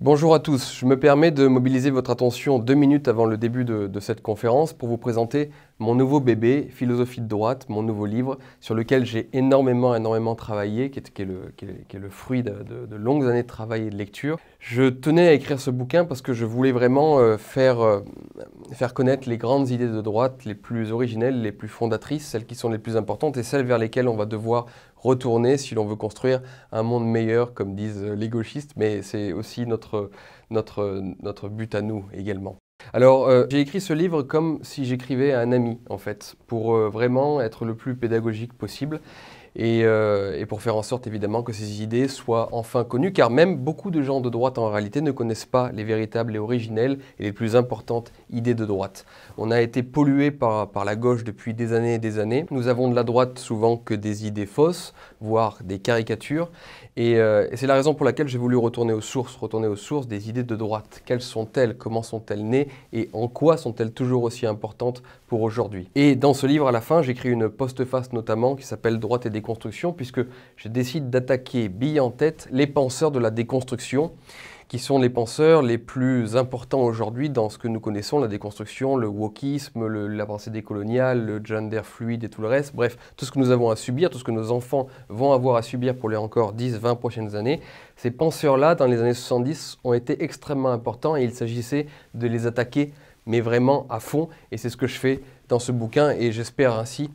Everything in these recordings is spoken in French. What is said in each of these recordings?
Bonjour à tous, je me permets de mobiliser votre attention deux minutes avant le début de, cette conférence pour vous présenter mon nouveau bébé, Philosophie de droite, mon nouveau livre sur lequel j'ai énormément, énormément travaillé, qui est, le, fruit de, longues années de travail et de lecture. Je tenais à écrire ce bouquin parce que je voulais vraiment euh, faire, euh, faire connaître les grandes idées de droite, les plus originelles, les plus fondatrices, celles qui sont les plus importantes et celles vers lesquelles on va devoir retourner si l'on veut construire un monde meilleur, comme disent les gauchistes, mais c'est aussi notre, but à nous également. Alors, euh, j'ai écrit ce livre comme si j'écrivais à un ami, en fait, pour euh, vraiment être le plus pédagogique possible. Euh, et, pour faire en sorte évidemment que ces idées soient enfin connues, car même beaucoup de gens de droite en réalité ne connaissent pas les véritables et originelles et les plus importantes idées de droite. On a été pollué par, par la gauche depuis des années et des années. Nous avons de la droite souvent que des idées fausses, voire des caricatures, euh, et, c'est la raison pour laquelle j'ai voulu retourner aux sources, retourner aux sources des idées de droite. Quelles sont-elles Comment sont-elles nées Et en quoi sont-elles toujours aussi importantes pour aujourd'hui Et dans ce livre, à la fin, j'écris une postface notamment qui s'appelle Droite et déconstruction, puisque je décide d'attaquer, bille en tête, les penseurs de la déconstruction qui sont les penseurs les plus importants aujourd'hui dans ce que nous connaissons, la déconstruction, le wokisme, la pensée décoloniale, le gender fluide et tout le reste. Bref, tout ce que nous avons à subir, tout ce que nos enfants vont avoir à subir pour les encore 10, 20 prochaines années. Ces penseurs-là, dans les années 70, ont été extrêmement importants et il s'agissait de les attaquer, mais vraiment à fond. Et c'est ce que je fais dans ce bouquin et j'espère ainsi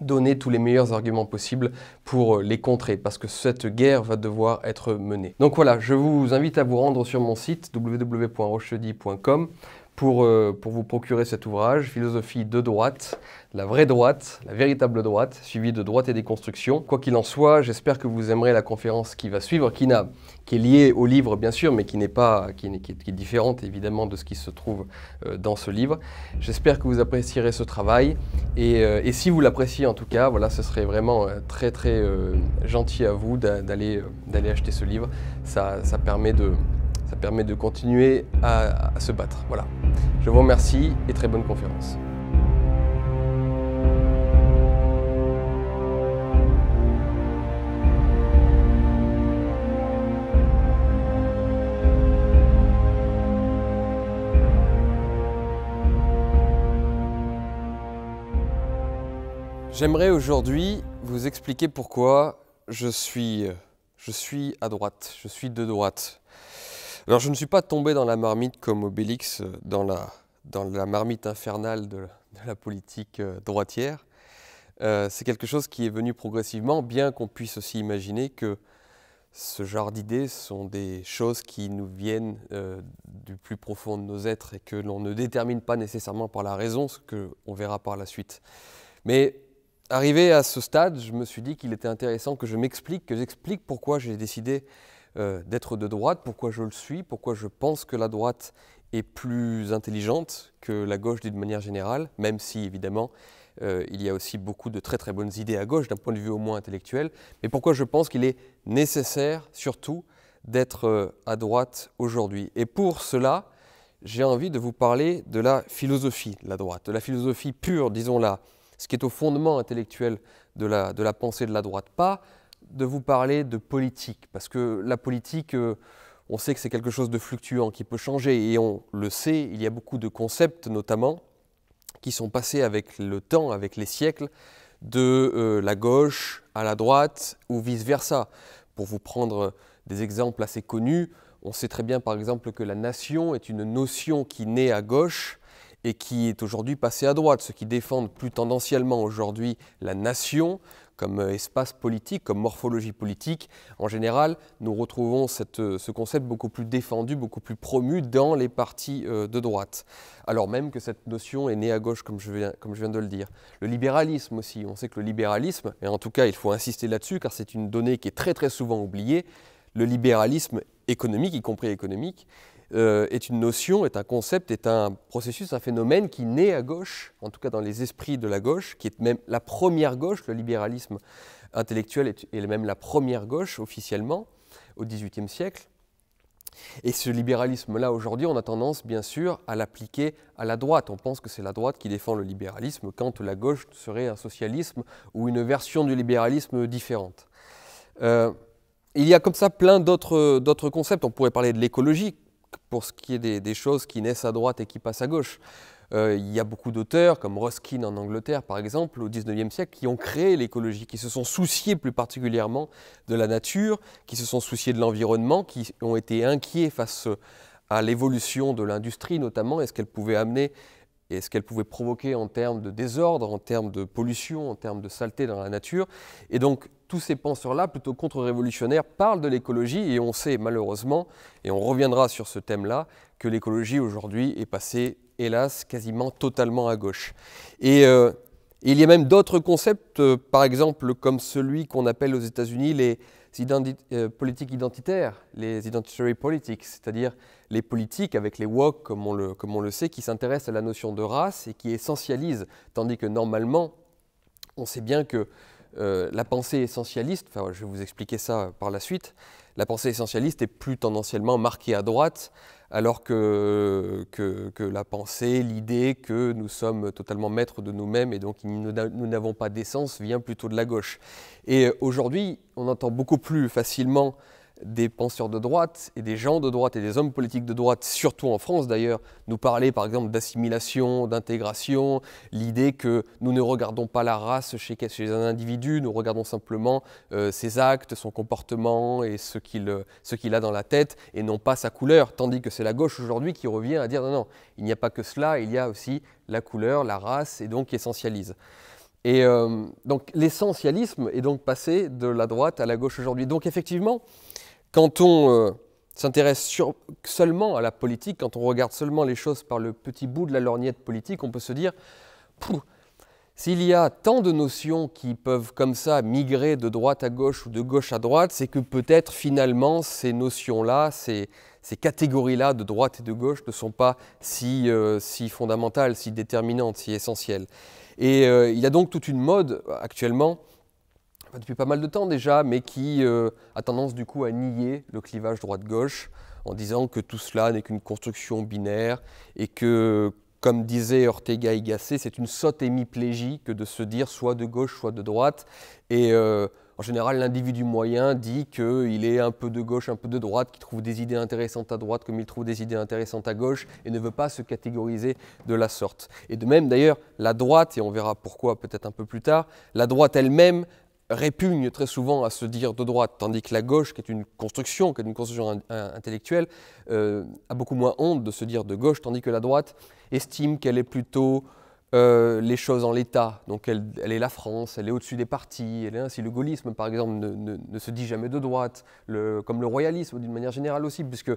donner tous les meilleurs arguments possibles pour euh, les contrer, parce que cette guerre va devoir être menée. Donc voilà, je vous invite à vous rendre sur mon site www.rochedi.com. Euh, pour, vous procurer cet ouvrage, Philosophie de droite, la vraie droite, la véritable droite, suivie de droite et déconstruction. Quoi qu'il en soit, j'espère que vous aimerez la conférence qui va suivre, qui, qui est liée au livre bien sûr, mais qui n'est pas, qui, est, différente évidemment de ce qui se trouve euh, dans ce livre. J'espère que vous apprécierez ce travail euh, et, si vous l'appréciez en tout cas, voilà, ce serait vraiment très très gentil à vous d'aller acheter ce livre. Ça, ça permet de ça permet de continuer à, se battre. Voilà. Je vous remercie et très bonne conférence. J'aimerais aujourd'hui vous expliquer pourquoi je suis, je suis à droite, je suis de droite. Alors je ne suis pas tombé dans la marmite comme Obélix, euh, dans la, dans la marmite infernale de, la politique euh, droitière. Euh, c'est quelque chose qui est venu progressivement, bien qu'on puisse aussi imaginer que ce genre d'idées sont des choses qui nous viennent du plus profond de nos êtres et que l'on ne détermine pas nécessairement par la raison, ce qu'on verra par la suite. Mais arrivé à ce stade, je me suis dit qu'il était intéressant que je m'explique, que j'explique pourquoi j'ai décidé euh, d'être de droite, pourquoi je le suis, pourquoi je pense que la droite est plus intelligente que la gauche d'une manière générale, même si évidemment euh, il y a aussi beaucoup de très très bonnes idées à gauche d'un point de vue au moins intellectuel, mais pourquoi je pense qu'il est nécessaire surtout d'être euh, à droite aujourd'hui. Et pour cela, j'ai envie de vous parler de la philosophie de la droite, de la philosophie pure, disons-la, ce qui est au fondement intellectuel de la, de la pensée de la droite, pas de vous parler de politique, parce que la politique, euh, on sait que c'est quelque chose de fluctuant, qui peut changer, et on le sait, il y a beaucoup de concepts notamment qui sont passés avec le temps, avec les siècles, de euh, la gauche à la droite ou vice-versa. Pour vous prendre des exemples assez connus, on sait très bien par exemple que la nation est une notion qui naît à gauche et qui est aujourd'hui passée à droite. Ceux qui défendent plus tendanciellement aujourd'hui la nation comme euh, espace politique, comme morphologie politique. En général, nous retrouvons euh, ce concept beaucoup plus défendu, beaucoup plus promu dans les partis euh, de droite, alors même que cette notion est née à gauche, comme je viens, comme je viens de le dire. Le libéralisme aussi, on sait que le libéralisme, et en tout cas il faut insister là-dessus car c'est une donnée qui est très très souvent oubliée, le libéralisme économique, y compris économique, euh, est une notion, est un concept, est un processus, un phénomène qui naît à gauche, en tout cas dans les esprits de la gauche, qui est même la première gauche, le libéralisme intellectuel est, même la première gauche officiellement au XVIIIe siècle. Et ce libéralisme-là, aujourd'hui, on a tendance, bien sûr, à l'appliquer à la droite. On pense que c'est la droite qui défend le libéralisme, quand la gauche serait un socialisme ou une version du libéralisme différente. Euh, il y a comme ça plein d'autres concepts. On pourrait parler de l'écologie, pour ce qui est des, choses qui naissent à droite et qui passent à gauche. Euh, il y a beaucoup d'auteurs, comme Ruskin en Angleterre par exemple, au 19e siècle, qui ont créé l'écologie, qui se sont souciés plus particulièrement de la nature, qui se sont souciés de l'environnement, qui ont été inquiets face à l'évolution de l'industrie notamment et ce qu'elle pouvait amener et ce qu'elle pouvait provoquer en termes de désordre, en termes de pollution, en termes de saleté dans la nature. Et donc tous ces penseurs-là, plutôt contre-révolutionnaires, parlent de l'écologie et on sait malheureusement, et on reviendra sur ce thème-là, que l'écologie aujourd'hui est passée, hélas, quasiment totalement à gauche. Et euh, il y a même d'autres concepts, euh, par exemple comme celui qu'on appelle aux États-Unis les euh, les politiques identitaires, les identity politics, c'est-à-dire les politiques avec les woke, comme on le, sait, qui s'intéressent à la notion de race et qui essentialisent, tandis que normalement, on sait bien que euh, la pensée essentialiste, enfin, je vais vous expliquer ça par la suite, la pensée essentialiste est plus tendanciellement marquée à droite, alors que, que, la pensée, l'idée que nous sommes totalement maîtres de nous-mêmes et donc nous n'avons pas d'essence vient plutôt de la gauche. Et aujourd'hui, on entend beaucoup plus facilement des penseurs de droite et des gens de droite et des hommes politiques de droite, surtout en France d'ailleurs, nous parler par exemple d'assimilation, d'intégration, l'idée que nous ne regardons pas la race chez, un individu, nous regardons simplement euh, ses actes, son comportement et euh, ce qu'il a dans la tête et non pas sa couleur, tandis que c'est la gauche aujourd'hui qui revient à dire non, non, il n'y a pas que cela, il y a aussi la couleur, la race et donc qui essentialise. Et euh, donc l'essentialisme est donc passé de la droite à la gauche aujourd'hui. Donc effectivement, quand on euh, s'intéresse seulement à la politique, quand on regarde seulement les choses par le petit bout de la lorgnette politique, on peut se dire, s'il y a tant de notions qui peuvent comme ça migrer de droite à gauche ou de gauche à droite, c'est que peut-être finalement ces notions-là, ces, catégories-là de droite et de gauche ne sont pas si, euh, fondamentales, si déterminantes, si essentielles. Et euh, il y a donc toute une mode actuellement depuis pas mal de temps déjà, mais qui euh, a tendance du coup à nier le clivage droite-gauche en disant que tout cela n'est qu'une construction binaire et que, comme disait Ortega y Gasset, c'est une sotte hémiplégie que de se dire soit de gauche, soit de droite. Et euh, en général, l'individu moyen dit qu'il est un peu de gauche, un peu de droite, qu'il trouve des idées intéressantes à droite comme il trouve des idées intéressantes à gauche et ne veut pas se catégoriser de la sorte. Et de même, d'ailleurs, la droite, et on verra pourquoi peut-être un peu plus tard, la droite elle-même répugne très souvent à se dire de droite, tandis que la gauche, qui est une construction, qui est une construction intellectuelle, euh, a beaucoup moins honte de se dire de gauche, tandis que la droite estime qu'elle est plutôt euh, les choses en l'état. Donc elle, elle, est la France, elle est au-dessus des partis, elle est ainsi. Le gaullisme, par exemple, ne, se dit jamais de droite, comme le royalisme d'une manière générale aussi, puisque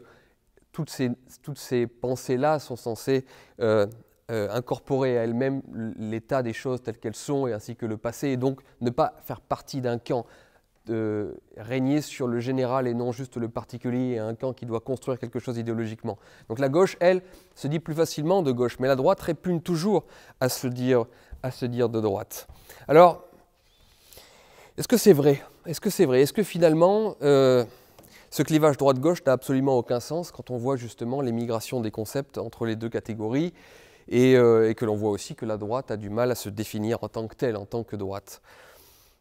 toutes ces, toutes ces pensées-là sont censées euh, euh, incorporer à elle-même l'état des choses telles qu'elles sont et ainsi que le passé, et donc ne pas faire partie d'un camp, de régner sur le général et non juste le particulier et un camp qui doit construire quelque chose idéologiquement. Donc la gauche, elle, se dit plus facilement de gauche, mais la droite répugne toujours à se dire, à se dire de droite. Alors, est-ce que c'est vrai Est-ce que c'est vrai Est-ce que finalement, euh, ce clivage droite-gauche n'a absolument aucun sens quand on voit justement l'émigration des concepts entre les deux catégories euh, et, que l'on voit aussi que la droite a du mal à se définir en tant que telle, en tant que droite.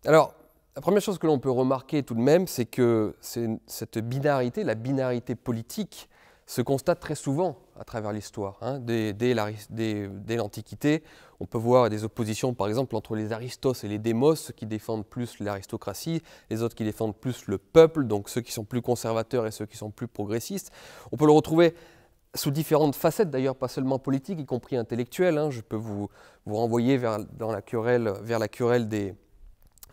Alors, la première chose que l'on peut remarquer tout de même, c'est que cette binarité, la binarité politique, se constate très souvent à travers l'histoire. Hein. Dès, l'Antiquité, on peut voir des oppositions, par exemple, entre les aristos et les démos, qui défendent plus l'aristocratie, les autres qui défendent plus le peuple, donc ceux qui sont plus conservateurs et ceux qui sont plus progressistes. On peut le retrouver sous différentes facettes d'ailleurs, pas seulement politiques, y compris intellectuelles. Hein. Je peux vous, vous renvoyer vers, dans la querelle, vers la querelle des,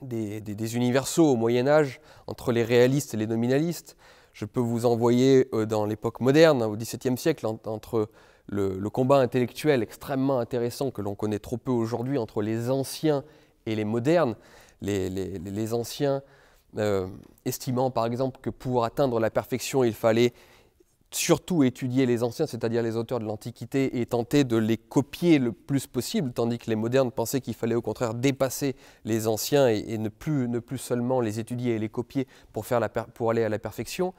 des, universaux au Moyen Âge entre les réalistes et les nominalistes. Je peux vous envoyer euh, dans l'époque moderne, au XVIIe siècle, entre le, combat intellectuel extrêmement intéressant que l'on connaît trop peu aujourd'hui entre les anciens et les modernes. Les, anciens euh, estimant par exemple que pour atteindre la perfection, il fallait surtout étudier les anciens, c'est-à-dire les auteurs de l'Antiquité, et tenter de les copier le plus possible, tandis que les modernes pensaient qu'il fallait au contraire dépasser les anciens et, ne, plus, ne plus seulement les étudier et les copier pour, faire pour aller à la perfection.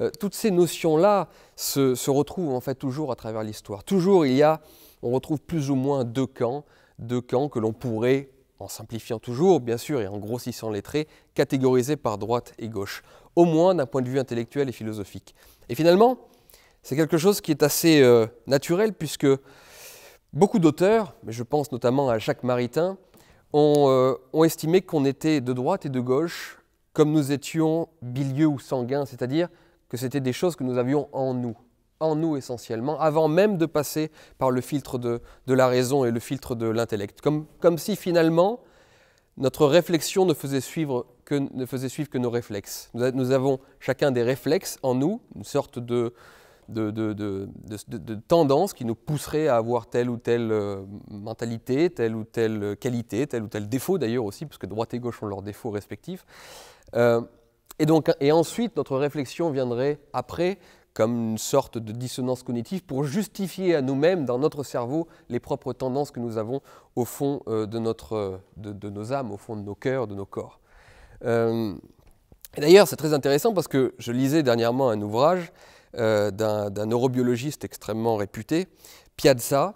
Euh, toutes ces notions-là se, se, retrouvent en fait toujours à travers l'histoire. Toujours il y a, on retrouve plus ou moins deux camps, deux camps que l'on pourrait en simplifiant toujours, bien sûr, et en grossissant les traits, catégoriser par droite et gauche, au moins d'un point de vue intellectuel et philosophique. Et finalement, c'est quelque chose qui est assez euh, naturel puisque beaucoup d'auteurs, mais je pense notamment à Jacques Maritain, euh, ont, estimé qu'on était de droite et de gauche comme nous étions bilieux ou sanguins, c'est-à-dire que c'était des choses que nous avions en nous, en nous essentiellement, avant même de passer par le filtre de, la raison et le filtre de l'intellect. Comme, comme si finalement notre réflexion ne faisait suivre que, ne faisait suivre que nos réflexes. nous avons chacun des réflexes en nous, une sorte de, de, tendances qui nous pousseraient à avoir telle ou telle euh, mentalité, telle ou telle qualité, tel ou tel défaut d'ailleurs aussi, parce que droite et gauche ont leurs défauts respectifs. Euh, et, ensuite, notre réflexion viendrait après comme une sorte de dissonance cognitive pour justifier à nous-mêmes, dans notre cerveau, les propres tendances que nous avons au fond euh, de, nos âmes, au fond de nos cœurs, de nos corps. et d'ailleurs, c'est très intéressant parce que je lisais dernièrement un ouvrage euh, d'un neurobiologiste extrêmement réputé, Piazza,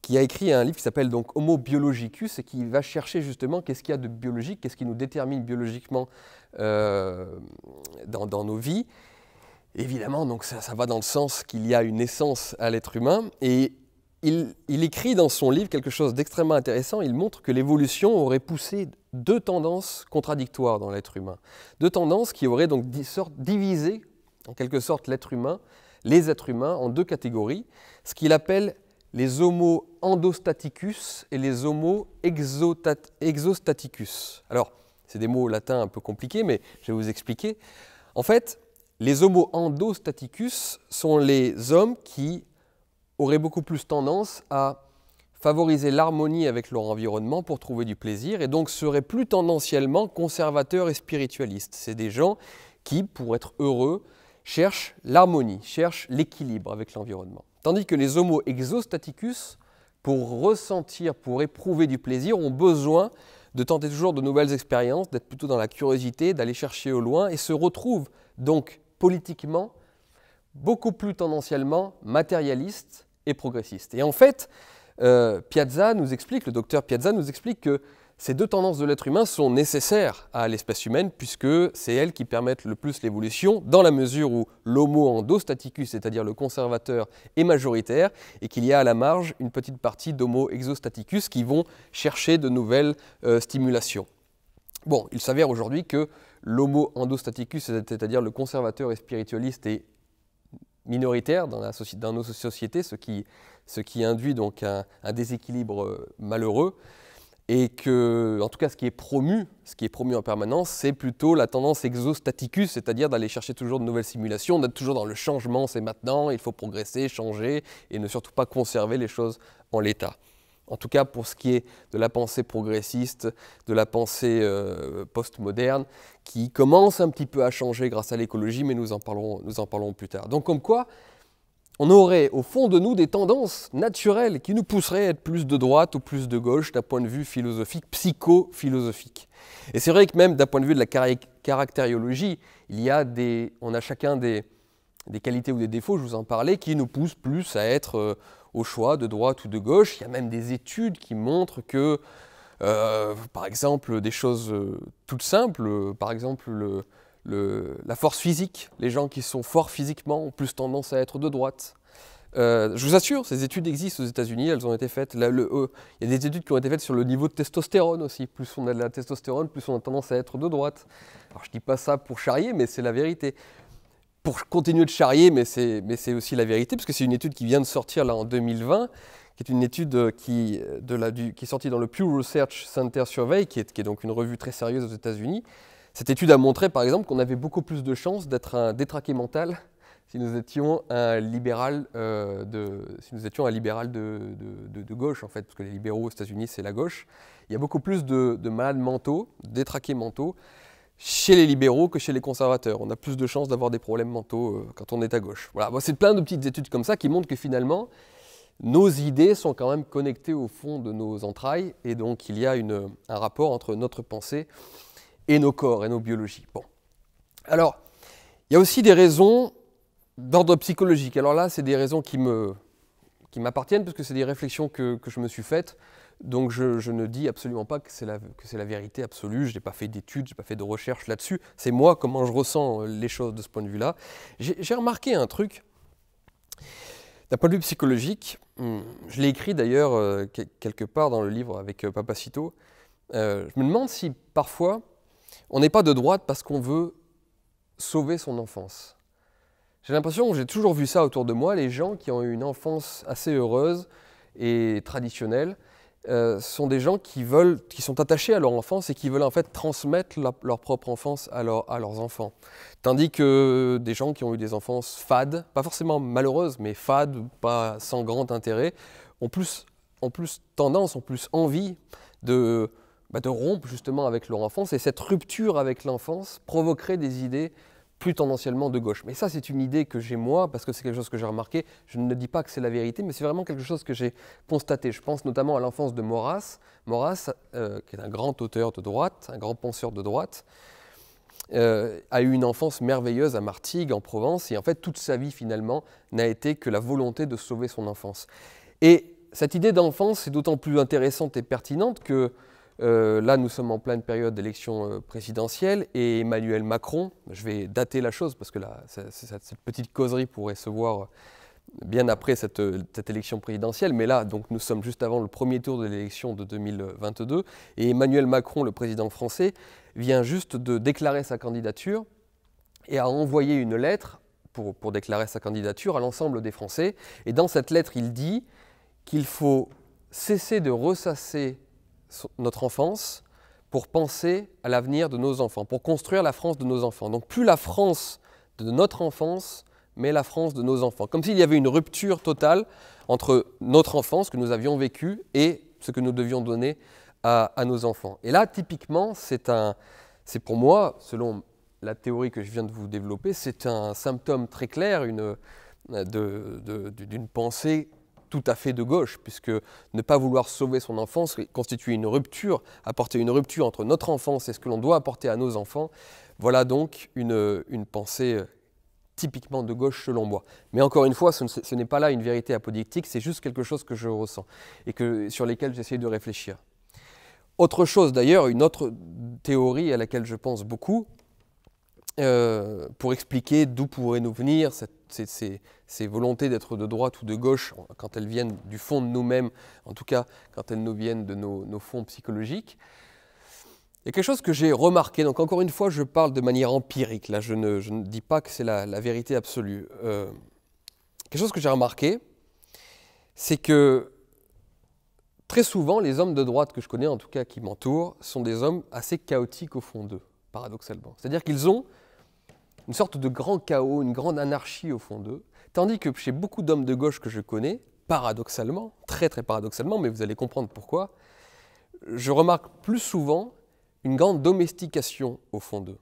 qui a écrit un livre qui s'appelle donc Homo Biologicus et qui va chercher justement qu'est-ce qu'il y a de biologique, qu'est-ce qui nous détermine biologiquement euh, dans, nos vies. Évidemment, donc ça, va dans le sens qu'il y a une essence à l'être humain et il, écrit dans son livre quelque chose d'extrêmement intéressant. Il montre que l'évolution aurait poussé deux tendances contradictoires dans l'être humain, deux tendances qui auraient donc divisé en quelque sorte l'être humain, les êtres humains en deux catégories, ce qu'il appelle les homo endostaticus et les homo exostaticus. Alors, c'est des mots latins un peu compliqués, mais je vais vous expliquer. En fait, les homo endostaticus sont les hommes qui auraient beaucoup plus tendance à favoriser l'harmonie avec leur environnement pour trouver du plaisir et donc seraient plus tendanciellement conservateurs et spiritualistes. C'est des gens qui, pour être heureux, cherchent l'harmonie, cherchent l'équilibre avec l'environnement. Tandis que les Homo exostaticus, pour ressentir, pour éprouver du plaisir, ont besoin de tenter toujours de nouvelles expériences, d'être plutôt dans la curiosité, d'aller chercher au loin, et se retrouvent donc politiquement beaucoup plus tendanciellement matérialistes et progressistes. Et en fait, euh, Piazza nous explique, le docteur Piazza nous explique que ces deux tendances de l'être humain sont nécessaires à l'espèce humaine puisque c'est elles qui permettent le plus l'évolution dans la mesure où l'homo endostaticus, c'est-à-dire le conservateur, est majoritaire et qu'il y a à la marge une petite partie d'homo exostaticus qui vont chercher de nouvelles euh, stimulations. Bon, il s'avère aujourd'hui que l'homo endostaticus, c'est-à-dire le conservateur et spiritualiste, est minoritaire dans, nos sociétés, ce qui, induit donc un déséquilibre euh, malheureux et que, en tout cas, ce qui est promu, ce qui est promu en permanence, c'est plutôt la tendance exostaticus, c'est-à-dire d'aller chercher toujours de nouvelles simulations, d'être toujours dans le changement, c'est maintenant, il faut progresser, changer, et ne surtout pas conserver les choses en l'état. En tout cas, pour ce qui est de la pensée progressiste, de la pensée euh, postmoderne, qui commence un petit peu à changer grâce à l'écologie, mais nous en, parlerons, nous en parlerons plus tard. Donc, comme quoi, on aurait au fond de nous des tendances naturelles qui nous pousseraient à être plus de droite ou plus de gauche d'un point de vue philosophique, psycho-philosophique. Et c'est vrai que même d'un point de vue de la caractériologie, il y a des, on a chacun des, qualités ou des défauts, je vous en parlais, qui nous poussent plus à être euh, au choix de droite ou de gauche. Il y a même des études qui montrent que, euh, par exemple, des choses euh, toutes simples, par exemple le, la force physique. Les gens qui sont forts physiquement ont plus tendance à être de droite. Euh, je vous assure, ces études existent aux États-Unis, elles ont été faites. Euh, il y a des études qui ont été faites sur le niveau de testostérone aussi. Plus on a de la testostérone, plus on a tendance à être de droite. Alors je ne dis pas ça pour charrier, mais c'est la vérité. Pour continuer de charrier, mais c'est, aussi la vérité, parce que c'est une étude qui vient de sortir là en 2020, qui est une étude euh, qui, est sortie dans le Pew Research Center Survey, qui est donc une revue très sérieuse aux États-Unis, cette étude a montré, par exemple, qu'on avait beaucoup plus de chances d'être un détraqué mental si nous étions un libéral, de, gauche, en fait, parce que les libéraux aux États-Unis, c'est la gauche. Il y a beaucoup plus de, malades mentaux, détraqués mentaux, chez les libéraux que chez les conservateurs. On a plus de chances d'avoir des problèmes mentaux euh, quand on est à gauche. Voilà, c'est plein de petites études comme ça qui montrent que finalement, nos idées sont quand même connectées au fond de nos entrailles, et donc il y a un rapport entre notre pensée et nos corps et nos biologies. Bon. Alors, il y a aussi des raisons d'ordre psychologique. Alors là, c'est des raisons qui me qui m'appartiennent parce que c'est des réflexions que, que, je me suis faites. Donc je, ne dis absolument pas que c'est la, que c'est la vérité absolue. Je n'ai pas fait d'études, je n'ai pas fait de recherche là-dessus. C'est moi comment je ressens les choses de ce point de vue-là. J'ai, remarqué un truc. D'un point de vue psychologique, hum, je l'ai écrit d'ailleurs euh, quelque part dans le livre avec euh, Papacito. Euh, je me demande si parfois on n'est pas de droite parce qu'on veut sauver son enfance. J'ai l'impression, j'ai toujours vu ça autour de moi, les gens qui ont eu une enfance assez heureuse et traditionnelle euh, sont des gens qui veulent, qui sont attachés à leur enfance et qui veulent en fait transmettre leur propre enfance à, à leurs enfants. Tandis que des gens qui ont eu des enfances fades, pas forcément malheureuses, mais fades, pas sans grand intérêt, ont plus, ont plus tendance, ont plus envie de bah, de rompre justement avec leur enfance. Et cette rupture avec l'enfance provoquerait des idées plus tendanciellement de gauche. Mais ça, c'est une idée que j'ai moi, parce que c'est quelque chose que j'ai remarqué. Je ne dis pas que c'est la vérité, mais c'est vraiment quelque chose que j'ai constaté. Je pense notamment à l'enfance de Maurras, Maurras euh, qui est un grand auteur de droite, un grand penseur de droite, euh, a eu une enfance merveilleuse à Martigues, en Provence, et en fait, toute sa vie, finalement, n'a été que la volonté de sauver son enfance. Et cette idée d'enfance est d'autant plus intéressante et pertinente que euh, là, nous sommes en pleine période d'élection euh, présidentielle et Emmanuel Macron, je vais dater la chose parce que cette, petite causerie pourrait se voir euh, bien après cette, élection présidentielle, mais là, donc, nous sommes juste avant le premier tour de l'élection de 2022, et Emmanuel Macron, le président français, vient juste de déclarer sa candidature et a envoyé une lettre pour déclarer sa candidature à l'ensemble des Français. Et dans cette lettre, il dit qu'il faut cesser de ressasser notre enfance pour penser à l'avenir de nos enfants, pour construire la France de nos enfants. Donc plus la France de notre enfance, mais la France de nos enfants. Comme s'il y avait une rupture totale entre notre enfance que nous avions vécu, et ce que nous devions donner à, nos enfants. Et là, typiquement, c'est un, c'est pour moi, selon la théorie que je viens de vous développer, c'est un symptôme très clair une, d'une de, pensée tout à fait de gauche, puisque ne pas vouloir sauver son enfance constitue une rupture, apporter une rupture entre notre enfance et ce que l'on doit apporter à nos enfants. Voilà donc une, pensée euh, typiquement de gauche selon moi. Mais encore une fois, ce n'est pas là une vérité apodictique, c'est juste quelque chose que je ressens et que, sur lesquels j'essaie de réfléchir. Autre chose d'ailleurs, une autre théorie à laquelle je pense beaucoup, euh, pour expliquer d'où pourraient nous venir ces, volontés d'être de droite ou de gauche, quand elles viennent du fond de nous-mêmes, en tout cas quand elles nous viennent de nos, fonds psychologiques. Il y a quelque chose que j'ai remarqué, donc encore une fois, je parle de manière empirique, là je ne, dis pas que c'est la, vérité absolue. Euh, quelque chose que j'ai remarqué, c'est que très souvent, les hommes de droite que je connais, en tout cas qui m'entourent, sont des hommes assez chaotiques au fond d'eux, paradoxalement. C'est-à-dire qu'ils ont une sorte de grand chaos, une grande anarchie au fond d'eux, tandis que chez beaucoup d'hommes de gauche que je connais, paradoxalement, très très paradoxalement, mais vous allez comprendre pourquoi, je remarque plus souvent une grande domestication au fond d'eux.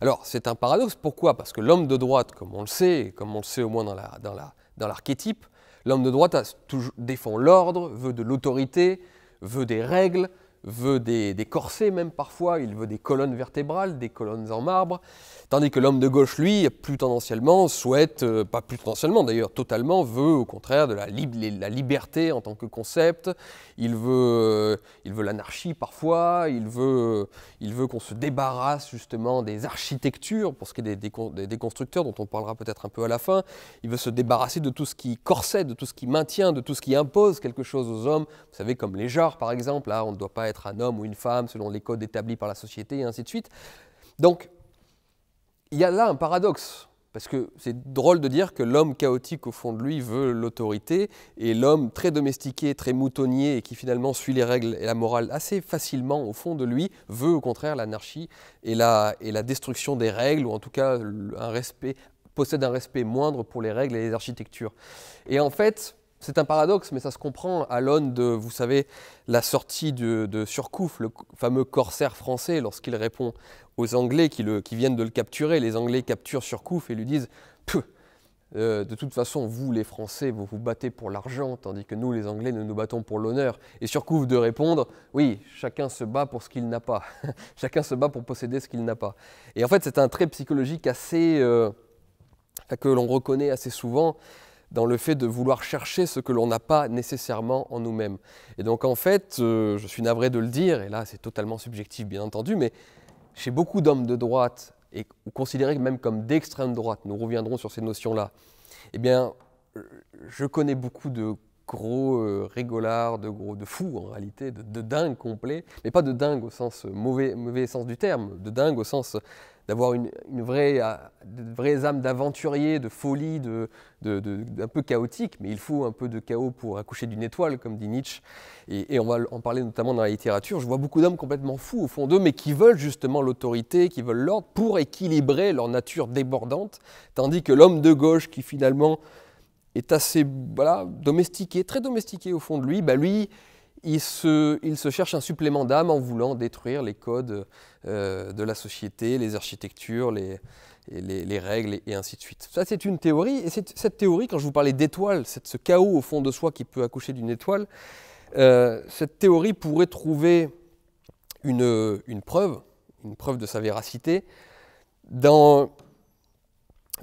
Alors c'est un paradoxe, pourquoi Parce que l'homme de droite, comme on le sait, comme on le sait au moins dans l'archétype, l'homme de droite défend l'ordre, veut de l'autorité, veut des règles, veut des, corsets même parfois, il veut des colonnes vertébrales, des colonnes en marbre, tandis que l'homme de gauche, lui, plus tendanciellement, souhaite, euh, pas plus tendanciellement d'ailleurs, totalement, veut au contraire de la, la, liberté en tant que concept, il veut euh, il veut l'anarchie parfois, il veut, euh, il veut qu'on se débarrasse justement des architectures, pour ce qui est des, des, des constructeurs dont on parlera peut-être un peu à la fin, il veut se débarrasser de tout ce qui corset, de tout ce qui maintient, de tout ce qui impose quelque chose aux hommes, vous savez comme les genres par exemple, là on ne doit pas être un homme ou une femme selon les codes établis par la société, et ainsi de suite. Donc, il y a là un paradoxe. Parce que c'est drôle de dire que l'homme chaotique au fond de lui veut l'autorité et l'homme très domestiqué, très moutonnier et qui finalement suit les règles et la morale assez facilement au fond de lui veut au contraire l'anarchie et la, et la destruction des règles ou en tout cas un respect, possède un respect moindre pour les règles et les architectures. Et en fait, c'est un paradoxe, mais ça se comprend à l'aune de, vous savez, la sortie de, Surcouf, le fameux corsaire français, lorsqu'il répond aux Anglais qui, viennent de le capturer. Les Anglais capturent Surcouf et lui disent euh, De toute façon, vous les Français, vous vous battez pour l'argent, tandis que nous les Anglais, nous nous battons pour l'honneur. Et Surcouf de répondre Oui, chacun se bat pour ce qu'il n'a pas. chacun se bat pour posséder ce qu'il n'a pas. Et en fait, c'est un trait psychologique assez. Euh, que l'on reconnaît assez souvent dans le fait de vouloir chercher ce que l'on n'a pas nécessairement en nous-mêmes. Et donc en fait, euh, je suis navré de le dire, et là c'est totalement subjectif bien entendu, mais chez beaucoup d'hommes de droite, et considérés même comme d'extrême droite, nous reviendrons sur ces notions-là, eh bien euh, je connais beaucoup de gros euh, rigolards, de gros de fous en réalité, de, dingues complets, mais pas de dingues au sens mauvais, mauvais sens du terme, de dingues au sens d'avoir une, vraie, euh, âme d'aventurier, de folie, de, un peu chaotique, mais il faut un peu de chaos pour accoucher d'une étoile, comme dit Nietzsche. Et, on va en parler notamment dans la littérature. Je vois beaucoup d'hommes complètement fous au fond d'eux, mais qui veulent justement l'autorité, qui veulent l'ordre pour équilibrer leur nature débordante, tandis que l'homme de gauche qui finalement est assez domestiqué, très domestiqué au fond de lui, bah lui, il se, cherche un supplément d'âme en voulant détruire les codes euh, de la société, les architectures, les, règles et ainsi de suite. Ça, c'est une théorie. Et cette théorie, quand je vous parlais d'étoiles, ce chaos au fond de soi qui peut accoucher d'une étoile, euh, cette théorie pourrait trouver une, preuve, une preuve de sa véracité, dans,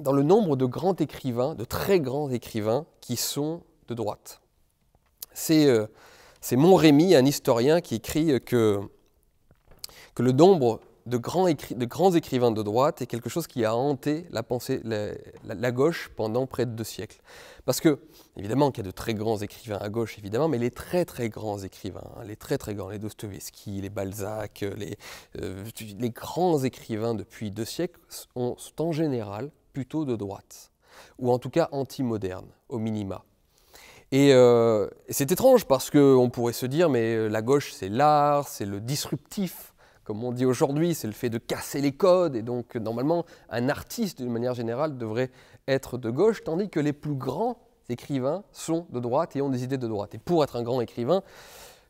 dans le nombre de grands écrivains, de très grands écrivains qui sont de droite. C'est. Euh, c'est Montrémy, un historien, qui écrit que, le nombre de grands, écrivains de droite est quelque chose qui a hanté la pensée, la, gauche pendant près de deux siècles. Parce que, évidemment, qu'il y a de très grands écrivains à gauche, évidemment, mais les très très grands écrivains, hein, les très très grands, les Dostoevsky, les Balzac, euh, euh, les, grands écrivains depuis deux siècles sont, en général plutôt de droite, ou en tout cas anti-modernes, au minima. Euh, et, c'est étrange parce qu'on pourrait se dire, mais euh, la gauche, c'est l'art, c'est le disruptif, comme on dit aujourd'hui, c'est le fait de casser les codes. Et donc, normalement, un artiste, d'une manière générale, devrait être de gauche, tandis que les plus grands écrivains sont de droite et ont des idées de droite. Et pour être un grand écrivain,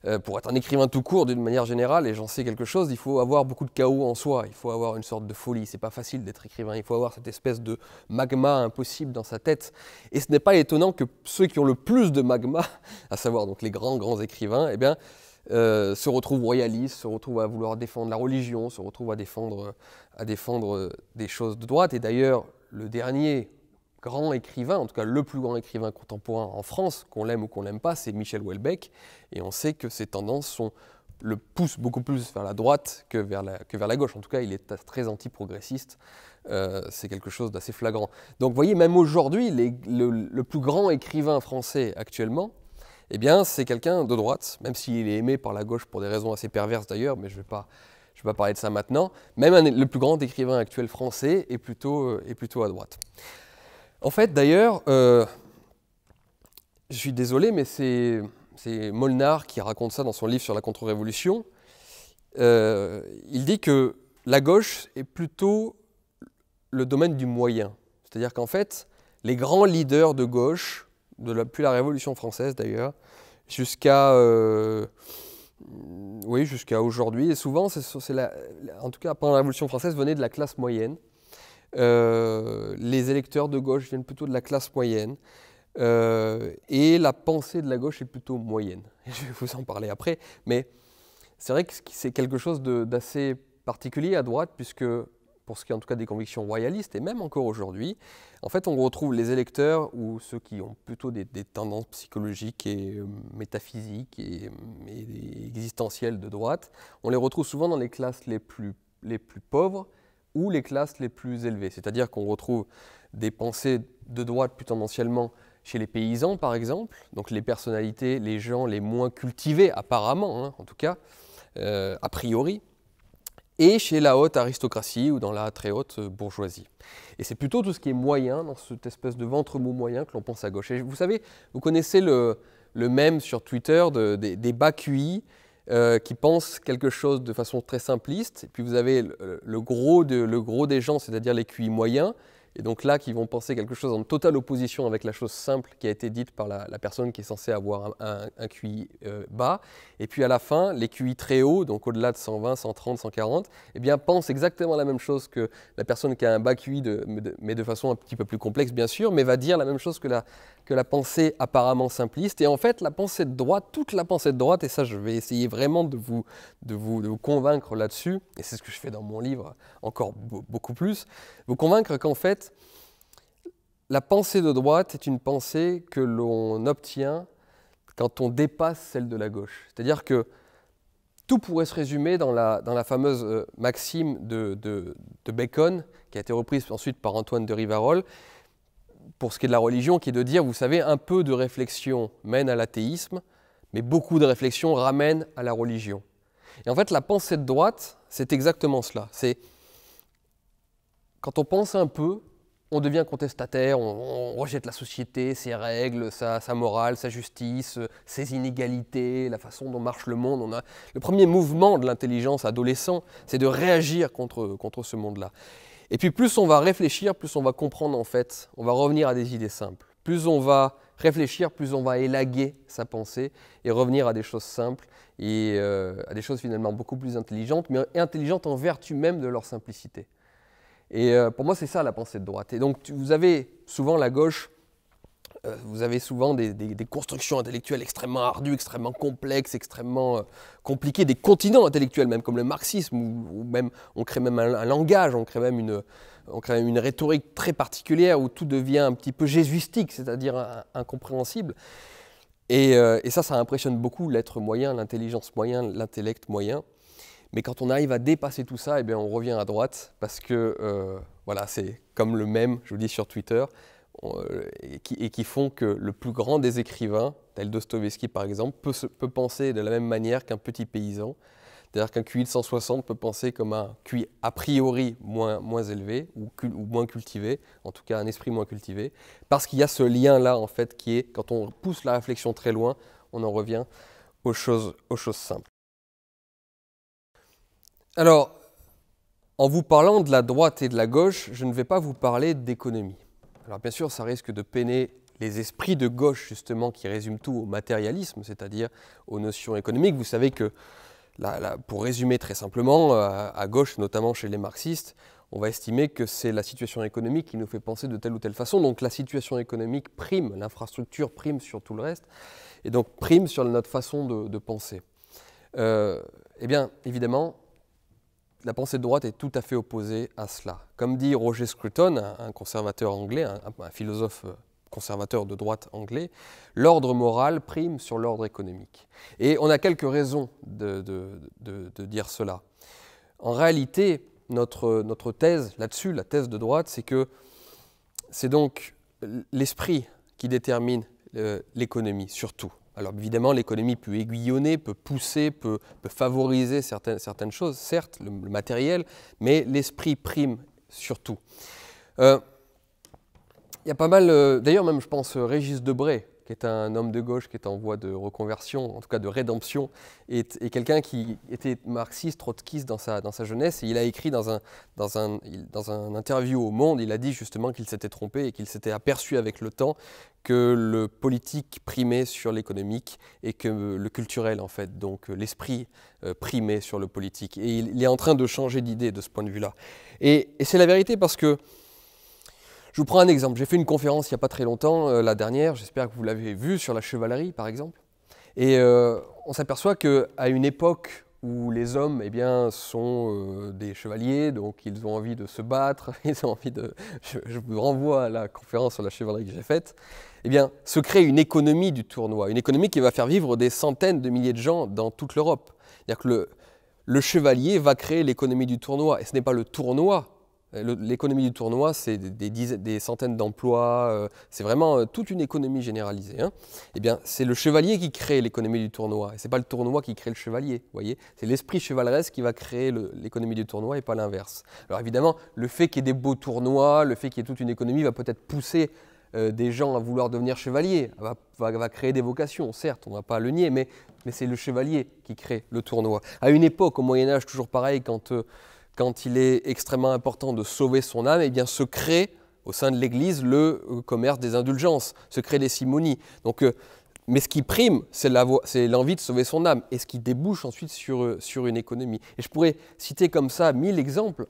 euh, pour être un écrivain tout court d'une manière générale, et j'en sais quelque chose, il faut avoir beaucoup de chaos en soi, il faut avoir une sorte de folie, c'est pas facile d'être écrivain, il faut avoir cette espèce de magma impossible dans sa tête. Et ce n'est pas étonnant que ceux qui ont le plus de magma, à savoir donc les grands grands écrivains, eh bien, euh, se retrouvent royalistes, se retrouvent à vouloir défendre la religion, se retrouvent à défendre, à défendre des choses de droite. Et d'ailleurs, le dernier grand écrivain, en tout cas le plus grand écrivain contemporain en France, qu'on l'aime ou qu'on l'aime pas, c'est Michel Houellebecq. Et on sait que ses tendances le poussent beaucoup plus vers la droite que vers la, gauche. En tout cas, il est très anti Euh, c'est quelque chose d'assez flagrant. Donc vous voyez, même aujourd'hui, le, plus grand écrivain français actuellement, eh bien, c'est quelqu'un de droite, même s'il est aimé par la gauche pour des raisons assez perverses d'ailleurs, mais je ne vais pas parler de ça maintenant, même le plus grand écrivain actuel français est plutôt à droite. En fait, d'ailleurs, euh, je suis désolé, mais c'est, Molnar qui raconte ça dans son livre sur la contre-révolution. Euh, il dit que la gauche est plutôt le domaine du moyen. C'est-à-dire qu'en fait, les grands leaders de gauche, depuis la Révolution française d'ailleurs, jusqu'à euh, oui, jusqu'à aujourd'hui, et souvent, en tout cas pendant la Révolution française, venait de la classe moyenne. Euh, les électeurs de gauche viennent plutôt de la classe moyenne. Euh, et la pensée de la gauche est plutôt moyenne. Je vais vous en parler après. Mais c'est vrai que c'est quelque chose d'assez particulier à droite, puisque pour ce qui est en tout cas des convictions royalistes, et même encore aujourd'hui, en fait, on retrouve les électeurs ou ceux qui ont plutôt des, tendances psychologiques et euh, métaphysiques et, existentielles de droite, on les retrouve souvent dans les classes les plus pauvres ou les classes les plus élevées. C'est-à-dire qu'on retrouve des pensées de droite plus tendanciellement chez les paysans, par exemple, donc les personnalités, les gens les moins cultivés, apparemment, hein, en tout cas, euh, a priori, et chez la haute aristocratie ou dans la très haute euh, bourgeoisie. Et c'est plutôt tout ce qui est moyen, dans cette espèce de ventre mou moyen que l'on pense à gauche. vous savez, vous connaissez le, même sur Twitter des, des bas QI euh, qui pensent quelque chose de façon très simpliste. Et puis vous avez le, gros, des gens, c'est-à-dire les QI moyens, et donc là, qui vont penser quelque chose en totale opposition avec la chose simple qui a été dite par la, personne qui est censée avoir un, un, QI euh, bas. Et puis à la fin, les QI très hauts, donc au-delà de 120, 130, 140, eh bien, pensent exactement la même chose que la personne qui a un bas QI, de, mais, de, façon un petit peu plus complexe, bien sûr, mais va dire la même chose que la, que la pensée apparemment simpliste. Et en fait, la pensée de droite, toute la pensée de droite, et ça, je vais essayer vraiment de vous, de vous, de convaincre là-dessus, et c'est ce que je fais dans mon livre encore beaucoup plus, vous convaincre qu'en fait, la pensée de droite est une pensée que l'on obtient quand on dépasse celle de la gauche. C'est-à-dire que tout pourrait se résumer dans la, fameuse euh, maxime de, de, Bacon, qui a été reprise ensuite par Antoine de Rivarol, pour ce qui est de la religion, qui est de dire, vous savez, un peu de réflexion mène à l'athéisme, mais beaucoup de réflexion ramène à la religion. Et en fait, la pensée de droite, c'est exactement cela. C'est quand on pense un peu, on devient contestataire, on, rejette la société, ses règles, sa, morale, sa justice, ses inégalités, la façon dont marche le monde. On a... Le premier mouvement de l'intelligence adolescent, c'est de réagir contre, contre ce monde-là. Et puis plus on va réfléchir, plus on va comprendre en fait, on va revenir à des idées simples. Plus on va réfléchir, plus on va élaguer sa pensée et revenir à des choses simples et euh, à des choses finalement beaucoup plus intelligentes, mais intelligentes en vertu même de leur simplicité. Et euh, pour moi, c'est ça la pensée de droite. Et donc vous avez souvent la gauche euh, vous avez souvent des, constructions intellectuelles extrêmement ardues, extrêmement complexes, extrêmement euh, compliquées, des continents intellectuels même, comme le marxisme, où même on crée même un, langage, on crée même une, on crée une rhétorique très particulière où tout devient un petit peu jésuistique, c'est-à-dire incompréhensible. Euh, et, ça, ça impressionne beaucoup l'être moyen, l'intelligence moyen, l'intellect moyen. Mais quand on arrive à dépasser tout ça, eh bien, on revient à droite parce que, voilà, c'est comme le même, je vous dis sur Twitter, euh, et qui, font que le plus grand des écrivains, tel Dostoevsky par exemple, peut, penser de la même manière qu'un petit paysan. C'est-à-dire qu'un QI de 160 peut penser comme un QI a priori moins, élevé ou, moins cultivé, en tout cas un esprit moins cultivé, parce qu'il y a ce lien-là en fait qui est, quand on pousse la réflexion très loin, on en revient aux choses simples. Alors, en vous parlant de la droite et de la gauche, je ne vais pas vous parler d'économie alors bien sûr, ça risque de peiner les esprits de gauche, justement, qui résument tout au matérialisme, c'est-à-dire aux notions économiques. Vous savez que, pour résumer très simplement, euh, à, gauche, notamment chez les marxistes, on va estimer que c'est la situation économique qui nous fait penser de telle ou telle façon. Donc la situation économique prime, l'infrastructure prime sur tout le reste, et donc prime sur notre façon de, penser. Euh, eh bien, évidemment, la pensée de droite est tout à fait opposée à cela. Comme dit Roger Scruton, un conservateur anglais, un, philosophe euh, conservateur de droite anglais, l'ordre moral prime sur l'ordre économique. Et on a quelques raisons de, dire cela. En réalité, notre, notre thèse là-dessus, la thèse de droite, c'est que c'est donc l'esprit qui détermine euh, l'économie, surtout. Alors évidemment, l'économie peut aiguillonner, peut pousser, peut, favoriser certaines, choses, certes, le, matériel, mais l'esprit prime surtout. Euh, il y a pas mal, euh, d'ailleurs même je pense Régis Debray qui est un homme de gauche qui est en voie de reconversion, en tout cas de rédemption, et, quelqu'un qui était marxiste, trotskiste dans sa, dans sa jeunesse. Et il a écrit dans un, dans, un, dans un interview au Monde, il a dit justement qu'il s'était trompé et qu'il s'était aperçu avec le temps que le politique primait sur l'économique et que le culturel, en fait, donc l'esprit euh, primait sur le politique. Et il, il, est en train de changer d'idée de ce point de vue-là. Et, et c'est la vérité parce que je vous prends un exemple. J'ai fait une conférence il n'y a pas très longtemps, euh, la dernière, j'espère que vous l'avez vue, sur la chevalerie par exemple. Et euh, on s'aperçoit qu'à une époque où les hommes eh bien, sont euh, des chevaliers, donc ils ont envie de se battre, ils ont envie de... Je, vous renvoie à la conférence sur la chevalerie que j'ai faite, eh bien, se crée une économie du tournoi, une économie qui va faire vivre des centaines de milliers de gens dans toute l'Europe. C'est-à-dire que le chevalier va créer l'économie du tournoi, et ce n'est pas le tournoi euh, l'économie du tournoi, c'est des, centaines d'emplois, euh, c'est vraiment euh, toute une économie généralisée. Hein. Eh bien, c'est le chevalier qui crée l'économie du tournoi, et c'est pas le tournoi qui crée le chevalier, voyez. C'est l'esprit chevaleresque qui va créer l'économie du tournoi et pas l'inverse. Alors évidemment, le fait qu'il y ait des beaux tournois, le fait qu'il y ait toute une économie va peut-être pousser des gens à vouloir devenir chevalier, va, créer des vocations, certes, on ne va pas le nier, mais, mais c'est le chevalier qui crée le tournoi. À une époque, au Moyen Âge, toujours pareil, quand quand il est extrêmement important de sauver son âme, eh bien se crée au sein de l'Église le euh, commerce des indulgences, se crée les simonies. Donc, euh, mais ce qui prime, c'est l'envie de sauver son âme, et ce qui débouche ensuite sur, euh, sur une économie. Et je pourrais citer comme ça mille exemples,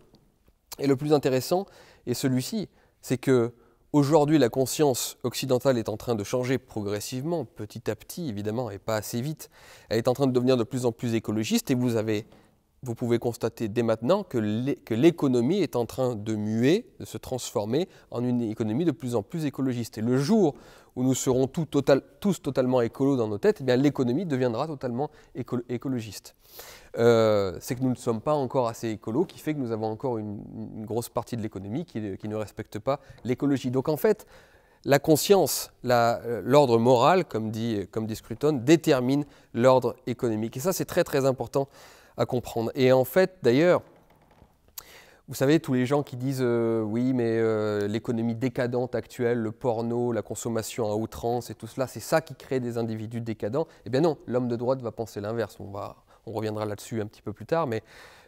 et le plus intéressant est celui-ci, c'est que aujourd'hui la conscience occidentale est en train de changer progressivement, petit à petit évidemment, et pas assez vite. Elle est en train de devenir de plus en plus écologiste, et vous avez vous pouvez constater dès maintenant que l'économie est en train de muer, de se transformer en une économie de plus en plus écologiste. Et le jour où nous serons tous, tous totalement écolos dans nos têtes, eh l'économie deviendra totalement écologiste. Euh, c'est que nous ne sommes pas encore assez écolos, qui fait que nous avons encore une, grosse partie de l'économie qui, ne respecte pas l'écologie. Donc en fait, la conscience, euh, l'ordre moral, comme dit, comme dit Scruton, détermine l'ordre économique. Et ça, c'est très très important à comprendre. Et en fait, d'ailleurs, vous savez, tous les gens qui disent euh, oui, mais euh, l'économie décadente actuelle, le porno, la consommation à outrance et tout cela, c'est ça qui crée des individus décadents. Eh bien non, l'homme de droite va penser l'inverse. On, va, on reviendra là-dessus un petit peu plus tard, mais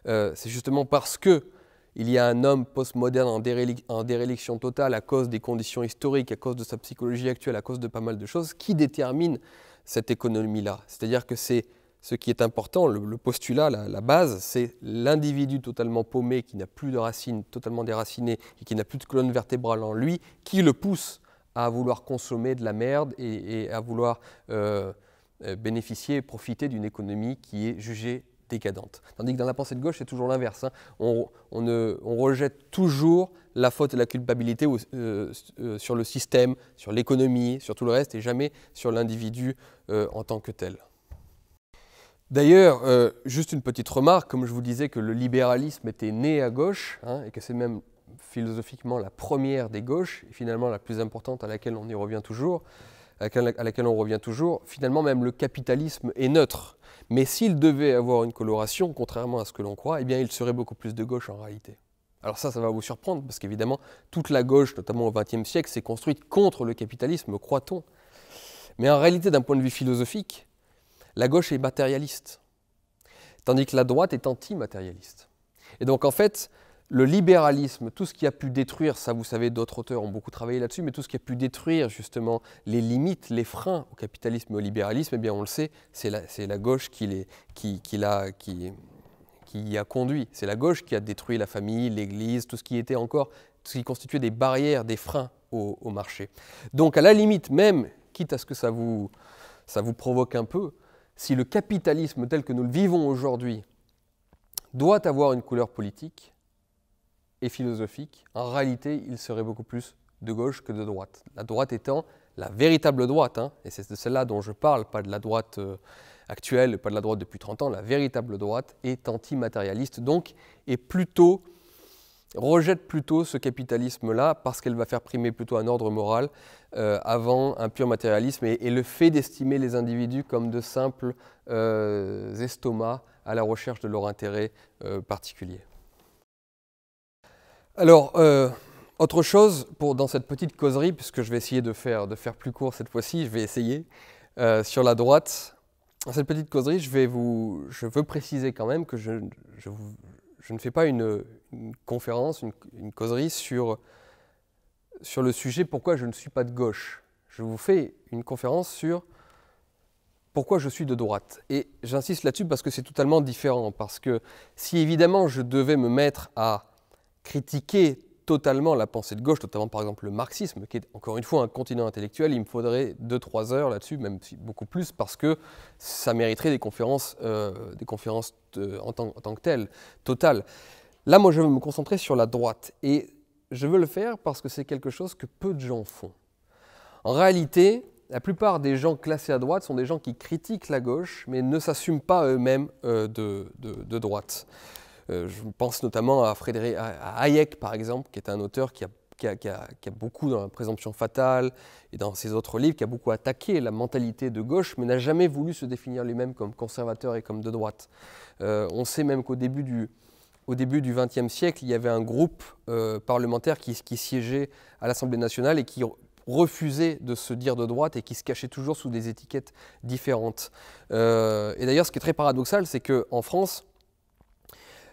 euh, c'est justement parce que il y a un homme postmoderne en, en, déréliction totale à cause des conditions historiques, à cause de sa psychologie actuelle, à cause de pas mal de choses, qui détermine cette économie-là. C'est-à-dire que c'est ce qui est important, le, postulat, la, base, c'est l'individu totalement paumé, qui n'a plus de racines, totalement déraciné, et qui n'a plus de colonne vertébrale en lui, qui le pousse à vouloir consommer de la merde et, à vouloir euh, euh, bénéficier et profiter d'une économie qui est jugée décadente. Tandis que dans la pensée de gauche, c'est toujours l'inverse. Hein. On, rejette toujours la faute et la culpabilité euh, sur le système, sur l'économie, sur tout le reste, et jamais sur l'individu en tant que tel. D'ailleurs, euh, juste une petite remarque, comme je vous disais que le libéralisme était né à gauche, hein, et que c'est même philosophiquement la première des gauches, et finalement la plus importante à laquelle on y revient toujours, à laquelle on revient toujours, finalement même le capitalisme est neutre. Mais s'il devait avoir une coloration, contrairement à ce que l'on croit, eh bien il serait beaucoup plus de gauche en réalité. Alors ça, ça va vous surprendre, parce qu'évidemment, toute la gauche, notamment au XXe siècle, s'est construite contre le capitalisme, croit-on. Mais en réalité, d'un point de vue philosophique, la gauche est matérialiste, tandis que la droite est antimatérialiste. Et donc en fait, le libéralisme, tout ce qui a pu détruire, ça vous savez, d'autres auteurs ont beaucoup travaillé là-dessus, mais tout ce qui a pu détruire justement les limites, les freins au capitalisme et au libéralisme, eh bien on le sait, c'est la, gauche qui, a conduit. C'est la gauche qui a détruit la famille, l'Église, tout ce qui était encore, tout ce qui constituait des barrières, des freins au, marché. Donc à la limite même, quitte à ce que ça vous provoque un peu, si le capitalisme tel que nous le vivons aujourd'hui doit avoir une couleur politique et philosophique, en réalité, il serait beaucoup plus de gauche que de droite. La droite étant la véritable droite, hein, et c'est de celle-là dont je parle, pas de la droite euh, actuelle, pas de la droite depuis 30 ans, la véritable droite est antimatérialiste, donc est plutôt rejette plutôt ce capitalisme-là parce qu'elle va faire primer plutôt un ordre moral euh, avant un pur matérialisme et, le fait d'estimer les individus comme de simples euh, estomacs à la recherche de leur intérêt euh, particulier. Alors, autre chose pour, dans cette petite causerie, puisque je vais essayer de faire, de faire plus court cette fois-ci, je vais essayer, sur la droite, dans cette petite causerie, je, vais vous, je veux préciser quand même que je, je, vous, je ne fais pas une, conférence, une, une, causerie sur, sur le sujet pourquoi je ne suis pas de gauche. Je vous fais une conférence sur pourquoi je suis de droite. Et j'insiste là-dessus parce que c'est totalement différent. Parce que si évidemment je devais me mettre à critiquer totalement la pensée de gauche, notamment par exemple le marxisme, qui est encore une fois un continent intellectuel. Il me faudrait 2-3 heures là-dessus, même si beaucoup plus, parce que ça mériterait des conférences, euh, des conférences en, tant, que telles, totales. Là, moi, je veux me concentrer sur la droite. Et je veux le faire parce que c'est quelque chose que peu de gens font. En réalité, la plupart des gens classés à droite sont des gens qui critiquent la gauche, mais ne s'assument pas eux-mêmes euh, de droite. Euh, je pense notamment à, Frédéric, Hayek, par exemple, qui est un auteur qui a beaucoup dans la présomption fatale et dans ses autres livres, qui a beaucoup attaqué la mentalité de gauche, mais n'a jamais voulu se définir lui-même comme conservateur et comme de droite. Euh, on sait même qu'au début du au XXe siècle, il y avait un groupe euh, parlementaire qui, siégeait à l'Assemblée nationale et qui refusait de se dire de droite et qui se cachait toujours sous des étiquettes différentes. et d'ailleurs, ce qui est très paradoxal, c'est qu'en France,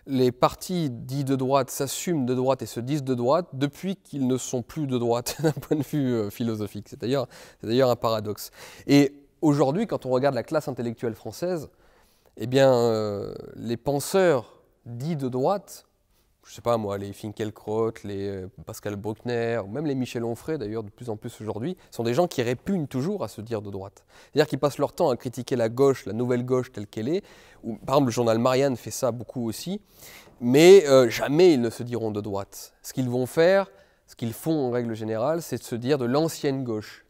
les partis dits de droite s'assument de droite et se disent de droite depuis qu'ils ne sont plus de droite d'un point de vue euh, philosophique. C'est d'ailleurs, un paradoxe. Et aujourd'hui, quand on regarde la classe intellectuelle française, eh bien, euh, les penseurs dits de droite je sais pas moi, les Finkielkraut, les euh, Pascal Bruckner, ou même les Michel Onfray d'ailleurs de plus en plus aujourd'hui, sont des gens qui répugnent toujours à se dire de droite. C'est-à-dire qu'ils passent leur temps à critiquer la gauche, la nouvelle gauche telle qu'elle est, ou par exemple le journal Marianne fait ça beaucoup aussi, mais euh, jamais ils ne se diront de droite. Ce qu'ils vont faire, ce qu'ils font en règle générale, c'est de se dire de l'ancienne gauche.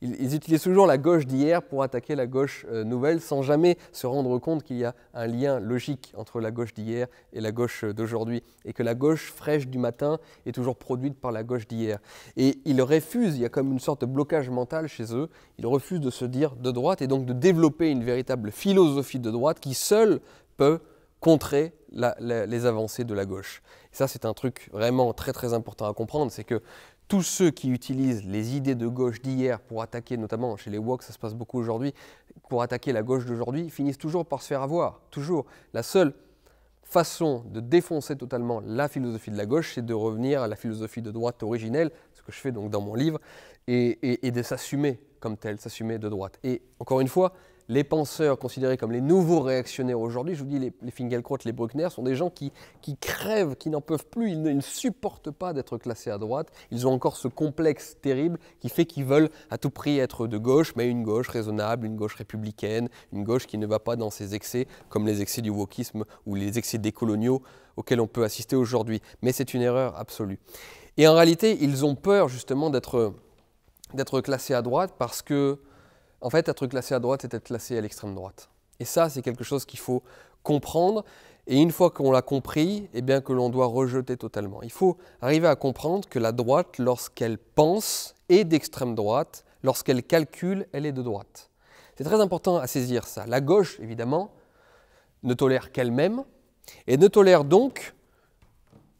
ils, utilisent toujours la gauche d'hier pour attaquer la gauche euh, nouvelle sans jamais se rendre compte qu'il y a un lien logique entre la gauche d'hier et la gauche euh, d'aujourd'hui, et que la gauche fraîche du matin est toujours produite par la gauche d'hier. Et ils refusent, il y a comme une sorte de blocage mental chez eux, ils refusent de se dire de droite et donc de développer une véritable philosophie de droite qui seule peut contrer les avancées de la gauche ça, c'est un truc vraiment très très important à comprendre, c'est que tous ceux qui utilisent les idées de gauche d'hier pour attaquer, notamment chez les woke, ça se passe beaucoup aujourd'hui, pour attaquer la gauche d'aujourd'hui, finissent toujours par se faire avoir. Toujours. La seule façon de défoncer totalement la philosophie de la gauche, c'est de revenir à la philosophie de droite originelle, ce que je fais donc dans mon livre, et, et de s'assumer comme tel, s'assumer de droite. Et encore une fois, les penseurs considérés comme les nouveaux réactionnaires aujourd'hui, je vous dis, les, les les Bruckner, sont des gens qui, crèvent, qui n'en peuvent plus, ils ne, supportent pas d'être classés à droite, ils ont encore ce complexe terrible qui fait qu'ils veulent à tout prix être de gauche, mais une gauche raisonnable, une gauche républicaine, une gauche qui ne va pas dans ces excès, comme les excès du wokisme ou les excès décoloniaux auxquels on peut assister aujourd'hui. Mais c'est une erreur absolue. Et en réalité, ils ont peur justement d'être classés à droite parce que en fait, être classé à droite, c'est être classé à l'extrême droite. Et ça, c'est quelque chose qu'il faut comprendre. Et une fois qu'on l'a compris, eh bien que l'on doit rejeter totalement. Il faut arriver à comprendre que la droite, lorsqu'elle pense, est d'extrême droite. Lorsqu'elle calcule, elle est de droite. C'est très important à saisir ça. La gauche, évidemment, ne tolère qu'elle-même et ne tolère donc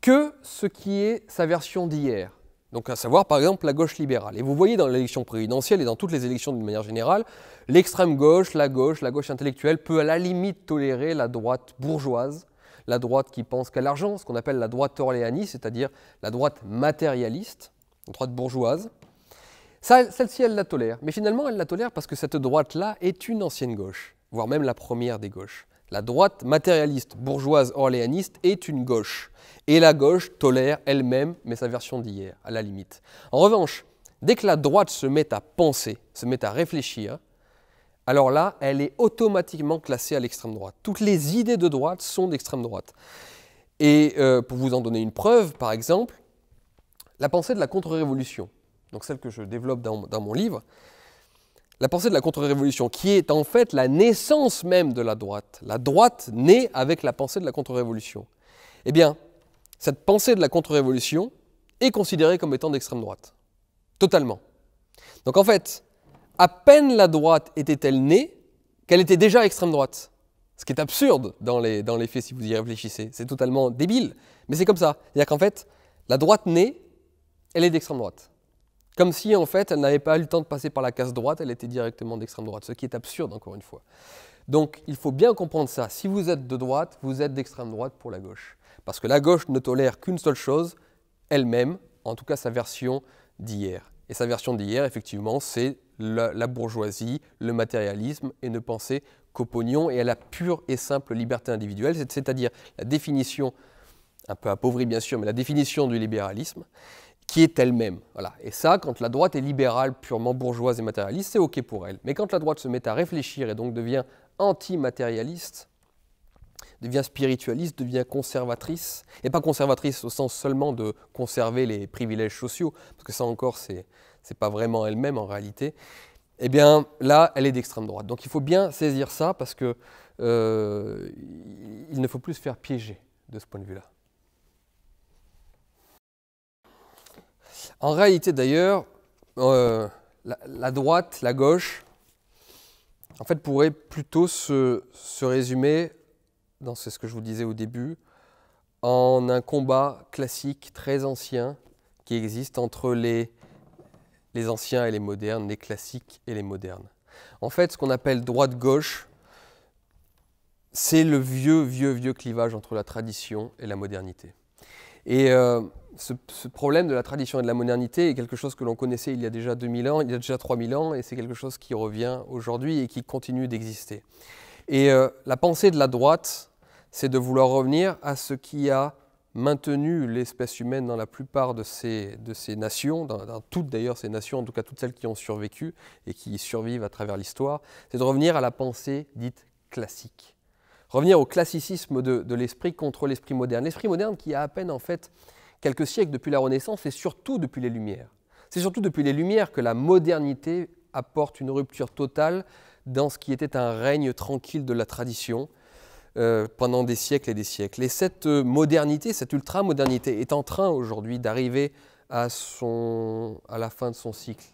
que ce qui est sa version d'hier, donc à savoir par exemple la gauche libérale. Et vous voyez dans l'élection présidentielle et dans toutes les élections d'une manière générale, l'extrême gauche, la gauche, la gauche intellectuelle peut à la limite tolérer la droite bourgeoise, la droite qui pense qu'à l'argent, ce qu'on appelle la droite orléaniste, c'est-à-dire la droite matérialiste, la droite bourgeoise. Celle-ci, elle la tolère. Mais finalement, elle la tolère parce que cette droite-là est une ancienne gauche, voire même la première des gauches. La droite matérialiste bourgeoise orléaniste est une gauche. Et la gauche tolère elle-même, mais sa version d'hier, à la limite. En revanche, dès que la droite se met à penser, se met à réfléchir, alors là, elle est automatiquement classée à l'extrême droite. Toutes les idées de droite sont d'extrême droite. Et euh, pour vous en donner une preuve, par exemple, la pensée de la contre-révolution, donc celle que je développe dans mon livre, la pensée de la contre-révolution, qui est en fait la naissance même de la droite. La droite née avec la pensée de la contre-révolution. Eh bien, cette pensée de la contre-révolution est considérée comme étant d'extrême droite. Totalement. Donc en fait, à peine la droite était-elle née, qu'elle était déjà extrême droite. Ce qui est absurde dans les, dans les faits si vous y réfléchissez. C'est totalement débile. Mais c'est comme ça. C'est-à-dire qu'en fait, la droite née, elle est d'extrême droite. Comme si, en fait, elle n'avait pas eu le temps de passer par la case droite, elle était directement d'extrême droite, ce qui est absurde, encore une fois. Donc, il faut bien comprendre ça. Si vous êtes de droite, vous êtes d'extrême droite pour la gauche. Parce que la gauche ne tolère qu'une seule chose, elle-même, en tout cas sa version d'hier. Et sa version d'hier, effectivement, c'est la, bourgeoisie, le matérialisme, et ne penser qu'au pognon et à la pure et simple liberté individuelle, c'est-à-dire la définition, un peu appauvrie bien sûr, mais la définition du libéralisme qui est elle-même. Voilà. Et ça, quand la droite est libérale, purement bourgeoise et matérialiste, c'est OK pour elle. Mais quand la droite se met à réfléchir et donc devient anti-matérialiste, devient spiritualiste, devient conservatrice, et pas conservatrice au sens seulement de conserver les privilèges sociaux, parce que ça encore, c'est n'est pas vraiment elle-même en réalité, eh bien là, elle est d'extrême droite. Donc il faut bien saisir ça, parce que euh, il ne faut plus se faire piéger de ce point de vue-là. En réalité, d'ailleurs, euh, la, droite, la gauche, en fait, pourrait plutôt se, résumer, c'est ce que je vous disais au début, en un combat classique très ancien qui existe entre les, les anciens et les modernes, les classiques et les modernes. En fait, ce qu'on appelle droite-gauche, c'est le vieux, vieux, vieux clivage entre la tradition et la modernité. Et euh, ce, problème de la tradition et de la modernité est quelque chose que l'on connaissait il y a déjà 2000 ans, il y a déjà 3000 ans, et c'est quelque chose qui revient aujourd'hui et qui continue d'exister. Et euh, la pensée de la droite, c'est de vouloir revenir à ce qui a maintenu l'espèce humaine dans la plupart de ces, nations, dans, dans toutes d'ailleurs ces nations, en tout cas toutes celles qui ont survécu et qui survivent à travers l'histoire, c'est de revenir à la pensée dite classique revenir au classicisme de, l'esprit contre l'esprit moderne. L'esprit moderne qui a à peine en fait quelques siècles depuis la Renaissance et surtout depuis les Lumières. C'est surtout depuis les Lumières que la modernité apporte une rupture totale dans ce qui était un règne tranquille de la tradition euh, pendant des siècles et des siècles. Et cette euh, modernité, cette ultra-modernité est en train aujourd'hui d'arriver à, son, à la fin de son cycle.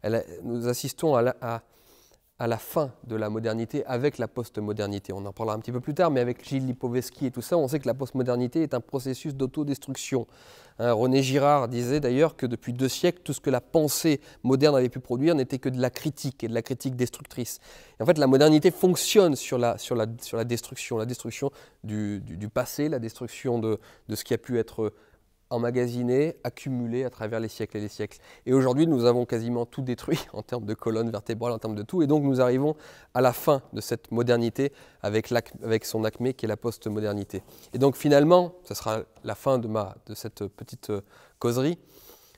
Elle nous assistons à, à à la fin de la modernité avec la postmodernité. On en parlera un petit peu plus tard, mais avec Gilles Lipovetsky et tout ça, on sait que la postmodernité est un processus d'autodestruction. Hein, René Girard disait d'ailleurs que depuis deux siècles, tout ce que la pensée moderne avait pu produire n'était que de la critique et de la critique destructrice. en fait, la modernité fonctionne sur la, sur la, sur la destruction, la destruction du, passé, la destruction de, de ce qui a pu être emmagasinés, accumulé à travers les siècles et les siècles. Et aujourd'hui, nous avons quasiment tout détruit en termes de colonnes vertébrales, en termes de tout. Et donc, nous arrivons à la fin de cette modernité avec, son acmé qui est la postmodernité. Et donc, finalement, ce sera la fin de, cette petite euh, causerie.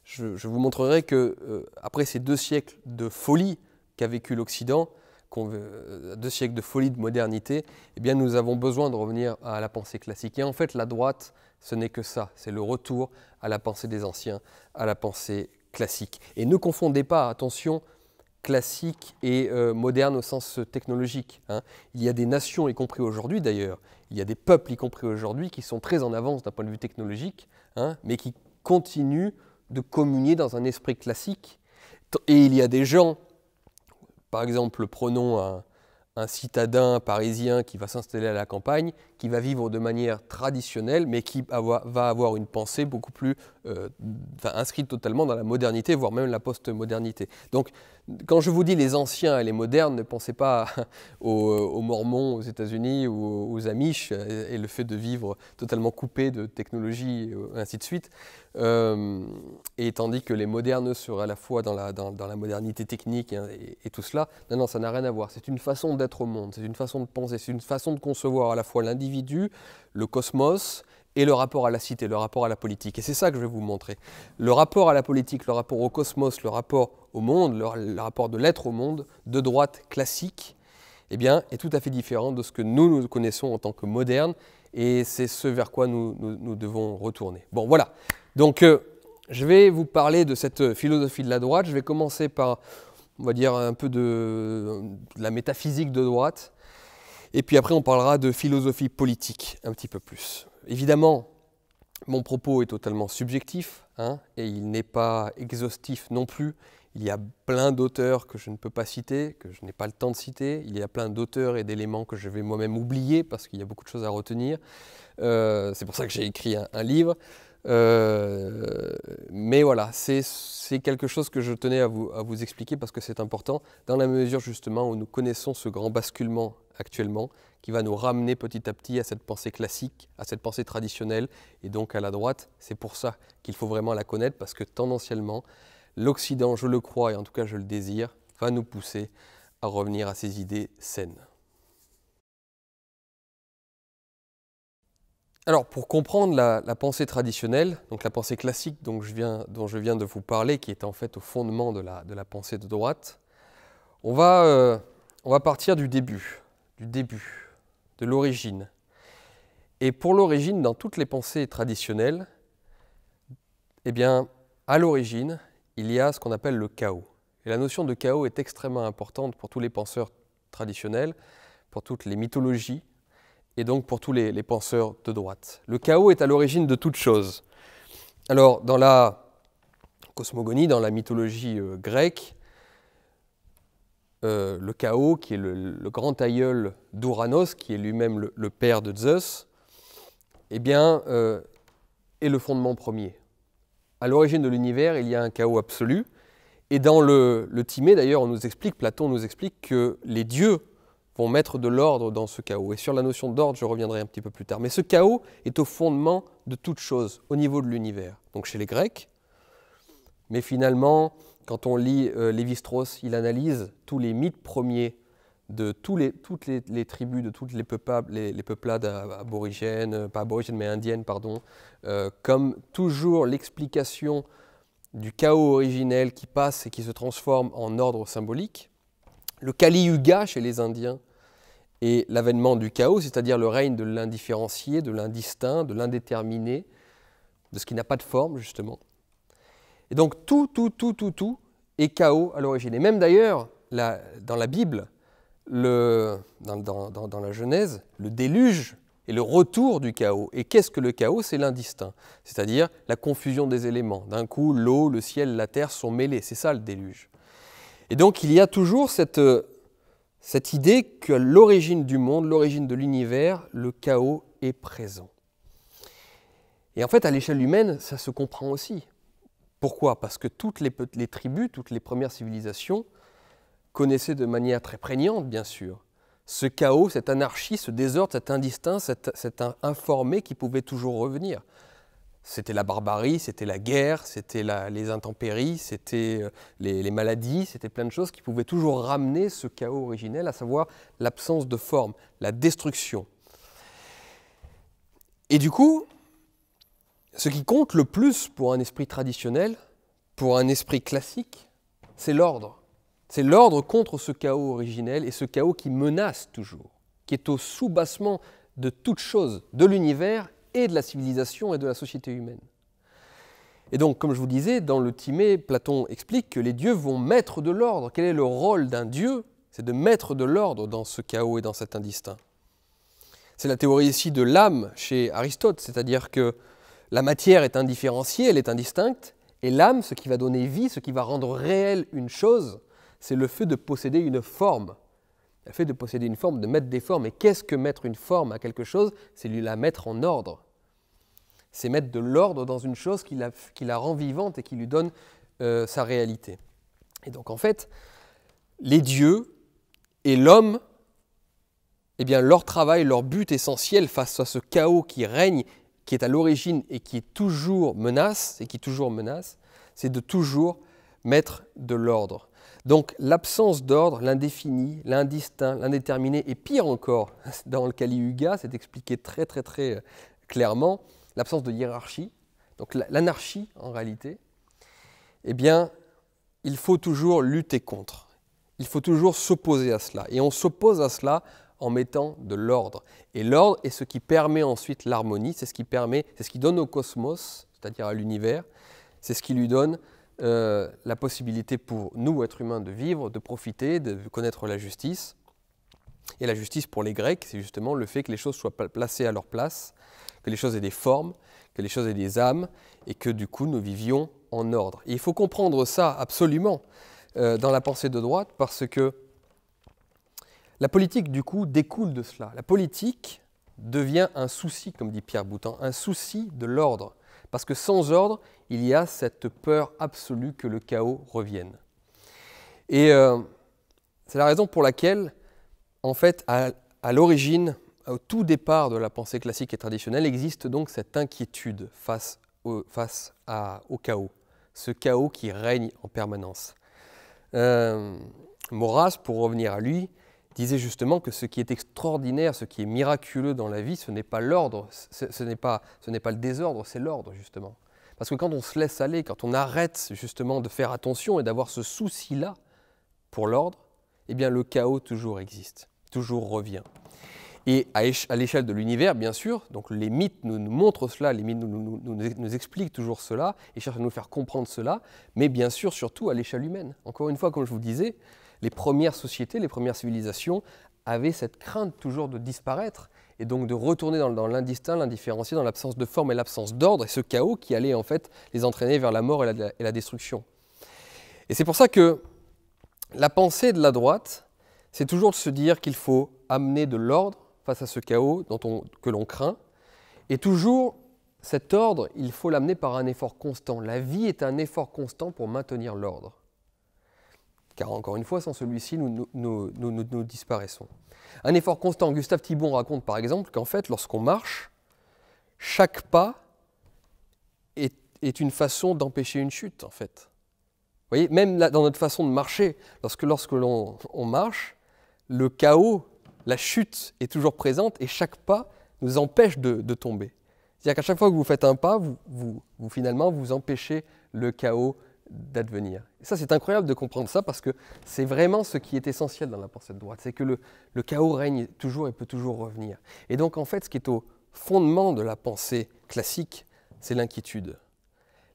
Je, vous montrerai que, euh, après ces deux siècles de folie qu'a vécu l'Occident, euh, deux siècles de folie de modernité, eh bien nous avons besoin de revenir à la pensée classique. Et en fait, la droite ce n'est que ça, c'est le retour à la pensée des anciens, à la pensée classique. Et ne confondez pas, attention, classique et euh, moderne au sens euh, technologique. Hein. Il y a des nations, y compris aujourd'hui d'ailleurs, il y a des peuples, y compris aujourd'hui, qui sont très en avance d'un point de vue technologique, hein, mais qui continuent de communier dans un esprit classique. Et il y a des gens, par exemple, prenons un, un citadin parisien qui va s'installer à la campagne, qui va vivre de manière traditionnelle, mais qui va avoir une pensée beaucoup plus euh, inscrite totalement dans la modernité, voire même la post-modernité. Donc, quand je vous dis les anciens et les modernes, ne pensez pas aux, Mormons aux États-Unis ou aux Amish euh, et le fait de vivre totalement coupé de technologie, euh, ainsi de suite. Euh, et tandis que les modernes seraient à la fois dans la, dans la modernité technique et, tout cela, non, non, ça n'a rien à voir. C'est une façon d'être au monde, c'est une façon de penser, c'est une façon de concevoir à la fois l'individu, le cosmos et le rapport à la cité, le rapport à la politique. Et c'est ça que je vais vous montrer. Le rapport à la politique, le rapport au cosmos, le rapport au monde, le, rapport de l'être au monde, de droite classique, eh bien, est tout à fait différent de ce que nous, nous connaissons en tant que modernes. Et c'est ce vers quoi nous devons retourner. Bon, voilà. Donc, euh, je vais vous parler de cette euh, philosophie de la droite. Je vais commencer par, on va dire, un peu de, la métaphysique de droite. Et puis après, on parlera de philosophie politique un petit peu plus. Évidemment, mon propos est totalement subjectif hein, et il n'est pas exhaustif non plus. Il y a plein d'auteurs que je ne peux pas citer, que je n'ai pas le temps de citer. Il y a plein d'auteurs et d'éléments que je vais moi-même oublier parce qu'il y a beaucoup de choses à retenir. Euh, c'est pour ça que j'ai écrit un livre. Euh, mais voilà, c'est quelque chose que je tenais à vous expliquer parce que c'est important, dans la mesure justement où nous connaissons ce grand basculement actuellement qui va nous ramener petit à petit à cette pensée classique, à cette pensée traditionnelle et donc à la droite. C'est pour ça qu'il faut vraiment la connaître parce que tendanciellement, l'Occident, je le crois et en tout cas je le désire, va nous pousser à revenir à ces idées saines. Alors, pour comprendre la, pensée traditionnelle, donc la pensée classique dont je, viens, je viens de vous parler, qui est en fait au fondement de la, pensée de droite, on va, euh, on va partir du début, du début, de l'origine. Et pour l'origine, dans toutes les pensées traditionnelles, eh bien, à l'origine, il y a ce qu'on appelle le chaos. Et la notion de chaos est extrêmement importante pour tous les penseurs traditionnels, pour toutes les mythologies, et donc pour tous les, penseurs de droite. Le chaos est à l'origine de toute chose. Alors, dans la cosmogonie, dans la mythologie euh, grecque, euh, le chaos, qui est le, grand aïeul d'Ouranos, qui est lui-même le, père de Zeus, eh bien, euh, est le fondement premier. À l'origine de l'univers, il y a un chaos absolu. Et dans le, le Timée, d'ailleurs, on nous explique, Platon nous explique que les dieux vont mettre de l'ordre dans ce chaos. Et sur la notion d'ordre, je reviendrai un petit peu plus tard. Mais ce chaos est au fondement de toute chose, au niveau de l'univers. Donc chez les Grecs, mais finalement, quand on lit euh, Lévi-Strauss, il analyse tous les mythes premiers de toutes les, tribus, de toutes les, peuplades, aborigènes, euh, pas aborigènes mais indiennes, pardon, euh, comme toujours l'explication du chaos originel qui passe et qui se transforme en ordre symbolique le Kali Yuga chez les Indiens et l'avènement du chaos, c'est-à-dire le règne de l'indifférencié, de l'indistinct, de l'indéterminé, de ce qui n'a pas de forme justement. Et donc tout, tout, tout, tout, tout est chaos à l'origine. Et même d'ailleurs, dans la Bible, dans, dans, la Genèse, le déluge est le retour du chaos. Et qu'est-ce que le chaos C'est l'indistinct, c'est-à-dire la confusion des éléments. D'un coup, l'eau, le ciel, la terre sont mêlés. C'est ça le déluge. Et donc il y a toujours euh, cette, idée que l'origine du monde, l'origine de l'univers, le chaos est présent. Et en fait, à l'échelle humaine, ça se comprend aussi. Pourquoi Parce que toutes les, tribus, toutes les premières civilisations connaissaient de manière très prégnante, bien sûr, ce chaos, cette anarchie, ce désordre, cet indistinct, cet informé qui pouvait toujours revenir. C'était la barbarie, c'était la guerre, c'était les intempéries, c'était euh, les, maladies, c'était plein de choses qui pouvaient toujours ramener ce chaos originel, à savoir l'absence de forme, la destruction. Et du coup, ce qui compte le plus pour un esprit traditionnel, pour un esprit classique, c'est l'ordre. C'est l'ordre contre ce chaos originel et ce chaos qui menace toujours, qui est au soubassement de toute chose, de l'univers et de la civilisation et de la société humaine. Et donc, comme je vous disais, dans le Timée, Platon explique que les dieux vont mettre de l'ordre. Quel est le rôle d'un dieu C'est de mettre de l'ordre dans ce chaos et dans cet indistinct. C'est la théorie ici de l'âme chez Aristote, c'est-à-dire que la matière est indifférenciée, elle est indistincte, et l'âme, ce qui va donner vie, ce qui va rendre réelle une chose, c'est le fait de posséder une forme le fait de posséder une forme, de mettre des formes. Et qu'est-ce que mettre une forme à quelque chose C'est lui la mettre en ordre. C'est mettre de l'ordre dans une chose qui la, rend vivante et qui lui donne euh, sa réalité. Et donc en fait, les dieux et l'homme, eh bien leur travail, leur but essentiel face à ce chaos qui règne, qui est à l'origine et qui est toujours menace, et qui toujours menace, c'est de toujours mettre de l'ordre. Donc l'absence d'ordre, l'indéfini, l'indistinct, l'indéterminé, et pire encore, dans le Kali Yuga, c'est expliqué très très très euh, clairement, l'absence de hiérarchie, donc l'anarchie en réalité, eh bien, il faut toujours lutter contre. Il faut toujours s'opposer à cela. Et on s'oppose à cela en mettant de l'ordre. Et l'ordre est ce qui permet ensuite l'harmonie, c'est ce qui permet, c'est ce qui donne au cosmos, c'est-à-dire à l'univers, c'est ce qui lui donne euh, la possibilité pour nous, êtres humains, de vivre, de profiter, de connaître la justice. Et la justice pour les Grecs, c'est justement le fait que les choses soient placées à leur place, que les choses aient des formes, que les choses aient des âmes, et que du coup nous vivions en ordre. il faut comprendre ça absolument euh, dans la pensée de droite, parce que la politique, du coup, découle de cela. La politique devient un souci, comme dit Pierre Boutin, un souci de l'ordre. Parce que sans ordre, il y a cette peur absolue que le chaos revienne. Et euh, c'est la raison pour laquelle, en fait, à, l'origine, au tout départ de la pensée classique et traditionnelle, existe donc cette inquiétude face au, chaos, ce chaos qui règne en permanence. Euh, Maurras, pour revenir à lui, disait justement que ce qui est extraordinaire, ce qui est miraculeux dans la vie, ce n'est pas l'ordre, ce, ce n'est pas, le désordre, c'est l'ordre justement. Parce que quand on se laisse aller, quand on arrête justement de faire attention et d'avoir ce souci-là pour l'ordre, eh bien le chaos toujours existe, toujours revient. Et à l'échelle de l'univers, bien sûr, donc les mythes nous, montrent cela, les mythes nous, nous, nous, expliquent toujours cela et cherchent à nous faire comprendre cela, mais bien sûr, surtout à l'échelle humaine. Encore une fois, comme je vous disais, les premières sociétés, les premières civilisations avaient cette crainte toujours de disparaître et donc de retourner dans, l'indistinct, l'indifférencié, dans l'absence de forme et l'absence d'ordre, et ce chaos qui allait en fait les entraîner vers la mort et la, destruction. Et c'est pour ça que la pensée de la droite, c'est toujours de se dire qu'il faut amener de l'ordre face à ce chaos que l'on craint, et toujours cet ordre, il faut l'amener par un effort constant. La vie est un effort constant pour maintenir l'ordre car encore une fois, sans celui-ci, nous, nous, disparaissons. Un effort constant. Gustave Thibon raconte par exemple qu'en fait, lorsqu'on marche, chaque pas est, une façon d'empêcher une chute, en fait. Vous voyez, même dans notre façon de marcher, lorsque, lorsque l'on marche, le chaos, la chute est toujours présente et chaque pas nous empêche de, tomber. C'est-à-dire qu'à chaque fois que vous faites un pas, vous, vous finalement vous empêchez le chaos d'advenir. ça, c'est incroyable de comprendre ça parce que c'est vraiment ce qui est essentiel dans la pensée de droite, c'est que le, le, chaos règne toujours et peut toujours revenir. Et donc, en fait, ce qui est au fondement de la pensée classique, c'est l'inquiétude.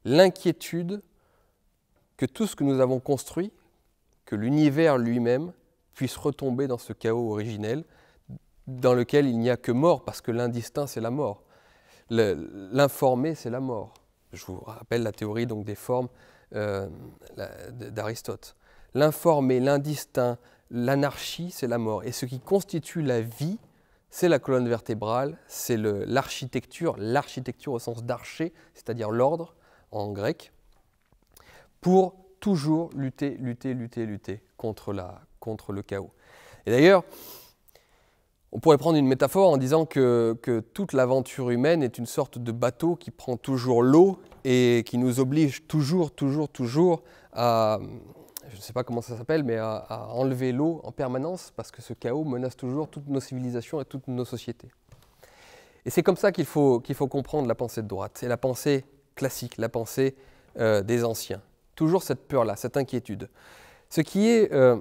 L'inquiétude que tout ce que nous avons construit, que l'univers lui-même, puisse retomber dans ce chaos originel dans lequel il n'y a que mort, parce que l'indistinct, c'est la mort. L'informé, c'est la mort. Je vous rappelle la théorie donc, des formes euh, d'Aristote. L'informe et l'indistinct, l'anarchie, c'est la mort. Et ce qui constitue la vie, c'est la colonne vertébrale, c'est l'architecture, l'architecture au sens d'archer, c'est-à-dire l'ordre en grec, pour toujours lutter, lutter, lutter, lutter contre, la, contre le chaos. Et d'ailleurs, on pourrait prendre une métaphore en disant que toute l'aventure humaine est une sorte de bateau qui prend toujours l'eau et qui nous oblige toujours, toujours, toujours à, je ne sais pas comment ça s'appelle, mais à, enlever l'eau en permanence parce que ce chaos menace toujours toutes nos civilisations et toutes nos sociétés. Et c'est comme ça qu'il faut, qu'il faut comprendre la pensée de droite, c'est la pensée classique, la pensée euh, des anciens. Toujours cette peur-là, cette inquiétude. Ce qui est euh,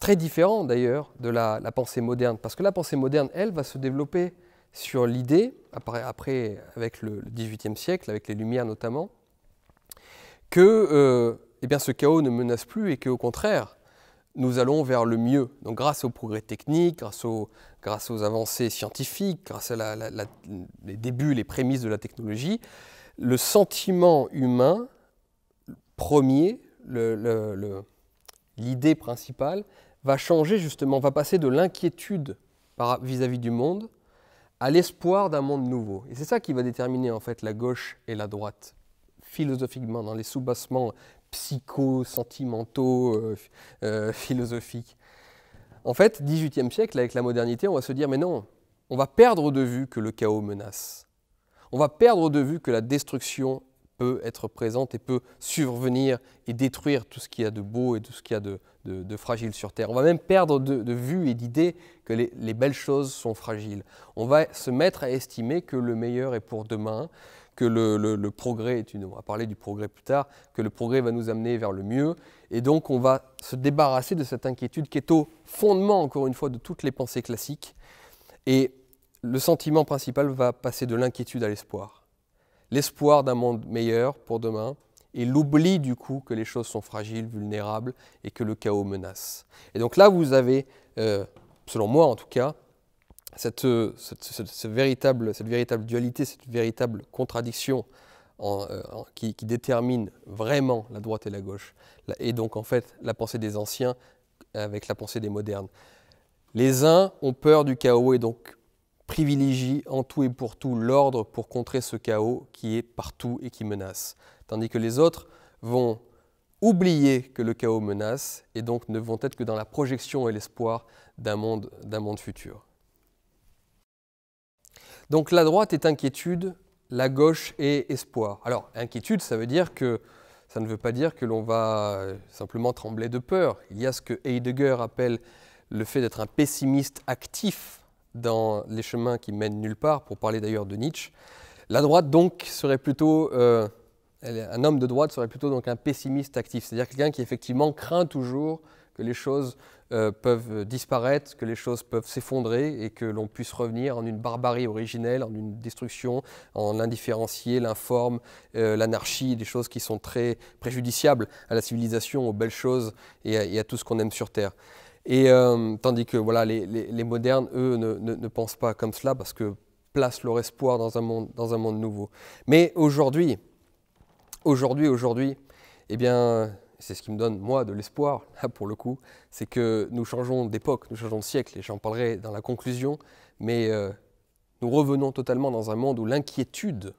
très différent d'ailleurs de la, pensée moderne, parce que la pensée moderne, elle, va se développer sur l'idée, après, avec le XVIIIe siècle, avec les Lumières notamment, que euh, eh bien, ce chaos ne menace plus et qu'au contraire, nous allons vers le mieux. Donc grâce aux progrès techniques, grâce aux, grâce aux avancées scientifiques, grâce à la, les débuts, les prémices de la technologie, le sentiment humain premier, l'idée principale, va changer justement, va passer de l'inquiétude vis à -vis du monde à l'espoir d'un monde nouveau. Et c'est ça qui va déterminer en fait la gauche et la droite, philosophiquement, dans les soubassements psycho-sentimentaux, euh, euh, philosophiques. En fait, 18e siècle, avec la modernité, on va se dire, mais non, on va perdre de vue que le chaos menace. On va perdre de vue que la destruction peut être présente et peut survenir et détruire tout ce qu'il y a de beau et tout ce qu'il y a de, fragile sur Terre. On va même perdre de, vue et d'idée que les, belles choses sont fragiles. On va se mettre à estimer que le meilleur est pour demain, que le, progrès, une, on va parler du progrès plus tard, que le progrès va nous amener vers le mieux. Et donc on va se débarrasser de cette inquiétude qui est au fondement, encore une fois, de toutes les pensées classiques. Et le sentiment principal va passer de l'inquiétude à l'espoir l'espoir d'un monde meilleur pour demain et l'oubli du coup que les choses sont fragiles, vulnérables et que le chaos menace. Et donc là, vous avez, euh, selon moi en tout cas, cette, euh, véritable, cette véritable dualité, cette véritable contradiction euh, qui, détermine vraiment la droite et la gauche, et donc en fait la pensée des anciens avec la pensée des modernes. Les uns ont peur du chaos et donc privilégie en tout et pour tout l'ordre pour contrer ce chaos qui est partout et qui menace, tandis que les autres vont oublier que le chaos menace et donc ne vont être que dans la projection et l'espoir d'un monde, monde futur. Donc la droite est inquiétude, la gauche est espoir. Alors inquiétude, ça veut dire que ça ne veut pas dire que l'on va euh, simplement trembler de peur. Il y a ce que Heidegger appelle le fait d'être un pessimiste actif, dans les chemins qui mènent nulle part, pour parler d'ailleurs de Nietzsche. La droite, donc, serait plutôt. Euh, un homme de droite serait plutôt donc un pessimiste actif, c'est-à-dire quelqu'un qui effectivement craint toujours que les choses euh, peuvent disparaître, que les choses peuvent s'effondrer et que l'on puisse revenir en une barbarie originelle, en une destruction, en l'indifférencié, l'informe, euh, l'anarchie, des choses qui sont très préjudiciables à la civilisation, aux belles choses et à tout ce qu'on aime sur Terre. Et euh, tandis que voilà, les, modernes, eux, ne, pensent pas comme cela parce que placent leur espoir dans un monde, nouveau. Mais aujourd'hui, aujourd'hui, aujourd'hui, eh bien, c'est ce qui me donne, moi, de l'espoir, pour le coup, c'est que nous changeons d'époque, nous changeons de siècle, et j'en parlerai dans la conclusion, mais euh, nous revenons totalement dans un monde où l'inquiétude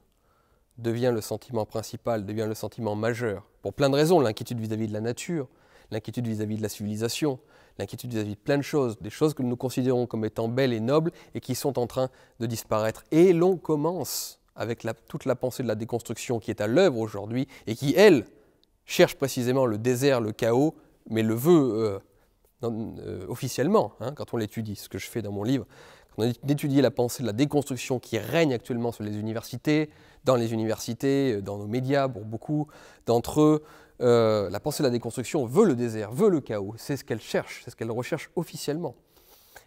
devient le sentiment principal, devient le sentiment majeur, pour plein de raisons, l'inquiétude vis-à-vis de la nature, l'inquiétude vis-à-vis de la civilisation, l'inquiétude vis-à-vis de plein de choses, des choses que nous considérons comme étant belles et nobles et qui sont en train de disparaître. Et l'on commence avec toute la pensée de la déconstruction qui est à l'œuvre aujourd'hui et qui, elle, cherche précisément le désert, le chaos, mais le veut euh, euh, officiellement, hein, quand on l'étudie, ce que je fais dans mon livre, quand on étudie la pensée de la déconstruction qui règne actuellement sur les universités, dans les universités, euh, dans nos médias pour beaucoup d'entre eux, euh, la pensée de la déconstruction veut le désert, veut le chaos, c'est ce qu'elle cherche, c'est ce qu'elle recherche officiellement.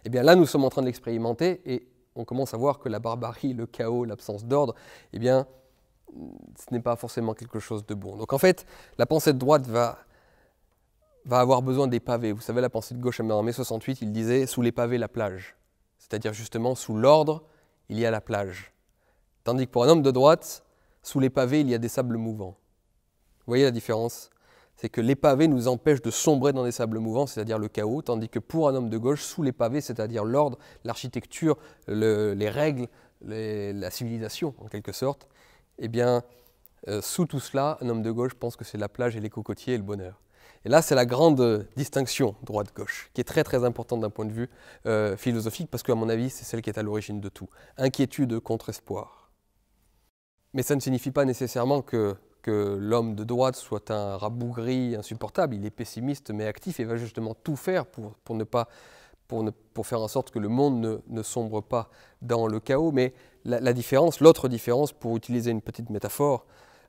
Et eh bien là, nous sommes en train de l'expérimenter et on commence à voir que la barbarie, le chaos, l'absence d'ordre, eh bien, ce n'est pas forcément quelque chose de bon. Donc en fait, la pensée de droite va, va avoir besoin des pavés. Vous savez, la pensée de gauche en mai 68, il disait sous les pavés, la plage. C'est-à-dire justement, sous l'ordre, il y a la plage. Tandis que pour un homme de droite, sous les pavés, il y a des sables mouvants. Vous voyez la différence C'est que les pavés nous empêchent de sombrer dans des sables mouvants, c'est-à-dire le chaos, tandis que pour un homme de gauche, sous les pavés, c'est-à-dire l'ordre, l'architecture, les règles, la civilisation en quelque sorte, eh bien, euh, sous tout cela, un homme de gauche pense que c'est la plage et les cocotiers et le bonheur. Et là, c'est la grande distinction droite-gauche, qui est très très importante d'un point de vue euh, philosophique, parce qu'à mon avis, c'est celle qui est à l'origine de tout. Inquiétude contre espoir. Mais ça ne signifie pas nécessairement que que l'homme de droite soit un rabougri insupportable. Il est pessimiste mais actif et va justement tout faire pour, pour ne pas pour, ne, pour, faire en sorte que le monde ne, sombre pas dans le chaos. Mais la, différence, l'autre différence, pour utiliser une petite métaphore,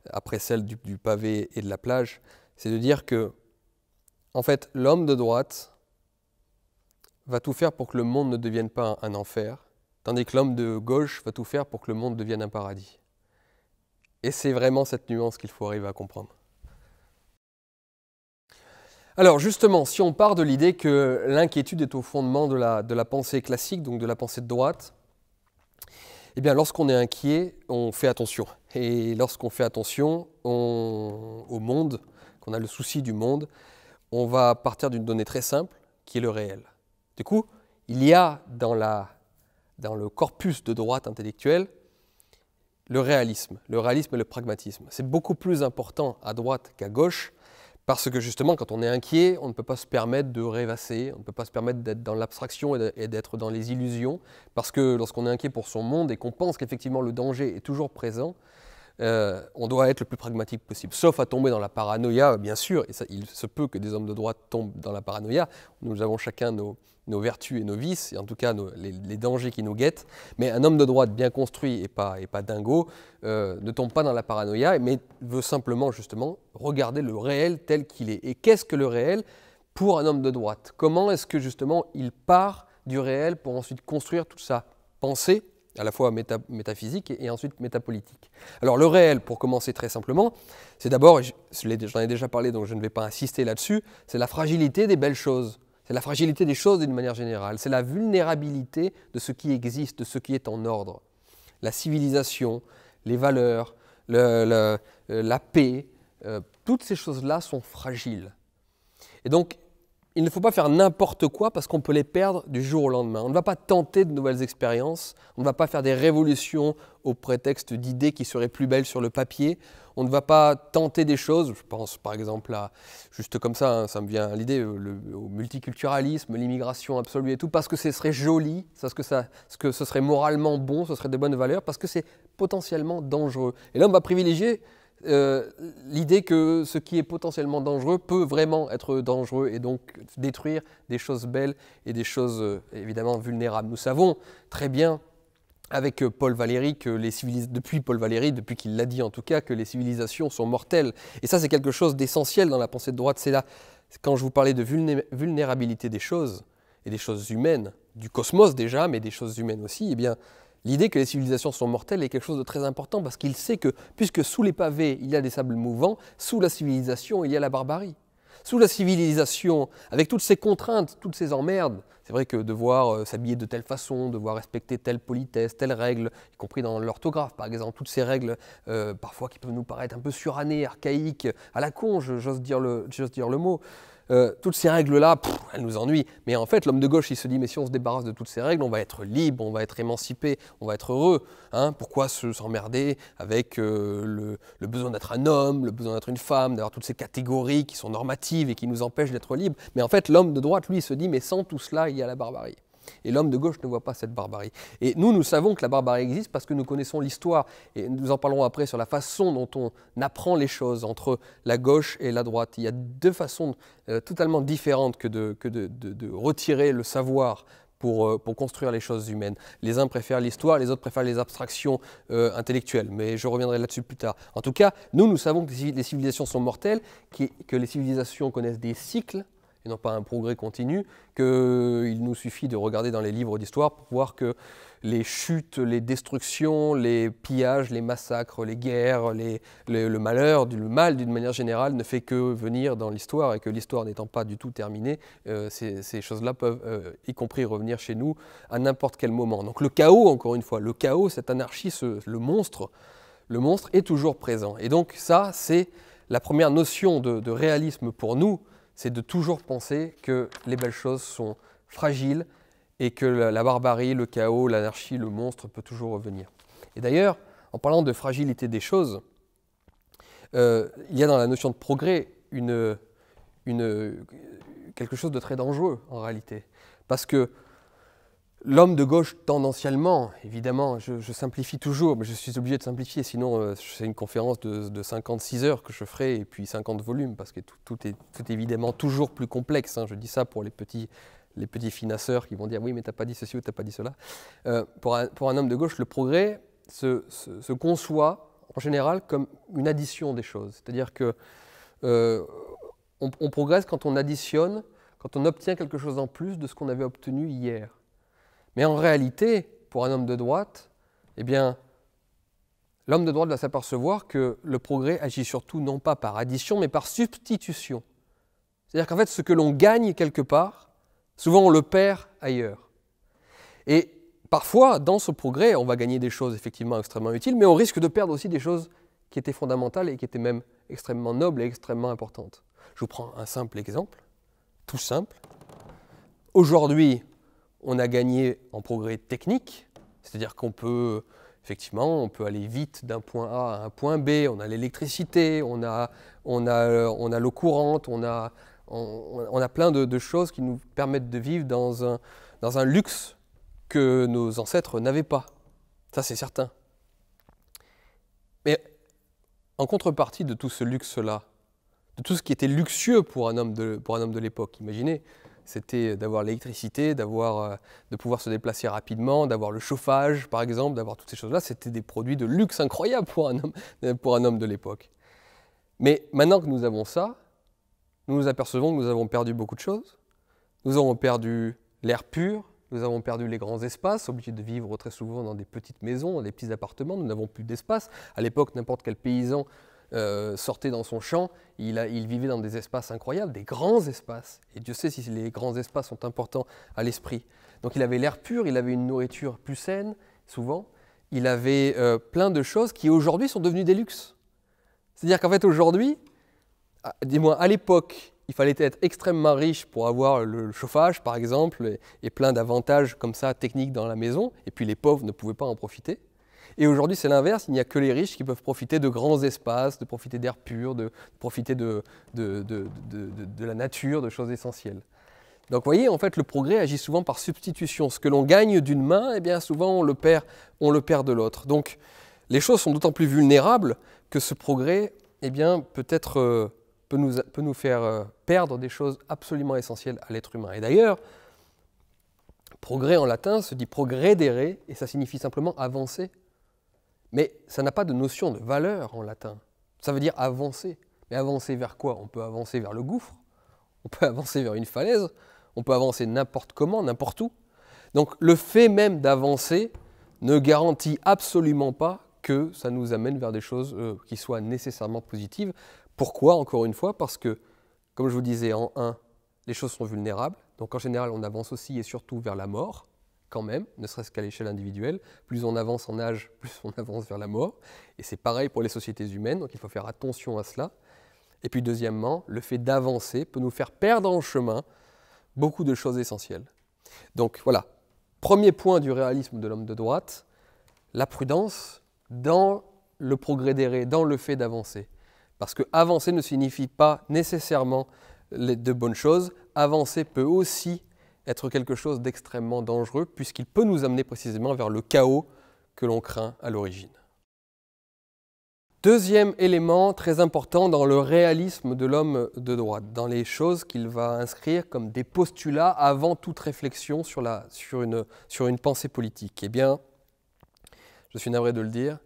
après celle du, pavé et de la plage, c'est de dire que, en fait, l'homme de droite va tout faire pour que le monde ne devienne pas un enfer, tandis que l'homme de gauche va tout faire pour que le monde devienne un paradis. Et c'est vraiment cette nuance qu'il faut arriver à comprendre. Alors justement, si on part de l'idée que l'inquiétude est au fondement de la, pensée classique, donc de la pensée de droite, eh bien lorsqu'on est inquiet, on fait attention. Et lorsqu'on fait attention au monde, qu'on a le souci du monde, on va partir d'une donnée très simple, qui est le réel. Du coup, il y a dans, la, dans le corpus de droite intellectuelle le réalisme, le réalisme et le pragmatisme. C'est beaucoup plus important à droite qu'à gauche, parce que justement, quand on est inquiet, on ne peut pas se permettre de rêvasser, on ne peut pas se permettre d'être dans l'abstraction et d'être dans les illusions, parce que lorsqu'on est inquiet pour son monde et qu'on pense qu'effectivement le danger est toujours présent, euh, on doit être le plus pragmatique possible, sauf à tomber dans la paranoïa, bien sûr, et ça, il se peut que des hommes de droite tombent dans la paranoïa, nous avons chacun nos, nos vertus et nos vices, et en tout cas les, dangers qui nous guettent. Mais un homme de droite bien construit et pas, et pas dingo euh, ne tombe pas dans la paranoïa, mais veut simplement justement regarder le réel tel qu'il est. Et qu'est-ce que le réel pour un homme de droite Comment est-ce que justement il part du réel pour ensuite construire toute sa pensée à la fois métaphysique et ensuite métapolitique. Alors le réel, pour commencer très simplement, c'est d'abord, j'en ai déjà parlé donc je ne vais pas insister là-dessus, c'est la fragilité des belles choses. C'est la fragilité des choses d'une manière générale, c'est la vulnérabilité de ce qui existe, de ce qui est en ordre. La civilisation, les valeurs, euh, la paix, euh, toutes ces choses-là sont fragiles. Et donc, il ne faut pas faire n'importe quoi parce qu'on peut les perdre du jour au lendemain. On ne va pas tenter de nouvelles expériences, on ne va pas faire des révolutions au prétexte d'idées qui seraient plus belles sur le papier, on ne va pas tenter des choses. Je pense par exemple à, juste comme ça, hein, ça me vient à l'idée, euh, au multiculturalisme, l'immigration absolue et tout, parce que ce serait joli, parce que, ça, que ce serait moralement bon, ce serait de bonnes valeurs, parce que c'est potentiellement dangereux. Et là, on va privilégier euh, l'idée que ce qui est potentiellement dangereux peut vraiment être dangereux et donc détruire des choses belles et des choses euh, évidemment vulnérables. Nous savons très bien avec euh, Paul Valéry que les depuis Paul Valéry, depuis qu'il l'a dit en tout cas, que les civilisations sont mortelles. Et ça, c'est quelque chose d'essentiel dans la pensée de droite. C'est là, quand je vous parlais de vulnérabilité des choses et des choses humaines, du cosmos déjà, mais des choses humaines aussi, eh bien, l'idée que les civilisations sont mortelles est quelque chose de très important parce qu'il sait que, puisque sous les pavés, il y a des sables mouvants, sous la civilisation, il y a la barbarie sous la civilisation, avec toutes ces contraintes, toutes ces emmerdes, c'est vrai que devoir euh, s'habiller de telle façon, devoir respecter telle politesse, telle règle, y compris dans l'orthographe par exemple, toutes ces règles euh, parfois qui peuvent nous paraître un peu surannées, archaïques, à la con, j'ose dire, dire le mot, euh, toutes ces règles-là, elles nous ennuient. Mais en fait, l'homme de gauche, il se dit, mais si on se débarrasse de toutes ces règles, on va être libre, on va être émancipé, on va être heureux. Hein Pourquoi s'emmerder avec euh, le, le, besoin d'être un homme, le besoin d'être une femme, d'avoir toutes ces catégories qui sont normatives et qui nous empêchent d'être libres Mais en fait, l'homme de droite, lui, il se dit, mais sans tout cela, il y a la barbarie. Et l'homme de gauche ne voit pas cette barbarie. Et nous, nous savons que la barbarie existe parce que nous connaissons l'histoire, et nous en parlerons après sur la façon dont on apprend les choses entre la gauche et la droite. Il y a deux façons euh, totalement différentes que, de, retirer le savoir euh, pour, construire les choses humaines. Les uns préfèrent l'histoire, les autres préfèrent les abstractions euh, intellectuelles, mais je reviendrai là-dessus plus tard. En tout cas, nous, nous savons que les civilisations sont mortelles, que les civilisations connaissent des cycles, et non pas un progrès continu, qu'il nous suffit de regarder dans les livres d'histoire pour voir que les chutes, les destructions, les pillages, les massacres, les guerres, le malheur, le mal d'une manière générale ne fait que venir dans l'histoire et que l'histoire n'étant pas du tout terminée, euh, ces, choses-là peuvent euh, y compris revenir chez nous à n'importe quel moment. Donc le chaos, encore une fois, le chaos, cette anarchie, le monstre, le monstre est toujours présent. Et donc ça, c'est la première notion de réalisme pour nous c'est de toujours penser que les belles choses sont fragiles et que la, barbarie, le chaos, l'anarchie, le monstre peut toujours revenir. Et d'ailleurs, en parlant de fragilité des choses, euh, il y a dans la notion de progrès quelque chose de très dangereux en réalité. Parce que L'homme de gauche tendanciellement, évidemment, je, simplifie toujours, mais je suis obligé de simplifier, sinon euh, c'est une conférence de, 56 heures que je ferai et puis 50 volumes, parce que tout, est, tout est évidemment toujours plus complexe. Hein. je dis ça pour les petits, les petits qui vont dire oui, mais t'as pas dit ceci ou t'as pas dit cela. Euh, pour, un, pour, un, homme de gauche, le progrès se, conçoit en général comme une addition des choses, c'est-à-dire que euh, on progresse quand on additionne, quand on obtient quelque chose en plus de ce qu'on avait obtenu hier. Mais en réalité, pour un homme de droite, eh bien, l'homme de droite doit s'apercevoir que le progrès agit surtout non pas par addition, mais par substitution. C'est-à-dire qu'en fait, ce que l'on gagne quelque part, souvent on le perd ailleurs. Et parfois, dans ce progrès, on va gagner des choses effectivement extrêmement utiles, mais on risque de perdre aussi des choses qui étaient fondamentales et qui étaient même extrêmement nobles et extrêmement importantes. Je vous prends un simple exemple, tout simple. Aujourd'hui, on a gagné en progrès technique, c'est-à-dire qu'on peut effectivement, on peut aller vite d'un point A à un point B, on a l'électricité, on a, l'eau courante, on a, plein de, choses qui nous permettent de vivre dans un, luxe que nos ancêtres n'avaient pas. Ça, c'est certain. Mais en contrepartie de tout ce luxe-là, de tout ce qui était luxueux pour homme pour un homme de l'époque, imaginez, c'était d'avoir l'électricité, d'avoir, euh, de pouvoir se déplacer rapidement, d'avoir le chauffage par exemple, d'avoir toutes ces choses-là. C'était des produits de luxe incroyables pour un homme, pour un homme de l'époque. Mais maintenant que nous avons ça, nous nous apercevons que nous avons perdu beaucoup de choses. Nous avons perdu l'air pur, nous avons perdu les grands espaces, obligés de vivre très souvent dans des petites maisons, dans des petits appartements, nous n'avons plus d'espace. À l'époque, n'importe quel paysan euh, sortait dans son champ, il, vivait dans des espaces incroyables, des grands espaces. Et Dieu sait si les grands espaces sont importants à l'esprit. Donc il avait l'air pur, il avait une nourriture plus saine, souvent. Il avait euh, plein de choses qui aujourd'hui sont devenues des luxes. C'est-à-dire qu'en fait aujourd'hui, ah, dis-moi, à l'époque, il fallait être extrêmement riche pour avoir le chauffage, par exemple, et, et plein d'avantages comme ça techniques dans la maison, et puis les pauvres ne pouvaient pas en profiter. Et aujourd'hui, c'est l'inverse. Il n'y a que les riches qui peuvent profiter de grands espaces, de profiter d'air pur, de profiter de, de, de, de, la nature, de choses essentielles. Donc, vous voyez, en fait, le progrès agit souvent par substitution. Ce que l'on gagne d'une main, eh bien, souvent, on le perd, on le perd de l'autre. Donc, les choses sont d'autant plus vulnérables que ce progrès, eh bien, peut-être euh, peut, nous, peut nous faire euh, perdre des choses absolument essentielles à l'être humain. Et d'ailleurs, progrès en latin se dit progredere et ça signifie simplement avancer, mais ça n'a pas de notion de valeur en latin. Ça veut dire avancer. Mais avancer vers quoi On peut avancer vers le gouffre, on peut avancer vers une falaise, on peut avancer n'importe comment, n'importe où. Donc le fait même d'avancer ne garantit absolument pas que ça nous amène vers des choses euh, qui soient nécessairement positives. Pourquoi Encore une fois, parce que, comme je vous disais en 1, les choses sont vulnérables. Donc en général, on avance aussi et surtout vers la mort quand même, ne serait-ce qu'à l'échelle individuelle. Plus on avance en âge, plus on avance vers la mort. Et c'est pareil pour les sociétés humaines, donc il faut faire attention à cela. Et puis deuxièmement, le fait d'avancer peut nous faire perdre en chemin beaucoup de choses essentielles. Donc voilà, premier point du réalisme de l'homme de droite, la prudence dans le progrès des dans le fait d'avancer. Parce que avancer ne signifie pas nécessairement de bonnes choses, avancer peut aussi être quelque chose d'extrêmement dangereux puisqu'il peut nous amener précisément vers le chaos que l'on craint à l'origine. Deuxième élément très important dans le réalisme de l'homme de droite, dans les choses qu'il va inscrire comme des postulats avant toute réflexion sur, la, sur, une, sur une pensée politique, eh bien, je suis navré de le dire,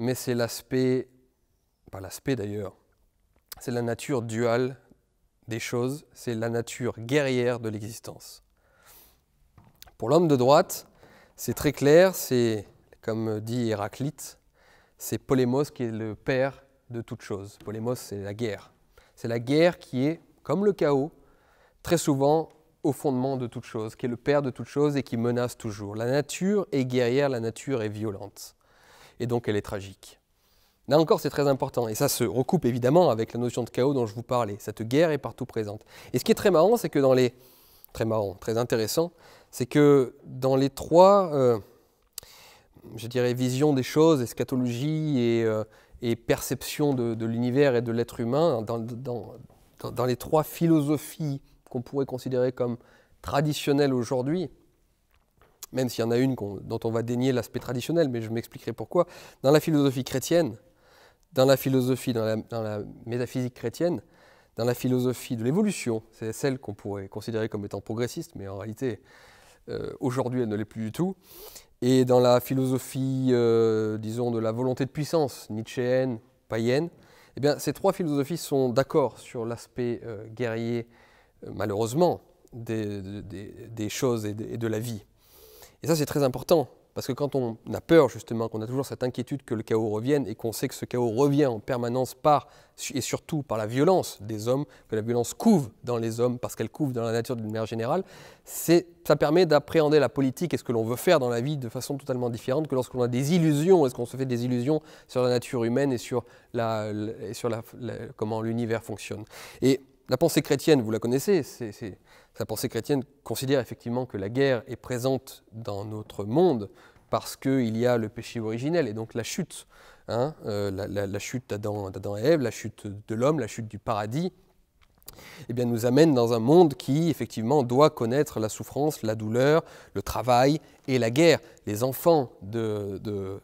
mais c'est l'aspect, pas l'aspect d'ailleurs, c'est la nature duale des choses, c'est la nature guerrière de l'existence. Pour l'homme de droite, c'est très clair, c'est, comme dit Héraclite, c'est Polémos qui est le père de toute chose. Polémos, c'est la guerre. C'est la guerre qui est, comme le chaos, très souvent au fondement de toute chose, qui est le père de toute chose et qui menace toujours. La nature est guerrière, la nature est violente. Et donc elle est tragique. Là encore, c'est très important. Et ça se recoupe évidemment avec la notion de chaos dont je vous parlais. Cette guerre est partout présente. Et ce qui est très marrant, c'est que dans les... Très marrant, très intéressant, c'est que dans les trois, euh, je dirais, visions des choses, eschatologie et, euh, perception de, l'univers et de l'être humain, dans les trois philosophies qu'on pourrait considérer comme traditionnelles aujourd'hui, même s'il y en a une dont on va dénier l'aspect traditionnel, mais je m'expliquerai pourquoi, dans la philosophie chrétienne, dans la philosophie, dans la, métaphysique chrétienne, dans la philosophie de l'évolution, c'est celle qu'on pourrait considérer comme étant progressiste, mais en réalité, euh, aujourd'hui, elle ne l'est plus du tout, et dans la philosophie, euh, disons, de la volonté de puissance, nietzschéenne, païenne, eh bien, ces trois philosophies sont d'accord sur l'aspect euh, guerrier, malheureusement, des, choses et de la vie. Et ça, c'est très important parce que quand on a peur, justement, qu'on a toujours cette inquiétude que le chaos revienne et qu'on sait que ce chaos revient en permanence par, et surtout par la violence des hommes, que la violence couve dans les hommes parce qu'elle couve dans la nature d'une manière générale, ça permet d'appréhender la politique et ce que l'on veut faire dans la vie de façon totalement différente que lorsqu'on a des illusions, est-ce qu'on se fait des illusions sur la nature humaine et sur, la, et sur la, comment l'univers fonctionne. Et la pensée chrétienne, vous la connaissez, c'est, la pensée chrétienne considère effectivement que la guerre est présente dans notre monde parce qu'il y a le péché originel et donc la chute, hein, euh, la, chute d'Adam, et Ève, la chute de l'homme, la chute du paradis, eh bien, nous amène dans un monde qui effectivement doit connaître la souffrance, la douleur, le travail et la guerre. Les enfants de, de,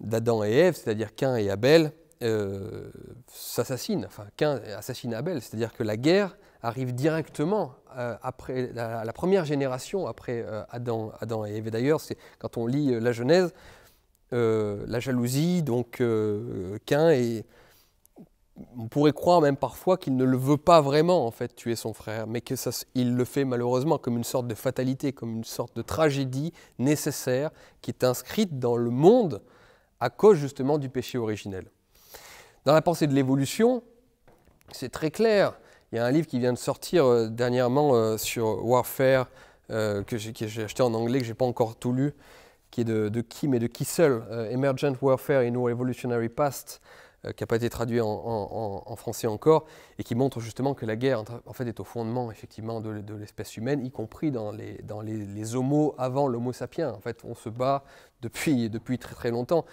d'Adam et Ève, c'est-à-dire Cain et Abel, euh, s'assassine, enfin qu'un assassine Abel, c'est-à-dire que la guerre arrive directement euh, après la, première génération après euh, Adam, Adam et eve D'ailleurs, c'est quand on lit la Genèse, la jalousie, donc qu'un et on pourrait croire même parfois qu'il ne le veut pas vraiment en fait tuer son frère, mais que ça, il le fait malheureusement comme une sorte de fatalité, comme une sorte de tragédie nécessaire qui est inscrite dans le monde à cause justement du péché originel. Dans la pensée de l'évolution, c'est très clair. Il y a un livre qui vient de sortir euh, dernièrement euh, sur Warfare, euh, que j'ai acheté en anglais, que je n'ai pas encore tout lu, qui est de, de qui, mais de Kissel, « seul, Emergent Warfare in Our Evolutionary Past, qui n'a pas été traduit en, français encore, et qui montre justement que la guerre en fait, est au fondement effectivement de, l'espèce humaine, y compris dans les, dans homos avant l'homo sapiens. En fait, on se bat depuis, depuis très très longtemps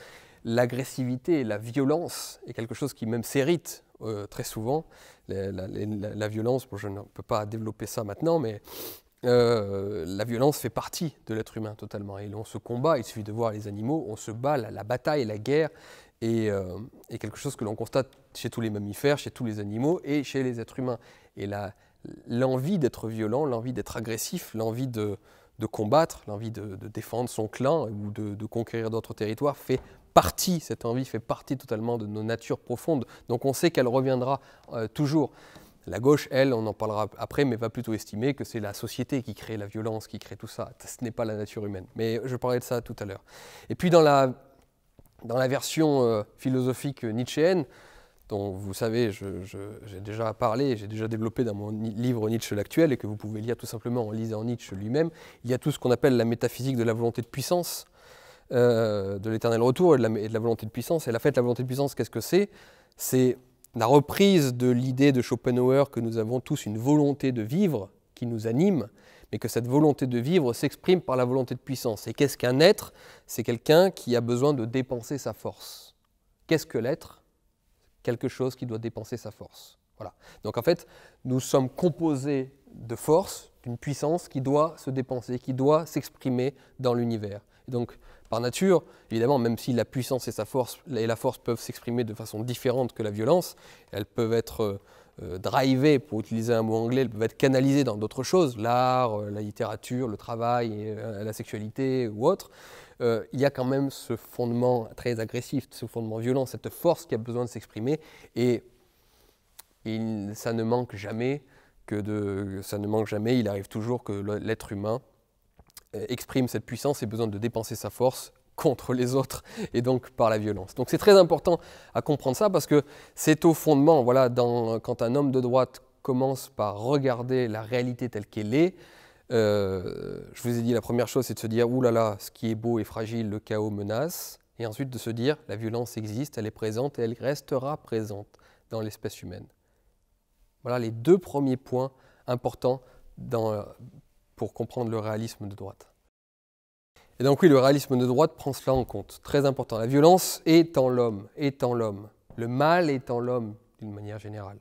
l'agressivité, la violence est quelque chose qui même s'hérite euh, très souvent. La, violence, bon, je ne peux pas développer ça maintenant, mais euh, la violence fait partie de l'être humain totalement. Et on se combat, il suffit de voir les animaux, on se bat, la, bataille, la guerre euh, est, quelque chose que l'on constate chez tous les mammifères, chez tous les animaux et chez les êtres humains. Et l'envie d'être violent, l'envie d'être agressif, l'envie de, combattre, l'envie de, de, défendre son clan ou de, de conquérir d'autres territoires fait partie, cette envie fait partie totalement de nos natures profondes, donc on sait qu'elle reviendra euh, toujours. La gauche, elle, on en parlera après, mais va plutôt estimer que c'est la société qui crée la violence, qui crée tout ça. Ce n'est pas la nature humaine. Mais je parlais de ça tout à l'heure. Et puis dans la, dans la version euh, philosophique nietzschéenne, dont vous savez, j'ai déjà parlé, j'ai déjà développé dans mon livre Nietzsche l'actuel, et que vous pouvez lire tout simplement en lisant Nietzsche lui-même, il y a tout ce qu'on appelle la métaphysique de la volonté de puissance, euh, de l'éternel retour et de, la, volonté de puissance. Et la fête de la volonté de puissance, qu'est-ce que c'est C'est la reprise de l'idée de Schopenhauer que nous avons tous une volonté de vivre qui nous anime, mais que cette volonté de vivre s'exprime par la volonté de puissance. Et qu'est-ce qu'un être C'est quelqu'un qui a besoin de dépenser sa force. Qu'est-ce que l'être Quelque chose qui doit dépenser sa force. Voilà. Donc en fait, nous sommes composés de force, d'une puissance qui doit se dépenser, qui doit s'exprimer dans l'univers. Donc par nature, évidemment, même si la puissance et, sa force, et la force peuvent s'exprimer de façon différente que la violence, elles peuvent être euh, euh, drivées, pour utiliser un mot anglais, elles peuvent être canalisées dans d'autres choses, l'art, euh, la littérature, le travail, la sexualité ou autre. il y a quand même ce fondement très agressif, ce fondement violent, cette force qui a besoin de s'exprimer, et ça ne manque jamais que de, ça ne manque jamais. Il arrive toujours que l'être humain euh, exprime cette puissance et besoin de dépenser sa force contre les autres et donc par la violence. Donc c'est très important à comprendre ça parce que c'est au fondement, voilà, dans, quand un homme de droite commence par regarder la réalité telle qu'elle est, euh, je vous ai dit la première chose c'est de se dire oulala, là là, ce qui est beau est fragile, le chaos menace, et ensuite de se dire la violence existe, elle est présente et elle restera présente dans l'espèce humaine. Voilà les deux premiers points importants dans, pour comprendre le réalisme de droite. Et donc oui, le réalisme de droite prend cela en compte, très important. La violence est en l'homme, est en l'homme. Le mal est en l'homme, d'une manière générale.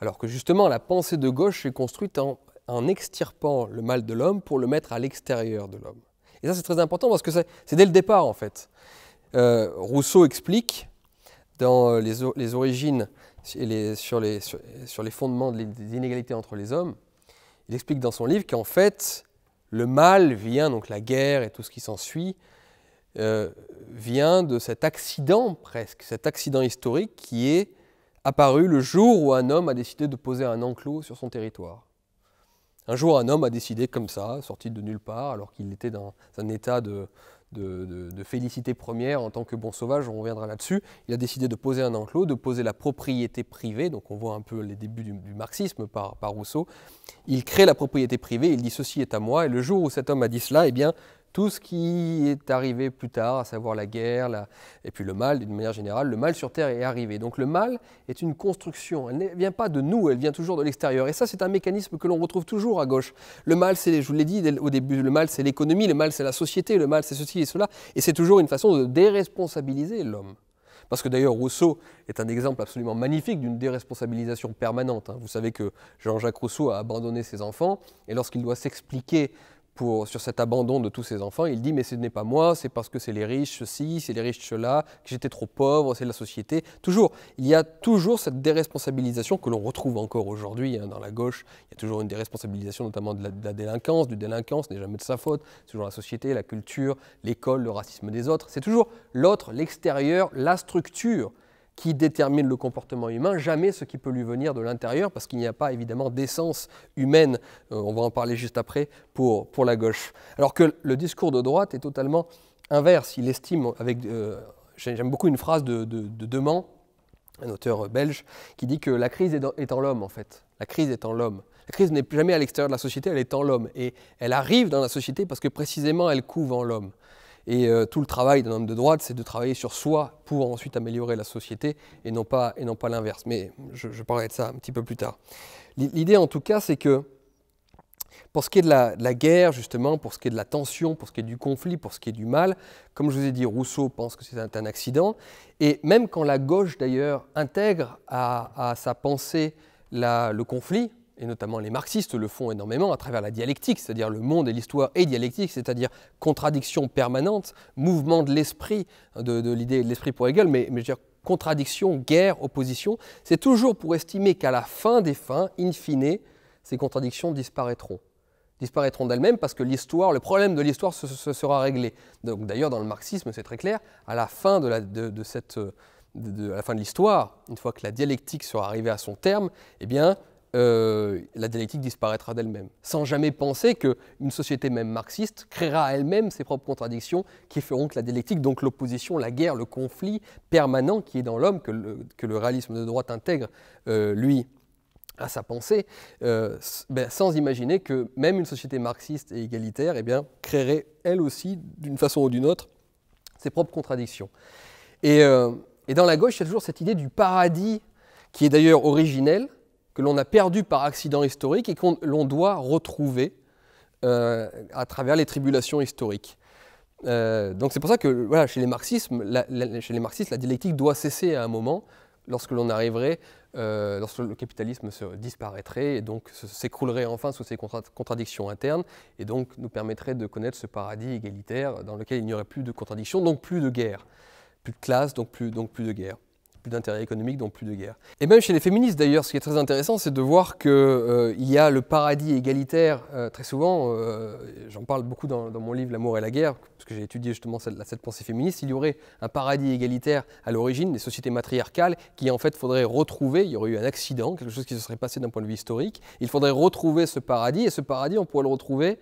Alors que justement, la pensée de gauche est construite en, extirpant le mal de l'homme pour le mettre à l'extérieur de l'homme. Et ça, c'est très important parce que c'est dès le départ, en fait. Euh, Rousseau explique dans euh, les, origines et sur les fondements des inégalités entre les hommes il explique dans son livre qu'en fait, le mal vient, donc la guerre et tout ce qui s'ensuit, euh, vient de cet accident presque, cet accident historique qui est apparu le jour où un homme a décidé de poser un enclos sur son territoire. Un jour, un homme a décidé comme ça, sorti de nulle part, alors qu'il était dans un état de, de, félicité première en tant que bon sauvage, on reviendra là-dessus. Il a décidé de poser un enclos, de poser la propriété privée, donc on voit un peu les débuts du, marxisme par, par, Rousseau. Il crée la propriété privée, il dit ceci est à moi, et le jour où cet homme a dit cela, eh bien, tout ce qui est arrivé plus tard, à savoir la guerre, et puis le mal, d'une manière générale, le mal sur Terre est arrivé. Donc le mal est une construction, elle ne vient pas de nous, elle vient toujours de l'extérieur. Et ça, c'est un mécanisme que l'on retrouve toujours à gauche. Le mal, c'est, je vous l'ai dit au début, le mal, c'est l'économie, le mal, c'est la société, le mal, c'est ceci et cela. Et c'est toujours une façon de déresponsabiliser l'homme. Parce que d'ailleurs, Rousseau est un exemple absolument magnifique d'une déresponsabilisation permanente. Hein. Vous savez que Jean-Jacques Rousseau a abandonné ses enfants, et lorsqu'il doit s'expliquer sur cet abandon de tous ses enfants, il dit mais ce n'est pas moi, c'est parce que c'est les riches ceci, c'est les riches cela, que j'étais trop pauvre, c'est la société. Toujours, il y a toujours cette déresponsabilisation que l'on retrouve encore aujourd'hui hein, dans la gauche. Il y a toujours une déresponsabilisation notamment de la, délinquance, du délinquance, ce n'est jamais de sa faute. C'est toujours la société, la culture, l'école, le racisme des autres. C'est toujours l'autre, l'extérieur, la structure qui détermine le comportement humain, jamais ce qui peut lui venir de l'intérieur, parce qu'il n'y a pas évidemment d'essence humaine, euh, on va en parler juste après, pour, pour la gauche. Alors que le discours de droite est totalement inverse. Il estime, avec, euh, j'aime beaucoup une phrase de, de, de Demand, un auteur belge, qui dit que la crise est, en l'homme, en fait. La crise est en l'homme. La crise n'est jamais à l'extérieur de la société, elle est en l'homme. Et elle arrive dans la société parce que précisément elle couvre en l'homme. Et euh, tout le travail d'un homme de droite, c'est de travailler sur soi pour ensuite améliorer la société et non pas, et non pas l'inverse. Mais je, parlerai de ça un petit peu plus tard. L'idée en tout cas, c'est que pour ce qui est de la, guerre, justement, pour ce qui est de la tension, pour ce qui est du conflit, pour ce qui est du mal, comme je vous ai dit, Rousseau pense que c'est un, accident. Et même quand la gauche, d'ailleurs, intègre à, sa pensée le conflit, et notamment les marxistes le font énormément à travers la dialectique, c'est-à-dire le monde et l'histoire est dialectique, c'est-à-dire contradiction permanente, mouvement de l'esprit, hein, de, l'idée de l'esprit pour Hegel, mais, mais je veux dire contradiction, guerre, opposition, c'est toujours pour estimer qu'à la fin des fins, in fine, ces contradictions disparaîtront disparaîtront d'elles-mêmes parce que l'histoire, le problème de l'histoire se, sera réglé. Donc d'ailleurs dans le marxisme c'est très clair, à la fin de, la, de, cette à la fin de l'histoire, une fois que la dialectique sera arrivée à son terme, eh bien euh, la dialectique disparaîtra d'elle-même, sans jamais penser qu'une société même marxiste créera elle-même ses propres contradictions qui feront que la dialectique, donc l'opposition, la guerre, le conflit permanent qui est dans l'homme, que le, réalisme de droite intègre, euh, lui, à sa pensée, euh, ben, sans imaginer que même une société marxiste et égalitaire eh bien, créerait elle aussi, d'une façon ou d'une autre, ses propres contradictions. Et, et dans la gauche, il y a toujours cette idée du paradis, qui est d'ailleurs originelle, que l'on a perdu par accident historique et qu'on l'on doit retrouver euh, à travers les tribulations historiques. Euh, donc c'est pour ça que voilà, chez, les marxistes, la, chez les marxistes, la dialectique doit cesser à un moment lorsque l'on arriverait, euh, lorsque le capitalisme se disparaîtrait et donc s'écroulerait enfin sous ses contradictions internes et donc nous permettrait de connaître ce paradis égalitaire dans lequel il n'y aurait plus de contradictions, donc plus de guerre, plus de classe, donc plus, donc plus de guerre plus d'intérêt économique, donc plus de guerre. Et même chez les féministes d'ailleurs, ce qui est très intéressant, c'est de voir qu'il euh, il y a le paradis égalitaire euh, très souvent, euh, j'en parle beaucoup dans, mon livre L'amour et la guerre, parce que j'ai étudié justement cette, pensée féministe, il y aurait un paradis égalitaire à l'origine des sociétés matriarcales qui en fait faudrait retrouver, il y aurait eu un accident, quelque chose qui se serait passé d'un point de vue historique, il faudrait retrouver ce paradis, et ce paradis on pourrait le retrouver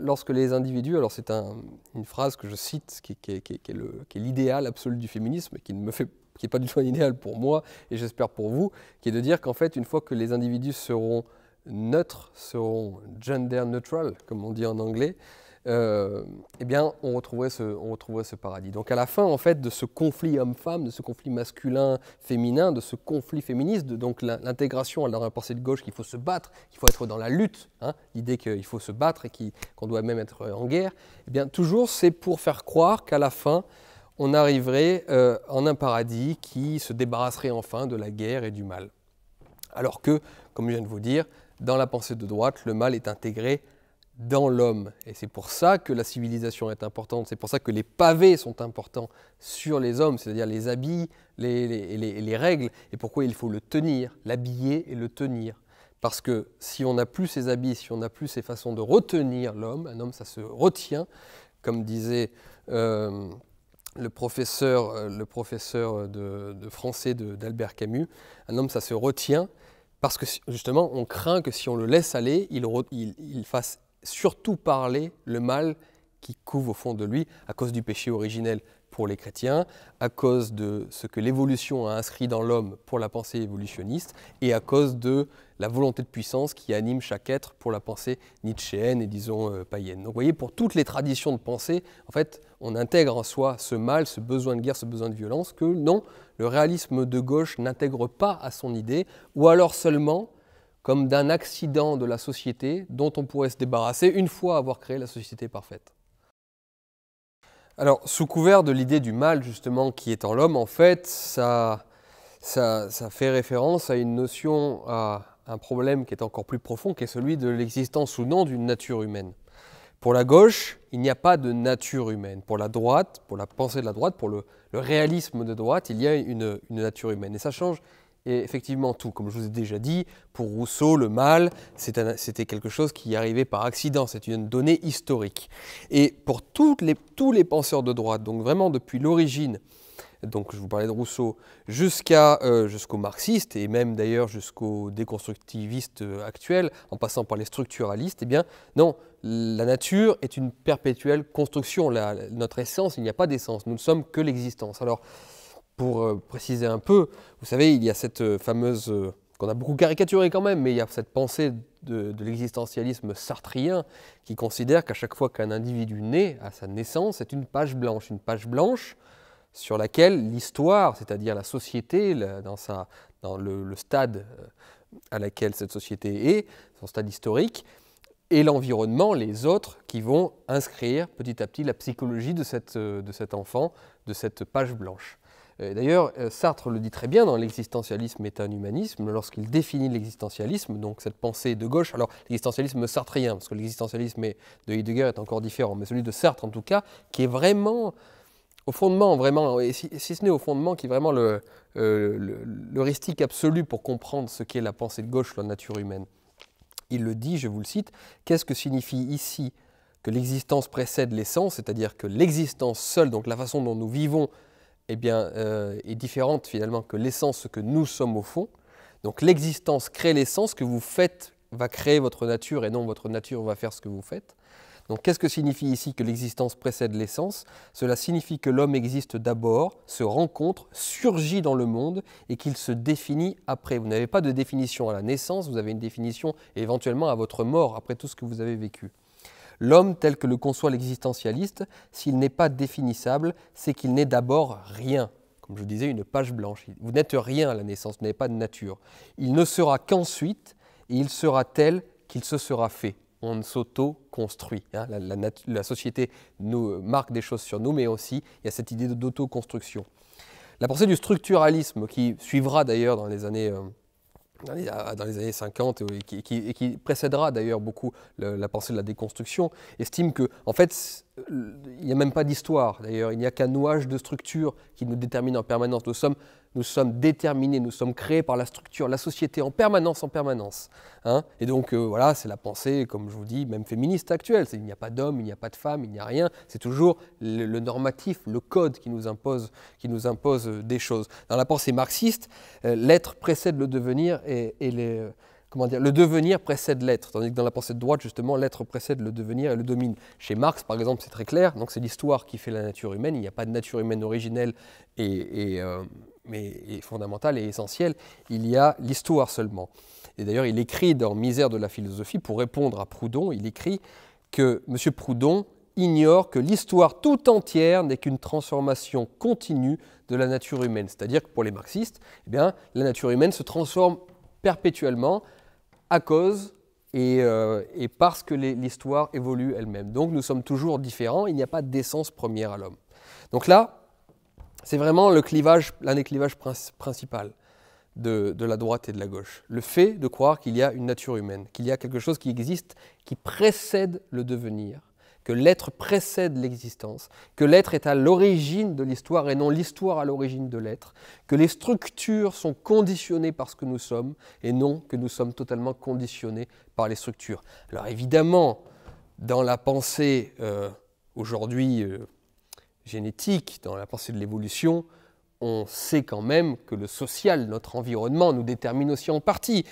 lorsque les individus, alors c'est une phrase que je cite, qui, est l'idéal absolu du féminisme, et qui ne me fait qui n'est pas du tout un idéal pour moi et j'espère pour vous, qui est de dire qu'en fait, une fois que les individus seront neutres, seront gender neutral, comme on dit en anglais, euh, eh bien, on retrouverait, ce, on retrouverait ce paradis. Donc, à la fin, en fait, de ce conflit homme-femme, de ce conflit masculin-féminin, de ce conflit féministe, donc l'intégration dans la pensée de gauche, qu'il faut se battre, qu'il faut être dans la lutte, hein, l'idée qu'il faut se battre et qu'on doit même être en guerre, eh bien, toujours, c'est pour faire croire qu'à la fin, on arriverait euh, en un paradis qui se débarrasserait enfin de la guerre et du mal. Alors que, comme je viens de vous dire, dans la pensée de droite, le mal est intégré dans l'homme. Et c'est pour ça que la civilisation est importante, c'est pour ça que les pavés sont importants sur les hommes, c'est-à-dire les habits, les, les, règles, et pourquoi il faut le tenir, l'habiller et le tenir. Parce que si on n'a plus ces habits, si on n'a plus ces façons de retenir l'homme, un homme ça se retient, comme disait... Euh, le professeur, euh, le professeur de, français d'Albert Camus, un homme, ça se retient, parce que justement, on craint que si on le laisse aller, il, il fasse surtout parler le mal qui couve au fond de lui à cause du péché originel pour les chrétiens, à cause de ce que l'évolution a inscrit dans l'homme pour la pensée évolutionniste et à cause de la volonté de puissance qui anime chaque être pour la pensée nietzschéenne et disons euh, païenne. Donc vous voyez, pour toutes les traditions de pensée, en fait, on intègre en soi ce mal, ce besoin de guerre, ce besoin de violence, que non, le réalisme de gauche n'intègre pas à son idée, ou alors seulement comme d'un accident de la société dont on pourrait se débarrasser une fois avoir créé la société parfaite. Alors, sous couvert de l'idée du mal justement qui est en l'homme, en fait, ça, ça, fait référence à une notion, à, un problème qui est encore plus profond, qui est celui de l'existence ou non d'une nature humaine. Pour la gauche, il n'y a pas de nature humaine. Pour la droite, pour la pensée de la droite, pour le, réalisme de droite, il y a une, nature humaine. Et ça change effectivement tout. Comme je vous ai déjà dit, pour Rousseau, le mal, c'était quelque chose qui arrivait par accident, c'est une donnée historique. Et pour toutes tous les penseurs de droite, donc vraiment depuis l'origine, donc je vous parlais de Rousseau, jusqu'à euh, jusqu'aux marxistes et même d'ailleurs jusqu'aux déconstructivistes euh, actuels, en passant par les structuralistes, eh bien non, la nature est une perpétuelle construction. La, notre essence, il n'y a pas d'essence, nous ne sommes que l'existence. Alors, pour euh, préciser un peu, vous savez, il y a cette fameuse, qu'on a beaucoup caricaturé quand même, mais il y a cette pensée de, de l'existentialisme sartrien qui considère qu'à chaque fois qu'un individu naît, à sa naissance, c'est une page blanche. Une page blanche sur laquelle l'histoire, c'est-à-dire la société, dans, dans le, stade euh, à laquelle cette société est, son stade historique, et l'environnement, les autres, qui vont inscrire petit à petit la psychologie de, cette, euh, de cet enfant, de cette page blanche. Euh, d'ailleurs, Sartre le dit très bien dans l'existentialisme est un humanisme, lorsqu'il définit l'existentialisme, donc cette pensée de gauche, alors l'existentialisme sartrien, parce que l'existentialisme de Heidegger est encore différent, mais celui de Sartre en tout cas, qui est vraiment au fondement vraiment, si, ce n'est au fondement qui est vraiment le, euh, absolu pour comprendre ce qu'est la pensée de gauche la nature humaine. Il le dit, je vous le cite, qu'est-ce que signifie ici que l'existence précède l'essence, c'est-à-dire que l'existence seule, donc la façon dont nous vivons, eh bien, euh, est différente finalement que l'essence, ce que nous sommes au fond. Donc l'existence crée l'essence, que vous faites va créer votre nature et non votre nature va faire ce que vous faites. Donc qu'est-ce que signifie ici que l'existence précède l'essence Cela signifie que l'homme existe d'abord, se rencontre, surgit dans le monde et qu'il se définit après. Vous n'avez pas de définition à la naissance, vous avez une définition éventuellement à votre mort, après tout ce que vous avez vécu. L'homme tel que le conçoit l'existentialiste, s'il n'est pas définissable, c'est qu'il n'est d'abord rien. Comme je disais, une page blanche. Vous n'êtes rien à la naissance, vous n'avez pas de nature. Il ne sera qu'ensuite, et il sera tel qu'il se sera fait on s'auto-construit. Hein. La, société nous euh, marque des choses sur nous, mais aussi il y a cette idée d'auto-construction. La pensée du structuralisme, qui suivra d'ailleurs dans les années... Euh, euh, dans les, années 50 et qui, précédera d'ailleurs beaucoup la pensée de la déconstruction, estime que, en fait, il n'y a même pas d'histoire d'ailleurs, il n'y a qu'un nouage de structures qui nous détermine en permanence. Nous sommes nous sommes déterminés, nous sommes créés par la structure, la société en permanence, en permanence. Hein. et donc euh, voilà, c'est la pensée, comme je vous dis, même féministe actuelle. Il n'y a pas d'homme, il n'y a pas de femme, il n'y a rien. C'est toujours le, normatif, le code qui nous impose, qui nous impose euh, des choses. Dans la pensée marxiste, euh, l'être précède le devenir et, et les comment dire, le devenir précède l'être, tandis que dans la pensée de droite, justement, l'être précède le devenir et le domine. Chez Marx, par exemple, c'est très clair, donc c'est l'histoire qui fait la nature humaine, il n'y a pas de nature humaine originelle et, euh, et fondamentale et essentielle, il y a l'histoire seulement. Et d'ailleurs, il écrit dans Misère de la philosophie, pour répondre à Proudhon, il écrit que M. Proudhon ignore que l'histoire tout entière n'est qu'une transformation continue de la nature humaine. C'est-à-dire que pour les marxistes, eh bien, la nature humaine se transforme perpétuellement à cause et, euh, parce que l'histoire évolue elle-même. Donc nous sommes toujours différents, il n'y a pas d'essence première à l'homme. Donc là, c'est vraiment le clivage, l'un des clivages principaux de, la droite et de la gauche. Le fait de croire qu'il y a une nature humaine, qu'il y a quelque chose qui existe, qui précède le devenir, que l'être précède l'existence, que l'être est à l'origine de l'histoire et non l'histoire à l'origine de l'être, que les structures sont conditionnées par ce que nous sommes et non que nous sommes totalement conditionnés par les structures. Alors évidemment, dans la pensée euh, aujourd'hui euh, génétique, dans la pensée de l'évolution, on sait quand même que le social, notre environnement, nous détermine aussi en partie.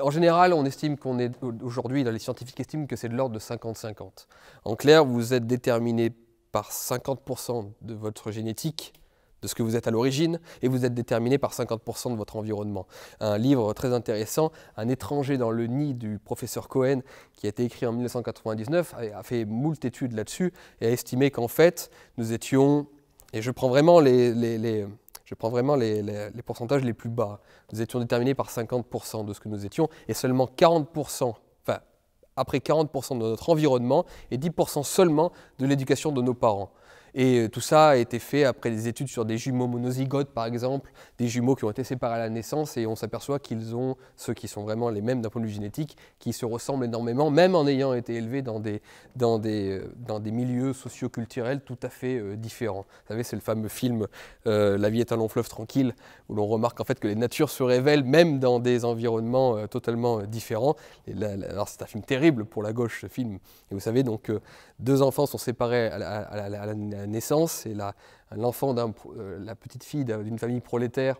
En général, on estime qu'on est aujourd'hui, les scientifiques estiment que c'est de l'ordre de 50-50. En clair, vous êtes déterminé par 50% de votre génétique, de ce que vous êtes à l'origine, et vous êtes déterminé par 50% de votre environnement. Un livre très intéressant, Un étranger dans le nid du professeur Cohen, qui a été écrit en 1999, a fait moult études là-dessus, et a estimé qu'en fait, nous étions et je prends vraiment les, pourcentages les plus bas. Nous étions déterminés par 50% de ce que nous étions et seulement 40%, enfin après 40% de notre environnement et 10% seulement de l'éducation de nos parents. Et euh, tout ça a été fait après des études sur des jumeaux monozygotes, par exemple, des jumeaux qui ont été séparés à la naissance, et on s'aperçoit qu'ils ont, ceux qui sont vraiment les mêmes d'un point de vue génétique, qui se ressemblent énormément, même en ayant été élevés dans des, dans des, euh, dans des milieux socioculturels tout à fait euh, différents. Vous savez, c'est le fameux film La vie est un long fleuve tranquille, où l'on remarque en fait que les natures se révèlent même dans des environnements totalement différents. alors c'est un film terrible pour la gauche, ce film. Et vous savez, donc, deux enfants sont séparés à la, à à la la naissance, là l'enfant la, euh, la petite fille d'une famille prolétaire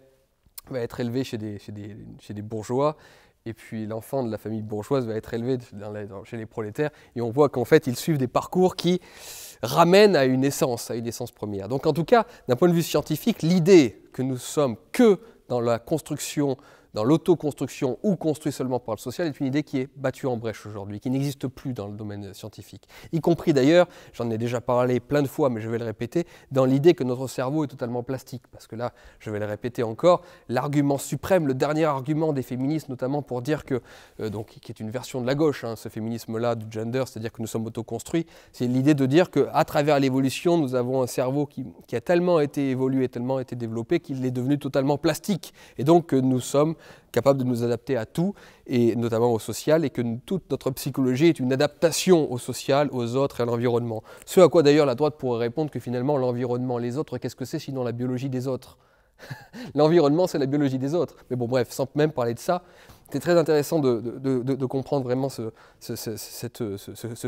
va être élevé chez des, bourgeois et puis l'enfant de la famille bourgeoise va être élevé chez les prolétaires, et on voit qu'en fait, ils suivent des parcours qui ramènent à une essence, à une essence première. Donc en tout cas, d'un point de vue scientifique, l'idée que nous sommes que dans la construction dans l'autoconstruction ou construit seulement par le social est une idée qui est battue en brèche aujourd'hui, qui n'existe plus dans le domaine scientifique. Y compris d'ailleurs, j'en ai déjà parlé plein de fois, mais je vais le répéter, dans l'idée que notre cerveau est totalement plastique. Parce que là, je vais le répéter encore, l'argument suprême, le dernier argument des féministes, notamment pour dire que, euh, donc, qui est une version de la gauche, hein, ce féminisme-là du gender, c'est-à-dire que nous sommes autoconstruits, c'est l'idée de dire qu'à travers l'évolution, nous avons un cerveau qui, qui a tellement été évolué, tellement été développé qu'il est devenu totalement plastique. Et donc, que nous sommes capable de nous adapter à tout, et notamment au social, et que toute notre psychologie est une adaptation au social, aux autres et à l'environnement. Ce à quoi d'ailleurs la droite pourrait répondre que finalement l'environnement, les autres, qu'est-ce que c'est sinon la biologie des autres L'environnement, c'est la biologie des autres. Mais bon, bref, sans même parler de ça, c'est très intéressant de, comprendre vraiment ce,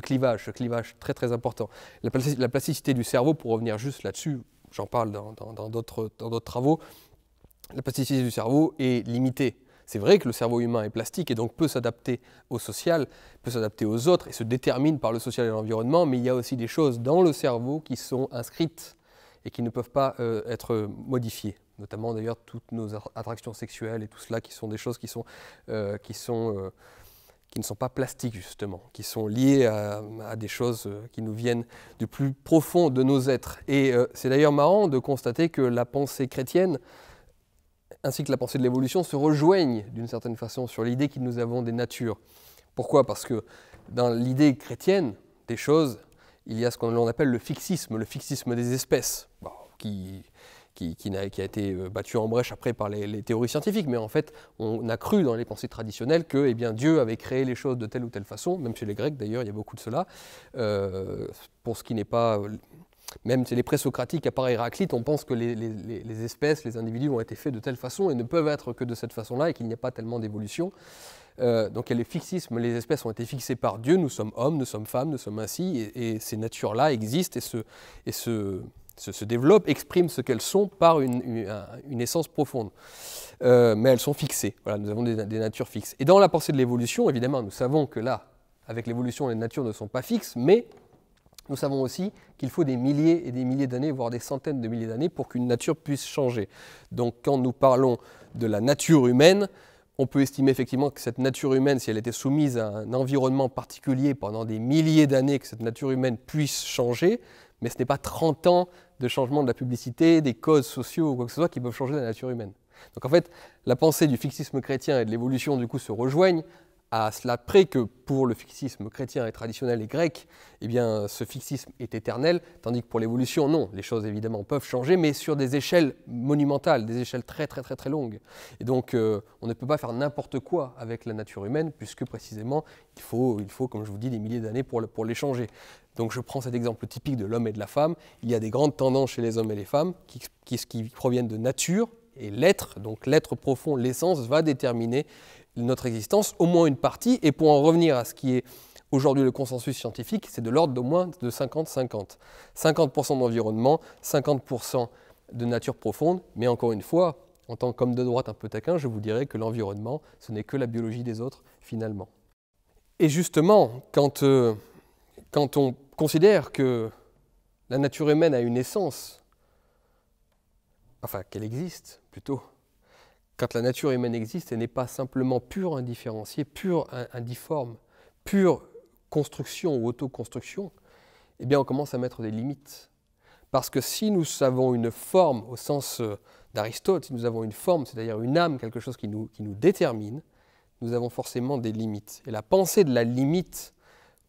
clivage, ce clivage très très important. La, plasticité du cerveau, pour revenir juste là-dessus, j'en parle dans d'autres travaux, la plasticité du cerveau est limitée. C'est vrai que le cerveau humain est plastique et donc peut s'adapter au social, peut s'adapter aux autres et se détermine par le social et l'environnement, mais il y a aussi des choses dans le cerveau qui sont inscrites et qui ne peuvent pas euh, être modifiées notamment d'ailleurs toutes nos attractions sexuelles et tout cela qui sont des choses qui, sont, euh, qui, sont, euh, qui ne sont pas plastiques justement, qui sont liées à, des choses qui nous viennent du plus profond de nos êtres. Et c'est d'ailleurs marrant de constater que la pensée chrétienne ainsi que la pensée de l'évolution se rejoignent d'une certaine façon sur l'idée que nous avons des natures. Pourquoi Parce que dans l'idée chrétienne des choses, il y a ce qu'on appelle le fixisme, le fixisme des espèces, qui, qui, a, qui, a, été euh, battu en brèche après par les, théories scientifiques, mais en fait, on a cru dans les pensées traditionnelles que eh bien, Dieu avait créé les choses de telle ou telle façon, même chez les Grecs d'ailleurs, il y a beaucoup de cela, euh, pour ce qui n'est pas même chez les présocratiques, à part Héraclite, on pense que les, espèces, les individus ont été faits de telle façon et ne peuvent être que de cette façon-là et qu'il n'y a pas tellement d'évolution. Euh, donc il y a les fixisme, les espèces ont été fixées par Dieu, nous sommes hommes, nous sommes femmes, nous sommes ainsi, et, ces natures-là existent et se, développent, expriment ce qu'elles sont par une, essence profonde. Euh, mais elles sont fixées, voilà, nous avons des natures fixes. Et dans la pensée de l'évolution, évidemment, nous savons que là, avec l'évolution, les natures ne sont pas fixes, mais nous savons aussi qu'il faut des milliers et des milliers d'années, voire des centaines de milliers d'années, pour qu'une nature puisse changer. Donc quand nous parlons de la nature humaine, on peut estimer effectivement que cette nature humaine, si elle était soumise à un environnement particulier pendant des milliers d'années, que cette nature humaine puisse changer, mais ce n'est pas 30 ans de changement de la publicité, des causes sociaux ou quoi que ce soit qui peuvent changer la nature humaine. Donc en fait, la pensée du fixisme chrétien et de l'évolution du coup se rejoignent à cela près que pour le fixisme chrétien et traditionnel et grec, eh bien, ce fixisme est éternel, tandis que pour l'évolution, non, les choses évidemment peuvent changer, mais sur des échelles monumentales, des échelles très très très très longues. Et donc, euh, on ne peut pas faire n'importe quoi avec la nature humaine, puisque précisément, il faut, il faut comme je vous dis, des milliers d'années pour, pour les changer. Donc, je prends cet exemple typique de l'homme et de la femme. Il y a des grandes tendances chez les hommes et les femmes qui, qui, qui proviennent de nature, et l'être, donc l'être profond, l'essence, va déterminer notre existence, au moins une partie, et pour en revenir à ce qui est aujourd'hui le consensus scientifique, c'est de l'ordre d'au moins de 50-50. 50%, d'environnement, 50% de nature profonde, mais encore une fois, en tant qu'homme de droite un peu taquin, je vous dirais que l'environnement, ce n'est que la biologie des autres, finalement. Et justement, quand, euh, quand on considère que la nature humaine a une essence, enfin qu'elle existe plutôt, quand la nature humaine existe, et n'est pas simplement pure indifférenciée, pure indiforme, pure construction ou autoconstruction, eh bien on commence à mettre des limites. Parce que si nous avons une forme, au sens euh, d'Aristote, si nous avons une forme, c'est-à-dire une âme, quelque chose qui nous, qui nous détermine, nous avons forcément des limites. Et la pensée de la limite,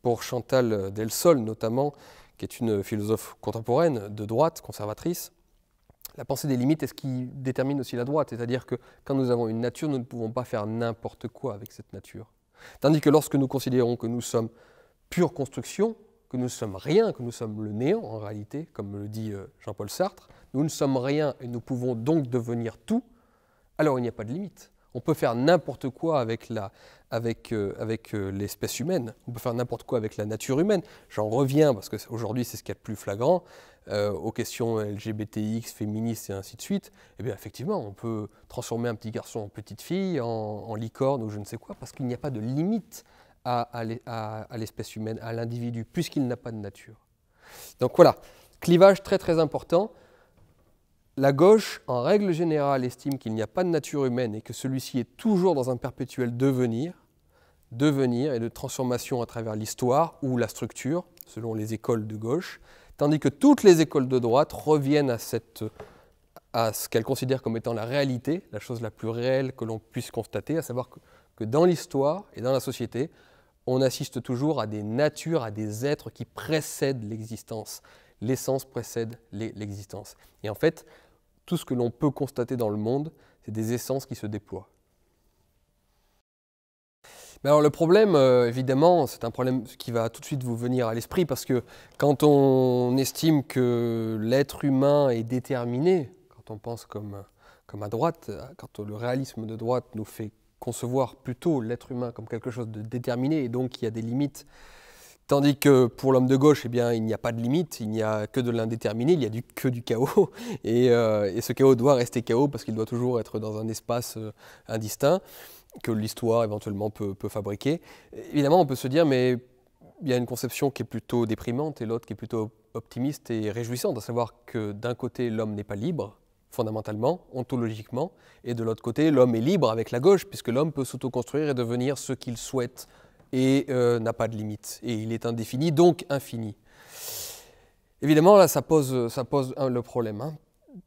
pour Chantal euh, Delsol notamment, qui est une philosophe contemporaine de droite, conservatrice, la pensée des limites est ce qui détermine aussi la droite, c'est-à-dire que quand nous avons une nature, nous ne pouvons pas faire n'importe quoi avec cette nature. Tandis que lorsque nous considérons que nous sommes pure construction, que nous sommes rien, que nous sommes le néant en réalité, comme le dit euh, Jean-Paul Sartre, nous ne sommes rien et nous pouvons donc devenir tout, alors il n'y a pas de limite. On peut faire n'importe quoi avec la, avec, euh, avec euh, l'espèce humaine, on peut faire n'importe quoi avec la nature humaine. J'en reviens, parce qu'aujourd'hui c'est ce qu'il y a de plus flagrant, euh, aux questions LGBTX, féministes et ainsi de suite. Eh bien effectivement, on peut transformer un petit garçon en petite fille, en, licorne ou je ne sais quoi, parce qu'il n'y a pas de limite à, à l'espèce humaine, à l'individu, puisqu'il n'a pas de nature. Donc voilà, clivage très très important. La gauche, en règle générale, estime qu'il n'y a pas de nature humaine et que celui-ci est toujours dans un perpétuel devenir, devenir et de transformation à travers l'histoire ou la structure, selon les écoles de gauche, tandis que toutes les écoles de droite reviennent à, ce qu'elles considèrent comme étant la réalité, la chose la plus réelle que l'on puisse constater, à savoir que, que dans l'histoire et dans la société, on assiste toujours à des natures, à des êtres qui précèdent l'existence l'essence précède l'existence. Et en fait, tout ce que l'on peut constater dans le monde, c'est des essences qui se déploient. alors le problème, euh, évidemment, c'est un problème qui va tout de suite vous venir à l'esprit parce que quand on estime que l'être humain est déterminé, quand on pense comme, comme à droite, quand le réalisme de droite nous fait concevoir plutôt l'être humain comme quelque chose de déterminé et donc il y a des limites Tandis que pour l'homme de gauche, eh bien, il n'y a pas de limite, il n'y a que de l'indéterminé, il n'y a du, que du chaos. Euh, et, ce chaos doit rester chaos parce qu'il doit toujours être dans un espace euh, indistinct que l'histoire éventuellement peut, fabriquer. Évidemment, on peut se dire, mais il y a une conception qui est plutôt déprimante et l'autre qui est plutôt optimiste et réjouissante, à savoir que d'un côté, l'homme n'est pas libre, fondamentalement, ontologiquement, et de l'autre côté, l'homme est libre avec la gauche, puisque l'homme peut s'autoconstruire et devenir ce qu'il souhaite et euh, n'a pas de limite. Et il est indéfini, donc infini. Évidemment, là, ça pose, le problème. Hein.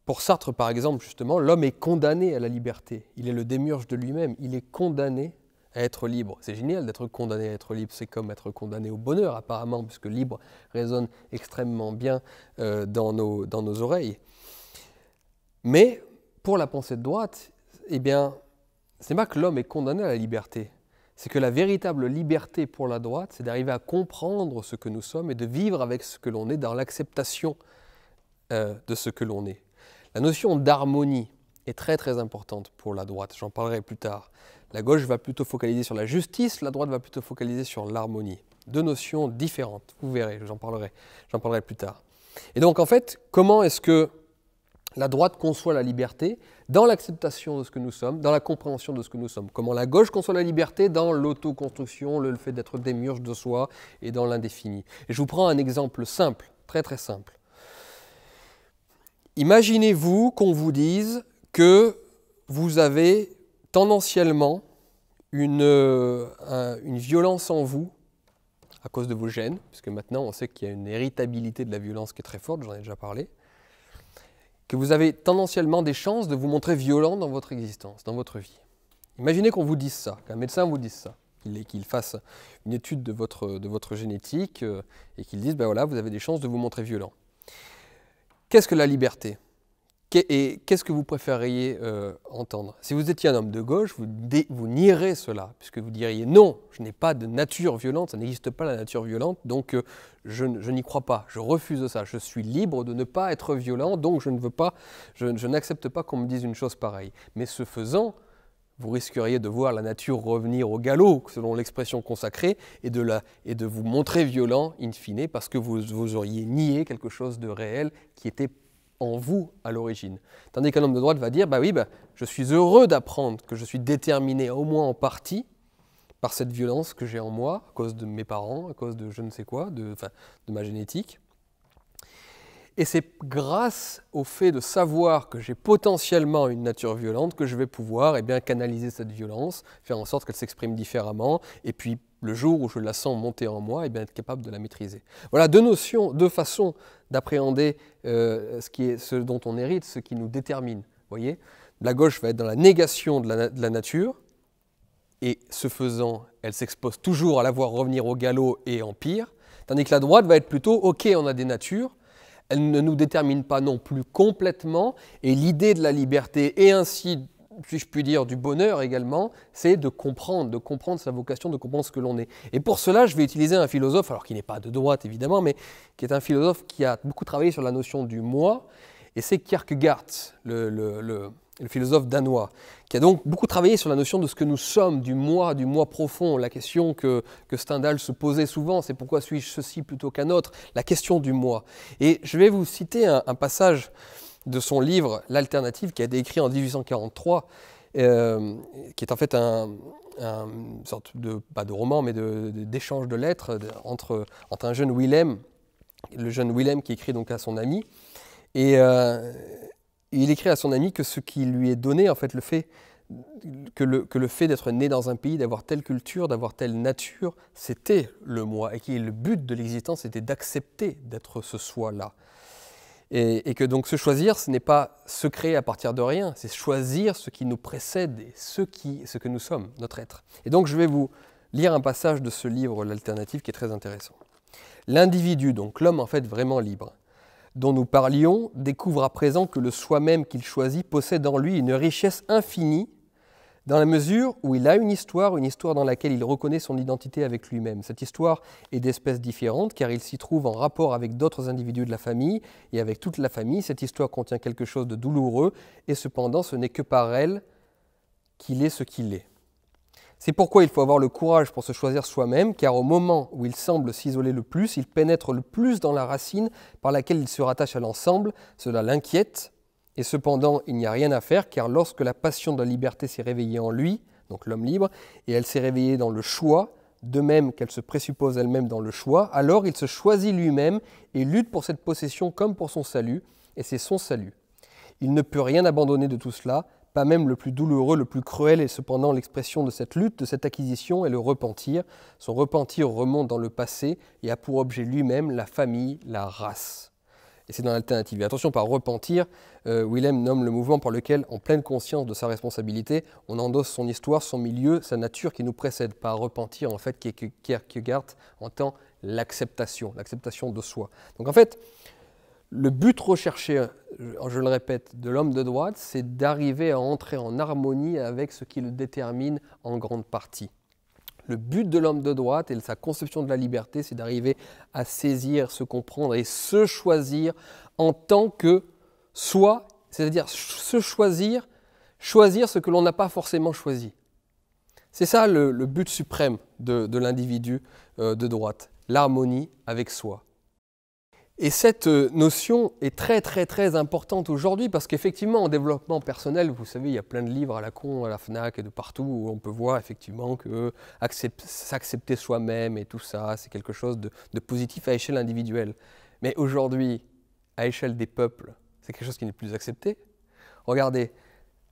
Pour Sartre, par exemple, justement, l'homme est condamné à la liberté. Il est le démiurge de lui-même. Il est condamné à être libre. C'est génial d'être condamné à être libre. C'est comme être condamné au bonheur, apparemment, puisque libre résonne extrêmement bien euh, dans, nos, oreilles. Mais pour la pensée de droite, eh bien, c'est pas que l'homme est condamné à la liberté c'est que la véritable liberté pour la droite, c'est d'arriver à comprendre ce que nous sommes et de vivre avec ce que l'on est dans l'acceptation euh, de ce que l'on est. La notion d'harmonie est très très importante pour la droite, j'en parlerai plus tard. La gauche va plutôt focaliser sur la justice, la droite va plutôt focaliser sur l'harmonie. Deux notions différentes, vous verrez, j'en parlerai, j'en parlerai plus tard. Et donc en fait, comment est-ce que la droite conçoit la liberté dans l'acceptation de ce que nous sommes, dans la compréhension de ce que nous sommes. Comment la gauche conçoit la liberté dans l'autoconstruction, le fait d'être des murs de soi et dans l'indéfini. je vous prends un exemple simple, très très simple. Imaginez-vous qu'on vous dise que vous avez tendanciellement une, euh, une violence en vous à cause de vos gènes, puisque maintenant on sait qu'il y a une héritabilité de la violence qui est très forte, j'en ai déjà parlé que vous avez tendanciellement des chances de vous montrer violent dans votre existence, dans votre vie. Imaginez qu'on vous dise ça, qu'un médecin vous dise ça, qu'il fasse une étude de votre, génétique euh, et qu'il dise, ben voilà, vous avez des chances de vous montrer violent. Qu'est-ce que la liberté et qu'est-ce que vous préféreriez euh, entendre Si vous étiez un homme de gauche, vous, nieriez cela, puisque vous diriez non, je n'ai pas de nature violente, ça n'existe pas la nature violente, donc euh, je, n'y crois pas, je refuse ça, je suis libre de ne pas être violent, donc je ne veux pas, je, n'accepte pas qu'on me dise une chose pareille. Mais ce faisant, vous risqueriez de voir la nature revenir au galop, selon l'expression consacrée, et de, vous montrer violent in fine, parce que vous, vous auriez nié quelque chose de réel qui était en vous à l'origine. Tandis qu'un homme de droite va dire, bah oui, bah, je suis heureux d'apprendre que je suis déterminé au moins en partie par cette violence que j'ai en moi, à cause de mes parents, à cause de je ne sais quoi, de, de ma génétique. Et c'est grâce au fait de savoir que j'ai potentiellement une nature violente que je vais pouvoir et eh bien, canaliser cette violence, faire en sorte qu'elle s'exprime différemment, et puis le jour où je la sens monter en moi, et eh bien être capable de la maîtriser. Voilà deux notions, deux façons d'appréhender euh, ce, qui est, ce dont on hérite, ce qui nous détermine. Voyez, la gauche va être dans la négation de la, nature, et ce faisant, elle s'expose toujours à la voir revenir au galop et en pire, tandis que la droite va être plutôt, ok, on a des natures, elle ne nous détermine pas non plus complètement, et l'idée de la liberté et ainsi si je puis dire, du bonheur également, c'est de comprendre, de comprendre sa vocation, de comprendre ce que l'on est. Et pour cela, je vais utiliser un philosophe, alors qui n'est pas de droite évidemment, mais qui est un philosophe qui a beaucoup travaillé sur la notion du moi, et c'est Kierkegaard, le, philosophe danois, qui a donc beaucoup travaillé sur la notion de ce que nous sommes, du moi, du moi profond, la question que, que Stendhal se posait souvent, c'est pourquoi suis-je ceci plutôt qu'un autre, la question du moi. Et je vais vous citer un, un passage de son livre L'Alternative, qui a été écrit en 1843, euh, qui est en fait un, une sorte de, pas de roman, mais d'échange de, lettres entre, un jeune Willem, le jeune Willem qui écrit donc à son ami, et euh, il écrit à son ami que ce qui lui est donné, en fait, le fait que que le fait d'être né dans un pays, d'avoir telle culture, d'avoir telle nature, c'était le moi, et que le but de l'existence était d'accepter d'être ce soi-là. Et, que donc se choisir, ce n'est pas se créer à partir de rien, c'est choisir ce qui nous précède et ce, ce que nous sommes, notre être. Et donc je vais vous lire un passage de ce livre, L'Alternative, qui est très intéressant. L'individu, donc l'homme en fait vraiment libre, dont nous parlions, découvre à présent que le soi-même qu'il choisit possède en lui une richesse infinie dans la mesure où il a une histoire, une histoire dans laquelle il reconnaît son identité avec lui-même. Cette histoire est d'espèces différentes car il s'y trouve en rapport avec d'autres individus de la famille et avec toute la famille. Cette histoire contient quelque chose de douloureux et cependant ce n'est que par elle qu'il est ce qu'il est. C'est pourquoi il faut avoir le courage pour se choisir soi-même, car au moment où il semble s'isoler le plus, il pénètre le plus dans la racine par laquelle il se rattache à l'ensemble, cela l'inquiète, et cependant, il n'y a rien à faire, car lorsque la passion de la liberté s'est réveillée en lui, donc l'homme libre, et elle s'est réveillée dans le choix, de même qu'elle se présuppose elle-même dans le choix, alors il se choisit lui-même et lutte pour cette possession comme pour son salut, et c'est son salut. Il ne peut rien abandonner de tout cela, pas même le plus douloureux, le plus cruel, et cependant l'expression de cette lutte, de cette acquisition est le repentir. Son repentir remonte dans le passé et a pour objet lui-même la famille, la race et c'est dans l'alternative. Et attention, par repentir, euh, Willem nomme le mouvement par lequel, en pleine conscience de sa responsabilité, on endosse son histoire, son milieu, sa nature qui nous précède. Par repentir, en fait, Kierkegaard entend l'acceptation, l'acceptation de soi. Donc en fait, le but recherché, euh, je le répète, de l'homme de droite, c'est d'arriver à entrer en harmonie avec ce qui le détermine en grande partie. Le but de l'homme de droite et de sa conception de la liberté, c'est d'arriver à saisir, se comprendre et se choisir en tant que soi, c'est-à-dire se choisir, choisir ce que l'on n'a pas forcément choisi. C'est ça le, but suprême de, l'individu euh, de droite, l'harmonie avec soi. Et cette euh, notion est très très très importante aujourd'hui parce qu'effectivement en développement personnel, vous savez, il y a plein de livres à la con, à la FNAC et de partout où on peut voir effectivement que s'accepter soi-même et tout ça, c'est quelque chose de, positif à échelle individuelle. Mais aujourd'hui, à échelle des peuples, c'est quelque chose qui n'est plus accepté. Regardez,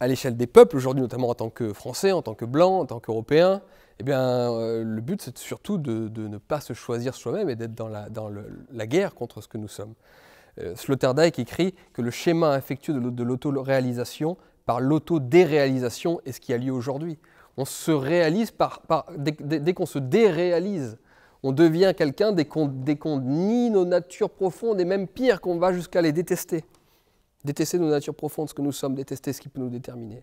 à l'échelle des peuples, aujourd'hui notamment en tant que Français, en tant que Blanc, en tant qu'Européen. Eh bien, euh, le but, c'est surtout de, ne pas se choisir soi-même et d'être dans, la, dans la, guerre contre ce que nous sommes. Euh, Sloterdijk écrit que le schéma infectieux de l'auto-réalisation par l'auto-déréalisation est ce qui a lieu aujourd'hui. On se réalise par, dès, qu'on se déréalise. On devient quelqu'un dès qu'on nie nos natures profondes et même pire qu'on va jusqu'à les détester. Détester nos natures profondes, ce que nous sommes, détester ce qui peut nous déterminer.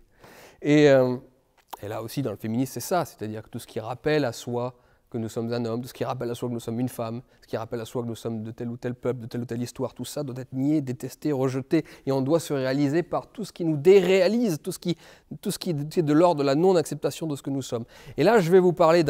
Et euh, et là aussi, dans le féminisme, c'est ça, c'est-à-dire que tout ce qui rappelle à soi que nous sommes un homme, tout ce qui rappelle à soi que nous sommes une femme, ce qui rappelle à soi que nous sommes de tel ou tel peuple, de telle ou telle histoire, tout ça doit être nié, détesté, rejeté, et on doit se réaliser par tout ce qui nous déréalise, tout ce qui, tout ce qui est de l'ordre de la non-acceptation de ce que nous sommes. Et là, je vais vous parler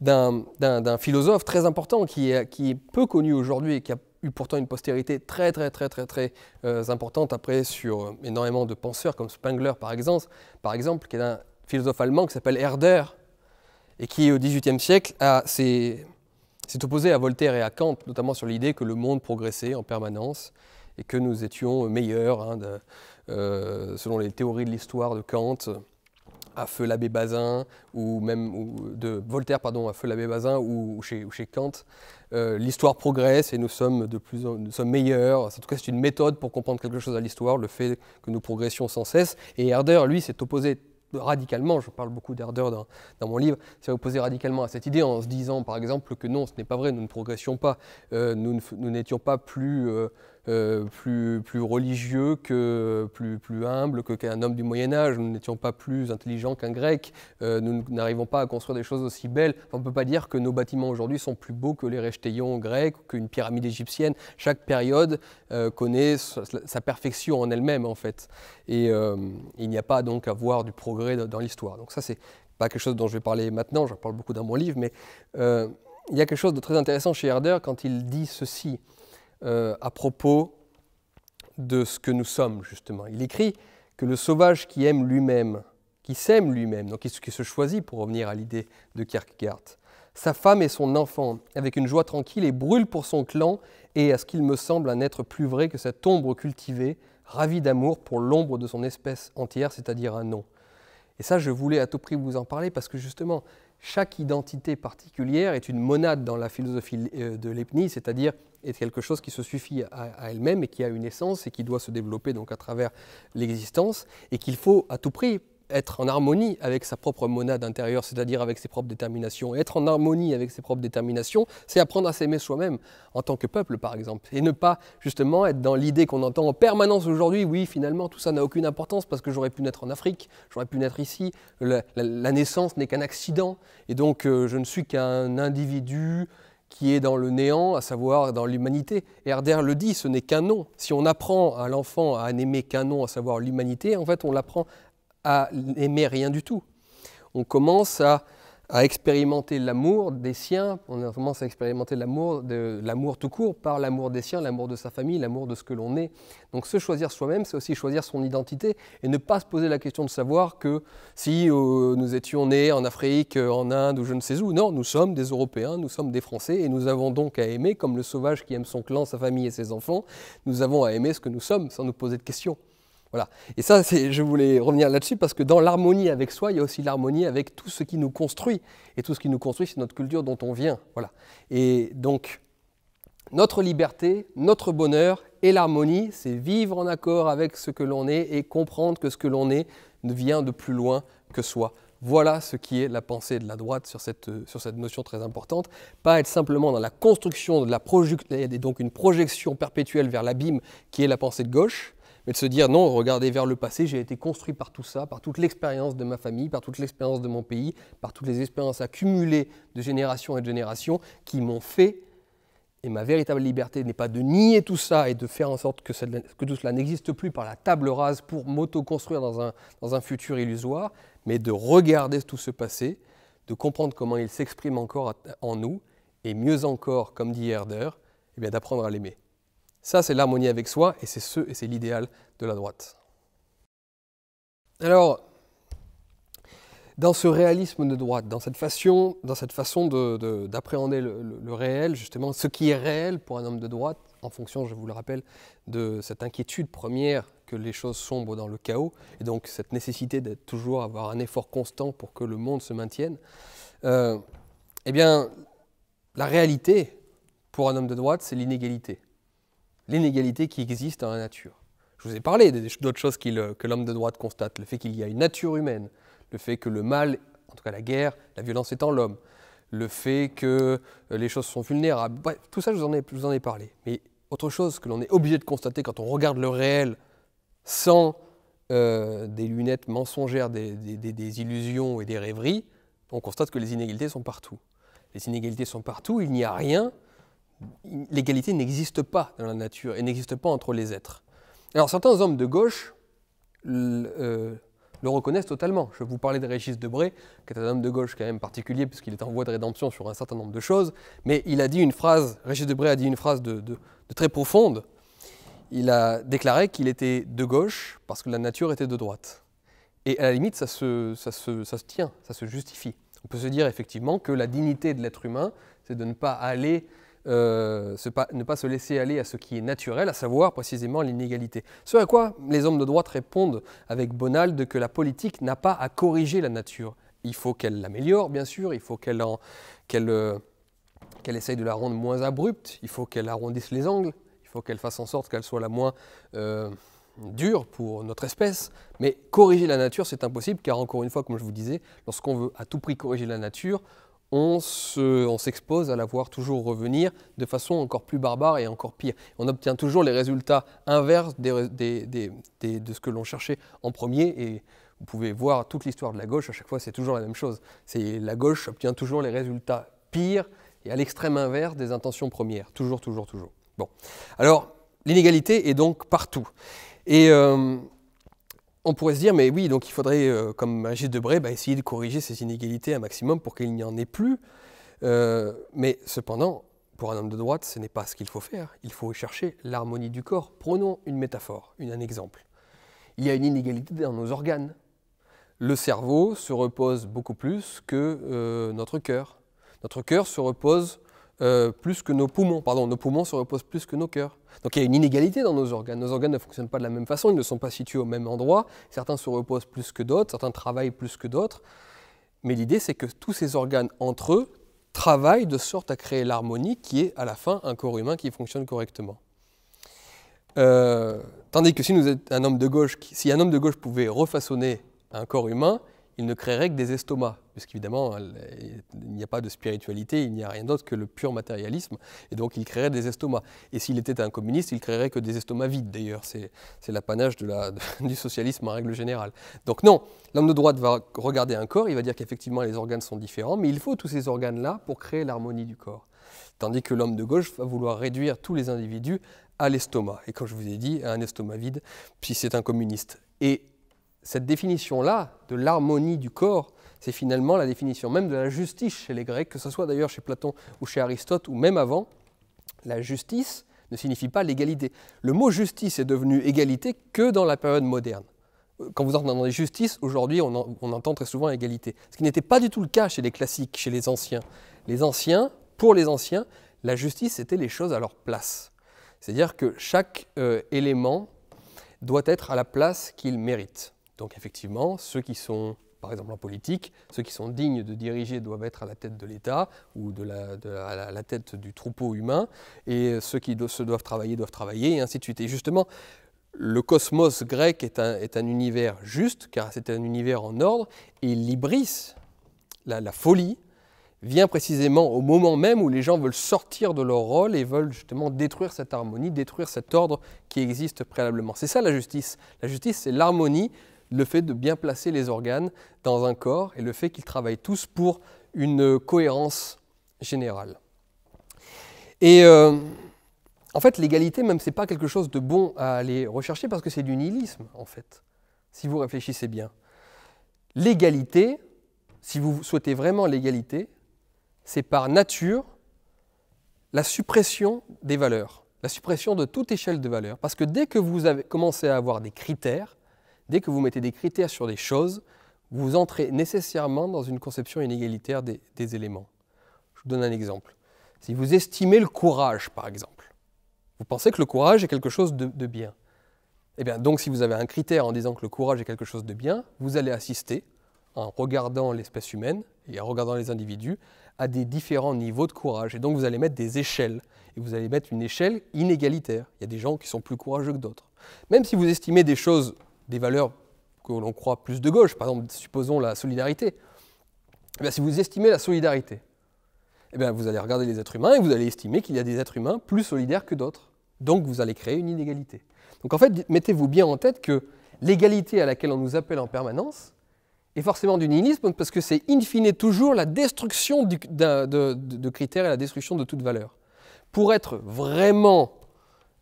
d'un philosophe très important qui est, qui est peu connu aujourd'hui et qui a eu pourtant une postérité très très très très très euh, importante après sur euh, énormément de penseurs comme Spengler par exemple, par exemple qui est un philosophe allemand qui s'appelle Herder, et qui, au XVIIIe siècle, s'est opposé à Voltaire et à Kant, notamment sur l'idée que le monde progressait en permanence et que nous étions meilleurs, hein, euh, selon les théories de l'histoire de Kant, à feu l'abbé Bazin, ou même ou de Voltaire, pardon, à feu l'abbé Bazin, ou, chez, ou, chez, Kant. Euh, l'histoire progresse et nous sommes de plus en, nous sommes meilleurs. En tout cas, c'est une méthode pour comprendre quelque chose à l'histoire, le fait que nous progressions sans cesse. Et Herder, lui, s'est opposé radicalement, je parle beaucoup d'ardeur dans, mon livre, c'est opposé radicalement à cette idée en se disant par exemple que non, ce n'est pas vrai, nous ne progressions pas, euh, nous n'étions pas plus... Euh, euh, plus, religieux, que, plus, humble qu'un homme du Moyen Âge. Nous n'étions pas plus intelligents qu'un grec. Euh, nous n'arrivons pas à construire des choses aussi belles. on ne peut pas dire que nos bâtiments aujourd'hui sont plus beaux que les rechthéions grecs ou qu'une pyramide égyptienne. Chaque période euh, connaît sa, perfection en elle-même, en fait. Et il n'y a pas donc à voir du progrès dans, l'histoire. Donc ça, c'est pas quelque chose dont je vais parler maintenant, j'en parle beaucoup dans mon livre, mais il y a quelque chose de très intéressant chez Herder quand il dit ceci. Euh, à propos de ce que nous sommes, justement. Il écrit que le sauvage qui aime lui-même, qui s'aime lui-même, donc qui se choisit pour revenir à l'idée de Kierkegaard, sa femme et son enfant, avec une joie tranquille, et brûle pour son clan, et à ce qu'il me semble un être plus vrai que cette ombre cultivée, ravie d'amour pour l'ombre de son espèce entière, c'est-à-dire un nom. Et ça, je voulais à tout prix vous en parler, parce que justement, chaque identité particulière est une monade dans la philosophie euh, de Leibniz, c'est-à-dire est quelque chose qui se suffit à, elle-même et qui a une essence et qui doit se développer donc à travers l'existence et qu'il faut à tout prix être en harmonie avec sa propre monade intérieure, c'est-à-dire avec ses propres déterminations. Et être en harmonie avec ses propres déterminations, c'est apprendre à s'aimer soi-même, en tant que peuple par exemple. Et ne pas justement être dans l'idée qu'on entend en permanence aujourd'hui, oui finalement tout ça n'a aucune importance parce que j'aurais pu naître en Afrique, j'aurais pu naître ici, la, naissance n'est qu'un accident, et donc euh, je ne suis qu'un individu qui est dans le néant, à savoir dans l'humanité. Herder le dit, ce n'est qu'un nom. Si on apprend à l'enfant à n'aimer qu'un nom, à savoir l'humanité, en fait, on l'apprend à n'aimer rien du tout. On commence à, expérimenter l'amour des siens, on commence à expérimenter l'amour, l'amour tout court, par l'amour des siens, l'amour de sa famille, l'amour de ce que l'on est. Donc se choisir soi-même, c'est aussi choisir son identité et ne pas se poser la question de savoir que si euh, nous étions nés en Afrique, euh, en Inde ou je ne sais où, non, nous sommes des Européens, nous sommes des Français et nous avons donc à aimer, comme le sauvage qui aime son clan, sa famille et ses enfants, nous avons à aimer ce que nous sommes sans nous poser de questions. Voilà. Et ça, je voulais revenir là-dessus parce que dans l'harmonie avec soi, il y a aussi l'harmonie avec tout ce qui nous construit. Et tout ce qui nous construit, c'est notre culture dont on vient. Voilà. Et donc, notre liberté, notre bonheur et l'harmonie, c'est vivre en accord avec ce que l'on est et comprendre que ce que l'on est ne vient de plus loin que soi. Voilà ce qui est la pensée de la droite sur cette, euh, notion très importante. Pas être simplement dans la construction de la et donc une projection perpétuelle vers l'abîme qui est la pensée de gauche, mais de se dire non, regardez vers le passé, j'ai été construit par tout ça, par toute l'expérience de ma famille, par toute l'expérience de mon pays, par toutes les expériences accumulées de génération et de génération qui m'ont fait. Et ma véritable liberté n'est pas de nier tout ça et de faire en sorte que, que tout cela n'existe plus par la table rase pour m'auto-construire dans un, dans un futur illusoire, mais de regarder tout ce passé, de comprendre comment il s'exprime encore en nous, et mieux encore, comme dit Herder, eh d'apprendre à l'aimer. Ça, c'est l'harmonie avec soi, et c'est ce, et c'est l'idéal de la droite. Alors, dans ce réalisme de droite, dans cette façon, dans cette façon d'appréhender le, réel, justement, ce qui est réel pour un homme de droite, en fonction, je vous le rappelle, de cette inquiétude première que les choses sombrent dans le chaos, et donc cette nécessité d'être toujours avoir un effort constant pour que le monde se maintienne, euh, eh bien, la réalité pour un homme de droite, c'est l'inégalité l'inégalité qui existe dans la nature. Je vous ai parlé d'autres choses euh, que l'homme de droite constate, le fait qu'il y a une nature humaine, le fait que le mal, en tout cas la guerre, la violence est en l'homme, le fait que euh, les choses sont vulnérables, tout ça je vous en ai, en ai parlé. Mais autre chose que l'on est obligé de constater quand on regarde le réel sans euh, des lunettes mensongères, des, illusions et des rêveries, on constate que les inégalités sont partout. Les inégalités sont partout, il n'y a rien l'égalité n'existe pas dans la nature et n'existe pas entre les êtres. Alors certains hommes de gauche euh, le, reconnaissent totalement. Je vais vous parler de Régis Debray, qui est un homme de gauche quand même particulier, puisqu'il est en voie de rédemption sur un certain nombre de choses, mais il a dit une phrase, Régis Debray a dit une phrase de, très profonde. Il a déclaré qu'il était de gauche parce que la nature était de droite. Et à la limite, ça se tient, ça se justifie. On peut se dire effectivement que la dignité de l'être humain, c'est de ne pas aller euh, ne pas se laisser aller à ce qui est naturel, à savoir précisément l'inégalité. Ce à quoi les hommes de droite répondent avec Bonald que la politique n'a pas à corriger la nature. Il faut qu'elle l'améliore, bien sûr, il faut qu'elle qu euh, qu'elle essaye de la rendre moins abrupte, il faut qu'elle arrondisse les angles, il faut qu'elle fasse en sorte qu'elle soit la moins... Euh, dure pour notre espèce, mais corriger la nature, c'est impossible, car encore une fois, comme je vous disais, lorsqu'on veut à tout prix corriger la nature, on s'expose à la voir toujours revenir de façon encore plus barbare et encore pire. On obtient toujours les résultats inverses de ce que l'on cherchait en premier et vous pouvez voir toute l'histoire de la gauche, à chaque fois c'est toujours la même chose. La gauche obtient toujours les résultats pires et à l'extrême inverse des intentions premières, toujours, toujours, toujours. Bon, alors l'inégalité est donc partout. Et euh, on pourrait se dire, mais oui, donc il faudrait, euh, comme Agis Debré, bah, essayer de corriger ces inégalités un maximum pour qu'il n'y en ait plus. Euh, mais cependant, pour un homme de droite, ce n'est pas ce qu'il faut faire. Il faut chercher l'harmonie du corps. Prenons une métaphore, un exemple. Il y a une inégalité dans nos organes. Le cerveau se repose beaucoup plus que euh, notre cœur. Notre cœur se repose plus que nos poumons. Pardon, nos poumons se reposent plus que nos cœurs. Donc il y a une inégalité dans nos organes. Nos organes ne fonctionnent pas de la même façon, ils ne sont pas situés au même endroit. Certains se reposent plus que d'autres, certains travaillent plus que d'autres. Mais l'idée, c'est que tous ces organes entre eux travaillent de sorte à créer l'harmonie qui est à la fin un corps humain qui fonctionne correctement. Euh, tandis que si un homme de gauche, si un homme de gauche pouvait refaçonner un corps humain, il ne créerait que des estomacs, puisqu'évidemment, il n'y a pas de spiritualité, il n'y a rien d'autre que le pur matérialisme, et donc il créerait des estomacs. Et s'il était un communiste, il créerait que des estomacs vides, d'ailleurs, c'est l'apanage du socialisme en règle générale. Donc non, l'homme de droite va regarder un corps, il va dire qu'effectivement les organes sont différents, mais il faut tous ces organes-là pour créer l'harmonie du corps. Tandis que l'homme de gauche va vouloir réduire tous les individus à l'estomac, et comme je vous ai dit, à un estomac vide, puis c'est un communiste. Et cette définition-là de l'harmonie du corps, c'est finalement la définition même de la justice chez les Grecs, que ce soit d'ailleurs chez Platon ou chez Aristote ou même avant. La justice ne signifie pas l'égalité. Le mot justice est devenu égalité que dans la période moderne. Quand vous entendez justice, aujourd'hui on, entend très souvent égalité. Ce qui n'était pas du tout le cas chez les classiques, chez les anciens. Les anciens, pour les anciens, la justice c'était les choses à leur place. C'est-à-dire que chaque euh, élément doit être à la place qu'il mérite. Donc effectivement, ceux qui sont, par exemple en politique, ceux qui sont dignes de diriger doivent être à la tête de l'État ou de la, à la tête du troupeau humain, et ceux qui se doivent travailler doivent travailler, et ainsi de suite. Et justement, le cosmos grec est un, est un univers juste, car c'est un univers en ordre, et l'hybris, la, la folie, vient précisément au moment même où les gens veulent sortir de leur rôle et veulent justement détruire cette harmonie, détruire cet ordre qui existe préalablement. C'est ça la justice. La justice, c'est l'harmonie le fait de bien placer les organes dans un corps et le fait qu'ils travaillent tous pour une cohérence générale. Et euh, en fait, l'égalité, même, n'est pas quelque chose de bon à aller rechercher parce que c'est du nihilisme, en fait, si vous réfléchissez bien. L'égalité, si vous souhaitez vraiment l'égalité, c'est par nature la suppression des valeurs, la suppression de toute échelle de valeurs. Parce que dès que vous avez commencé à avoir des critères, Dès que vous mettez des critères sur des choses, vous entrez nécessairement dans une conception inégalitaire des, éléments. Je vous donne un exemple. Si vous estimez le courage, par exemple, vous pensez que le courage est quelque chose de, de bien. Eh bien, donc, si vous avez un critère en disant que le courage est quelque chose de bien, vous allez assister, en regardant l'espèce humaine et en regardant les individus, à des différents niveaux de courage. Et donc, vous allez mettre des échelles. Et vous allez mettre une échelle inégalitaire. Il y a des gens qui sont plus courageux que d'autres. Même si vous estimez des choses des valeurs que l'on croit plus de gauche, par exemple, supposons la solidarité, eh si vous estimez la solidarité, eh bien, vous allez regarder les êtres humains et vous allez estimer qu'il y a des êtres humains plus solidaires que d'autres. Donc vous allez créer une inégalité. Donc en fait, mettez-vous bien en tête que l'égalité à laquelle on nous appelle en permanence est forcément du nihilisme parce que c'est in fine toujours la destruction de, critères et la destruction de toute valeur. Pour être vraiment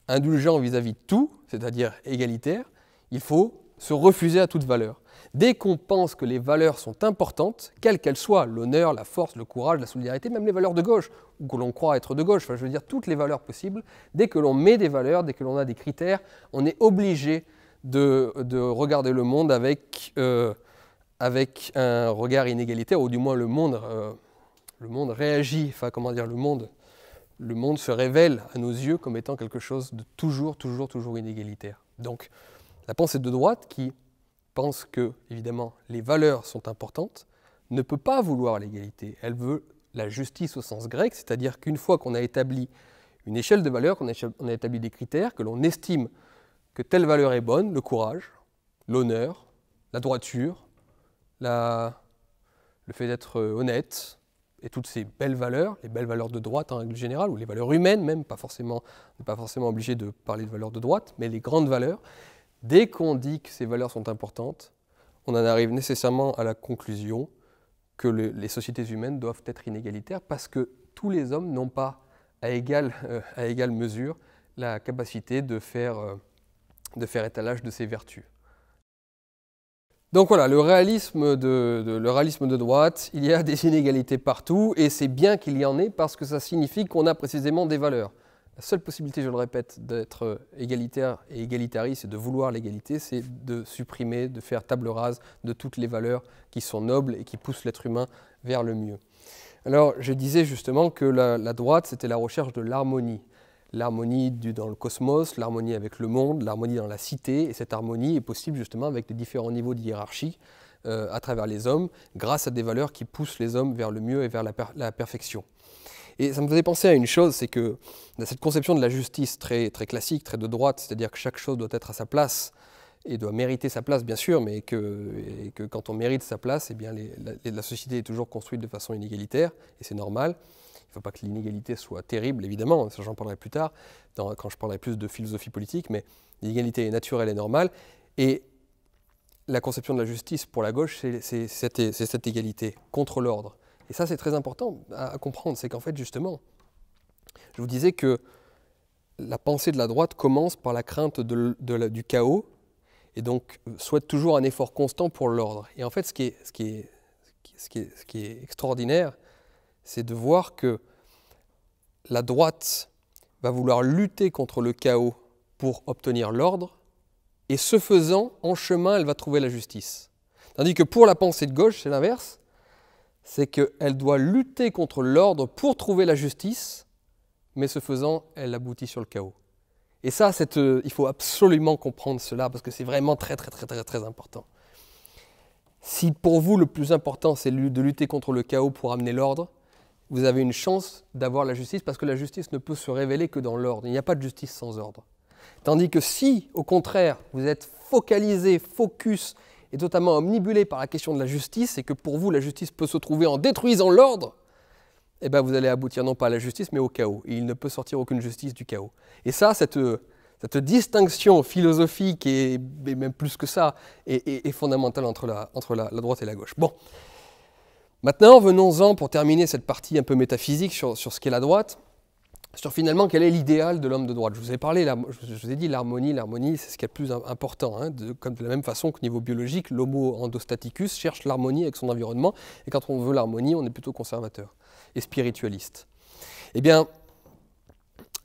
indulgent vis à -vis de tout, c'est-à-dire égalitaire, il faut se refuser à toute valeur. Dès qu'on pense que les valeurs sont importantes, quelles qu'elles soient, l'honneur, la force, le courage, la solidarité, même les valeurs de gauche, ou que l'on croit être de gauche, enfin je veux dire toutes les valeurs possibles, dès que l'on met des valeurs, dès que l'on a des critères, on est obligé de, regarder le monde euh, avec, un regard inégalitaire, ou du moins le monde, euh, le monde réagit, enfin comment dire, le monde, le monde se révèle à nos yeux comme étant quelque chose de toujours, toujours, toujours inégalitaire. Donc, la pensée de droite, qui pense que, évidemment, les valeurs sont importantes, ne peut pas vouloir l'égalité. Elle veut la justice au sens grec, c'est-à-dire qu'une fois qu'on a établi une échelle de valeurs, qu'on a établi des critères, que l'on estime que telle valeur est bonne, le courage, l'honneur, la droiture, le fait d'être euh, honnête, et toutes ces belles valeurs, les belles valeurs de droite en règle générale, ou les valeurs humaines même, pas forcément, on n'est pas forcément obligé de parler de valeurs de droite, mais les grandes valeurs, Dès qu'on dit que ces valeurs sont importantes, on en arrive nécessairement à la conclusion que les sociétés humaines doivent être inégalitaires parce que tous les hommes n'ont pas à égale, euh, mesure la capacité de faire, euh, de étalage de ces vertus. Donc voilà, le réalisme le réalisme de droite, il y a des inégalités partout, et c'est bien qu'il y en ait parce que ça signifie qu'on a précisément des valeurs. La seule possibilité, je le répète, d'être euh, égalitaire et égalitariste et de vouloir l'égalité, c'est de supprimer, de faire table rase de toutes les valeurs qui sont nobles et qui poussent l'être humain vers le mieux. Alors, je disais justement que la, droite, c'était la recherche de l'harmonie. L'harmonie dans le cosmos, l'harmonie avec le monde, l'harmonie dans la cité, et cette harmonie est possible justement avec les différents niveaux de hiérarchie euh, à travers les hommes, grâce à des valeurs qui poussent les hommes vers le mieux et vers la perfection. Et ça me faisait penser à une chose, c'est que dans cette conception de la justice très, très classique, très de droite, c'est-à-dire que chaque chose doit être à sa place et doit mériter sa place, bien sûr, mais que, quand on mérite sa place, eh bien, la, société est toujours construite de façon inégalitaire, et c'est normal. Il ne faut pas que l'inégalité soit terrible, évidemment, ça j'en parlerai plus tard, quand je parlerai plus de philosophie politique, mais l'inégalité est naturelle et normale. Et la conception de la justice pour la gauche, c'est cette, égalité contre l'ordre. Et ça, c'est très important à, comprendre. C'est qu'en fait, justement, je vous disais que la pensée de la droite commence par la crainte du chaos et donc euh, souhaite toujours un effort constant pour l'ordre. Et en fait, ce qui est extraordinaire, c'est de voir que la droite va vouloir lutter contre le chaos pour obtenir l'ordre, et ce faisant, en chemin, elle va trouver la justice. Tandis que pour la pensée de gauche, c'est l'inverse c'est qu'elle doit lutter contre l'ordre pour trouver la justice, mais ce faisant, elle aboutit sur le chaos. Et ça, euh, il faut absolument comprendre cela, parce que c'est vraiment très, très, très, très, très important. Si pour vous, le plus important, c'est de lutter contre le chaos pour amener l'ordre, vous avez une chance d'avoir la justice, parce que la justice ne peut se révéler que dans l'ordre. Il n'y a pas de justice sans ordre. Tandis que si, au contraire, vous êtes focalisé, focus, est totalement omnibulé par la question de la justice et que pour vous la justice peut se trouver en détruisant l'ordre, eh ben vous allez aboutir non pas à la justice mais au chaos. Et il ne peut sortir aucune justice du chaos. Et ça, cette, euh, cette distinction philosophique et, même plus que ça est, fondamentale entre, la, entre la, droite et la gauche. Bon. Maintenant, venons-en pour terminer cette partie un peu métaphysique sur, sur ce qu'est la droite sur finalement quel est l'idéal de l'homme de droite. Je vous ai parlé, je vous ai dit l'harmonie, l'harmonie c'est ce qui est de plus important, hein, de, comme de la même façon qu'au niveau biologique, l'homo endostaticus cherche l'harmonie avec son environnement, et quand on veut l'harmonie, on est plutôt conservateur et spiritualiste. Eh bien,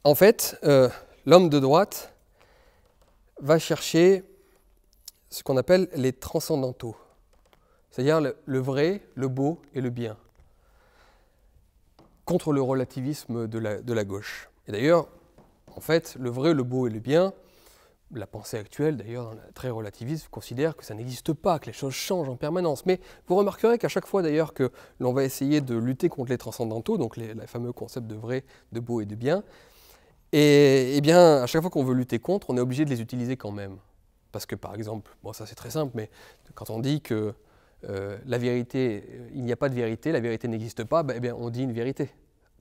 en fait, euh, l'homme de droite va chercher ce qu'on appelle les transcendantaux, c'est-à-dire le vrai, le beau et le bien contre le relativisme de la, de la gauche. Et d'ailleurs, en fait, le vrai, le beau et le bien, la pensée actuelle, d'ailleurs, hein, très relativiste, considère que ça n'existe pas, que les choses changent en permanence. Mais vous remarquerez qu'à chaque fois, d'ailleurs, que l'on va essayer de lutter contre les transcendantaux, donc les, fameux concepts de vrai, de beau et de bien, et, et eh bien, à chaque fois qu'on veut lutter contre, on est obligé de les utiliser quand même. Parce que, par exemple, bon, ça c'est très simple, mais quand on dit que euh, la vérité, euh, il n'y a pas de vérité, la vérité n'existe pas, bah, eh on dit une vérité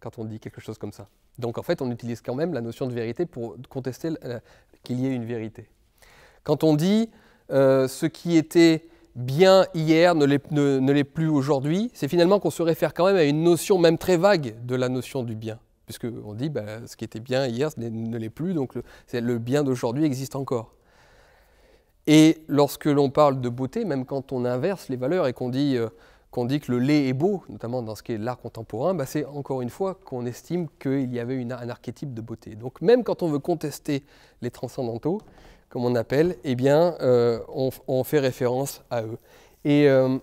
quand on dit quelque chose comme ça. Donc en fait, on utilise quand même la notion de vérité pour contester qu'il y ait une vérité. Quand on dit euh, ce qui était bien hier ne l'est, plus aujourd'hui, c'est finalement qu'on se réfère quand même à une notion même très vague de la notion du bien, puisqu'on dit bah, ce qui était bien hier ne l'est plus, donc le bien d'aujourd'hui existe encore. Et lorsque l'on parle de beauté, même quand on inverse les valeurs et qu'on dit, euh, qu'on dit que le lait est beau, notamment dans ce qui est l'art contemporain, bah, c'est encore une fois qu'on estime qu'il y avait un archétype de beauté. Donc même quand on veut contester les transcendantaux, comme on appelle, eh bien, euh, on, fait référence à eux. Euh,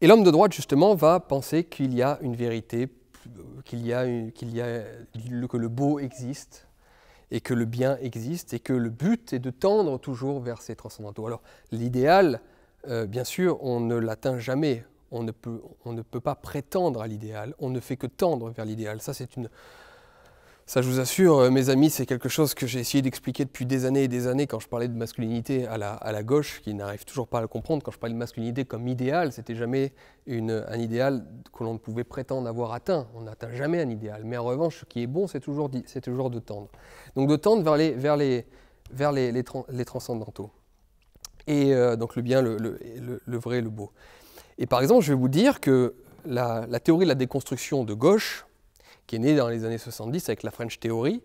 et, l'homme de droite, justement, va penser qu'il y a une vérité, y a, que le beau existe, et que le bien existe et que le but est de tendre toujours vers ces transcendentaux Alors l'idéal, euh, bien sûr, on ne l'atteint jamais. On ne, peut, on ne peut pas prétendre à l'idéal, on ne fait que tendre vers l'idéal. Ça, c'est une, ça, je vous assure, euh, mes amis, c'est quelque chose que j'ai essayé d'expliquer depuis des années et des années quand je parlais de masculinité à la, à la gauche, qui n'arrive toujours pas à le comprendre. Quand je parlais de masculinité comme idéal, c'était jamais un idéal que l'on ne pouvait prétendre avoir atteint. On n'atteint jamais un idéal. Mais en revanche, ce qui est bon, c'est toujours, toujours, de tendre. Donc de tendre vers les, vers les, vers les, les, transcendantaux. Et euh, donc le bien, le, le, le, le vrai, le beau. Et par exemple, je vais vous dire que la, la théorie de la déconstruction de gauche, qui est né dans les années 70 avec la French Theory,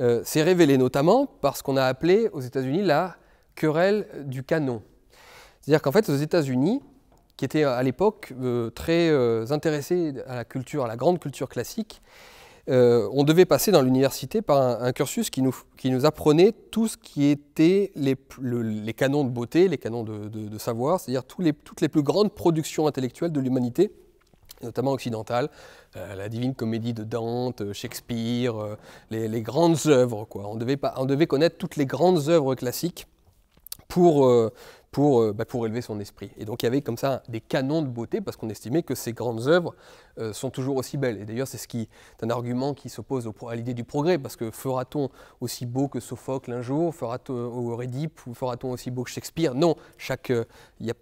euh, s'est révélé notamment par ce qu'on a appelé aux États-Unis la querelle du canon. C'est-à-dire qu'en fait, aux États-Unis, qui étaient à l'époque euh, très euh, intéressés à la culture, à la grande culture classique, on devait passer dans l'université par un, cursus qui nous, qui nous apprenait tout ce qui était les, les canons de beauté, les canons de, savoir, c'est-à-dire les, toutes les plus grandes productions intellectuelles de l'humanité, notamment occidentale, euh, la Divine Comédie de Dante, euh, Shakespeare, euh, les, grandes œuvres. Quoi. On, devait pas, on devait connaître toutes les grandes œuvres classiques pour, pour, bah, pour élever son esprit. Et donc il y avait comme ça des canons de beauté, parce qu'on estimait que ces grandes œuvres euh, sont toujours aussi belles. Et d'ailleurs, c'est ce qui est un argument qui s'oppose à l'idée du progrès, parce que fera-t-on aussi beau que Sophocle un jour Fera-t-on au euh, Oedipe Ou fera-t-on aussi beau que Shakespeare Non, chaque, euh, il y a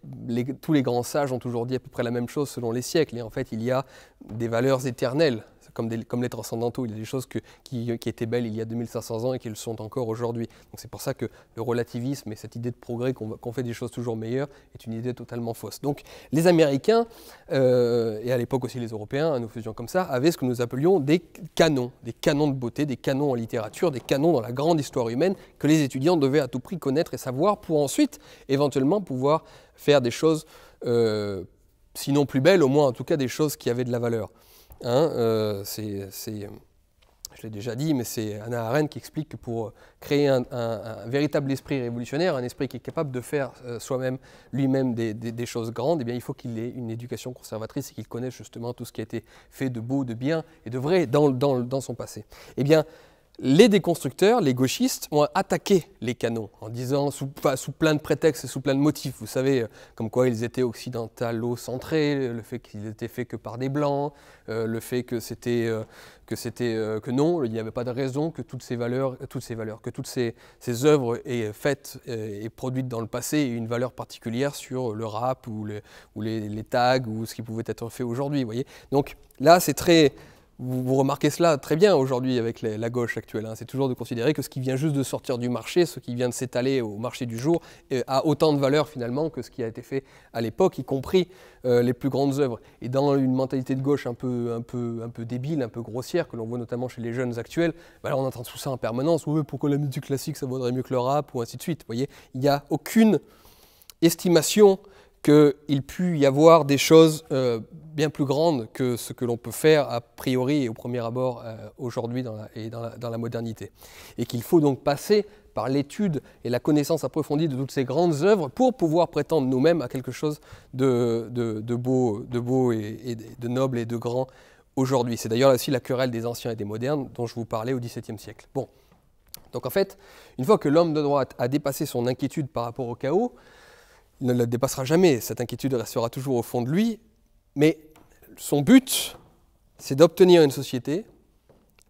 tous les grands sages ont toujours dit à peu près la même chose selon les siècles. Et en fait, il y a des valeurs éternelles comme, des, comme, les transcendantaux. Il y a des choses que, qui, étaient belles il y a 2500 ans et qui le sont encore aujourd'hui. Donc c'est pour ça que le relativisme et cette idée de progrès qu'on fait des choses toujours meilleures est une idée totalement fausse. Donc les Américains, et à l'époque aussi les Européens, européens faisions nos comme ça avaient ce que nous appelions des canons, des canons de beauté, des canons en littérature, des canons dans la grande histoire humaine que les étudiants devaient à tout prix connaître et savoir pour ensuite éventuellement pouvoir faire des choses, euh, sinon plus belles, au moins en tout cas des choses qui avaient de la valeur. Hein, euh, c'est je l'ai déjà dit, mais c'est Anna Arendt qui explique que pour créer un, véritable esprit révolutionnaire, un esprit qui est capable de faire euh, soi-même, lui-même, des, choses grandes, eh bien, il faut qu'il ait une éducation conservatrice et qu'il connaisse justement tout ce qui a été fait de beau, de bien et de vrai dans, dans son passé. Eh bien, les déconstructeurs, les gauchistes, ont attaqué les canons en disant, sous, plein de prétextes et sous plein de motifs, vous savez, euh, comme quoi ils étaient occidentalo-centrés, le fait qu'ils étaient faits que par des blancs, euh, le fait que c'était euh, que c'était que non, il n'y avait pas de raison que toutes ces valeurs, toutes ces valeurs, que toutes ces, œuvres aient faites et produites dans le passé aient une valeur particulière sur le rap ou, les, tags ou ce qui pouvait être fait aujourd'hui, voyez. Donc là, c'est très vous, remarquez cela très bien aujourd'hui avec la gauche actuelle. Hein. C'est toujours de considérer que ce qui vient juste de sortir du marché, ce qui vient de s'étaler au marché du jour, euh, a autant de valeur finalement que ce qui a été fait à l'époque, y compris euh, les plus grandes œuvres. Et dans une mentalité de gauche un peu, un peu, un peu débile, un peu grossière, que l'on voit notamment chez les jeunes actuels, bah on entend tout ça en permanence. pourquoi la musique classique, ça vaudrait mieux que le rap, ou ainsi de suite. Vous voyez, il n'y a aucune estimation qu'il pût y avoir des choses euh, bien plus grandes que ce que l'on peut faire a priori et au premier abord euh, aujourd'hui dans la, et dans la, modernité. Et qu'il faut donc passer par l'étude et la connaissance approfondie de toutes ces grandes œuvres pour pouvoir prétendre nous-mêmes à quelque chose de, beau, de de noble et de grand aujourd'hui. C'est d'ailleurs aussi la querelle des anciens et des modernes dont je vous parlais au XVIIe siècle. Bon, donc en fait, une fois que l'homme de droite a dépassé son inquiétude par rapport au chaos, il ne la dépassera jamais, cette inquiétude restera toujours au fond de lui, mais son but, c'est d'obtenir une société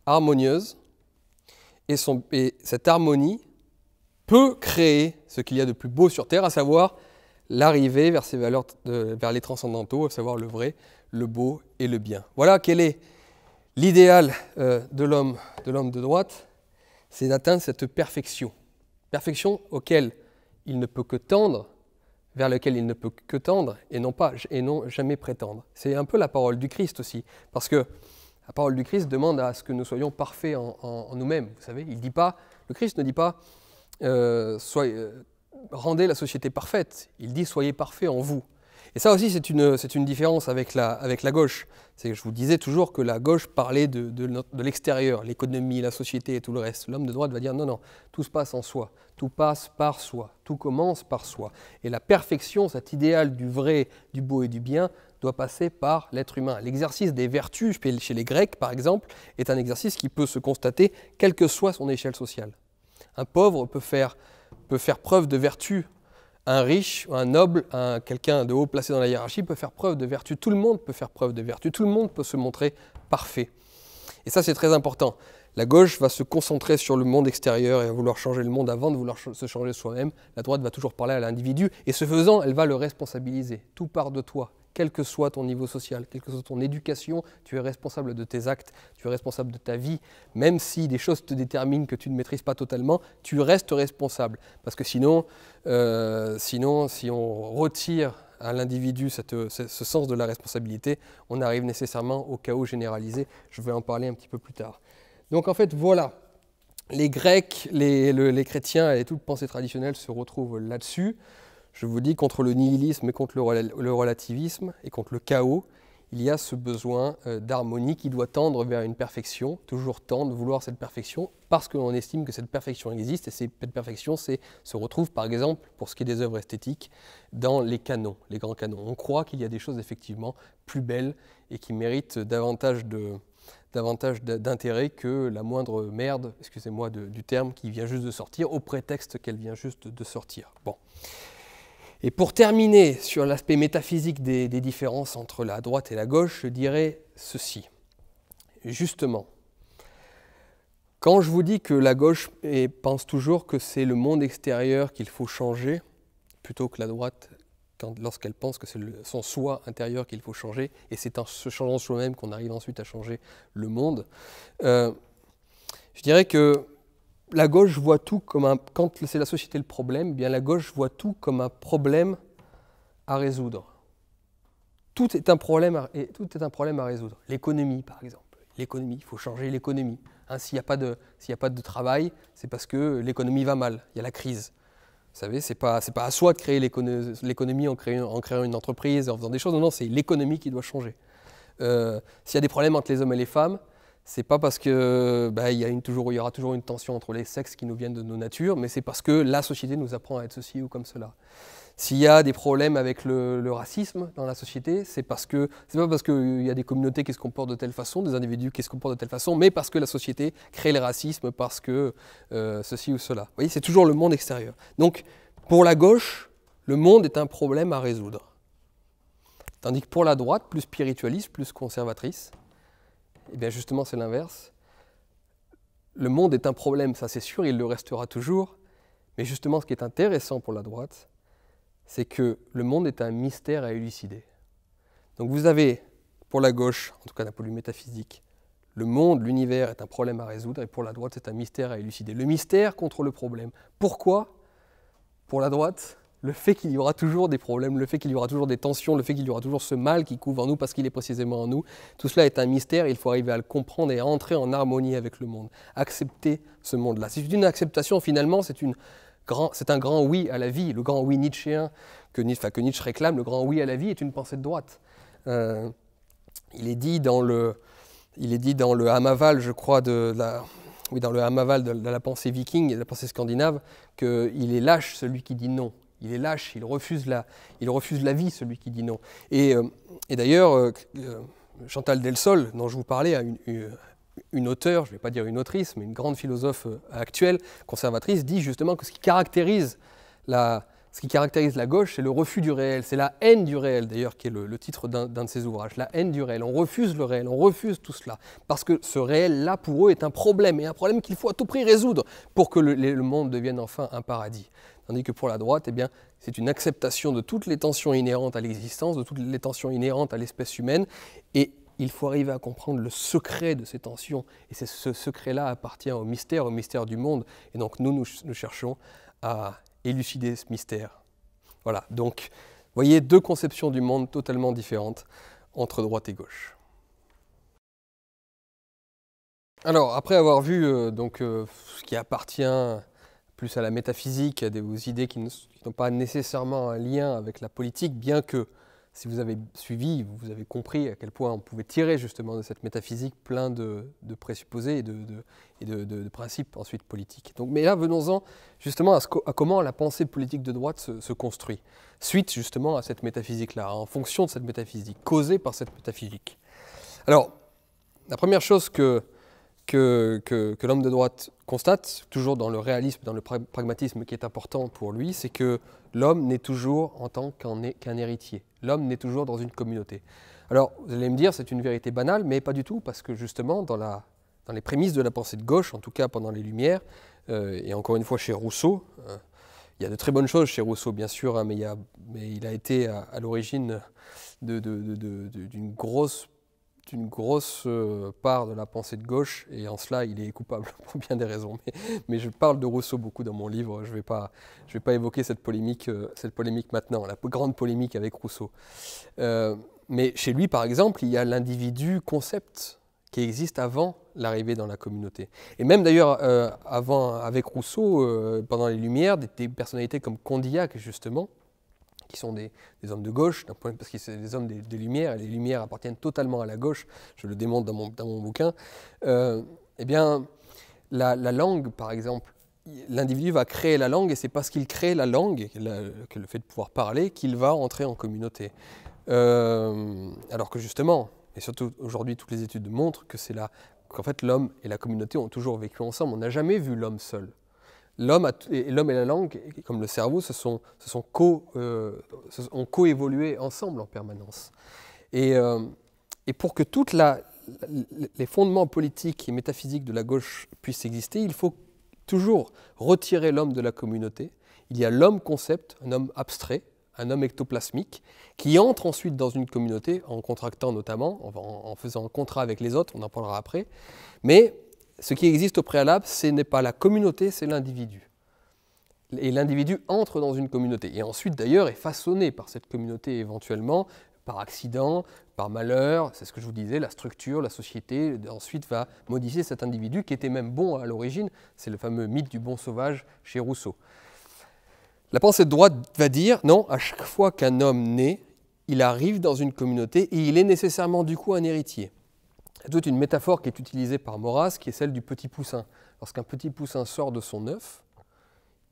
harmonieuse, et, son, cette harmonie peut créer ce qu'il y a de plus beau sur Terre, à savoir l'arrivée vers valeurs, vers les transcendantaux, à savoir le vrai, le beau et le bien. Voilà quel est l'idéal euh, de l'homme, de l'homme de droite, c'est d'atteindre cette perfection, perfection auquel il ne peut que tendre vers lequel il ne peut que tendre et non pas et non jamais prétendre. C'est un peu la parole du Christ aussi, parce que la parole du Christ demande à ce que nous soyons parfaits en, nous-mêmes. Vous savez, il dit pas, le Christ ne dit pas euh, soyez, euh, rendez la société parfaite. Il dit soyez parfaits en vous. Et ça aussi, c'est une, différence avec la, gauche. je vous disais toujours que la gauche parlait de, l'extérieur, l'économie, la société et tout le reste. L'homme de droite va dire non, non, tout se passe en soi, tout passe par soi, tout commence par soi. Et la perfection, cet idéal du vrai, du beau et du bien, doit passer par l'être humain. L'exercice des vertus chez les Grecs, par exemple, est un exercice qui peut se constater quelle que soit son échelle sociale. Un pauvre peut faire, peut faire preuve de vertu un riche, un noble, quelqu'un de haut placé dans la hiérarchie peut faire preuve de vertu. Tout le monde peut faire preuve de vertu. Tout le monde peut se montrer parfait. Et ça, c'est très important. La gauche va se concentrer sur le monde extérieur et vouloir changer le monde avant de vouloir se changer soi-même. La droite va toujours parler à l'individu et ce faisant, elle va le responsabiliser. Tout part de toi quel que soit ton niveau social, quelle que soit ton éducation, tu es responsable de tes actes, tu es responsable de ta vie. Même si des choses te déterminent que tu ne maîtrises pas totalement, tu restes responsable. Parce que sinon, euh, sinon si on retire à l'individu ce sens de la responsabilité, on arrive nécessairement au chaos généralisé. Je vais en parler un petit peu plus tard. Donc en fait, voilà, les Grecs, les, les chrétiens et toute pensée traditionnelle se retrouvent là-dessus. Je vous dis, contre le nihilisme et contre le, relativisme et contre le chaos, il y a ce besoin euh, d'harmonie qui doit tendre vers une perfection, toujours tendre, vouloir cette perfection, parce que l'on estime que cette perfection existe, et cette perfection se retrouve par exemple, pour ce qui est des œuvres esthétiques, dans les canons, les grands canons. On croit qu'il y a des choses effectivement plus belles et qui méritent davantage davantage d'intérêt que la moindre merde, excusez-moi du terme, qui vient juste de sortir, au prétexte qu'elle vient juste de sortir. Bon. Et pour terminer sur l'aspect métaphysique des, différences entre la droite et la gauche, je dirais ceci. Justement, quand je vous dis que la gauche pense toujours que c'est le monde extérieur qu'il faut changer, plutôt que la droite lorsqu'elle pense que c'est son soi intérieur qu'il faut changer, et c'est en se changeant soi-même qu'on arrive ensuite à changer le monde, euh, je dirais que la gauche voit tout comme un. Quand c'est la société le problème, eh bien la gauche voit tout comme un problème à résoudre. Tout est un problème à, et tout est un problème à résoudre. L'économie, par exemple. L'économie, il faut changer l'économie. Hein, s'il n'y a, pas de, y a pas de travail, c'est parce que l'économie va mal, il y a la crise. Vous savez, ce n'est pas, pas à soi de créer l'économie en créant, en créant une entreprise, en faisant des choses. Non, non, c'est l'économie qui doit changer. Euh, s'il y a des problèmes entre les hommes et les femmes, c'est pas parce que bah, il, y aura toujours une tension entre les sexes qui nous viennent de nos natures, mais c'est parce que la société nous apprend à être ceci ou comme cela. S'il y a des problèmes avec le, racisme dans la société, c'est parce que c'est pas parce qu'il euh, y a des communautés qui se comportent de telle façon, des individus qui se comportent de telle façon, mais parce que la société crée le racisme parce que euh, ceci ou cela. Vous voyez, c'est toujours le monde extérieur. Donc, pour la gauche, le monde est un problème à résoudre. Tandis que pour la droite, plus spiritualiste, plus conservatrice, eh bien justement, c'est l'inverse. Le monde est un problème, ça c'est sûr, il le restera toujours. Mais justement, ce qui est intéressant pour la droite, c'est que le monde est un mystère à élucider. Donc vous avez, pour la gauche, en tout cas d'un point métaphysique, le monde, l'univers est un problème à résoudre, et pour la droite, c'est un mystère à élucider. Le mystère contre le problème. Pourquoi, pour la droite, le fait qu'il y aura toujours des problèmes, le fait qu'il y aura toujours des tensions, le fait qu'il y aura toujours ce mal qui couvre en nous parce qu'il est précisément en nous, tout cela est un mystère, il faut arriver à le comprendre et à entrer en harmonie avec le monde, accepter ce monde-là. C'est une acceptation finalement, c'est un grand oui à la vie, le grand oui nietzschéen que, Nietzsche réclame, le grand oui à la vie est une pensée de droite. Euh, il est dit dans le, il est dit dans le Hamaval, je crois, de la, oui, dans le Hamaval de, de la pensée viking et de la pensée scandinave, qu'il est lâche celui qui dit non il est lâche, il refuse la, il refuse la vie, celui qui dit non. Et, euh, et d'ailleurs, euh, euh, Chantal Delsol, dont je vous parlais, une, une auteure, je ne vais pas dire une autrice, mais une grande philosophe actuelle, conservatrice, dit justement que ce qui caractérise la, ce qui caractérise la gauche, c'est le refus du réel, c'est la haine du réel, d'ailleurs, qui est le, titre d'un de ses ouvrages, la haine du réel. On refuse le réel, on refuse tout cela, parce que ce réel-là, pour eux, est un problème, et un problème qu'il faut à tout prix résoudre pour que le monde devienne enfin un paradis. Tandis que pour la droite, eh bien, c'est une acceptation de toutes les tensions inhérentes à l'existence, de toutes les tensions inhérentes à l'espèce humaine. Et il faut arriver à comprendre le secret de ces tensions. Et ce secret-là appartient au mystère, au mystère du monde. Et donc nous, nous, cherchons à élucider ce mystère. Voilà, donc vous voyez deux conceptions du monde totalement différentes entre droite et gauche. Alors, après avoir vu euh, donc, euh, ce qui appartient plus à la métaphysique, à des idées qui n'ont pas nécessairement un lien avec la politique, bien que si vous avez suivi, vous avez compris à quel point on pouvait tirer justement de cette métaphysique plein de, présupposés et, de, principes ensuite politiques. Donc, mais là, venons-en justement à, comment la pensée politique de droite se, construit, suite justement à cette métaphysique-là, en fonction de cette métaphysique, causée par cette métaphysique. Alors, la première chose que que, que, l'homme de droite constate, toujours dans le réalisme, dans le pragmatisme qui est important pour lui, c'est que l'homme n'est toujours en tant qu'un héritier. L'homme n'est toujours dans une communauté. Alors, vous allez me dire, c'est une vérité banale, mais pas du tout, parce que justement, dans, les prémices de la pensée de gauche, en tout cas pendant les Lumières, euh, et encore une fois chez Rousseau, euh, il y a de très bonnes choses chez Rousseau, bien sûr, hein, mais, il a, été à l'origine d'une grosse une grosse euh, part de la pensée de gauche, et en cela, il est coupable pour bien des raisons. Mais, je parle de Rousseau beaucoup dans mon livre, je ne vais, pas, je vais pas évoquer cette polémique, euh, cette polémique maintenant, la grande polémique avec Rousseau. Euh, mais chez lui, par exemple, il y a l'individu concept qui existe avant l'arrivée dans la communauté. Et même d'ailleurs, avant, avec Rousseau, pendant les Lumières, des, des personnalités comme Condillac, justement, qui sont des, hommes de gauche, d'un point, parce qu'ils sont des hommes des, Lumières, et les Lumières appartiennent totalement à la gauche, je le démonte dans mon, bouquin, euh, eh bien, la, langue, par exemple, l'individu va créer la langue et c'est parce qu'il crée la langue, que le fait de pouvoir parler, qu'il va entrer en communauté. Euh, alors que justement, et surtout aujourd'hui, toutes les études montrent que c'est là qu'en fait l'homme et la communauté ont toujours vécu ensemble. On n'a jamais vu l'homme seul l'homme et, l'homme et la langue, comme le cerveau, se sont, se sont co, euh, ont coévolué ensemble en permanence. Et, euh, pour que toute les fondements politiques et métaphysiques de la gauche puissent exister, il faut toujours retirer l'homme de la communauté. Il y a l'homme concept, un homme abstrait, un homme ectoplasmique, qui entre ensuite dans une communauté en contractant notamment, en, en faisant un contrat avec les autres, on en parlera après, mais ce qui existe au préalable, ce n'est pas la communauté, c'est l'individu. Et l'individu entre dans une communauté, et ensuite d'ailleurs est façonné par cette communauté éventuellement, par accident, par malheur, c'est ce que je vous disais, la structure, la société, ensuite va modifier cet individu qui était même bon à l'origine, c'est le fameux mythe du bon sauvage chez Rousseau. La pensée de droite va dire, non, à chaque fois qu'un homme naît, il arrive dans une communauté et il est nécessairement du coup un héritier. Il toute une métaphore qui est utilisée par Maurras, qui est celle du petit poussin. Lorsqu'un petit poussin sort de son œuf,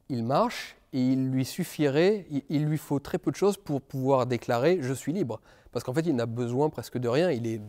il marche et il lui suffirait, il, lui faut très peu de choses pour pouvoir déclarer je suis libre. Parce qu'en fait, il n'a besoin presque de rien. Il est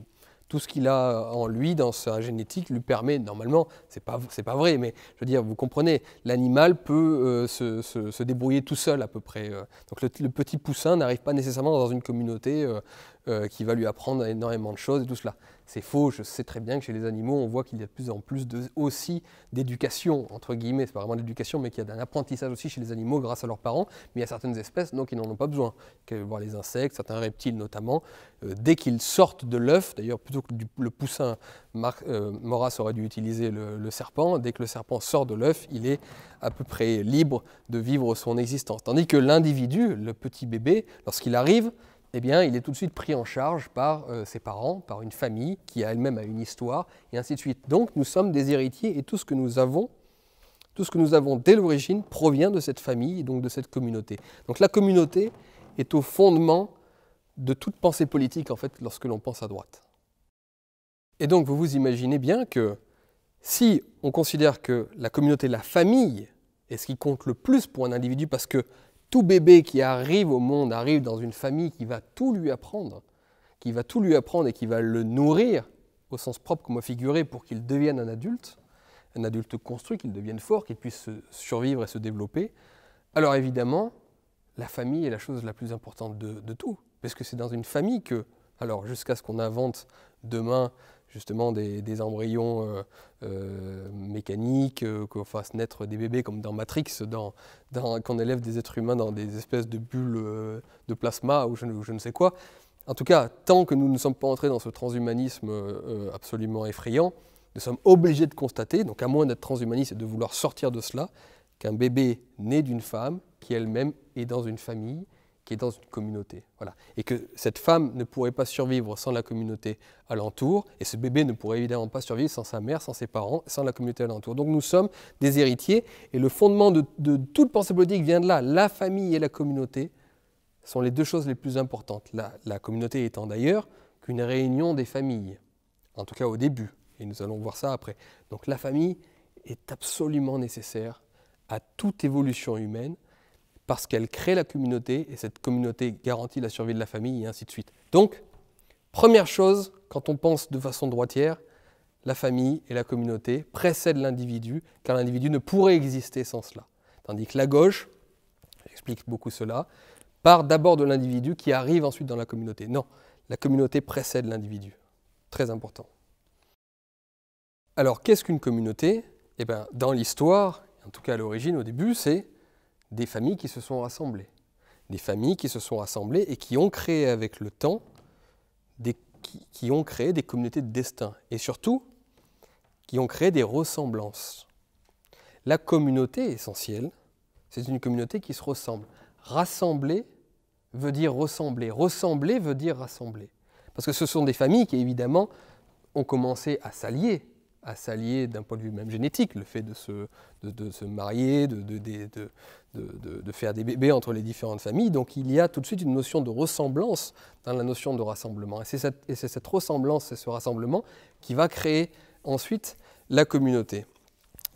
tout ce qu'il a en lui, dans sa génétique, lui permet, normalement, c'est pas, pas vrai, mais je veux dire, vous comprenez, l'animal peut euh, se, débrouiller tout seul à peu près. Euh. Donc le, petit poussin n'arrive pas nécessairement dans une communauté euh, euh, qui va lui apprendre énormément de choses et tout cela. C'est faux, je sais très bien que chez les animaux, on voit qu'il y a de plus en plus aussi d'éducation, entre guillemets, c'est pas vraiment de l'éducation, mais qu'il y a un apprentissage aussi chez les animaux grâce à leurs parents, mais il y a certaines espèces, donc ils n'en ont pas besoin. Voir les insectes, certains reptiles notamment, euh, dès qu'ils sortent de l'œuf, d'ailleurs plutôt que le poussin, Mar euh, aurait dû utiliser le serpent, dès que le serpent sort de l'œuf, il est à peu près libre de vivre son existence. Tandis que l'individu, le petit bébé, lorsqu'il arrive, eh il est tout de suite pris en charge par euh, ses parents, par une famille qui a elle-même une histoire, et ainsi de suite. Donc, nous sommes des héritiers et tout ce que nous avons, tout ce que nous avons dès l'origine provient de cette famille et donc de cette communauté. Donc, la communauté est au fondement de toute pensée politique, en fait, lorsque l'on pense à droite. Et donc, vous vous imaginez bien que si on considère que la communauté, la famille, est ce qui compte le plus pour un individu parce que tout bébé qui arrive au monde arrive dans une famille qui va tout lui apprendre, qui va tout lui apprendre et qui va le nourrir au sens propre comme figuré pour qu'il devienne un adulte, un adulte construit, qu'il devienne fort, qu'il puisse survivre et se développer. Alors évidemment, la famille est la chose la plus importante de, de tout, parce que c'est dans une famille que, alors jusqu'à ce qu'on invente demain justement des, embryons euh, euh, mécaniques, euh, qu'on fasse naître des bébés comme dans Matrix, qu'on élève des êtres humains dans des espèces de bulles de plasma ou je, ne sais quoi. En tout cas, tant que nous ne sommes pas entrés dans ce transhumanisme absolument effrayant, nous sommes obligés de constater, donc à moins d'être transhumaniste et de vouloir sortir de cela, qu'un bébé né d'une femme, qui elle-même est dans une famille, dans une communauté. Voilà. Et que cette femme ne pourrait pas survivre sans la communauté alentour, et ce bébé ne pourrait évidemment pas survivre sans sa mère, sans ses parents, sans la communauté alentour. Donc nous sommes des héritiers, et le fondement de, toute pensée politique vient de là. La famille et la communauté sont les deux choses les plus importantes. la communauté étant d'ailleurs qu'une réunion des familles, en tout cas au début, et nous allons voir ça après. Donc la famille est absolument nécessaire à toute évolution humaine, parce qu'elle crée la communauté et cette communauté garantit la survie de la famille et ainsi de suite. Donc, première chose, quand on pense de façon droitière, la famille et la communauté précèdent l'individu, car l'individu ne pourrait exister sans cela. Tandis que la gauche, j'explique beaucoup cela, part d'abord de l'individu qui arrive ensuite dans la communauté. Non, la communauté précède l'individu. Très important. Alors, qu'est-ce qu'une communauté eh bien, dans l'histoire, en tout cas à l'origine, au début, c'est des familles qui se sont rassemblées. Des familles qui se sont rassemblées et qui ont créé avec le temps, des, qui, ont créé des communautés de destin. Et surtout, qui ont créé des ressemblances. La communauté essentielle, c'est une communauté qui se ressemble. Rassembler veut dire ressembler. Ressembler veut dire rassembler. Parce que ce sont des familles qui, évidemment, ont commencé à s'allier à s'allier d'un point de vue même génétique, le fait de se, de, se marier, de, de, faire des bébés entre les différentes familles. Donc il y a tout de suite une notion de ressemblance dans la notion de rassemblement. Et c'est cette, ressemblance, et ce rassemblement qui va créer ensuite la communauté.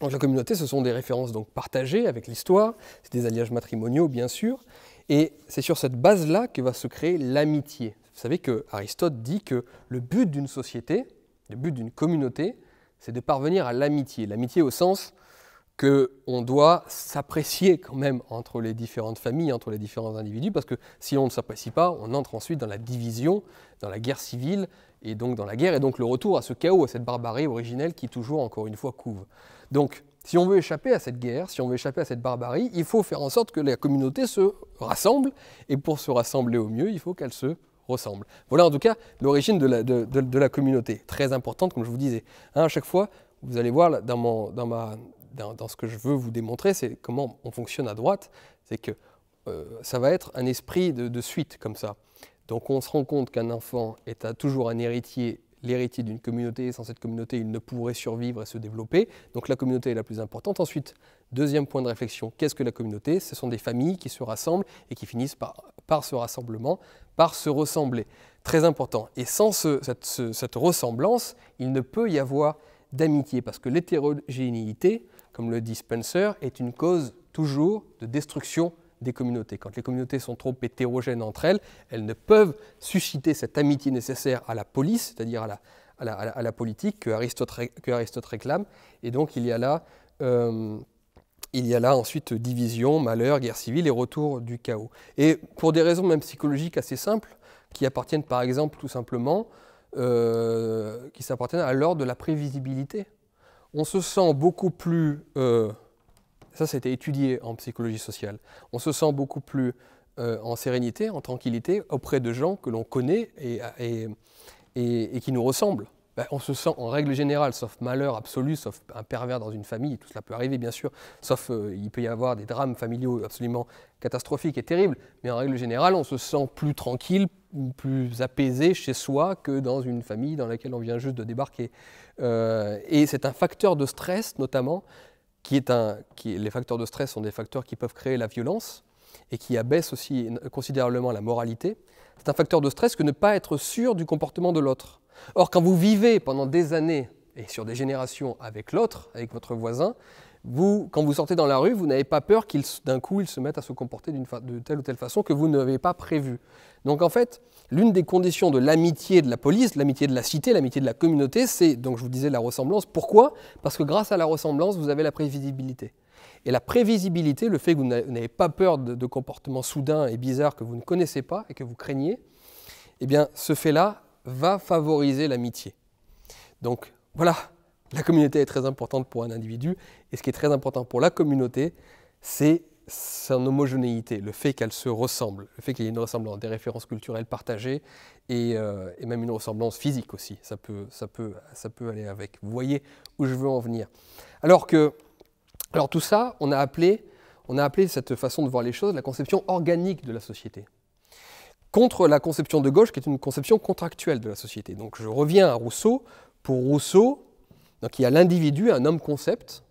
Donc la communauté, ce sont des références donc partagées avec l'histoire, c'est des alliages matrimoniaux bien sûr, et c'est sur cette base-là que va se créer l'amitié. Vous savez que Aristote dit que le but d'une société, le but d'une communauté, c'est de parvenir à l'amitié. L'amitié au sens qu'on doit s'apprécier quand même entre les différentes familles, entre les différents individus, parce que si on ne s'apprécie pas, on entre ensuite dans la division, dans la guerre civile, et donc dans la guerre, et donc le retour à ce chaos, à cette barbarie originelle qui toujours, encore une fois, couve. Donc, si on veut échapper à cette guerre, si on veut échapper à cette barbarie, il faut faire en sorte que la communauté se rassemble, et pour se rassembler au mieux, il faut qu'elle se ressemble Voilà en tout cas l'origine de la, communauté, très importante comme je vous disais. Hein, à chaque fois, vous allez voir dans, ce que je veux vous démontrer, c'est comment on fonctionne à droite, c'est que euh, ça va être un esprit de, suite comme ça. Donc on se rend compte qu'un enfant est à, toujours un héritier l'héritier d'une communauté. Sans cette communauté, il ne pourrait survivre et se développer. Donc la communauté est la plus importante. Ensuite, deuxième point de réflexion, qu'est-ce que la communauté Ce sont des familles qui se rassemblent et qui finissent par, ce rassemblement, par se ressembler. Très important. Et sans cette, cette ressemblance, il ne peut y avoir d'amitié, parce que l'hétérogénéité, comme le dit Spencer, est une cause toujours de destruction des communautés. Quand les communautés sont trop hétérogènes entre elles, elles ne peuvent susciter cette amitié nécessaire à la police, c'est-à-dire à la, à, la, politique que Aristote, réclame. Et donc il y a là, euh, il y a là ensuite division, malheur, guerre civile et retour du chaos. Et pour des raisons même psychologiques assez simples, qui appartiennent par exemple tout simplement, euh, qui s'appartiennent à l'ordre de la prévisibilité. On se sent beaucoup plus... Euh, ça, c'était étudié en psychologie sociale. On se sent beaucoup plus euh, en sérénité, en tranquillité, auprès de gens que l'on connaît et, et, qui nous ressemblent. Bah, on se sent en règle générale, sauf malheur absolu, sauf un pervers dans une famille, tout cela peut arriver bien sûr, sauf euh, il peut y avoir des drames familiaux absolument catastrophiques et terribles, mais en règle générale, on se sent plus tranquille, plus apaisé chez soi que dans une famille dans laquelle on vient juste de débarquer. Euh, et c'est un facteur de stress notamment qui est un, qui, les facteurs de stress sont des facteurs qui peuvent créer la violence et qui abaissent aussi considérablement la moralité, c'est un facteur de stress que ne pas être sûr du comportement de l'autre. Or, quand vous vivez pendant des années et sur des générations avec l'autre, avec votre voisin, vous, quand vous sortez dans la rue, vous n'avez pas peur qu'il, d'un coup, il se mette à se comporter d'une de telle ou telle façon que vous n'avez pas prévu. Donc en fait, l'une des conditions de l'amitié de la police, l'amitié de la cité, l'amitié de la communauté, c'est, donc je vous disais, la ressemblance. Pourquoi Parce que grâce à la ressemblance, vous avez la prévisibilité. Et la prévisibilité, le fait que vous n'avez pas peur de, de, comportements soudains et bizarres que vous ne connaissez pas et que vous craignez, eh bien, ce fait-là va favoriser l'amitié. Donc voilà, la communauté est très importante pour un individu, et ce qui est très important pour la communauté, c'est son homogénéité, le fait qu'elle se ressemble le fait qu'il y ait une ressemblance, des références culturelles partagées euh, et, même une ressemblance physique aussi. Ça peut, ça, peut, ça peut aller avec. Vous voyez où je veux en venir. Alors que, alors tout ça, on a appelé, on a appelé cette façon de voir les choses la conception organique de la société. Contre la conception de gauche, qui est une conception contractuelle de la société. Donc je reviens à Rousseau. Pour Rousseau, donc il y a l'individu, un homme concept,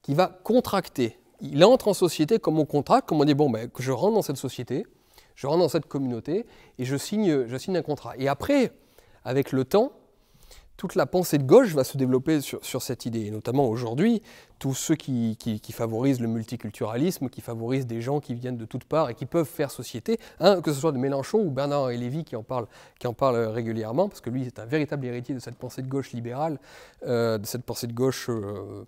qui va contracter il entre en société comme on contrat, comme on dit, bon, ben, je rentre dans cette société, je rentre dans cette communauté et je signe, je signe un contrat. Et après, avec le temps, toute la pensée de gauche va se développer sur, cette idée, et notamment aujourd'hui, tous ceux qui, favorisent le multiculturalisme, qui favorisent des gens qui viennent de toutes parts et qui peuvent faire société, hein, que ce soit de Mélenchon ou bernard et Lévy qui en, parle, qui en régulièrement, parce que lui, c'est un véritable héritier de cette pensée de gauche libérale, euh, de cette pensée de gauche... Euh,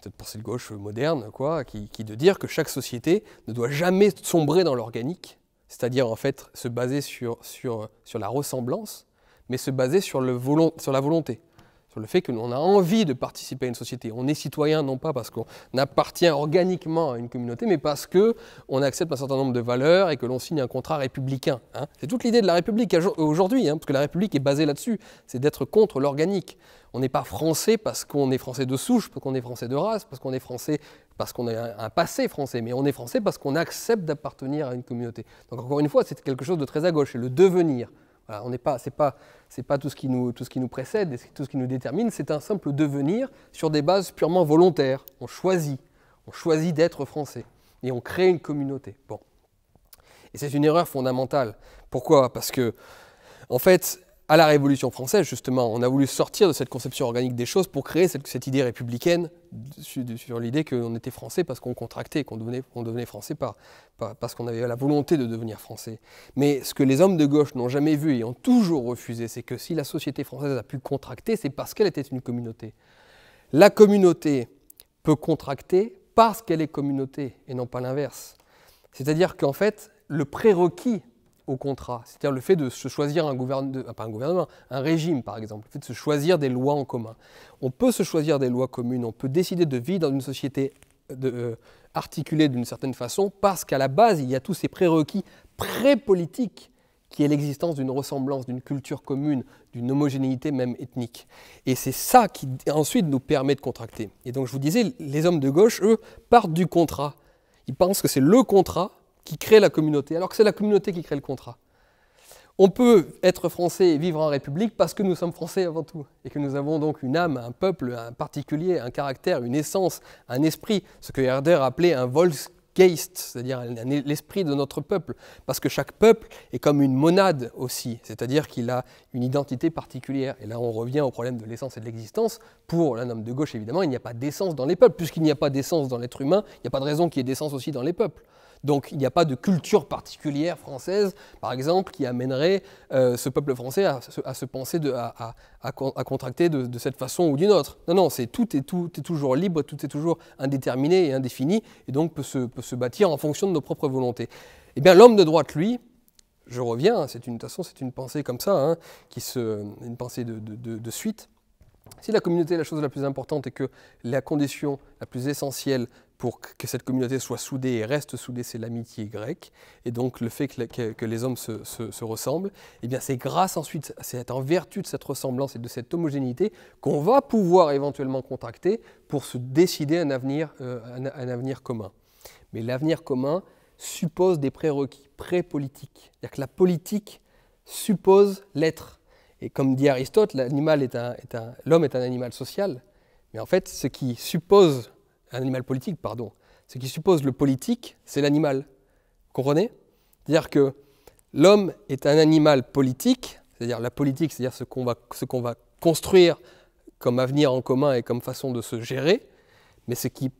Peut-être pensée de gauche moderne, quoi, qui, qui, de dire que chaque société ne doit jamais sombrer dans l'organique, c'est-à-dire en fait se baser sur, sur, la ressemblance, mais se baser sur, le sur la volonté sur le fait que l'on a envie de participer à une société. On est citoyen non pas parce qu'on appartient organiquement à une communauté, mais parce que accepte un certain nombre de valeurs et que l'on signe un contrat républicain. Hein. C'est toute l'idée de la République euh, aujourd'hui, hein, parce que la République est basée là-dessus, c'est d'être contre l'organique. On n'est pas français parce qu'on est français de souche, parce qu'on est français de race, parce qu'on est français parce qu'on a un passé français, mais on est français parce qu'on accepte d'appartenir à une communauté. Donc encore une fois, c'est quelque chose de très à gauche, c'est le devenir n'est pas, c'est pas, c'est pas tout ce qui nous, tout ce qui nous précède, tout ce qui nous détermine. C'est un simple devenir sur des bases purement volontaires. On choisit, on choisit d'être français et on crée une communauté. Bon, et c'est une erreur fondamentale. Pourquoi Parce que, en fait, à la Révolution française, justement. On a voulu sortir de cette conception organique des choses pour créer cette, idée républicaine sur, sur l'idée qu'on était français parce qu'on contractait, qu'on devenait, français parce qu'on avait la volonté de devenir français. Mais ce que les hommes de gauche n'ont jamais vu et ont toujours refusé, c'est que si la société française a pu contracter, c'est parce qu'elle était une communauté. La communauté peut contracter parce qu'elle est communauté et non pas l'inverse. C'est-à-dire qu'en fait, le prérequis au contrat. C'est-à-dire le fait de se choisir un gouvernement, un régime par exemple, le fait de se choisir des lois en commun. On peut se choisir des lois communes, on peut décider de vivre dans une société euh, articulée d'une certaine façon, parce qu'à la base, il y a tous ces prérequis pré-politiques qui est l'existence d'une ressemblance, d'une culture commune, d'une homogénéité même ethnique. Et c'est ça qui ensuite nous permet de contracter. Et donc je vous disais, les hommes de gauche, eux, partent du contrat. Ils pensent que c'est le contrat qui crée la communauté, alors que c'est la communauté qui crée le contrat. On peut être français et vivre en République parce que nous sommes français avant tout, et que nous avons donc une âme, un peuple, un particulier, un caractère, une essence, un esprit, ce que Herder appelait un Volksgeist, c'est-à-dire l'esprit de notre peuple, parce que chaque peuple est comme une monade aussi, c'est-à-dire qu'il a une identité particulière. Et là, on revient au problème de l'essence et de l'existence. Pour un homme de gauche, évidemment, il n'y a pas d'essence dans les peuples, puisqu'il n'y a pas d'essence dans l'être humain, il n'y a pas de raison qu'il y ait d'essence aussi dans les peuples. Donc il n'y a pas de culture particulière française, par exemple, qui amènerait euh, ce peuple français à, se penser, de, à, contracter de, cette façon ou d'une autre. Non, non, c'est tout est, tout est toujours libre, tout est toujours indéterminé et indéfini, et donc peut se, peut se bâtir en fonction de nos propres volontés. Eh bien, l'homme de droite, lui, je reviens, hein, c'est une façon, c'est une pensée comme ça, hein, qui se, une pensée de, de, suite. Si la communauté est la chose la plus importante et que la condition la plus essentielle pour que cette communauté soit soudée et reste soudée, c'est l'amitié grecque. Et donc le fait que, les hommes se, ressemblent, eh bien c'est grâce ensuite, c'est en vertu de cette ressemblance et de cette homogénéité qu'on va pouvoir éventuellement contracter pour se décider un avenir, euh, un, avenir commun. Mais l'avenir commun suppose des prérequis pré-politiques. C'est-à-dire que la politique suppose l'être. Et comme dit Aristote, l'animal est est l'homme est un animal social. Mais en fait, ce qui suppose un animal politique, pardon, Ce qui suppose le politique, c'est l'animal. Vous comprenez C'est-à-dire que l'homme est un animal politique, c'est-à-dire la politique, c'est-à-dire ce qu'on va, va, construire comme avenir en commun et comme façon de se gérer, mais ce qui,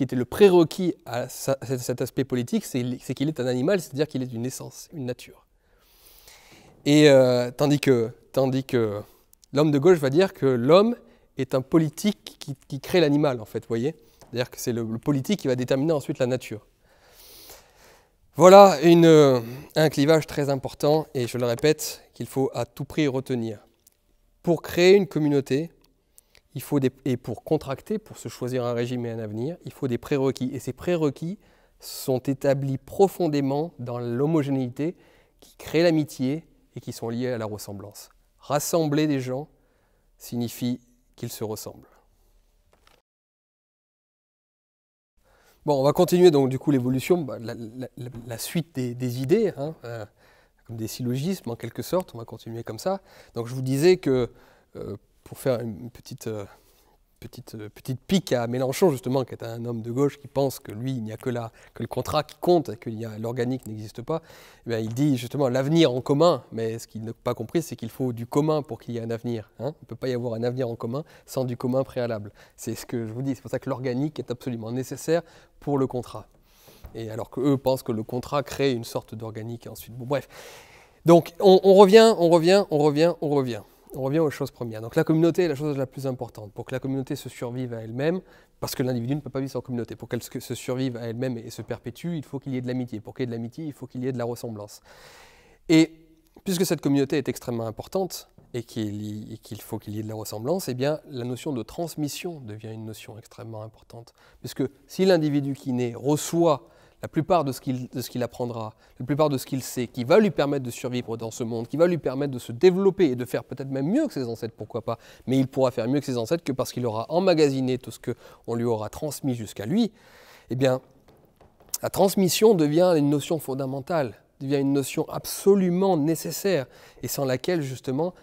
était le prérequis à cet aspect politique, c'est qu'il est un animal, c'est-à-dire qu'il est une essence, une nature. Et euh, tandis que, l'homme de gauche va dire que l'homme est un politique qui, qui crée l'animal, en fait, voyez c'est-à-dire que c'est le, politique qui va déterminer ensuite la nature. Voilà euh, un clivage très important, et je le répète, qu'il faut à tout prix retenir. Pour créer une communauté, il faut et pour contracter, pour se choisir un régime et un avenir, il faut des prérequis. Et ces prérequis sont établis profondément dans l'homogénéité qui crée l'amitié et qui sont liés à la ressemblance. Rassembler des gens signifie qu'ils se ressemblent. Bon, on va continuer donc du coup l'évolution, bah, la, suite des, idées, hein, euh, comme des syllogismes en quelque sorte, on va continuer comme ça. Donc je vous disais que, euh, pour faire une petite, euh, euh, petite, pique à Mélenchon, justement, qui est un homme de gauche qui pense que lui, il n'y a que, le contrat qui compte que l'organique n'existe pas, eh il dit justement l'avenir en commun, mais ce qu'il n'a pas compris, c'est qu'il faut du commun pour qu'il y ait un avenir. Hein. Il ne peut pas y avoir un avenir en commun sans du commun préalable. C'est ce que je vous dis, c'est pour ça que l'organique est absolument nécessaire pour le contrat. Et alors qu'eux pensent que le contrat crée une sorte d'organique ensuite. Bon, bref. Donc on revient, on revient, on revient, on revient on revient aux choses premières. Donc la communauté est la chose la plus importante. Pour que la communauté se survive à elle-même, parce que l'individu ne peut pas vivre sans communauté, pour qu'elle se survive à elle-même et se perpétue, il faut qu'il y ait de l'amitié. Pour qu'il y ait de l'amitié, il faut qu'il y ait de la ressemblance. Et puisque cette communauté est extrêmement importante et qu'il faut qu'il y ait de la ressemblance, eh bien la notion de transmission devient une notion extrêmement importante. Puisque si l'individu qui naît reçoit la plupart de ce qu'il apprendra, la plupart de ce qu'il sait, qui va lui permettre de survivre dans ce monde, qui va lui permettre de se développer et de faire peut-être même mieux que ses ancêtres, pourquoi pas, mais il pourra faire mieux que ses ancêtres que parce qu'il aura emmagasiné tout ce qu'on lui aura transmis jusqu'à lui, eh bien, la transmission devient une notion fondamentale, devient une notion absolument nécessaire et sans laquelle, justement,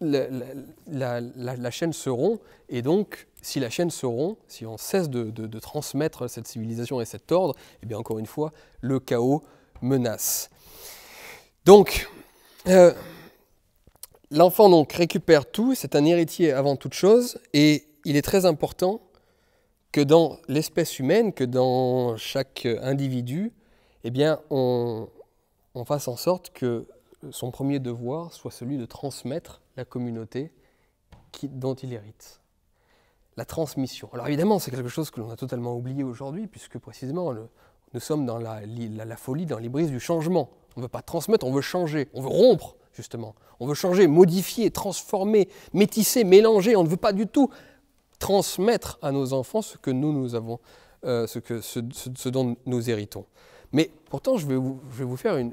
la, chaîne se rompt, et donc, si la chaîne se rompt, si on cesse de, transmettre cette civilisation et cet ordre, eh bien, encore une fois, le chaos menace. Donc, euh, l'enfant donc récupère tout, c'est un héritier avant toute chose, et il est très important que dans l'espèce humaine, que dans chaque individu, eh bien, on fasse en sorte que son premier devoir soit celui de transmettre la communauté qui, dont il hérite. La transmission. Alors évidemment, c'est quelque chose que l'on a totalement oublié aujourd'hui, puisque précisément, nous sommes dans la, folie, dans l'hybride du changement. On ne veut pas transmettre, on veut changer, on veut rompre, justement. On veut changer, modifier, transformer, métisser, mélanger. On ne veut pas du tout transmettre à nos enfants ce que nous, nous avons, euh, ce, que, ce, dont nous héritons. Mais pourtant, je vais vous, faire une,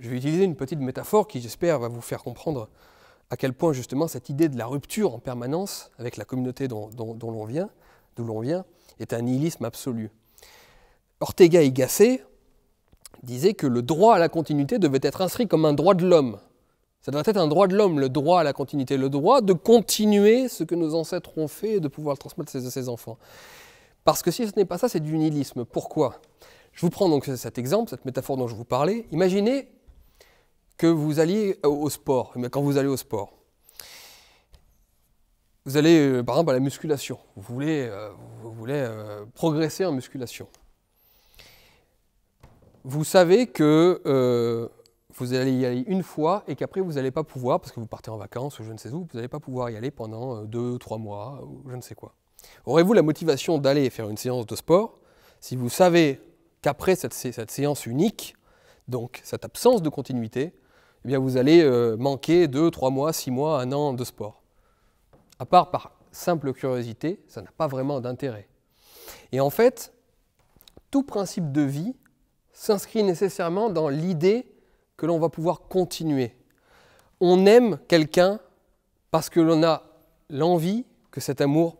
Je vais utiliser une petite métaphore qui, j'espère, va vous faire comprendre à quel point justement cette idée de la rupture en permanence avec la communauté dont, l'on vient, d'où l'on vient, est un nihilisme absolu. Ortega y Gasset disait que le droit à la continuité devait être inscrit comme un droit de l'homme. Ça devrait être un droit de l'homme, le droit à la continuité, le droit de continuer ce que nos ancêtres ont fait et de pouvoir le transmettre à ses enfants. Parce que si ce n'est pas ça, c'est du nihilisme. Pourquoi Je vous prends donc cet exemple, cette métaphore dont je vous parlais. Imaginez que vous alliez euh, au sport, mais eh quand vous allez au sport, vous allez euh, par exemple à la musculation, vous voulez, euh, vous voulez progresser en musculation. Vous savez que vous allez y aller une fois et qu'après vous n'allez pas pouvoir, parce que vous partez en vacances ou je ne sais où, vous n'allez pas pouvoir y aller pendant deux, trois mois ou je ne sais quoi. Aurez-vous la motivation d'aller faire une séance de sport si vous savez qu'après cette séance unique, donc cette absence de continuité, eh vous allez euh, manquer deux, 3 mois, 6 mois, 1 an de sport. À part par simple curiosité, ça n'a pas vraiment d'intérêt. Et en fait, tout principe de vie s'inscrit nécessairement dans l'idée que l'on va pouvoir continuer. On aime quelqu'un parce que l'on a l'envie que cet amour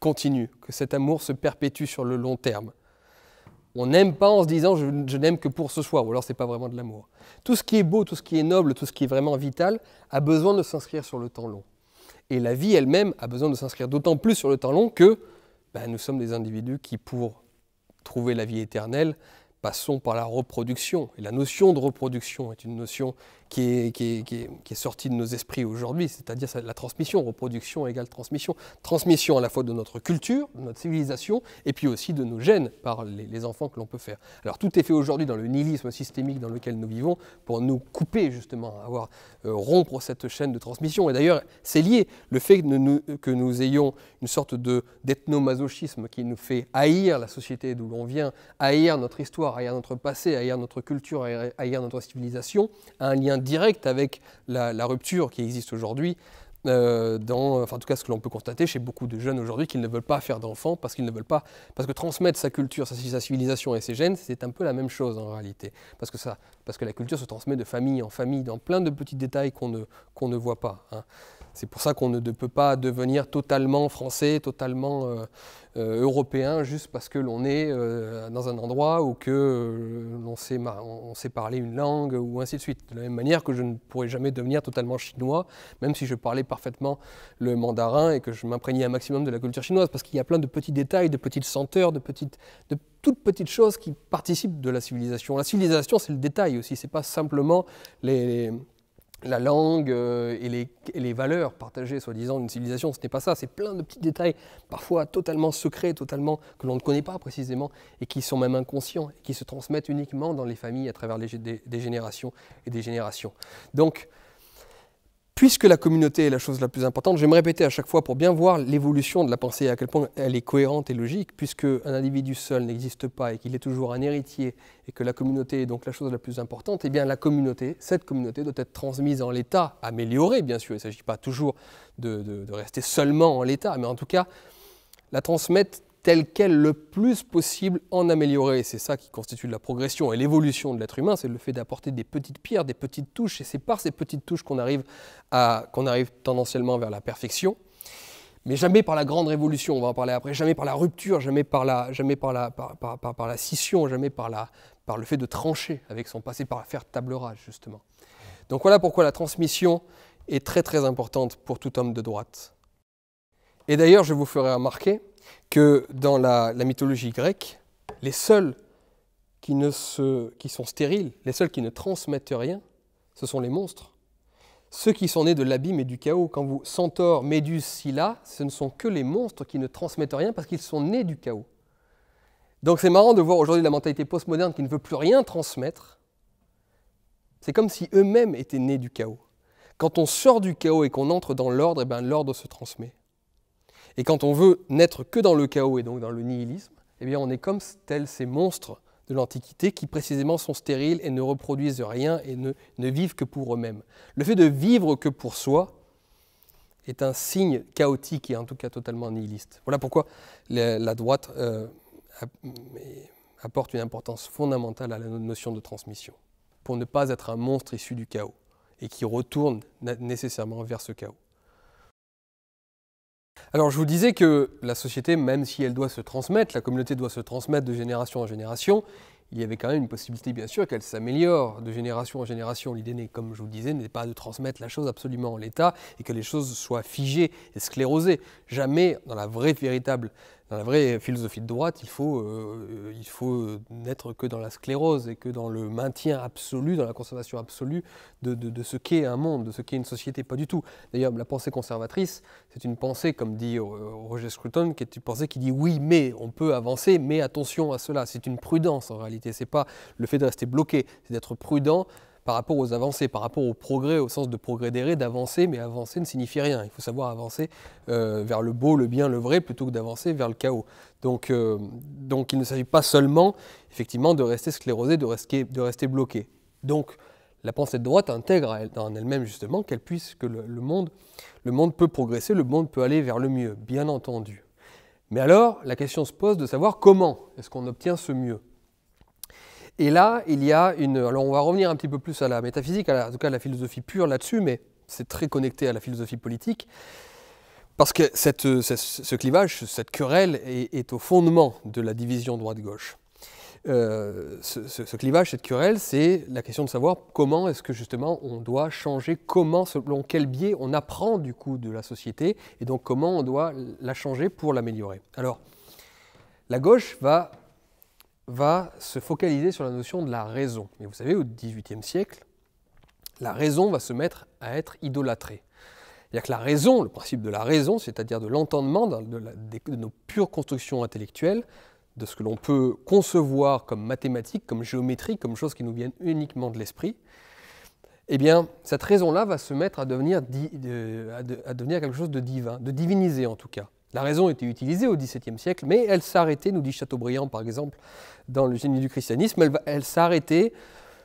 continue, que cet amour se perpétue sur le long terme. On n'aime pas en se disant je, n'aime que pour ce soir, ou alors c'est pas vraiment de l'amour. Tout ce qui est beau, tout ce qui est noble, tout ce qui est vraiment vital a besoin de s'inscrire sur le temps long. Et la vie elle-même a besoin de s'inscrire d'autant plus sur le temps long que ben, nous sommes des individus qui, pour trouver la vie éternelle, passons par la reproduction. Et la notion de reproduction est une notion qui est, qui de nos esprits aujourd'hui, c'est-à-dire la transmission, reproduction égale transmission. Transmission à la fois de notre culture, de notre civilisation, et puis aussi de nos gènes par les, enfants que l'on peut faire. Alors tout est fait aujourd'hui dans le nihilisme systémique dans lequel nous vivons pour nous couper justement, avoir euh, rompre cette chaîne de transmission. Et d'ailleurs, c'est lié le fait que nous, que nous ayons une sorte de d'ethnomasochisme qui nous fait haïr la société d'où l'on vient, haïr notre histoire, haïr notre passé, haïr notre culture, haïr, notre civilisation, a un lien direct avec la, rupture qui existe aujourd'hui euh, dans, enfin, en tout cas ce que l'on peut constater chez beaucoup de jeunes aujourd'hui, qu'ils ne veulent pas faire d'enfants parce qu'ils ne veulent pas, parce que transmettre sa culture, sa, civilisation et ses gènes, c'est un peu la même chose en réalité, parce que ça, parce que la culture se transmet de famille en famille dans plein de petits détails qu'on ne qu'on ne voit pas. Hein. C'est pour ça qu'on ne peut pas devenir totalement français, totalement euh, euh, européen, juste parce que l'on est euh, dans un endroit ou que l'on sait, on sait parler une langue ou ainsi de suite. De la même manière que je ne pourrais jamais devenir totalement chinois, même si je parlais parfaitement le mandarin et que je m'imprégnais un maximum de la culture chinoise, parce qu'il y a plein de petits détails, de petites senteurs, de petites... De toutes petites choses qui participent de la civilisation. La civilisation, c'est le détail aussi, c'est pas simplement les la langue euh, et les, valeurs partagées, soi-disant, d'une civilisation. Ce n'est pas ça, c'est plein de petits détails, parfois totalement secrets, totalement que l'on ne connaît pas précisément, et qui sont même inconscients, et qui se transmettent uniquement dans les familles à travers des, des, générations et des générations. Donc, puisque la communauté est la chose la plus importante, je vais me répéter à chaque fois pour bien voir l'évolution de la pensée et à quel point elle est cohérente et logique, puisque un individu seul n'existe pas et qu'il est toujours un héritier et que la communauté est donc la chose la plus importante, eh bien la communauté, cette communauté doit être transmise en l'état, améliorée bien sûr, il ne s'agit pas toujours de, de, rester seulement en l'état, mais en tout cas la transmettre tel quel le plus possible, en améliorer. C'est ça qui constitue la progression et l'évolution de l'être humain, c'est le fait d'apporter des petites pierres, des petites touches, et c'est par ces petites touches qu'on arrive, qu'on arrive tendanciellement vers la perfection. Mais jamais par la grande révolution, on va en parler après, jamais par la rupture, jamais par la, jamais par la, par, par, par, la scission, jamais par, la, par le fait de trancher avec son passé, par faire table rase justement. Donc voilà pourquoi la transmission est très très importante pour tout homme de droite. Et d'ailleurs, je vous ferai remarquer, que dans la, mythologie grecque, les seuls qui, ne se, qui sont stériles, les seuls qui ne transmettent rien, ce sont les monstres. Ceux qui sont nés de l'abîme et du chaos, quand vous centaure, méduse, Scylla, ce ne sont que les monstres qui ne transmettent rien parce qu'ils sont nés du chaos. Donc c'est marrant de voir aujourd'hui la mentalité postmoderne qui ne veut plus rien transmettre. C'est comme si eux-mêmes étaient nés du chaos. Quand on sort du chaos et qu'on entre dans l'ordre, eh ben, l'ordre se transmet. Et quand on veut n'être que dans le chaos et donc dans le nihilisme, eh bien on est comme tels ces monstres de l'Antiquité qui précisément sont stériles et ne reproduisent rien et ne, vivent que pour eux-mêmes. Le fait de vivre que pour soi est un signe chaotique et en tout cas totalement nihiliste. Voilà pourquoi la, droite euh, apporte une importance fondamentale à la notion de transmission, pour ne pas être un monstre issu du chaos et qui retourne nécessairement vers ce chaos. Alors je vous disais que la société, même si elle doit se transmettre, la communauté doit se transmettre de génération en génération, il y avait quand même une possibilité bien sûr qu'elle s'améliore de génération en génération. L'idée, comme je vous disais, n'est pas de transmettre la chose absolument en l'état et que les choses soient figées et sclérosées. Jamais dans la vraie véritable dans la vraie philosophie de droite, il faut, euh, faut n'être que dans la sclérose et que dans le maintien absolu, dans la conservation absolue de, ce qu'est un monde, de ce qu'est une société. Pas du tout. D'ailleurs, la pensée conservatrice, c'est une pensée, comme dit euh, Roger Scruton, qui est une pensée qui dit oui, mais on peut avancer, mais attention à cela. C'est une prudence en réalité. C'est pas le fait de rester bloqué, c'est d'être prudent par rapport aux avancées, par rapport au progrès, au sens de progrès d'errer, d'avancer, mais avancer ne signifie rien. Il faut savoir avancer euh, vers le beau, le bien, le vrai, plutôt que d'avancer vers le chaos. Donc, euh, donc il ne s'agit pas seulement, effectivement, de rester sclérosé, de rester, bloqué. Donc, la pensée de droite intègre en elle-même justement qu'elle puisse, que le, monde, le monde peut progresser, le monde peut aller vers le mieux, bien entendu. Mais alors, la question se pose de savoir comment est-ce qu'on obtient ce mieux et là, il y a une. Alors, on va revenir un petit peu plus à la métaphysique, en tout cas à la philosophie pure là-dessus, mais c'est très connecté à la philosophie politique. Parce que cette, ce, clivage, cette querelle est, au fondement de la division droite-gauche. Euh, ce, clivage, cette querelle, c'est la question de savoir comment est-ce que justement on doit changer, comment, selon quel biais on apprend du coup de la société, et donc comment on doit la changer pour l'améliorer. Alors, la gauche va va se focaliser sur la notion de la raison. Et vous savez, au XVIIIe siècle, la raison va se mettre à être idolâtrée. C'est-à-dire que la raison, le principe de la raison, c'est-à-dire de l'entendement, de, nos pures constructions intellectuelles, de ce que l'on peut concevoir comme mathématiques, comme géométrie, comme choses qui nous viennent uniquement de l'esprit, eh bien, cette raison-là va se mettre à devenir, euh, à devenir quelque chose de divin, de divinisé en tout cas. La raison était utilisée au XVIIe siècle, mais elle s'arrêtait, nous dit Chateaubriand par exemple, dans le génie du christianisme, elle, s'arrêtait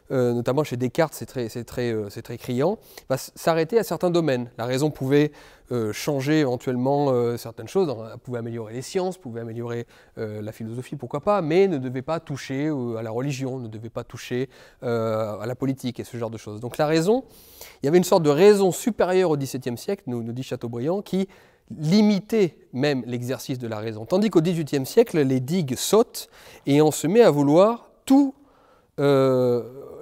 euh, notamment chez Descartes, c'est très, très, euh, très, criant, va s'arrêter à certains domaines. La raison pouvait euh, changer éventuellement certaines choses, pouvait améliorer les sciences, pouvait améliorer la philosophie, pourquoi pas, mais ne devait pas toucher à la religion, ne devait pas toucher à la politique et ce genre de choses. Donc la raison, il y avait une sorte de raison supérieure au XVIIe siècle, nous, dit Chateaubriand, qui limitait même l'exercice de la raison. Tandis qu'au XVIIIe siècle, les digues sautent et on se met à vouloir tout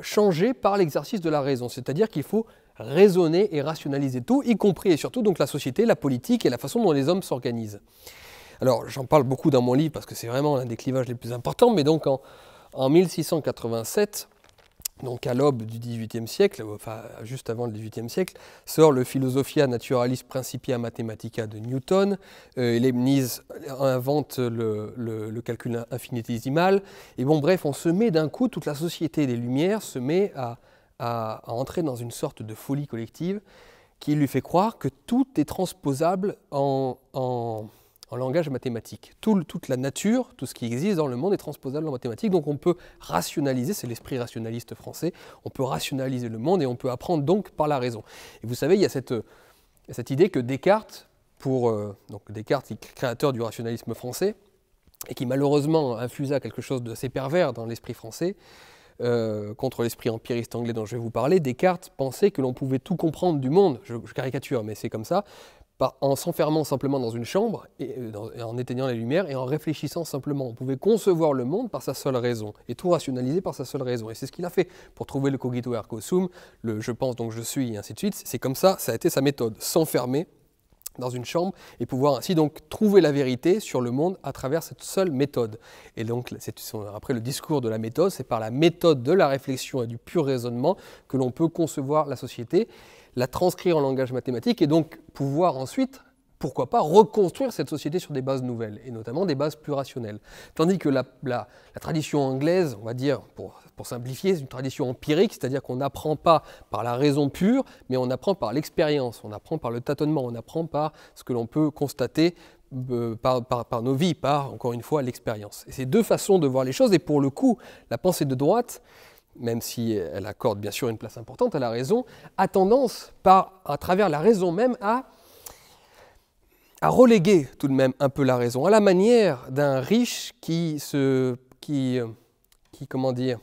changer par l'exercice de la raison, c'est-à-dire qu'il faut raisonner et rationaliser tout, y compris et surtout donc la société, la politique et la façon dont les hommes s'organisent. Alors j'en parle beaucoup dans mon livre parce que c'est vraiment l'un des clivages les plus importants, mais donc en 1687, donc à l'aube du XVIIIe siècle, enfin juste avant le XVIIIe siècle, sort le Philosophia Naturalis Principia Mathematica de Newton. Euh, Leibniz invente le, calcul infinitésimal. Et bon, bref, on se met d'un coup, toute la société des Lumières se met à, entrer dans une sorte de folie collective qui lui fait croire que tout est transposable en en langage mathématique. toute la nature, tout ce qui existe dans le monde est transposable en mathématiques, donc on peut rationaliser, c'est l'esprit rationaliste français, on peut rationaliser le monde et on peut apprendre donc par la raison. Et vous savez, il y a cette, idée que Descartes, pour, euh, donc Descartes, créateur du rationalisme français, et qui malheureusement infusa quelque chose de assez pervers dans l'esprit français, euh, contre l'esprit empiriste anglais dont je vais vous parler, Descartes pensait que l'on pouvait tout comprendre du monde, je caricature, mais c'est comme ça, en s'enfermant simplement dans une chambre, et, euh, en éteignant les lumières et en réfléchissant simplement. On pouvait concevoir le monde par sa seule raison, et tout rationaliser par sa seule raison. Et c'est ce qu'il a fait pour trouver le cogito ergo sum, le je pense donc je suis, et ainsi de suite. C'est comme ça, ça a été sa méthode, s'enfermer dans une chambre et pouvoir ainsi donc trouver la vérité sur le monde à travers cette seule méthode. Et donc après le discours de la méthode, c'est par la méthode de la réflexion et du pur raisonnement que l'on peut concevoir la société la transcrire en langage mathématique et donc pouvoir ensuite, pourquoi pas, reconstruire cette société sur des bases nouvelles, et notamment des bases plus rationnelles. Tandis que la, tradition anglaise, on va dire, pour, simplifier, c'est une tradition empirique, c'est-à-dire qu'on n'apprend pas par la raison pure, mais on apprend par l'expérience, on apprend par le tâtonnement, on apprend par ce que l'on peut constater euh, par, par, nos vies, par, encore une fois, l'expérience. Et c'est deux façons de voir les choses, et pour le coup, la pensée de droite, même si elle accorde bien sûr une place importante à la raison, a tendance, par, à travers la raison même, à, à reléguer tout de même un peu la raison, à la manière d'un riche qui se, qui, euh, qui comment dire,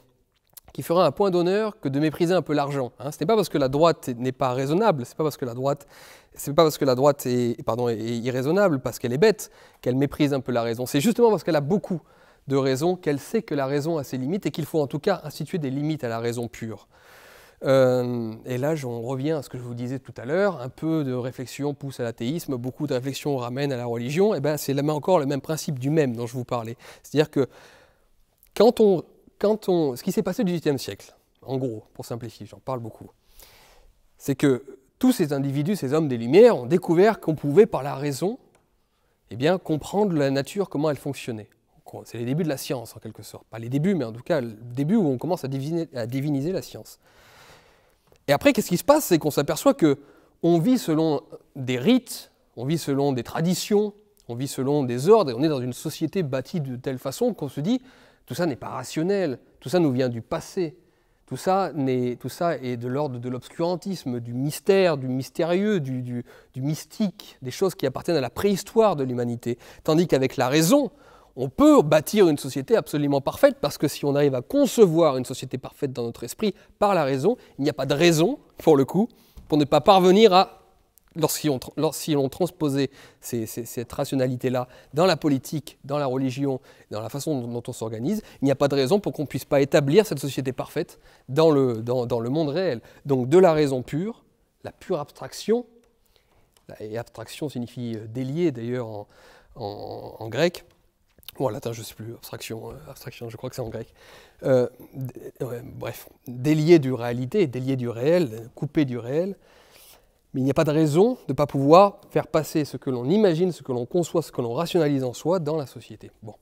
qui fera un point d'honneur que de mépriser un peu l'argent. Hein. Ce n'est pas parce que la droite n'est pas raisonnable, c'est pas parce que la droite, c'est pas parce que la droite est, pardon, est irraisonnable, parce qu'elle est bête, qu'elle méprise un peu la raison. C'est justement parce qu'elle a beaucoup de raison qu'elle sait que la raison a ses limites et qu'il faut en tout cas instituer des limites à la raison pure. Euh, et là, on revient à ce que je vous disais tout à l'heure, un peu de réflexion pousse à l'athéisme, beaucoup de réflexion ramène à la religion, et ben c'est encore le même principe du même dont je vous parlais. C'est-à-dire que quand on, quand on, ce qui s'est passé du 18e siècle, en gros, pour simplifier, j'en parle beaucoup, c'est que tous ces individus, ces hommes des Lumières, ont découvert qu'on pouvait, par la raison, eh bien, comprendre la nature, comment elle fonctionnait c'est les débuts de la science en quelque sorte. Pas les débuts, mais en tout cas le début où on commence à, diviniser la science. Et après, qu'est-ce qui se passe C'est qu'on s'aperçoit que on vit selon des rites, on vit selon des traditions, on vit selon des ordres, et on est dans une société bâtie de telle façon qu'on se dit tout ça n'est pas rationnel, tout ça nous vient du passé, tout ça, est, de l'ordre de l'obscurantisme, du mystère, du mystérieux, du mystique, des choses qui appartiennent à la préhistoire de l'humanité. Tandis qu'avec la raison, on peut bâtir une société absolument parfaite, parce que si on arrive à concevoir une société parfaite dans notre esprit par la raison, il n'y a pas de raison, pour le coup, pour ne pas parvenir à, lorsqu'ils ont, transposé cette rationalité-là dans la politique, dans la religion, dans la façon dont, on s'organise, il n'y a pas de raison pour qu'on ne puisse pas établir cette société parfaite dans le, dans, le monde réel. Donc de la raison pure, la pure abstraction, et abstraction signifie euh, délier d'ailleurs en grec, en latin, je ne sais plus, abstraction, euh, abstraction, je crois que c'est en grec. Euh, euh, bref, délier du réalité, délier du réel, coupé du réel. Mais il n'y a pas de raison de ne pas pouvoir faire passer ce que l'on imagine, ce que l'on conçoit, ce que l'on rationalise en soi dans la société. Bon.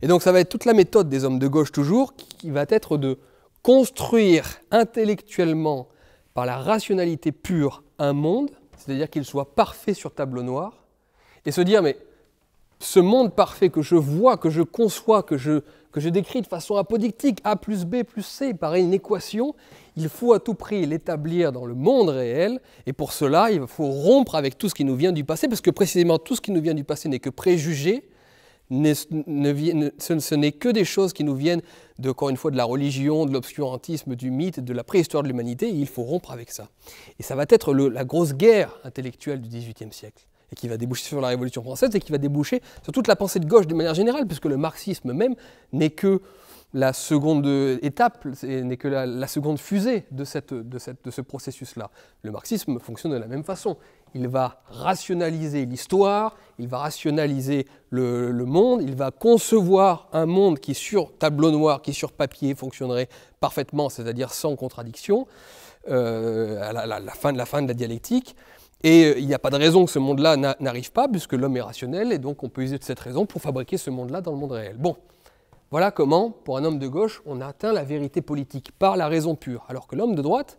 Et donc ça va être toute la méthode des hommes de gauche toujours qui va être de construire intellectuellement par la rationalité pure un monde, c'est-à-dire qu'il soit parfait sur tableau noir, et se dire mais ce monde parfait que je vois, que je conçois, que je, que décris de façon apodictique, A plus B plus C, par une équation, il faut à tout prix l'établir dans le monde réel, et pour cela, il faut rompre avec tout ce qui nous vient du passé, parce que précisément tout ce qui nous vient du passé n'est que préjugé, ce n'est que des choses qui nous viennent, de, encore une fois, de la religion, de l'obscurantisme, du mythe, de la préhistoire de l'humanité, il faut rompre avec ça. Et ça va être la grosse guerre intellectuelle du XVIIIe siècle et qui va déboucher sur la Révolution française et qui va déboucher sur toute la pensée de gauche de manière générale, puisque le marxisme même n'est que la seconde étape, n'est que la, seconde fusée de, ce processus-là. Le marxisme fonctionne de la même façon. Il va rationaliser l'histoire, il va rationaliser le, monde, il va concevoir un monde qui sur tableau noir, qui sur papier fonctionnerait parfaitement, c'est-à-dire sans contradiction, euh, à la, la fin de la dialectique. Et euh, il n'y a pas de raison que ce monde-là n'arrive pas, puisque l'homme est rationnel, et donc on peut user de cette raison pour fabriquer ce monde-là dans le monde réel. Bon, voilà comment, pour un homme de gauche, on atteint la vérité politique, par la raison pure, alors que l'homme de droite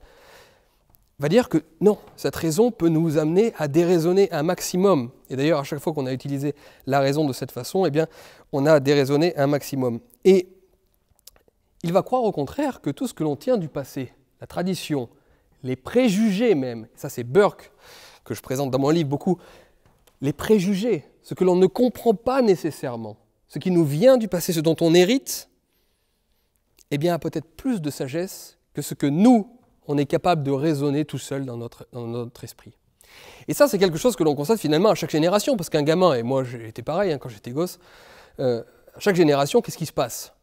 va dire que non, cette raison peut nous amener à déraisonner un maximum. Et d'ailleurs, à chaque fois qu'on a utilisé la raison de cette façon, eh bien, on a déraisonné un maximum. Et il va croire au contraire que tout ce que l'on tient du passé, la tradition, les préjugés même, ça c'est Burke que je présente dans mon livre beaucoup, les préjugés, ce que l'on ne comprend pas nécessairement, ce qui nous vient du passé, ce dont on hérite, eh bien, a peut-être plus de sagesse que ce que nous, on est capable de raisonner tout seul dans notre, notre esprit. Et ça, c'est quelque chose que l'on constate finalement à chaque génération, parce qu'un gamin, et moi j'étais pareil hein, quand j'étais gosse, euh, à chaque génération, qu'est-ce qui se passe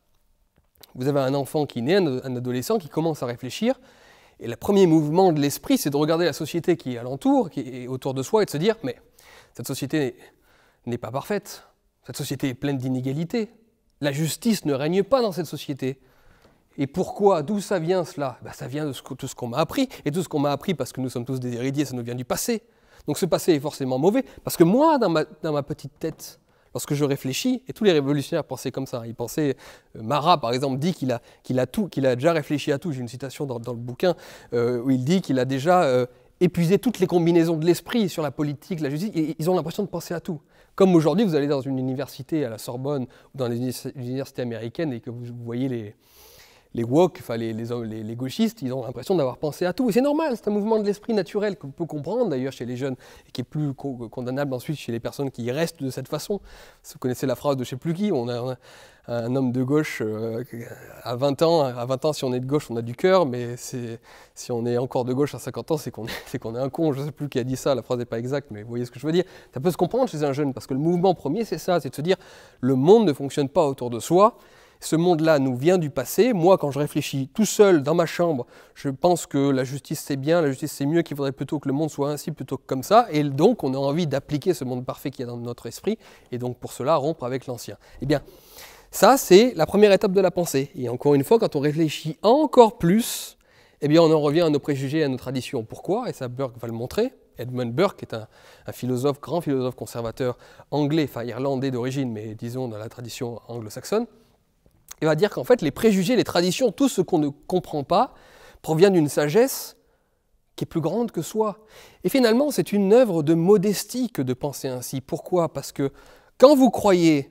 Vous avez un enfant qui naît, un adolescent qui commence à réfléchir, et le premier mouvement de l'esprit, c'est de regarder la société qui est alentour, qui est autour de soi, et de se dire, mais cette société n'est pas parfaite, cette société est pleine d'inégalités, la justice ne règne pas dans cette société. Et pourquoi D'où ça vient cela bah, Ça vient de tout ce qu'on m'a appris, et tout ce qu'on m'a appris parce que nous sommes tous des héritiers, ça nous vient du passé. Donc ce passé est forcément mauvais, parce que moi, dans ma petite tête, lorsque je réfléchis, et tous les révolutionnaires pensaient comme ça. Ils pensaient, euh, Marat par exemple dit qu'il a, qu'il a, tout, qu'il a déjà réfléchi à tout. J'ai une citation dans, le bouquin euh, où il dit qu'il a déjà euh, épuisé toutes les combinaisons de l'esprit sur la politique, la justice. ils ont l'impression de penser à tout. Comme aujourd'hui, vous allez dans une université à la Sorbonne ou dans les universités américaines et que vous voyez les, les woke, les, gauchistes, ils ont l'impression d'avoir pensé à tout. Et c'est normal, c'est un mouvement de l'esprit naturel qu'on peut comprendre d'ailleurs chez les jeunes et qui est plus condamnable ensuite chez les personnes qui restent de cette façon. Vous connaissez la phrase de chez ne on a, un homme de gauche euh, à 20 ans, à 20 ans si on est de gauche on a du cœur, mais si on est encore de gauche à 50 ans c'est qu'on est, un con, je ne sais plus qui a dit ça, la phrase n'est pas exacte, mais vous voyez ce que je veux dire. Ça peut se comprendre chez un jeune, parce que le mouvement premier c'est ça, c'est de se dire le monde ne fonctionne pas autour de soi, ce monde-là nous vient du passé. Moi, quand je réfléchis tout seul dans ma chambre, je pense que la justice c'est bien, la justice c'est mieux, qu'il faudrait plutôt que le monde soit ainsi plutôt que comme ça. Et donc, on a envie d'appliquer ce monde parfait qu'il y a dans notre esprit, et donc pour cela, rompre avec l'ancien. Eh bien, ça, c'est la première étape de la pensée. Et encore une fois, quand on réfléchit encore plus, eh bien, on en revient à nos préjugés, à nos traditions. Pourquoi Et ça, Burke va le montrer. Edmund Burke est un, un, philosophe, grand philosophe conservateur anglais, enfin irlandais d'origine, mais disons dans la tradition anglo-saxonne il va dire qu'en fait, les préjugés, les traditions, tout ce qu'on ne comprend pas, provient d'une sagesse qui est plus grande que soi. Et finalement, c'est une œuvre de modestie que de penser ainsi. Pourquoi Parce que quand vous croyez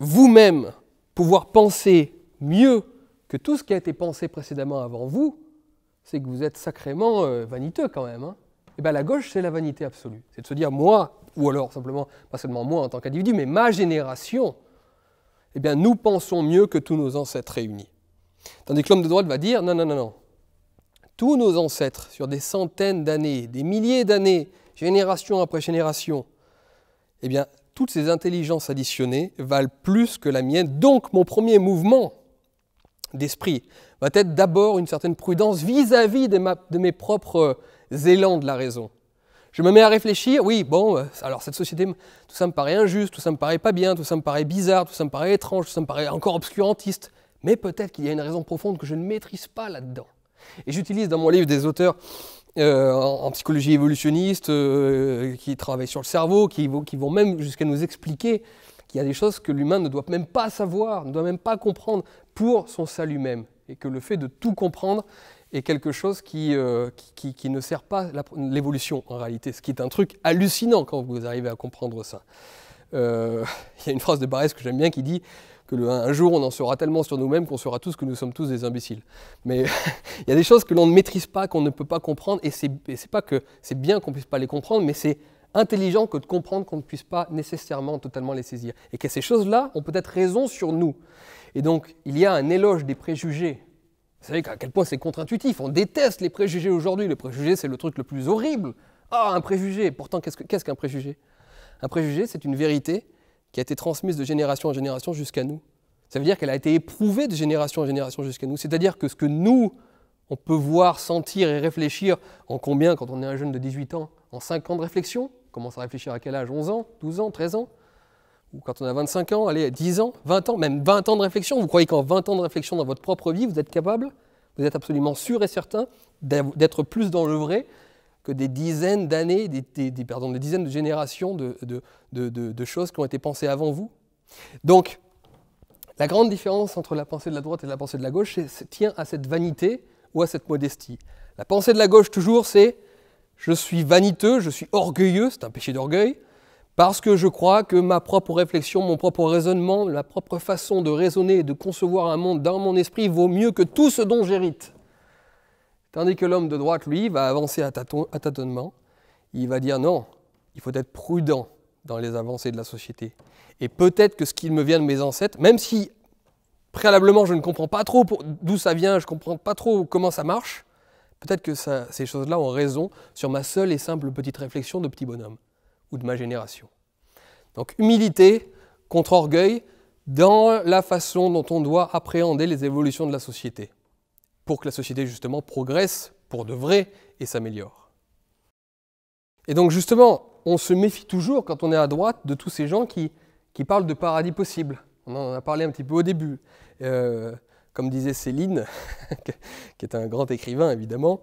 vous-même pouvoir penser mieux que tout ce qui a été pensé précédemment avant vous, c'est que vous êtes sacrément euh, vaniteux quand même. et hein. eh bien la gauche, c'est la vanité absolue. C'est de se dire moi, ou alors simplement, pas seulement moi en tant qu'individu, mais ma génération, eh bien nous pensons mieux que tous nos ancêtres réunis. Tandis que l'homme de droite va dire, non, non, non, non. Tous nos ancêtres, sur des centaines d'années, des milliers d'années, génération après génération, eh bien, toutes ces intelligences additionnées valent plus que la mienne. Donc, mon premier mouvement d'esprit va être d'abord une certaine prudence vis-à-vis de mes propres élans de la raison. Je me mets à réfléchir, oui, bon, euh, alors cette société, tout ça me paraît injuste, tout ça me paraît pas bien, tout ça me paraît bizarre, tout ça me paraît étrange, tout ça me paraît encore obscurantiste, mais peut-être qu'il y a une raison profonde que je ne maîtrise pas là-dedans. Et j'utilise dans mon livre des auteurs euh, en, psychologie évolutionniste euh, qui travaillent sur le cerveau, qui vont même jusqu'à nous expliquer qu'il y a des choses que l'humain ne doit même pas savoir, ne doit même pas comprendre pour son salut même. Et que le fait de tout comprendre, et quelque chose euh, qui, qui, ne sert pas l'évolution en réalité, ce qui est un truc hallucinant quand vous arrivez à comprendre ça. Euh, il y a une phrase de Barès que j'aime bien qui dit que le, un jour on en saura tellement sur nous-mêmes qu'on saura tous que nous sommes tous des imbéciles. Mais il y a des choses que l'on ne maîtrise pas, qu'on ne peut pas comprendre, et c'est pas que c'est bien qu'on puisse pas les comprendre, mais c'est intelligent que de comprendre qu'on ne puisse pas nécessairement totalement les saisir, et que ces choses-là ont peut-être raison sur nous. Et donc il y a un éloge des préjugés vous savez à quel point c'est contre-intuitif. On déteste les préjugés aujourd'hui. Le préjugés, c'est le truc le plus horrible. Ah, un préjugé. Pourtant, qu'est-ce qu'un préjugé Un préjugé, c'est une vérité qui a été transmise de génération en génération jusqu'à nous. Ça veut dire qu'elle a été éprouvée de génération en génération jusqu'à nous. C'est-à-dire que ce que nous, on peut voir, sentir et réfléchir en combien quand on est un jeune de 18 ans En 5 ans de réflexion, on commence à réfléchir à quel âge 11 ans, 12 ans, 13 ans quand on a 25 ans, allez, 10 ans, 20 ans, même 20 ans de réflexion, vous croyez qu'en 20 ans de réflexion dans votre propre vie, vous êtes capable, vous êtes absolument sûr et certain d'être plus dans le vrai que des dizaines d'années, des, pardon, des dizaines de générations de, choses qui ont été pensées avant vous. Donc, la grande différence entre la pensée de la droite et la pensée de la gauche c'est tient à cette vanité ou à cette modestie. La pensée de la gauche, toujours, c'est je suis vaniteux, je suis orgueilleux, c'est un péché d'orgueil. Parce que je crois que ma propre réflexion, mon propre raisonnement, la propre façon de raisonner et de concevoir un monde dans mon esprit vaut mieux que tout ce dont j'hérite. Tandis que l'homme de droite, lui, va avancer à, tâtonnement. Il va dire non, il faut être prudent dans les avancées de la société. Et peut-être que ce qu'il me vient de mes ancêtres, même si préalablement je ne comprends pas trop d'où ça vient, je ne comprends pas trop comment ça marche, peut-être que ces choses-là ont raison sur ma seule et simple petite réflexion de petit bonhomme ou de ma génération. Donc humilité contre orgueil dans la façon dont on doit appréhender les évolutions de la société, pour que la société justement progresse pour de vrai et s'améliore. Et donc justement, on se méfie toujours quand on est à droite de tous ces gens qui, parlent de paradis possible. On en a parlé un petit peu au début. Euh, comme disait Céline, qui est un grand écrivain évidemment,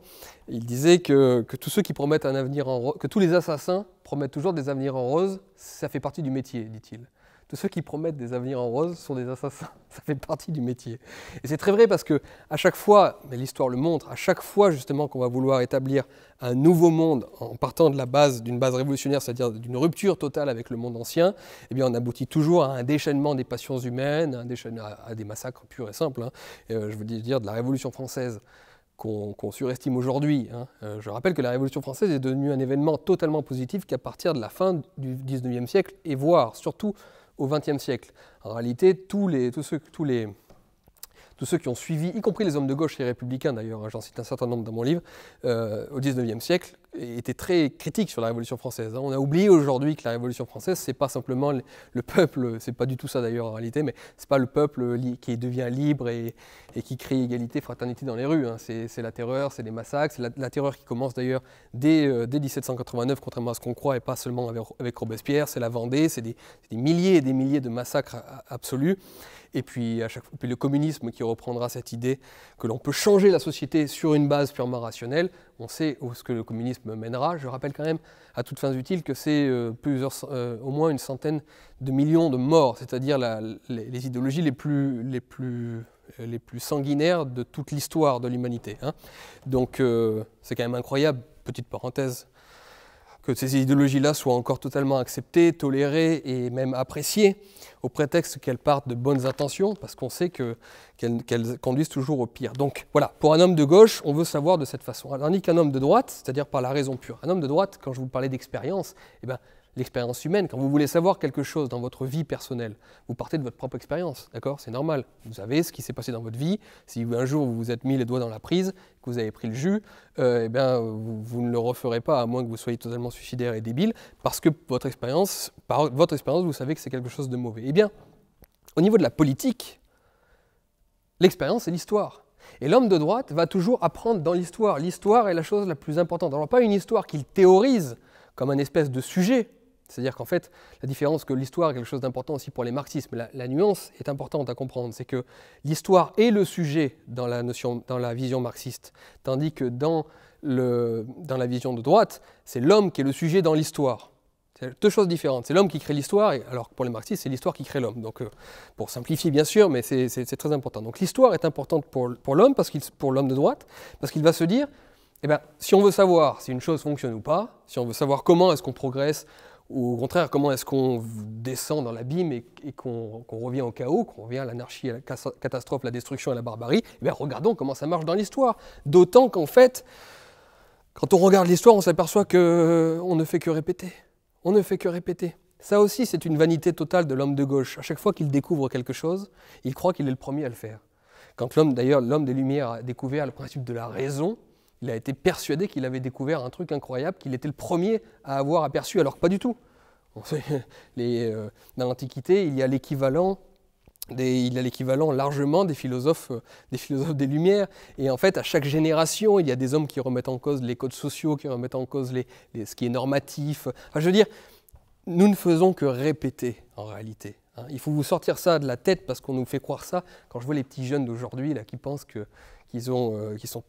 il disait que, tous ceux qui promettent un avenir en que tous les assassins promettent toujours des avenirs en rose, ça fait partie du métier, dit-il ceux qui promettent des avenirs en rose sont des assassins. Ça fait partie du métier. Et c'est très vrai parce que à chaque fois, mais l'histoire le montre, à chaque fois justement qu'on va vouloir établir un nouveau monde en partant de la base d'une base révolutionnaire, c'est-à-dire d'une rupture totale avec le monde ancien, eh bien on aboutit toujours à un déchaînement des passions humaines, à des massacres purs et simples. Hein. Euh, je veux dire de la Révolution française qu'on surestime aujourd'hui. Hein. Euh, je rappelle que la Révolution française est devenue un événement totalement positif qu'à partir de la fin du 19e siècle et voire surtout au XXe siècle. En réalité, tous les, tous ceux, tous les, tous ceux qui ont suivi, y compris les hommes de gauche et les républicains d'ailleurs, hein, j'en cite un certain nombre dans mon livre, euh, au XIXe siècle, était très critique sur la Révolution française. Hein. On a oublié aujourd'hui que la Révolution française, c'est pas simplement le peuple, c'est pas du tout ça d'ailleurs en réalité, mais c'est pas le peuple qui devient libre et, qui crée égalité, fraternité dans les rues. Hein. C'est la terreur, c'est les massacres, c'est la, terreur qui commence d'ailleurs dès, 1789, euh, contrairement à ce qu'on croit, et pas seulement avec, Robespierre, c'est la Vendée, c'est des, milliers et des milliers de massacres absolus. Et puis, à chaque, puis le communisme qui reprendra cette idée que l'on peut changer la société sur une base purement rationnelle. On sait ce que le communisme me mènera. Je rappelle quand même, à toutes fins utiles, que c'est euh, plusieurs, euh, au moins une centaine de millions de morts, c'est-à-dire les, idéologies les plus, les plus, euh, les plus sanguinaires de toute l'histoire de l'humanité. Hein. Donc c'est quand même incroyable, petite parenthèse que ces idéologies-là soient encore totalement acceptées, tolérées et même appréciées, au prétexte qu'elles partent de bonnes intentions, parce qu'on sait qu'elles conduisent toujours au pire. Donc voilà, pour un homme de gauche, on veut savoir de cette façon. Tandis qu'un homme de droite, c'est-à-dire par la raison pure, un homme de droite, quand je vous parlais d'expérience, eh ben, l'expérience humaine. Quand vous voulez savoir quelque chose dans votre vie personnelle, vous partez de votre propre expérience, d'accord C'est normal. Vous savez ce qui s'est passé dans votre vie. Si un jour vous vous êtes mis les doigts dans la prise, que vous avez pris le jus, euh, eh bien, vous, ne le referez pas, à moins que vous soyez totalement suicidaire et débile, parce que votre expérience, par votre expérience, vous savez que c'est quelque chose de mauvais. Eh bien, au niveau de la politique, l'expérience et l'histoire. Et l'homme de droite va toujours apprendre dans l'histoire. L'histoire est la chose la plus importante. Alors pas une histoire qu'il théorise comme un espèce de sujet, c'est-à-dire qu'en fait, la différence que l'histoire est quelque chose d'important aussi pour les marxistes, la, nuance est importante à comprendre, c'est que l'histoire est le sujet dans la, notion, dans la vision marxiste, tandis que dans, le, dans la vision de droite, c'est l'homme qui est le sujet dans l'histoire. C'est deux choses différentes. C'est l'homme qui crée l'histoire, alors que pour les marxistes, c'est l'histoire qui crée l'homme. Donc, euh, pour simplifier bien sûr, mais c'est très important. Donc l'histoire est importante pour, pour l'homme, pour l'homme de droite, parce qu'il va se dire, eh ben, si on veut savoir si une chose fonctionne ou pas, si on veut savoir comment est-ce qu'on progresse, ou au contraire, comment est-ce qu'on descend dans l'abîme et, qu'on revient au chaos, qu'on revient à l'anarchie, à la catastrophe, à la destruction, et à la barbarie eh bien, regardons comment ça marche dans l'histoire. D'autant qu'en fait, quand on regarde l'histoire, on s'aperçoit qu'on euh, ne fait que répéter. On ne fait que répéter. Ça aussi, c'est une vanité totale de l'homme de gauche. À chaque fois qu'il découvre quelque chose, il croit qu'il est le premier à le faire. Quand l'homme, d'ailleurs, l'homme des Lumières a découvert le principe de la raison, il a été persuadé qu'il avait découvert un truc incroyable, qu'il était le premier à avoir aperçu, alors pas du tout. Euh, dans l'Antiquité, il y a l'équivalent il l'équivalent largement des philosophes, euh, des philosophes des Lumières. Et en fait, à chaque génération, il y a des hommes qui remettent en cause les codes sociaux, qui remettent en cause ce qui est normatif. je veux dire, nous ne faisons que répéter en réalité. Hein. Il faut vous sortir ça de la tête parce qu'on nous fait croire ça. Quand je vois les petits jeunes d'aujourd'hui là qui pensent qu'ils ont, euh, sont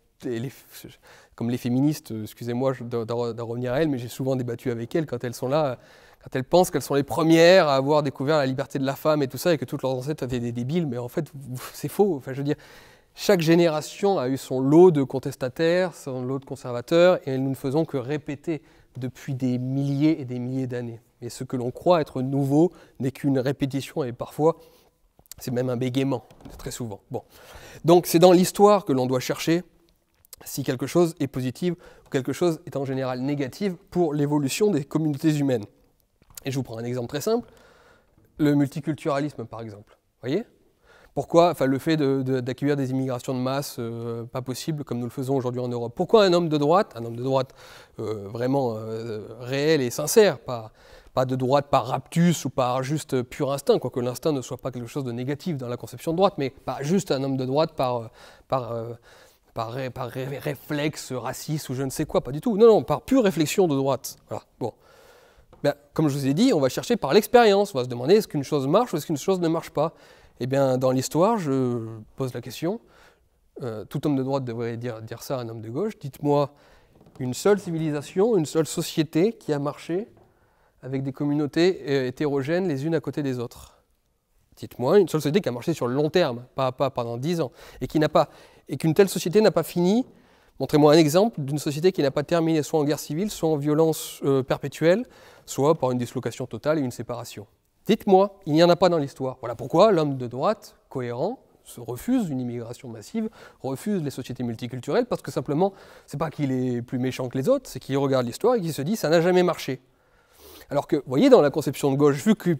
comme les féministes, euh, excusez-moi d'en revenir à elles, mais j'ai souvent débattu avec elles quand elles sont là, euh, quand elles pensent qu'elles sont les premières à avoir découvert la liberté de la femme et tout ça, et que toutes leurs ancêtres étaient des débiles, mais en fait, c'est faux. Enfin, je veux dire, chaque génération a eu son lot de contestataires, son lot de conservateurs, et nous ne faisons que répéter depuis des milliers et des milliers d'années. Et ce que l'on croit être nouveau n'est qu'une répétition, et parfois, c'est même un bégaiement, très souvent. Bon. Donc, c'est dans l'histoire que l'on doit chercher si quelque chose est positif ou quelque chose est en général négatif pour l'évolution des communautés humaines. Et je vous prends un exemple très simple, le multiculturalisme par exemple. voyez Pourquoi enfin, le fait d'accueillir des immigrations de masse, euh, pas possible comme nous le faisons aujourd'hui en Europe Pourquoi un homme de droite, un homme de droite euh, vraiment euh, réel et sincère, pas, pas de droite par raptus ou par juste pur instinct, quoique l'instinct ne soit pas quelque chose de négatif dans la conception de droite, mais pas juste un homme de droite par... par par, réflexe raciste ou je ne sais quoi, pas du tout. Non, non, par pure réflexion de droite. Voilà. Bon. Ben, comme je vous ai dit, on va chercher par l'expérience. On va se demander est-ce qu'une chose marche ou est-ce qu'une chose ne marche pas. Eh bien, dans l'histoire, je pose la question. Euh, tout homme de droite devrait dire, dire ça à un homme de gauche. Dites-moi une seule civilisation, une seule société qui a marché avec des communautés euh, hétérogènes les unes à côté des autres. Dites-moi une seule société qui a marché sur le long terme, pas, pas pendant dix ans, et qui n'a pas et qu'une telle société n'a pas fini. Montrez-moi un exemple d'une société qui n'a pas terminé soit en guerre civile, soit en violence euh, perpétuelle, soit par une dislocation totale et une séparation. Dites-moi, il n'y en a pas dans l'histoire. Voilà pourquoi l'homme de droite, cohérent, se refuse une immigration massive, refuse les sociétés multiculturelles, parce que simplement, ce n'est pas qu'il est plus méchant que les autres, c'est qu'il regarde l'histoire et qu'il se dit ça n'a jamais marché. Alors que, vous voyez, dans la conception de gauche, vu que,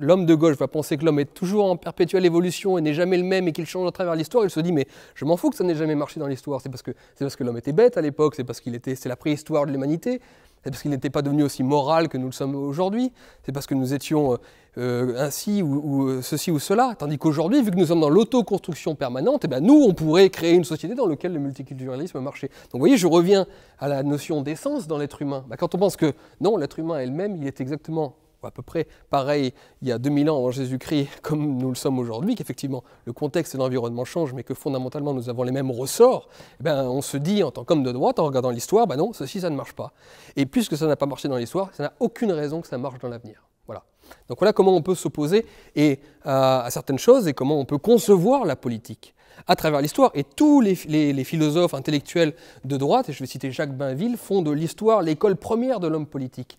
l'homme de gauche va penser que l'homme est toujours en perpétuelle évolution et n'est jamais le même et qu'il change à travers l'histoire, il se dit mais je m'en fous que ça n'ait jamais marché dans l'histoire. C'est parce que c'est parce que l'homme était bête à l'époque, c'est parce qu'il était c'est la préhistoire de l'humanité c'est parce qu'il n'était pas devenu aussi moral que nous le sommes aujourd'hui, c'est parce que nous étions euh, euh, ainsi ou, euh, ceci ou cela, tandis qu'aujourd'hui, vu que nous sommes dans l'autoconstruction permanente, et eh bien nous, on pourrait créer une société dans laquelle le multiculturalisme marchait. Donc vous voyez, je reviens à la notion d'essence dans l'être humain. Bah, quand on pense que non, l'être humain elle même, il est exactement à peu près pareil il y a 2000 ans avant Jésus-Christ comme nous le sommes aujourd'hui, qu'effectivement le contexte et l'environnement changent, mais que fondamentalement nous avons les mêmes ressorts, eh ben, on se dit en tant qu'homme de droite, en regardant l'histoire, ben non, ceci ça ne marche pas. Et puisque ça n'a pas marché dans l'histoire, ça n'a aucune raison que ça marche dans l'avenir. Voilà. Donc voilà comment on peut s'opposer et, euh, à certaines choses et comment on peut concevoir la politique à travers l'histoire. Et tous les, les, philosophes intellectuels de droite, et je vais citer Jacques Bainville, font de l'histoire l'école première de l'homme politique.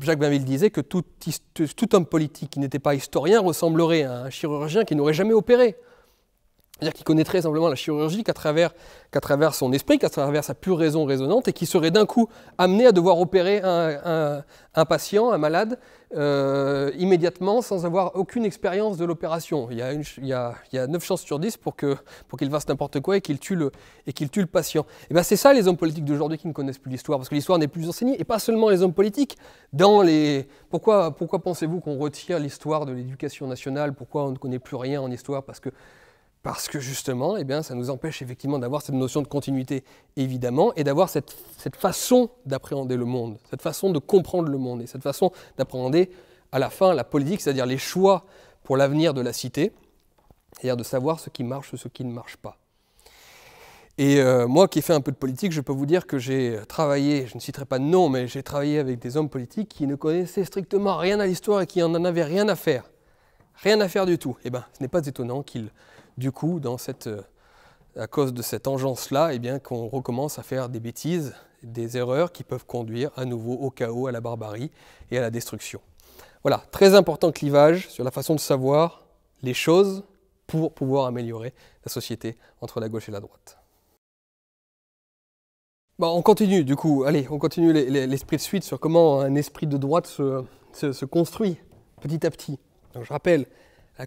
Jacques Bainville disait que tout, homme politique qui n'était pas historien ressemblerait à un chirurgien qui n'aurait jamais opéré. C'est-à-dire qui connaîtrait simplement la chirurgie qu'à travers, son esprit, qu'à travers sa pure raison raisonnante, et qui serait d'un coup amené à devoir opérer un patient, un malade, euh, immédiatement sans avoir aucune expérience de l'opération. Il, y a 9 chances sur 10 pour qu'il pour fasse n'importe quoi et qu'il tue, le patient. Et eh bien c'est ça les hommes politiques d'aujourd'hui qui ne connaissent plus l'histoire, parce que l'histoire n'est plus enseignée, et pas seulement les hommes politiques. Dans les... Pourquoi, pourquoi pensez-vous qu'on retire l'histoire de l'éducation nationale Pourquoi on ne connaît plus rien en histoire Parce que parce que justement, eh bien, ça nous empêche effectivement d'avoir cette notion de continuité, évidemment, et d'avoir cette, cette, façon d'appréhender le monde, cette façon de comprendre le monde, et cette façon d'appréhender à la fin la politique, c'est-à-dire les choix pour l'avenir de la cité, c'est-à-dire de savoir ce qui marche, ce qui ne marche pas. Et euh, moi qui ai fait un peu de politique, je peux vous dire que j'ai travaillé, je ne citerai pas de nom, mais j'ai travaillé avec des hommes politiques qui ne connaissaient strictement rien à l'histoire et qui n'en avaient rien à faire. Rien à faire du tout. Eh bien, ce n'est pas étonnant qu'ils du coup, euh, à cause de cette engeance-là, eh bien, qu'on recommence à faire des bêtises, des erreurs qui peuvent conduire à nouveau au chaos, à la barbarie et à la destruction. Voilà, très important clivage sur la façon de savoir les choses pour pouvoir améliorer la société entre la gauche et la droite. on continue du coup, allez, on continue l'esprit de suite sur comment un esprit de droite se, construit petit à petit. je rappelle,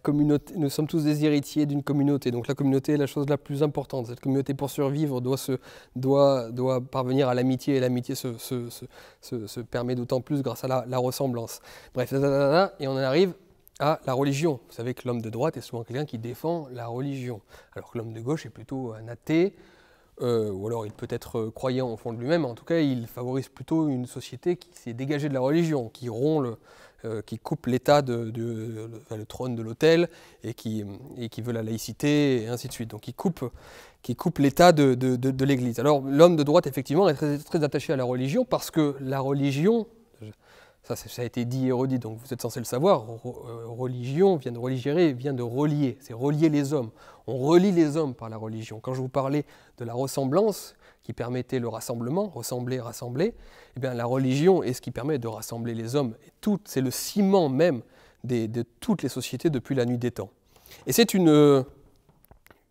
communauté, nous sommes tous des héritiers d'une communauté, donc la communauté est la chose la plus importante. Cette communauté, pour survivre, doit, se, doit, doit parvenir à l'amitié, et l'amitié se, permet d'autant plus grâce à la, ressemblance. Bref, et on en arrive à la religion. Vous savez que l'homme de droite est souvent quelqu'un qui défend la religion, alors que l'homme de gauche est plutôt un athée, euh, ou alors il peut être croyant au fond de lui-même, en tout cas il favorise plutôt une société qui s'est dégagée de la religion, qui rompt le, euh, qui coupe l'État de, le trône de l'autel et qui, et qui veut la laïcité et ainsi de suite. Donc il coupe, qui coupe l'État de, de l'Église. Alors l'homme de droite, effectivement, est très, très, attaché à la religion parce que la religion, ça, ça a été dit et redit, donc vous êtes censé le savoir, euh, religion vient de religérer, vient de relier, c'est relier les hommes. On relie les hommes par la religion. Quand je vous parlais de la ressemblance, qui permettait le rassemblement, ressembler, rassembler, eh bien, la religion est ce qui permet de rassembler les hommes. C'est le ciment même de toutes les sociétés depuis la nuit des temps. Et c'est une, euh,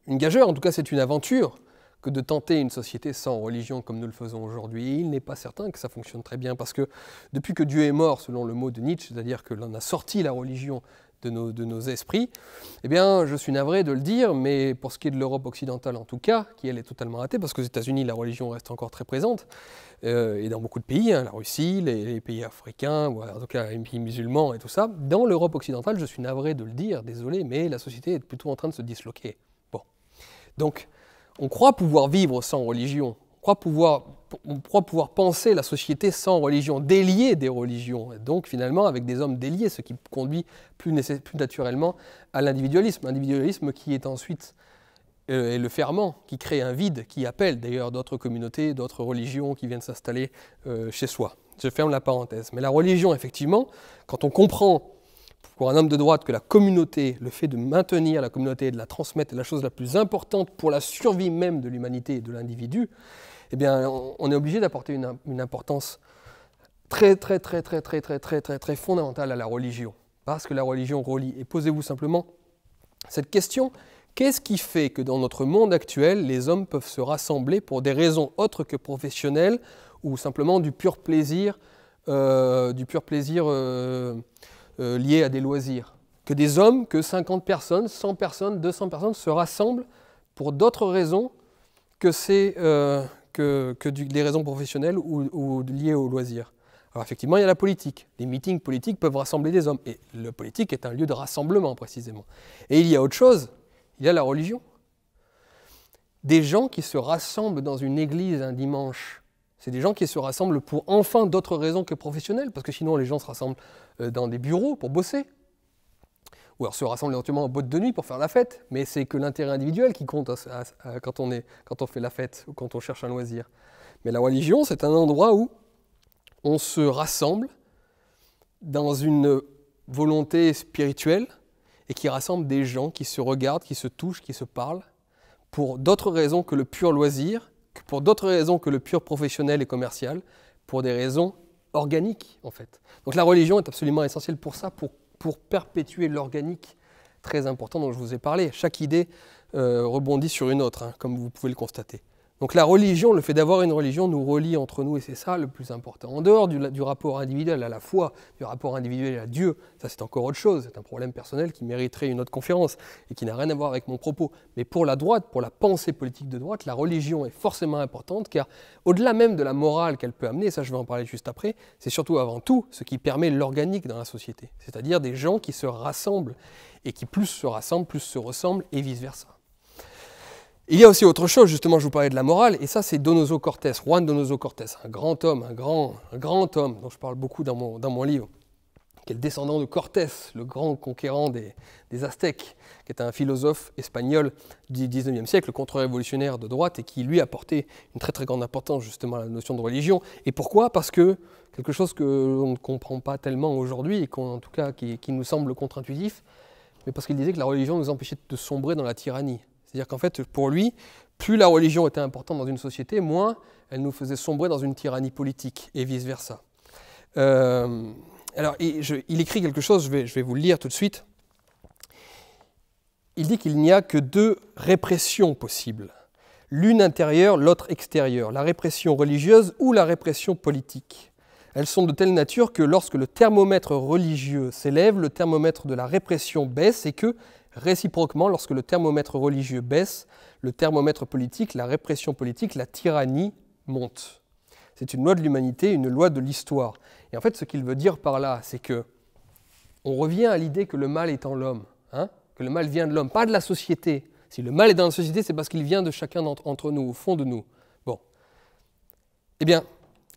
une gageure, en tout cas c'est une aventure que de tenter une société sans religion comme nous le faisons aujourd'hui. Il n'est pas certain que ça fonctionne très bien parce que depuis que Dieu est mort, selon le mot de Nietzsche, c'est-à-dire que l'on a sorti la religion de nos, de esprits, eh bien, je suis navré de le dire, mais pour ce qui est de l'Europe occidentale en tout cas, qui elle est totalement ratée, parce qu'aux États-Unis la religion reste encore très présente, euh, et dans beaucoup de pays, hein, la Russie, les, pays africains, ou en tout cas les pays musulmans et tout ça, dans l'Europe occidentale, je suis navré de le dire, désolé, mais la société est plutôt en train de se disloquer. Bon. Donc, on croit pouvoir vivre sans religion, pouvoir, on croit pouvoir penser la société sans religion, déliée des religions, et donc finalement avec des hommes déliés, ce qui conduit plus, naturellement à l'individualisme, individualisme qui est ensuite euh, le ferment, qui crée un vide, qui appelle d'ailleurs d'autres communautés, d'autres religions qui viennent s'installer euh, chez soi. Je ferme la parenthèse. Mais la religion, effectivement, quand on comprend pour un homme de droite que la communauté, le fait de maintenir la communauté et de la transmettre est la chose la plus importante pour la survie même de l'humanité et de l'individu, eh bien, on, est obligé d'apporter une, importance très, très, très, très, très, très, très, très, très fondamentale à la religion, parce que la religion relie. Et posez-vous simplement cette question qu'est-ce qui fait que dans notre monde actuel, les hommes peuvent se rassembler pour des raisons autres que professionnelles ou simplement du pur plaisir, euh, du pur plaisir euh, euh, lié à des loisirs Que des hommes, que 50 personnes, 100 personnes, 200 personnes se rassemblent pour d'autres raisons que ces, que, des raisons professionnelles ou, ou liées au loisir. Alors effectivement, il y a la politique. Les meetings politiques peuvent rassembler des hommes. Et le politique est un lieu de rassemblement, précisément. Et il y a autre chose, il y a la religion. Des gens qui se rassemblent dans une église un dimanche, c'est des gens qui se rassemblent pour enfin d'autres raisons que professionnelles, parce que sinon les gens se rassemblent euh, dans des bureaux pour bosser ou alors se rassemblent éventuellement en boîte de nuit pour faire la fête, mais c'est que l'intérêt individuel qui compte quand, on est, quand on fait la fête ou quand on cherche un loisir. Mais la religion, c'est un endroit où on se rassemble dans une volonté spirituelle et qui rassemble des gens qui se regardent, qui se touchent, qui se parlent, pour d'autres raisons que le pur loisir, pour d'autres raisons que le pur professionnel et commercial, pour des raisons organiques en fait. Donc la religion est absolument essentielle pour ça, pour pour perpétuer l'organique très important dont je vous ai parlé. Chaque idée euh, rebondit sur une autre, hein, comme vous pouvez le constater. Donc la religion, le fait d'avoir une religion nous relie entre nous et c'est ça le plus important. En dehors du, rapport individuel à la foi, du rapport individuel à Dieu, ça c'est encore autre chose, c'est un problème personnel qui mériterait une autre conférence et qui n'a rien à voir avec mon propos. Mais pour la droite, pour la pensée politique de droite, la religion est forcément importante car au-delà même de la morale qu'elle peut amener, ça je vais en parler juste après, c'est surtout avant tout ce qui permet l'organique dans la société, c'est-à-dire des gens qui se rassemblent et qui plus se rassemblent, plus se ressemblent et vice-versa. Il y a aussi autre chose, justement, je vous parlais de la morale, et ça, c'est Donoso Cortés, Juan Donoso Cortés, un grand homme, un grand, un grand homme dont je parle beaucoup dans mon, dans mon livre, qui est le descendant de Cortés, le grand conquérant des, des Aztèques, qui est un philosophe espagnol du 19e siècle, contre-révolutionnaire de droite, et qui lui a porté une très très grande importance justement à la notion de religion. Et pourquoi Parce que quelque chose que l'on ne comprend pas tellement aujourd'hui, et qu'en tout cas qui, qui nous semble contre-intuitif, mais parce qu'il disait que la religion nous empêchait de sombrer dans la tyrannie. C'est-à-dire qu'en fait, pour lui, plus la religion était importante dans une société, moins elle nous faisait sombrer dans une tyrannie politique, et vice-versa. Euh, alors, il, écrit quelque chose, je vais vous le lire tout de suite. Il dit qu'il n'y a que deux répressions possibles, l'une intérieure, l'autre extérieure, la répression religieuse ou la répression politique. Elles sont de telle nature que lorsque le thermomètre religieux s'élève, le thermomètre de la répression baisse et que, Réciproquement, lorsque le thermomètre religieux baisse, le thermomètre politique, la répression politique, la tyrannie monte. C'est une loi de l'humanité, une loi de l'histoire. Et en fait, ce qu'il veut dire par là, c'est que on revient à l'idée que le mal est en l'homme, hein, que le mal vient de l'homme, pas de la société. Si le mal est dans la société, c'est parce qu'il vient de chacun d'entre nous, au fond de nous. Bon. Eh bien,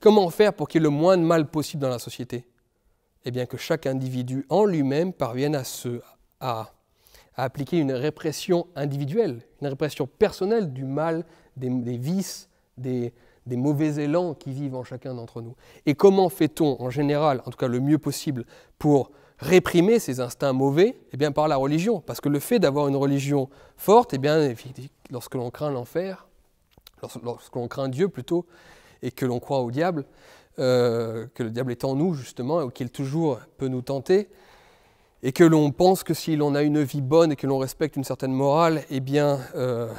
comment faire pour qu'il y ait le moins de mal possible dans la société Eh bien, que chaque individu en lui-même parvienne à se, à à appliquer une répression individuelle, une répression personnelle du mal, des, vices, des, mauvais élans qui vivent en chacun d'entre nous. Et comment fait-on en général, en tout cas le mieux possible, pour réprimer ces instincts mauvais Eh bien par la religion, parce que le fait d'avoir une religion forte, eh bien lorsque l'on craint l'enfer, lorsque l'on craint Dieu plutôt, et que l'on croit au diable, euh, que le diable est en nous justement, et qu'il toujours peut nous tenter, et que l'on pense que si l'on a une vie bonne et que l'on respecte une certaine morale, eh bien, euh,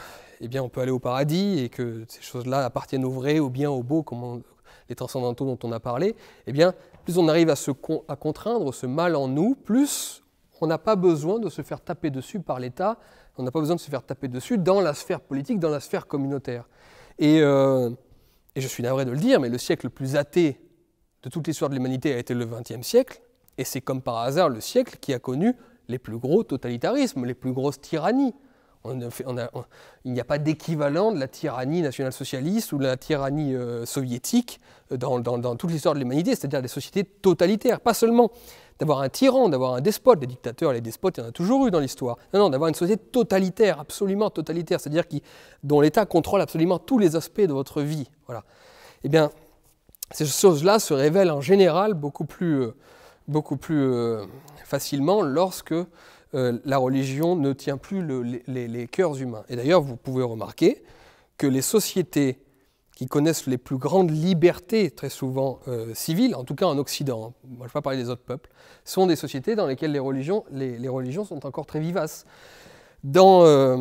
eh bien, on peut aller au paradis et que ces choses-là appartiennent au vrai, au bien, au beau, comme les transcendantaux dont on a parlé, eh bien, plus on arrive à, se contraindre ce mal en nous, plus on n'a pas besoin de se faire taper dessus par l'État, on n'a pas besoin de se faire taper dessus dans la sphère politique, dans la sphère communautaire. Et, euh, et je suis navré de le dire, mais le siècle le plus athée de toute l'histoire de l'humanité a été le XXe siècle, et c'est comme par hasard le siècle qui a connu les plus gros totalitarismes, les plus grosses tyrannies. il n'y a pas d'équivalent de la tyrannie national socialiste ou de la tyrannie euh, soviétique euh, dans, toute l'histoire de l'humanité, c'est-à-dire des sociétés totalitaires. Pas seulement d'avoir un tyran, d'avoir un despote, des dictateurs, les despotes, il y en a toujours eu dans l'histoire. Non, non, d'avoir une société totalitaire, absolument totalitaire, c'est-à-dire dont l'État contrôle absolument tous les aspects de votre vie. Voilà. Eh bien, ces choses-là se révèlent en général beaucoup plus... Euh, beaucoup plus euh, facilement lorsque euh, la religion ne tient plus les, cœurs humains. Et d'ailleurs, vous pouvez remarquer que les sociétés qui connaissent les plus grandes libertés, très souvent euh, civiles, en tout cas en Occident, hein, je ne vais pas parler des autres peuples, sont des sociétés dans lesquelles les religions, les religions sont encore très vivaces. Dans euh,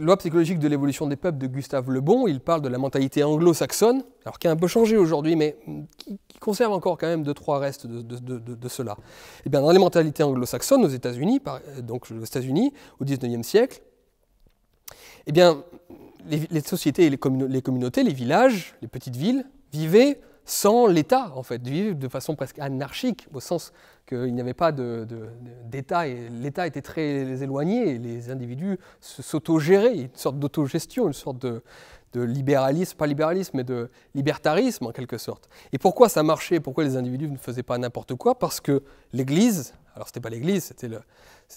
Loi psychologique de l'évolution des peuples de Gustave Le Bon, il parle de la mentalité anglo-saxonne, alors qui a un peu changé aujourd'hui, mais qui, conserve encore quand même deux, trois restes de, cela. Et eh bien, dans les mentalités anglo-saxonnes, aux États-Unis, euh, donc aux États-Unis, au XIXe siècle, et eh bien, les, sociétés et les communautés, les villages, les petites villes, vivaient sans l'État, en fait, vivre de façon presque anarchique, au sens qu'il n'y avait pas d'État, et l'État était très éloigné, et les individus s'autogéraient, une sorte d'autogestion, une sorte de, libéralisme, pas libéralisme, mais de libertarisme en quelque sorte. Et pourquoi ça marchait Pourquoi les individus ne faisaient pas n'importe quoi Parce que l'Église, alors ce c'était pas l'Église, c'était le,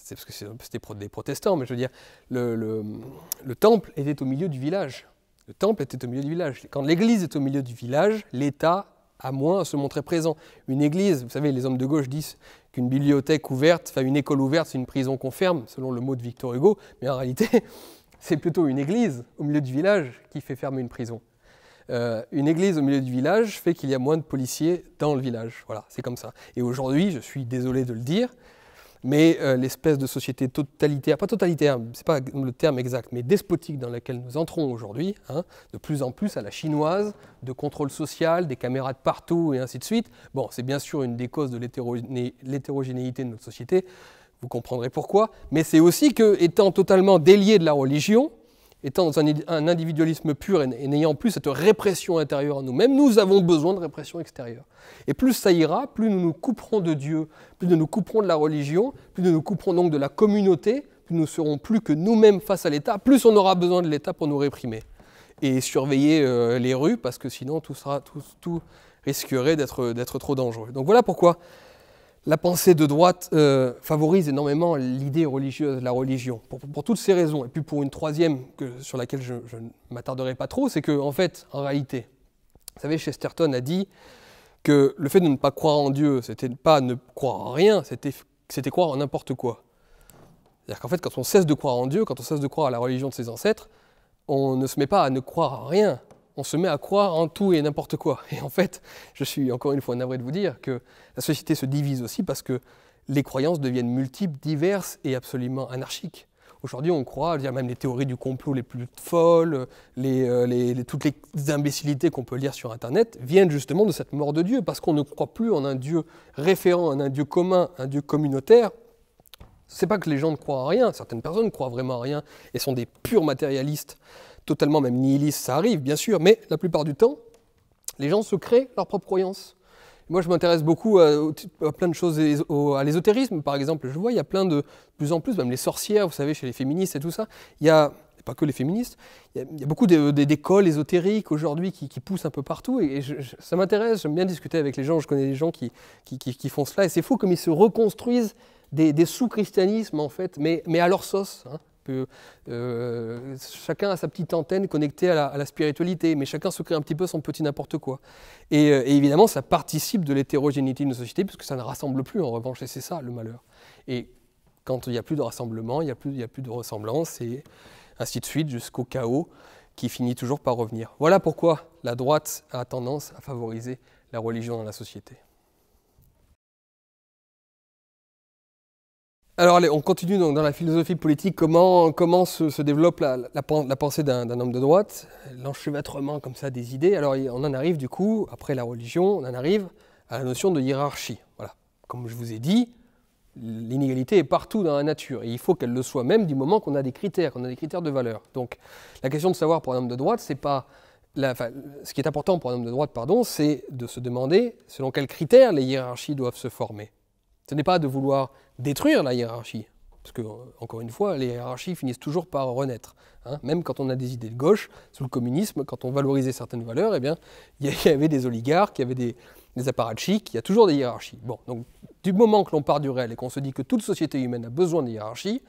parce que c'était des protestants, mais je veux dire, le temple était au milieu du village. Le temple était au milieu du village. Quand l'église est au milieu du village, l'État a moins à se montrer présent. Une église, vous savez, les hommes de gauche disent qu'une bibliothèque ouverte, enfin une école ouverte, c'est une prison qu'on ferme, selon le mot de Victor Hugo, mais en réalité, c'est plutôt une église au milieu du village qui fait fermer une prison. Euh, une église au milieu du village fait qu'il y a moins de policiers dans le village. Voilà, c'est comme ça. Et aujourd'hui, je suis désolé de le dire, mais euh, l'espèce de société totalitaire, pas totalitaire, c'est pas le terme exact, mais despotique dans laquelle nous entrons aujourd'hui, hein, de plus en plus à la chinoise, de contrôle social, des caméras de partout et ainsi de suite. Bon, c'est bien sûr une des causes de l'hétérogénéité de notre société, vous comprendrez pourquoi, mais c'est aussi que, étant totalement délié de la religion, étant dans un, individualisme pur et, n'ayant plus cette répression intérieure à nous-mêmes, nous avons besoin de répression extérieure. Et plus ça ira, plus nous nous couperons de Dieu, plus nous nous couperons de la religion, plus nous nous couperons donc de la communauté, plus nous serons plus que nous-mêmes face à l'État, plus on aura besoin de l'État pour nous réprimer et surveiller euh, les rues parce que sinon tout risquerait d'être trop dangereux. Donc voilà pourquoi la pensée de droite euh, favorise énormément l'idée religieuse, la religion, pour, toutes ces raisons. Et puis pour une troisième, que, sur laquelle je, ne m'attarderai pas trop, c'est que, en fait, en réalité, vous savez, Chesterton a dit que le fait de ne pas croire en Dieu, c'était pas ne croire en rien, c'était croire en n'importe quoi. C'est-à-dire qu'en fait, quand on cesse de croire en Dieu, quand on cesse de croire à la religion de ses ancêtres, on ne se met pas à ne croire en rien, on se met à croire en tout et n'importe quoi. Et en fait, je suis encore une fois navré de vous dire que la société se divise aussi parce que les croyances deviennent multiples, diverses et absolument anarchiques. Aujourd'hui, on croit, a même les théories du complot les plus folles, euh, toutes les imbécilités qu'on peut lire sur Internet viennent justement de cette mort de Dieu, parce qu'on ne croit plus en un Dieu référent, en un Dieu commun, un Dieu communautaire. n'est pas que les gens ne croient à rien, certaines personnes ne croient vraiment à rien et sont des purs matérialistes totalement même nihiliste, ça arrive bien sûr, mais la plupart du temps, les gens se créent leur propre croyance. Moi, je m'intéresse beaucoup à, plein de choses, à l'ésotérisme, par exemple. Je vois, il y a plein de, de plus en plus, même les sorcières, vous savez, chez les féministes et tout ça. Il y a, pas que les féministes, il y a, beaucoup d'écoles ésotériques aujourd'hui qui, poussent un peu partout. Et, ça m'intéresse, j'aime bien discuter avec les gens. Je connais des gens qui, qui, font cela. Et c'est fou comme ils se reconstruisent des, sous-christianismes, en fait, mais, mais à leur sauce. Hein. Euh, chacun a sa petite antenne connectée à la, spiritualité, mais chacun se crée un petit peu son petit n'importe quoi. Euh, et, évidemment, ça participe de l'hétérogénéité d'une société, puisque ça ne rassemble plus en revanche, et c'est ça le malheur. Et quand il n'y a plus de rassemblement, il n'y a, a plus de ressemblance, et ainsi de suite jusqu'au chaos qui finit toujours par revenir. Voilà pourquoi la droite a tendance à favoriser la religion dans la société. Alors allez, on continue donc dans la philosophie politique. Comment, se, développe la, pensée d'un homme de droite L'enchevêtrement comme ça des idées. Alors on en arrive du coup, après la religion, on en arrive à la notion de hiérarchie. Voilà. Comme je vous ai dit, l'inégalité est partout dans la nature. Et il faut qu'elle le soit même du moment qu'on a des critères, qu'on a des critères de valeur. Donc la question de savoir pour un homme de droite, c'est pas... ce qui est important pour un homme de droite, pardon, c'est de se demander selon quels critères les hiérarchies doivent se former. Ce n'est pas de vouloir détruire la hiérarchie, parce que, euh, encore une fois, les hiérarchies finissent toujours par renaître. Hein. Même quand on a des idées de gauche, sous le communisme, quand on valorisait certaines valeurs, eh bien, il y avait des oligarques, il y avait des, apparatchiks, il y a toujours des hiérarchies. Bon, donc, du moment que l'on part du réel et qu'on se dit que toute société humaine a besoin de hiérarchie,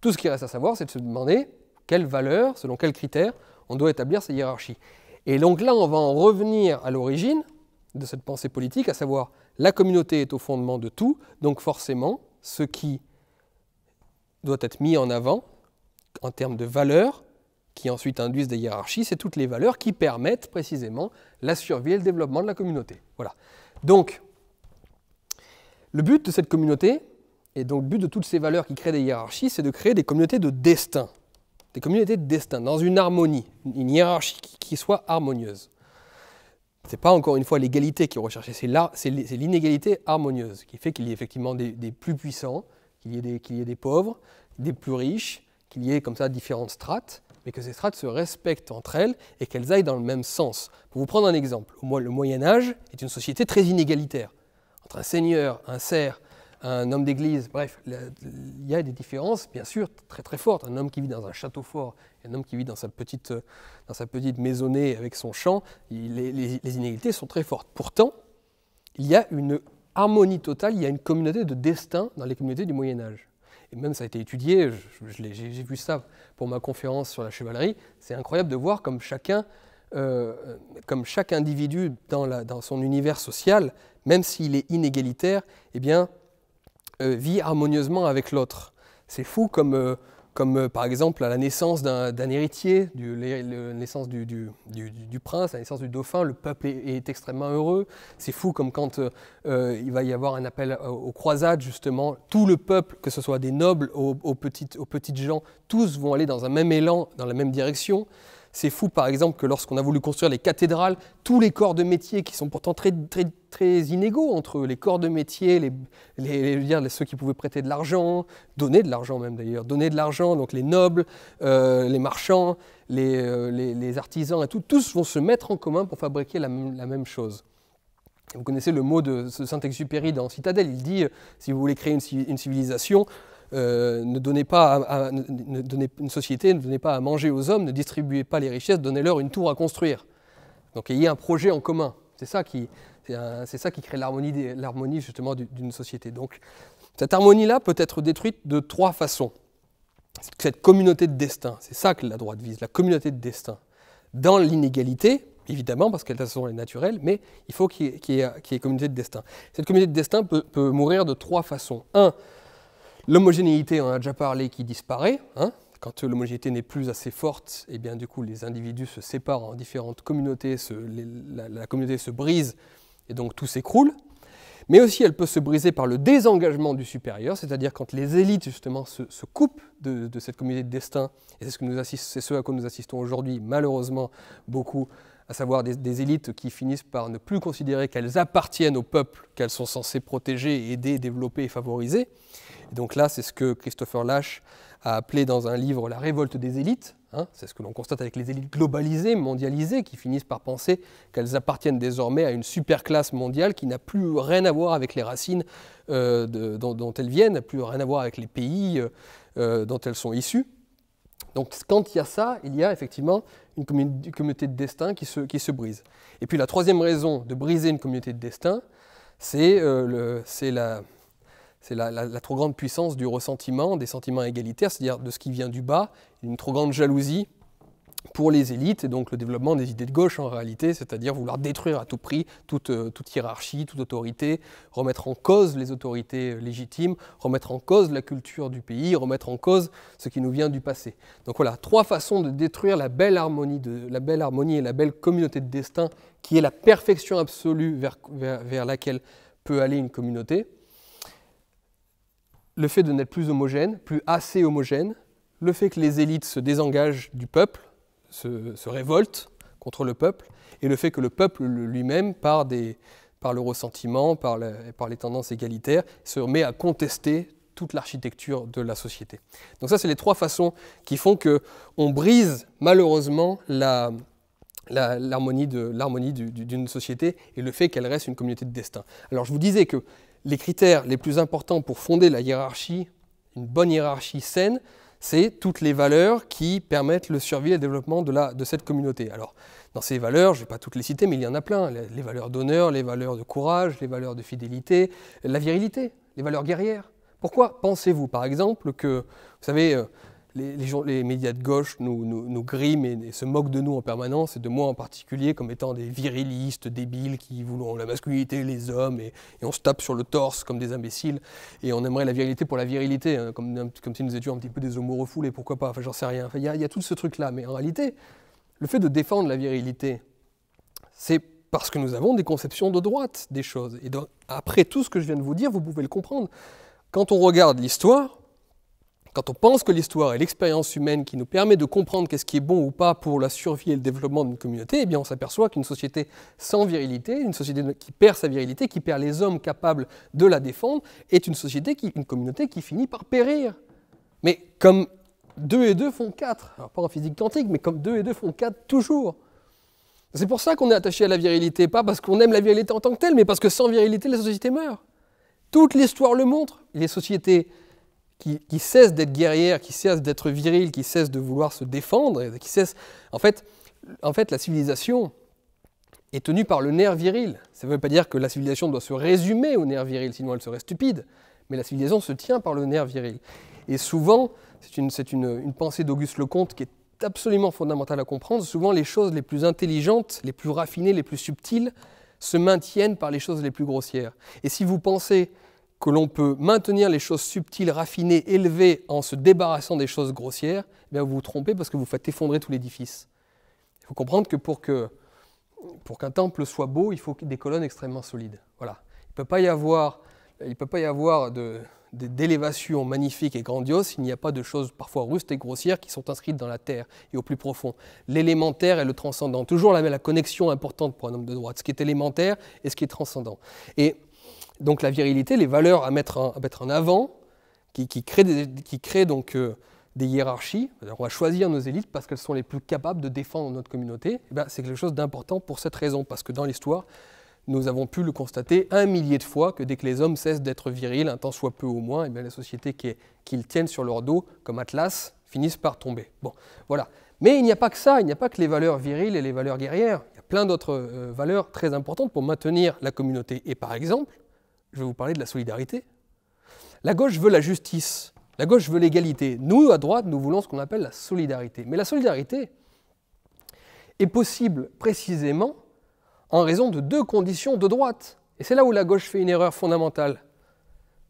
tout ce qui reste à savoir, c'est de se demander quelles valeurs, selon quels critères, on doit établir ces hiérarchies. Et donc là, on va en revenir à l'origine de cette pensée politique, à savoir la communauté est au fondement de tout, donc forcément, ce qui doit être mis en avant en termes de valeurs, qui ensuite induisent des hiérarchies, c'est toutes les valeurs qui permettent précisément la survie et le développement de la communauté. Voilà. Donc, le but de cette communauté, et donc le but de toutes ces valeurs qui créent des hiérarchies, c'est de créer des communautés de destin, des communautés de destin, dans une harmonie, une hiérarchie qui soit harmonieuse. Ce n'est pas encore une fois l'égalité qui est recherchée, c'est l'inégalité harmonieuse qui fait qu'il y ait effectivement des, plus puissants, qu'il y, y, ait des pauvres, des plus riches, qu'il y ait comme ça différentes strates, mais que ces strates se respectent entre elles et qu'elles aillent dans le même sens. Pour vous prendre un exemple, le Moyen Âge est une société très inégalitaire. Entre un seigneur, un serf, un homme d'église, bref, il y a des différences, bien sûr, très très fortes. Un homme qui vit dans un château fort un homme qui vit dans sa petite, euh, dans petite maisonnée avec son champ, les, inégalités sont très fortes. Pourtant, il y a une harmonie totale, il y a une communauté de destin dans les communautés du Moyen Âge. Et même ça a été étudié, j'ai vu ça pour ma conférence sur la chevalerie, c'est incroyable de voir comme chacun, euh, comme chaque individu dans, son univers social, même s'il est inégalitaire, eh bien, euh, vit harmonieusement avec l'autre. C'est fou comme comme euh, par exemple à la naissance d'un héritier, la naissance du, prince, la naissance du dauphin, le peuple est, extrêmement heureux. C'est fou comme quand euh, euh, il va y avoir un appel aux croisades, justement, tout le peuple, que ce soit des nobles aux petites gens, tous vont aller dans un même élan, dans la même direction. C'est fou, par exemple, que lorsqu'on a voulu construire les cathédrales, tous les corps de métier qui sont pourtant très, très, inégaux entre les corps de métier, les, ceux qui pouvaient prêter de l'argent, donner de l'argent même d'ailleurs, donner de l'argent, donc les nobles, euh, les marchands, les, euh, artisans tout, tous vont se mettre en commun pour fabriquer la, la même chose. Vous connaissez le mot de Saint-Exupéry dans Citadelle, il dit, euh, si vous voulez créer une civilisation, euh, ne donnez pas à, une société ne donnez pas à manger aux hommes, ne distribuez pas les richesses, donnez-leur une tour à construire. Donc ayez un projet en commun. C'est ça qui, c'est ça qui crée l'harmonie, l'harmonie justement d'une société. Donc cette harmonie-là peut être détruite de trois façons. Cette communauté de destin, c'est ça que la droite vise, la communauté de destin. Dans l'inégalité, évidemment, parce qu'elle est naturelle, mais il faut qu'il y, ait, communauté de destin. Cette communauté de destin peut, peut mourir de trois façons. L'homogénéité, on a déjà parlé, qui disparaît. Hein. quand l'homogénéité n'est plus assez forte, et eh bien du coup les individus se séparent en différentes communautés, la, communauté se brise et donc tout s'écroule. Mais aussi elle peut se briser par le désengagement du supérieur, c'est-à-dire quand les élites justement se, coupent de, cette communauté de destin, et c'est ce, à quoi nous assistons aujourd'hui malheureusement beaucoup, à savoir des, des, élites qui finissent par ne plus considérer qu'elles appartiennent au peuple qu'elles sont censées protéger, aider, développer et favoriser. Et donc là, c'est ce que Christopher Lash a appelé dans un livre La révolte des élites. Hein. c'est ce que l'on constate avec les élites globalisées, mondialisées, qui finissent par penser qu'elles appartiennent désormais à une super superclasse mondiale qui n'a plus rien à voir avec les racines euh, dont, elles viennent, n'a plus rien à voir avec les pays euh, euh, dont elles sont issues. Donc quand il y a ça, il y a effectivement une communauté de destin qui se, brise. Et puis la troisième raison de briser une communauté de destin, c'est la, c'est la, trop grande puissance du ressentiment, des sentiments égalitaires, c'est-à-dire de ce qui vient du bas, une trop grande jalousie pour les élites, et donc le développement des idées de gauche en réalité, c'est-à-dire vouloir détruire à tout prix euh, toute, hiérarchie, toute autorité, remettre en cause les autorités légitimes, remettre en cause la culture du pays, remettre en cause ce qui nous vient du passé. Donc voilà, trois façons de détruire la belle harmonie, de, la belle harmonie et la belle communauté de destin, qui est la perfection absolue vers laquelle peut aller une communauté le fait de n'être plus homogène, plus assez homogène, le fait que les élites se désengagent du peuple, se, révoltent contre le peuple, et le fait que le peuple lui-même, par, le ressentiment, par, par les tendances égalitaires, se met à contester toute l'architecture de la société. Donc ça, c'est les trois façons qui font que on brise malheureusement la, l'harmonie d'une société et le fait qu'elle reste une communauté de destin. Alors je vous disais que les critères les plus importants pour fonder la hiérarchie, une bonne hiérarchie saine, c'est toutes les valeurs qui permettent le survie et le développement de, cette communauté. Alors, dans ces valeurs, je ne vais pas toutes les citer, mais il y en a plein. Les, les valeurs d'honneur, les valeurs de courage, les valeurs de fidélité, la virilité, les valeurs guerrières. Pourquoi pensez-vous, par exemple, que, vous savez, euh, les, les, médias de gauche nous, griment et, se moquent de nous en permanence, et de moi en particulier, comme étant des virilistes, débiles, qui voulons la masculinité, les hommes, et, on se tape sur le torse comme des imbéciles, et on aimerait la virilité pour la virilité, hein, comme, si nous étions un petit peu des homos refoulés, pourquoi pas, enfin j'en sais rien. Il y, a tout ce truc-là, mais en réalité, le fait de défendre la virilité, c'est parce que nous avons des conceptions de droite des choses. Et donc, après tout ce que je viens de vous dire, vous pouvez le comprendre. Quand on regarde l'histoire, quand on pense que l'histoire est l'expérience humaine qui nous permet de comprendre qu'est-ce qui est bon ou pas pour la survie et le développement d'une communauté, eh bien on s'aperçoit qu'une société sans virilité, une société qui perd sa virilité, qui perd les hommes capables de la défendre, est une société, qui, une communauté qui finit par périr. Mais comme deux et deux font quatre, alors pas en physique quantique, mais comme deux et deux font quatre toujours. C'est pour ça qu'on est attaché à la virilité, pas parce qu'on aime la virilité en tant que telle, mais parce que sans virilité, la société meurt. Toute l'histoire le montre. Les sociétés qui, cessent cesse d'être guerrière, qui cesse d'être virile, qui cesse de vouloir se défendre, qui cesse... En fait, en fait la civilisation est tenue par le nerf viril. Ça ne veut pas dire que la civilisation doit se résumer au nerf viril, sinon elle serait stupide. Mais la civilisation se tient par le nerf viril. Et souvent, c'est une, une, une pensée d'Auguste Lecomte qui est absolument fondamentale à comprendre. Souvent, les choses les plus intelligentes, les plus raffinées, les plus subtiles se maintiennent par les choses les plus grossières. Et si vous pensez que l'on peut maintenir les choses subtiles, raffinées, élevées en se débarrassant des choses grossières, eh bien vous vous trompez parce que vous faites effondrer tout l'édifice. Il faut comprendre que pour que pour qu'un temple soit beau, il faut des colonnes extrêmement solides. Voilà. Il ne peut pas y avoir, il peut pas y avoir de, d'élévation magnifique et grandiose, s'il n'y a pas de choses parfois rustes et grossières qui sont inscrites dans la terre et au plus profond. L'élémentaire et le transcendant, toujours la, la connexion importante pour un homme de droite, ce qui est élémentaire et ce qui est transcendant. Et donc la virilité, les valeurs à mettre, en, mettre en avant, qui, qui créent, des, qui donc euh, des hiérarchies. on va choisir nos élites parce qu'elles sont les plus capables de défendre notre communauté. Eh ben, c'est quelque chose d'important pour cette raison, parce que dans l'histoire, nous avons pu le constater un millier de fois que dès que les hommes cessent d'être virils, un temps soit peu au moins, et eh bien la société qu'ils tiennent sur leur dos, comme Atlas, finissent par tomber. Bon, voilà. Mais il n'y a pas que ça, il n'y a pas que les valeurs viriles et les valeurs guerrières. Il y a plein d'autres euh, valeurs très importantes pour maintenir la communauté. Et par exemple, je vais vous parler de la solidarité. La gauche veut la justice, la gauche veut l'égalité. Nous, à droite, nous voulons ce qu'on appelle la solidarité. Mais la solidarité est possible précisément en raison de deux conditions de droite. Et c'est là où la gauche fait une erreur fondamentale.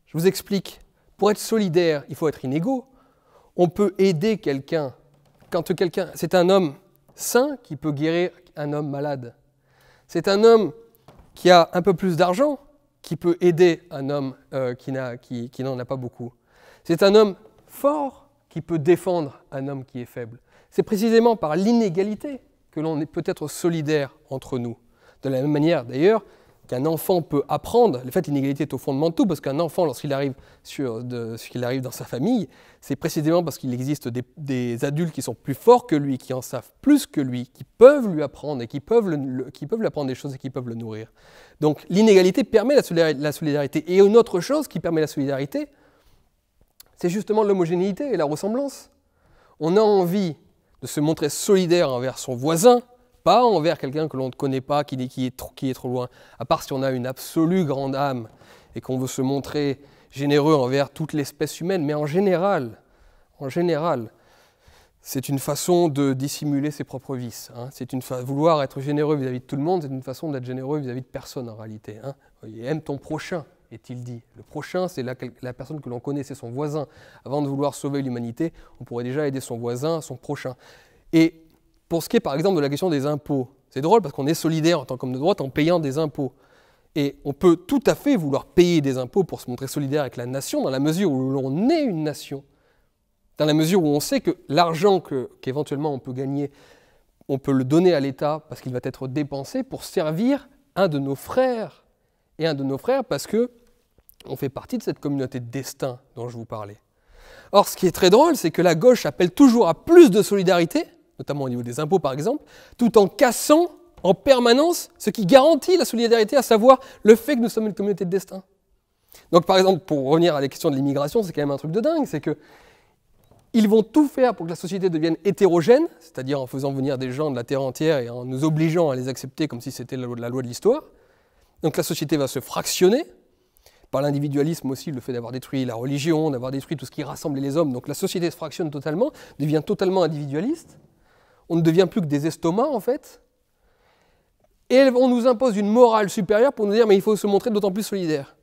Je vous explique. Pour être solidaire, il faut être inégaux. On peut aider quelqu'un quand quelqu'un, c'est un homme sain qui peut guérir un homme malade. C'est un homme qui a un peu plus d'argent qui peut aider un homme euh, qui, n'en a, pas beaucoup. C'est un homme fort qui peut défendre un homme qui est faible. C'est précisément par l'inégalité que l'on est peut-être solidaire entre nous. De la même manière, d'ailleurs, qu'un enfant peut apprendre, le fait l'inégalité est au fondement de tout, parce qu'un enfant, lorsqu'il arrive, sur arrive dans sa famille, c'est précisément parce qu'il existe des, adultes qui sont plus forts que lui, qui en savent plus que lui, qui peuvent lui apprendre et qui peuvent, qui peuvent lui apprendre des choses et qui peuvent le nourrir. Donc l'inégalité permet la solidarité. Et une autre chose qui permet la solidarité, c'est justement l'homogénéité et la ressemblance. On a envie de se montrer solidaire envers son voisin, pas envers quelqu'un que l'on ne connaît pas, qui, qui, est qui est trop loin, à part si on a une absolue grande âme et qu'on veut se montrer généreux envers toute l'espèce humaine, mais en général, en général, c'est une façon de dissimuler ses propres vices. Hein. C'est une vouloir être généreux vis-à-vis de tout le monde, c'est une façon d'être généreux vis-à-vis de personne en réalité. Hein. Aime ton prochain, est-il dit. Le prochain, c'est la, personne que l'on connaît, c'est son voisin. Avant de vouloir sauver l'humanité, on pourrait déjà aider son voisin, son prochain. Et pour ce qui est par exemple de la question des impôts, c'est drôle parce qu'on est solidaire en tant qu'homme de droite en payant des impôts. Et on peut tout à fait vouloir payer des impôts pour se montrer solidaire avec la nation, dans la mesure où l'on est une nation. Dans la mesure où on sait que l'argent qu'éventuellement on peut gagner, on peut le donner à l'État parce qu'il va être dépensé pour servir un de nos frères. Et un de nos frères parce que on fait partie de cette communauté de destin dont je vous parlais. Or, ce qui est très drôle, c'est que la gauche appelle toujours à plus de solidarité, notamment au niveau des impôts par exemple, tout en cassant en permanence ce qui garantit la solidarité, à savoir le fait que nous sommes une communauté de destin. Donc par exemple, pour revenir à la question de l'immigration, c'est quand même un truc de dingue, c'est que ils vont tout faire pour que la société devienne hétérogène, c'est-à-dire en faisant venir des gens de la Terre entière et en nous obligeant à les accepter comme si c'était la loi de l'histoire. Donc la société va se fractionner, par l'individualisme aussi, le fait d'avoir détruit la religion, d'avoir détruit tout ce qui rassemblait les hommes. Donc la société se fractionne totalement, devient totalement individualiste. On ne devient plus que des estomacs en fait. Et on nous impose une morale supérieure pour nous dire mais il faut se montrer d'autant plus solidaire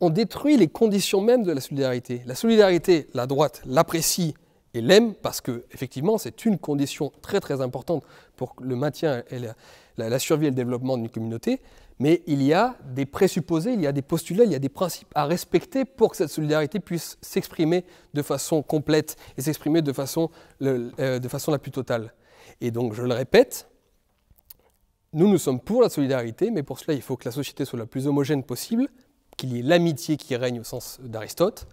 on, détruit les conditions mêmes de la solidarité. La solidarité, la droite l'apprécie et l'aime parce que, effectivement, c'est une condition très très importante pour le maintien et la, survie et le développement d'une communauté. Mais il y a des présupposés, il y a des postulats, il y a des principes à respecter pour que cette solidarité puisse s'exprimer de façon complète et s'exprimer de, façon, euh, de façon la plus totale. Et donc, je le répète, nous, nous sommes pour la solidarité, mais pour cela, il faut que la société soit la plus homogène possible, qu'il y ait l'amitié qui règne au sens d'Aristote.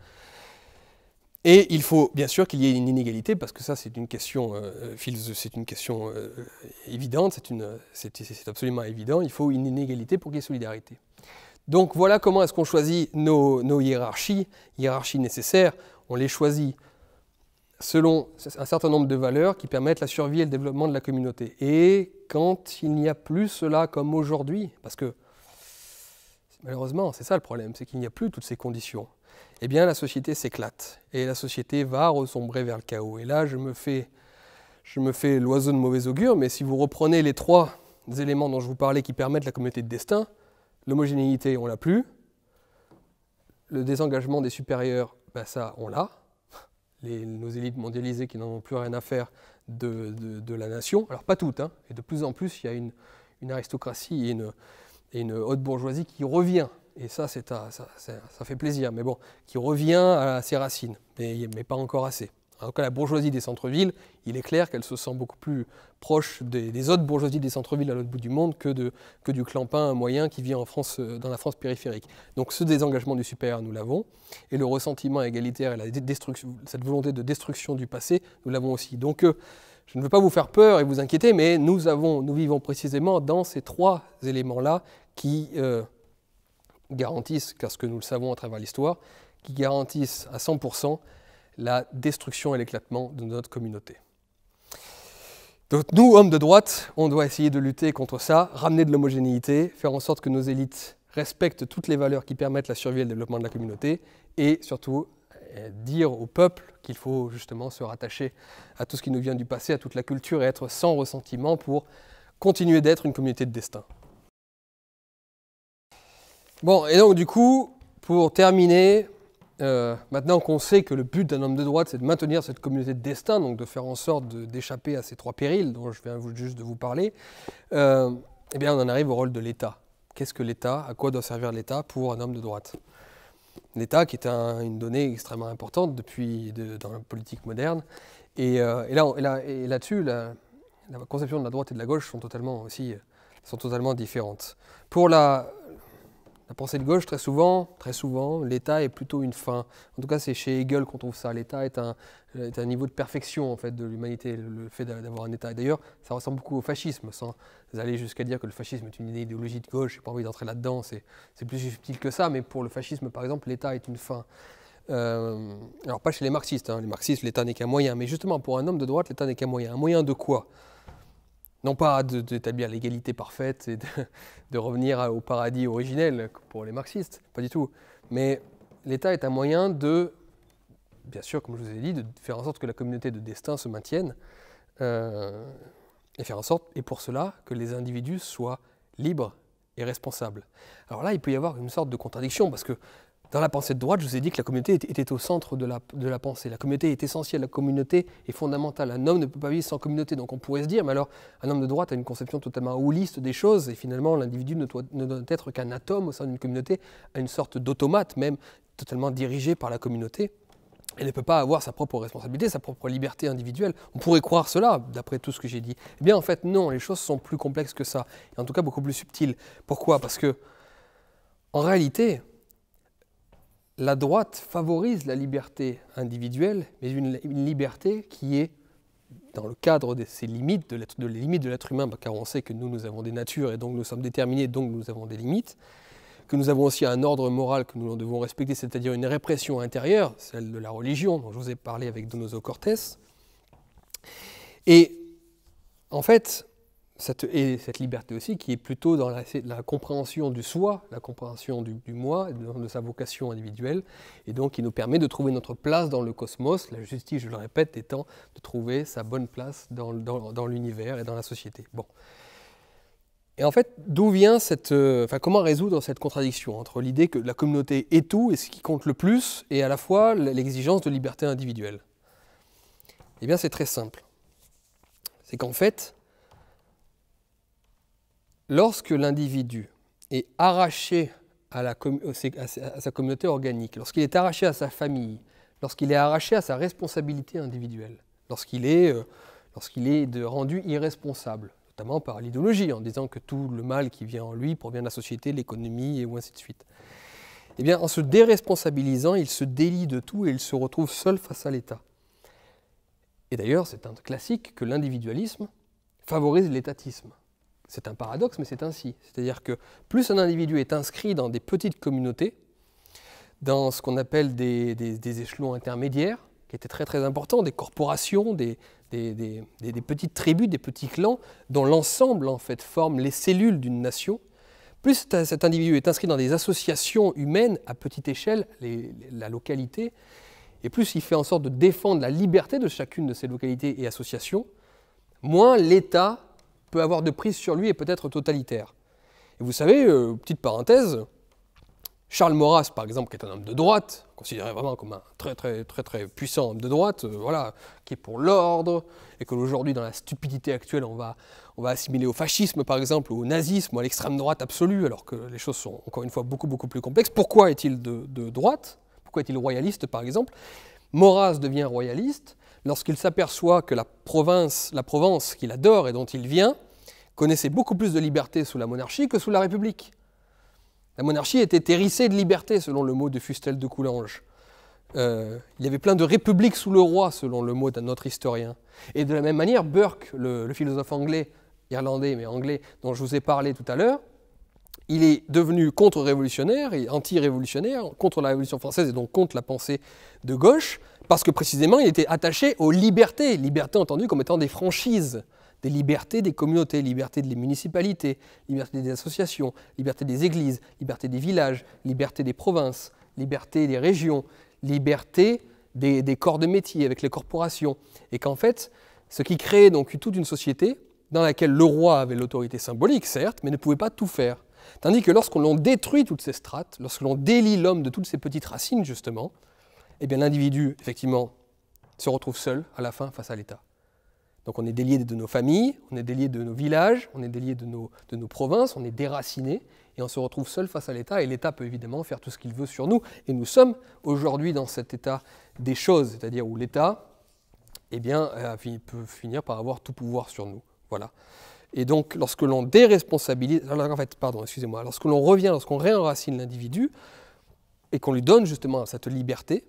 Et il faut bien sûr qu'il y ait une inégalité, parce que ça c'est une question, euh, c'est une question euh, évidente, c'est absolument évident, il faut une inégalité pour qu'il y ait solidarité. Donc voilà comment est-ce qu'on choisit nos, nos, hiérarchies, hiérarchies nécessaires, on les choisit selon un certain nombre de valeurs qui permettent la survie et le développement de la communauté. Et quand il n'y a plus cela comme aujourd'hui, parce que Malheureusement, c'est ça le problème, c'est qu'il n'y a plus toutes ces conditions. Eh bien, la société s'éclate et la société va ressombrer vers le chaos. Et là, je me fais, je me fais l'oiseau de mauvais augure, mais si vous reprenez les trois éléments dont je vous parlais qui permettent la communauté de destin, l'homogénéité, on l'a plus, le désengagement des supérieurs, bah, ça, on l'a. nos élites mondialisées qui n'en ont plus rien à faire de, la nation, alors pas toutes, et hein, de plus en plus, il y a une, une aristocratie et une, et une haute bourgeoisie qui revient, et ça, c'est ça, fait plaisir, mais bon, qui revient à ses racines, mais, mais pas encore assez. En cas, la bourgeoisie des centres-villes, il est clair qu'elle se sent beaucoup plus proche des, autres bourgeoisies des centres-villes à l'autre bout du monde que, de, que du clampin moyen qui vit en France, euh, dans la France périphérique. Donc ce désengagement du supérieur, nous l'avons, et le ressentiment égalitaire et la destruction, cette volonté de destruction du passé, nous l'avons aussi. Donc euh, je ne veux pas vous faire peur et vous inquiéter, mais nous, avons, nous vivons précisément dans ces trois éléments-là qui euh, garantissent, car ce que nous le savons à travers l'histoire, qui garantissent à 100% la destruction et l'éclatement de notre communauté. Donc nous, hommes de droite, on doit essayer de lutter contre ça, ramener de l'homogénéité, faire en sorte que nos élites respectent toutes les valeurs qui permettent la survie et le développement de la communauté, et surtout euh, dire au peuple qu'il faut justement se rattacher à tout ce qui nous vient du passé, à toute la culture, et être sans ressentiment pour continuer d'être une communauté de destin. Bon, et donc du coup, pour terminer, euh, maintenant qu'on sait que le but d'un homme de droite, c'est de maintenir cette communauté de destin, donc de faire en sorte d'échapper à ces trois périls dont je viens juste de vous parler, euh, eh bien on en arrive au rôle de l'État. Qu'est-ce que l'État À quoi doit servir l'État pour un homme de droite L'État qui est une donnée extrêmement importante depuis, dans la politique moderne. Et, euh, là-dessus, là, là la, la, conception de la droite et de la gauche sont totalement aussi sont totalement différentes. Pour la, la pensée de gauche, très souvent, très souvent, l'État est plutôt une fin. En tout cas, c'est chez Hegel qu'on trouve ça. L'État est un, niveau de perfection en fait de l'humanité, le fait d'avoir un État. D'ailleurs, ça ressemble beaucoup au fascisme, sans aller jusqu'à dire que le fascisme est une idéologie de gauche. J'ai pas envie d'entrer là-dedans. C'est plus subtil que ça. Mais pour le fascisme, par exemple, l'État est une fin. Euh, alors pas chez les marxistes. Hein. Les marxistes, l'État n'est qu'un moyen. Mais justement, pour un homme de droite, l'État n'est qu'un moyen. Un moyen de quoi non pas d'établir l'égalité parfaite et de, revenir au paradis originel pour les marxistes, pas du tout, mais l'État est un moyen de, bien sûr, comme je vous ai dit, de faire en sorte que la communauté de destin se maintienne euh, et faire en sorte, et pour cela, que les individus soient libres et responsables. Alors là, il peut y avoir une sorte de contradiction parce que dans la pensée de droite, je vous ai dit que la communauté était au centre de la, pensée. La communauté est essentielle, la communauté est fondamentale. Un homme ne peut pas vivre sans communauté. Donc on pourrait se dire, mais alors, un homme de droite a une conception totalement holiste des choses, et finalement, l'individu ne, doit être qu'un atome au sein d'une communauté, une sorte d'automate même, totalement dirigé par la communauté. Elle ne peut pas avoir sa propre responsabilité, sa propre liberté individuelle. On pourrait croire cela, d'après tout ce que j'ai dit. Eh bien, en fait, non, les choses sont plus complexes que ça, et en tout cas beaucoup plus subtiles. Pourquoi Parce que, en réalité, la droite favorise la liberté individuelle, mais une, liberté qui est dans le cadre de ses limites, de, de les limites de l'être humain, bah, car on sait que nous, nous avons des natures et donc nous sommes déterminés, donc nous avons des limites, que nous avons aussi un ordre moral que nous devons respecter, c'est-à-dire une répression intérieure, celle de la religion, dont je vous ai parlé avec Donoso Cortés. Et en fait, et cette liberté aussi qui est plutôt dans la, la compréhension du soi, la compréhension du, moi, de, de, sa vocation individuelle, et donc qui nous permet de trouver notre place dans le cosmos, la justice, je le répète, étant de trouver sa bonne place dans, dans, l'univers et dans la société. Bon. Et en fait, d'où vient cette. Euh, enfin, comment résoudre cette contradiction entre l'idée que la communauté est tout et ce qui compte le plus, et à la fois l'exigence de liberté individuelle Eh bien, c'est très simple. C'est qu'en fait, lorsque l'individu est arraché à, sa communauté organique, lorsqu'il est arraché à sa famille, lorsqu'il est arraché à sa responsabilité individuelle, lorsqu'il est, euh, rendu irresponsable, notamment par l'idéologie, en disant que tout le mal qui vient en lui provient de la société, de l'économie, et ainsi de suite. Eh bien, en se déresponsabilisant, il se délie de tout et il se retrouve seul face à l'État. Et d'ailleurs, c'est un classique que l'individualisme favorise l'étatisme. C'est un paradoxe, mais c'est ainsi. C'est-à-dire que plus un individu est inscrit dans des petites communautés, dans ce qu'on appelle des, échelons intermédiaires, qui étaient très très importants, des corporations, des, des petites tribus, des petits clans, dont l'ensemble en fait forme les cellules d'une nation, plus cet individu est inscrit dans des associations humaines à petite échelle, la localité, et plus il fait en sorte de défendre la liberté de chacune de ces localités et associations, moins l'État peut avoir de prise sur lui et peut être totalitaire. Et vous savez, euh, petite parenthèse, Charles Maurras, par exemple, qui est un homme de droite, considéré vraiment comme un très très très très puissant homme de droite, euh, voilà, qui est pour l'ordre, et que aujourd'hui, dans la stupidité actuelle, on va, on va assimiler au fascisme, par exemple, au nazisme, à l'extrême droite absolue, alors que les choses sont encore une fois beaucoup beaucoup plus complexes. Pourquoi est-il de, de droite Pourquoi est-il royaliste, par exemple Maurras devient royaliste lorsqu'il s'aperçoit que la province, la Provence qu'il adore et dont il vient, connaissait beaucoup plus de liberté sous la monarchie que sous la République. La monarchie était hérissée de liberté, selon le mot de Fustel de Coulanges. Euh, il y avait plein de républiques sous le roi, selon le mot d'un autre historien. Et de la même manière, Burke, le philosophe anglais, irlandais mais anglais, dont je vous ai parlé tout à l'heure, il est devenu contre-révolutionnaire et anti-révolutionnaire, contre la Révolution française et donc contre la pensée de gauche, parce que précisément il était attaché aux libertés, libertés entendues comme étant des franchises, des libertés des communautés, libertés des municipalités, liberté des associations, liberté des églises, liberté des villages, liberté des provinces, liberté des régions, liberté des, corps de métier avec les corporations. Et qu'en fait, ce qui créait donc toute une société dans laquelle le roi avait l'autorité symbolique, certes, mais ne pouvait pas tout faire. Tandis que lorsqu'on l'on détruit toutes ces strates, lorsqu'on délie l'homme de toutes ces petites racines, justement, eh bien l'individu, effectivement, se retrouve seul à la fin face à l'État. Donc on est délié de nos familles, on est délié de nos villages, on est délié de nos, de nos provinces, on est déraciné et on se retrouve seul face à l'État et l'État peut évidemment faire tout ce qu'il veut sur nous. Et nous sommes aujourd'hui dans cet état des choses, c'est-à-dire où l'État eh bien, euh, peut finir par avoir tout pouvoir sur nous. Voilà. Et donc lorsque l'on déresponsabilise, en fait, pardon, excusez-moi, lorsque l'on revient, lorsqu'on réenracine l'individu et qu'on lui donne justement cette liberté,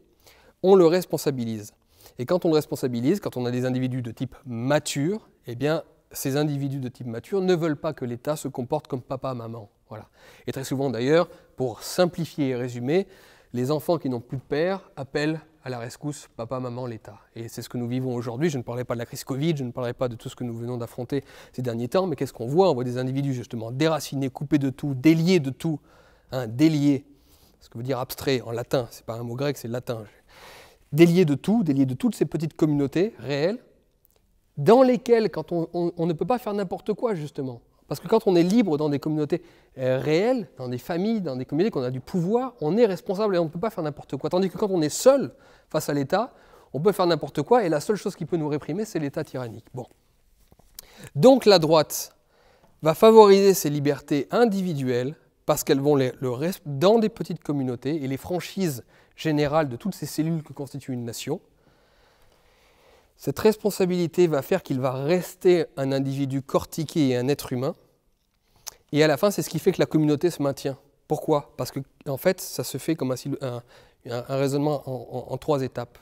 on le responsabilise. Et quand on le responsabilise, quand on a des individus de type mature, eh bien, ces individus de type mature ne veulent pas que l'État se comporte comme papa, maman. Voilà. Et très souvent d'ailleurs, pour simplifier et résumer, les enfants qui n'ont plus de père appellent à la rescousse papa, maman, l'État. Et c'est ce que nous vivons aujourd'hui. Je ne parlerai pas de la crise Covid, je ne parlerai pas de tout ce que nous venons d'affronter ces derniers temps, mais qu'est-ce qu'on voit On voit des individus justement déracinés, coupés de tout, déliés de tout. Hein, déliés, ce que veut dire abstrait en latin, c'est pas un mot grec, c'est latin, délié de tout, délié de toutes ces petites communautés réelles, dans lesquelles, quand on, ne peut pas faire n'importe quoi, justement. Parce que quand on est libre dans des communautés euh, réelles, dans des familles, dans des communautés qu'on a du pouvoir, on est responsable et on ne peut pas faire n'importe quoi. Tandis que quand on est seul face à l'État, on peut faire n'importe quoi et la seule chose qui peut nous réprimer, c'est l'État tyrannique. Bon. Donc la droite va favoriser ces libertés individuelles parce qu'elles vont le, dans des petites communautés et les franchises Général de toutes ces cellules que constitue une nation. Cette responsabilité va faire qu'il va rester un individu cortiqué et un être humain. Et à la fin, c'est ce qui fait que la communauté se maintient. Pourquoi Parce que en fait, ça se fait comme un, raisonnement en, trois étapes.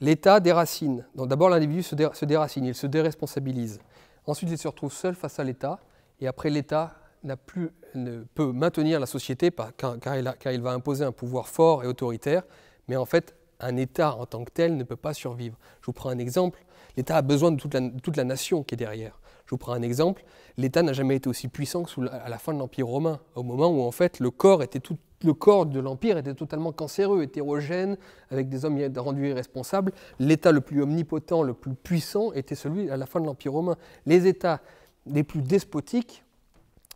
L'État déracine. D'abord, l'individu se déracine, il se déresponsabilise. Ensuite, il se retrouve seul face à l'État. Et après, l'État n'a plus ne peut maintenir la société car, car, il va imposer un pouvoir fort et autoritaire, mais en fait, un État en tant que tel ne peut pas survivre. Je vous prends un exemple. L'État a besoin de toute la, nation qui est derrière. Je vous prends un exemple. L'État n'a jamais été aussi puissant que à la fin de l'Empire romain, au moment où en fait le corps, était le corps de l'Empire était totalement cancéreux, hétérogène, avec des hommes rendus irresponsables. L'État le plus omnipotent, le plus puissant, était celui à la fin de l'Empire romain. Les États les plus despotiques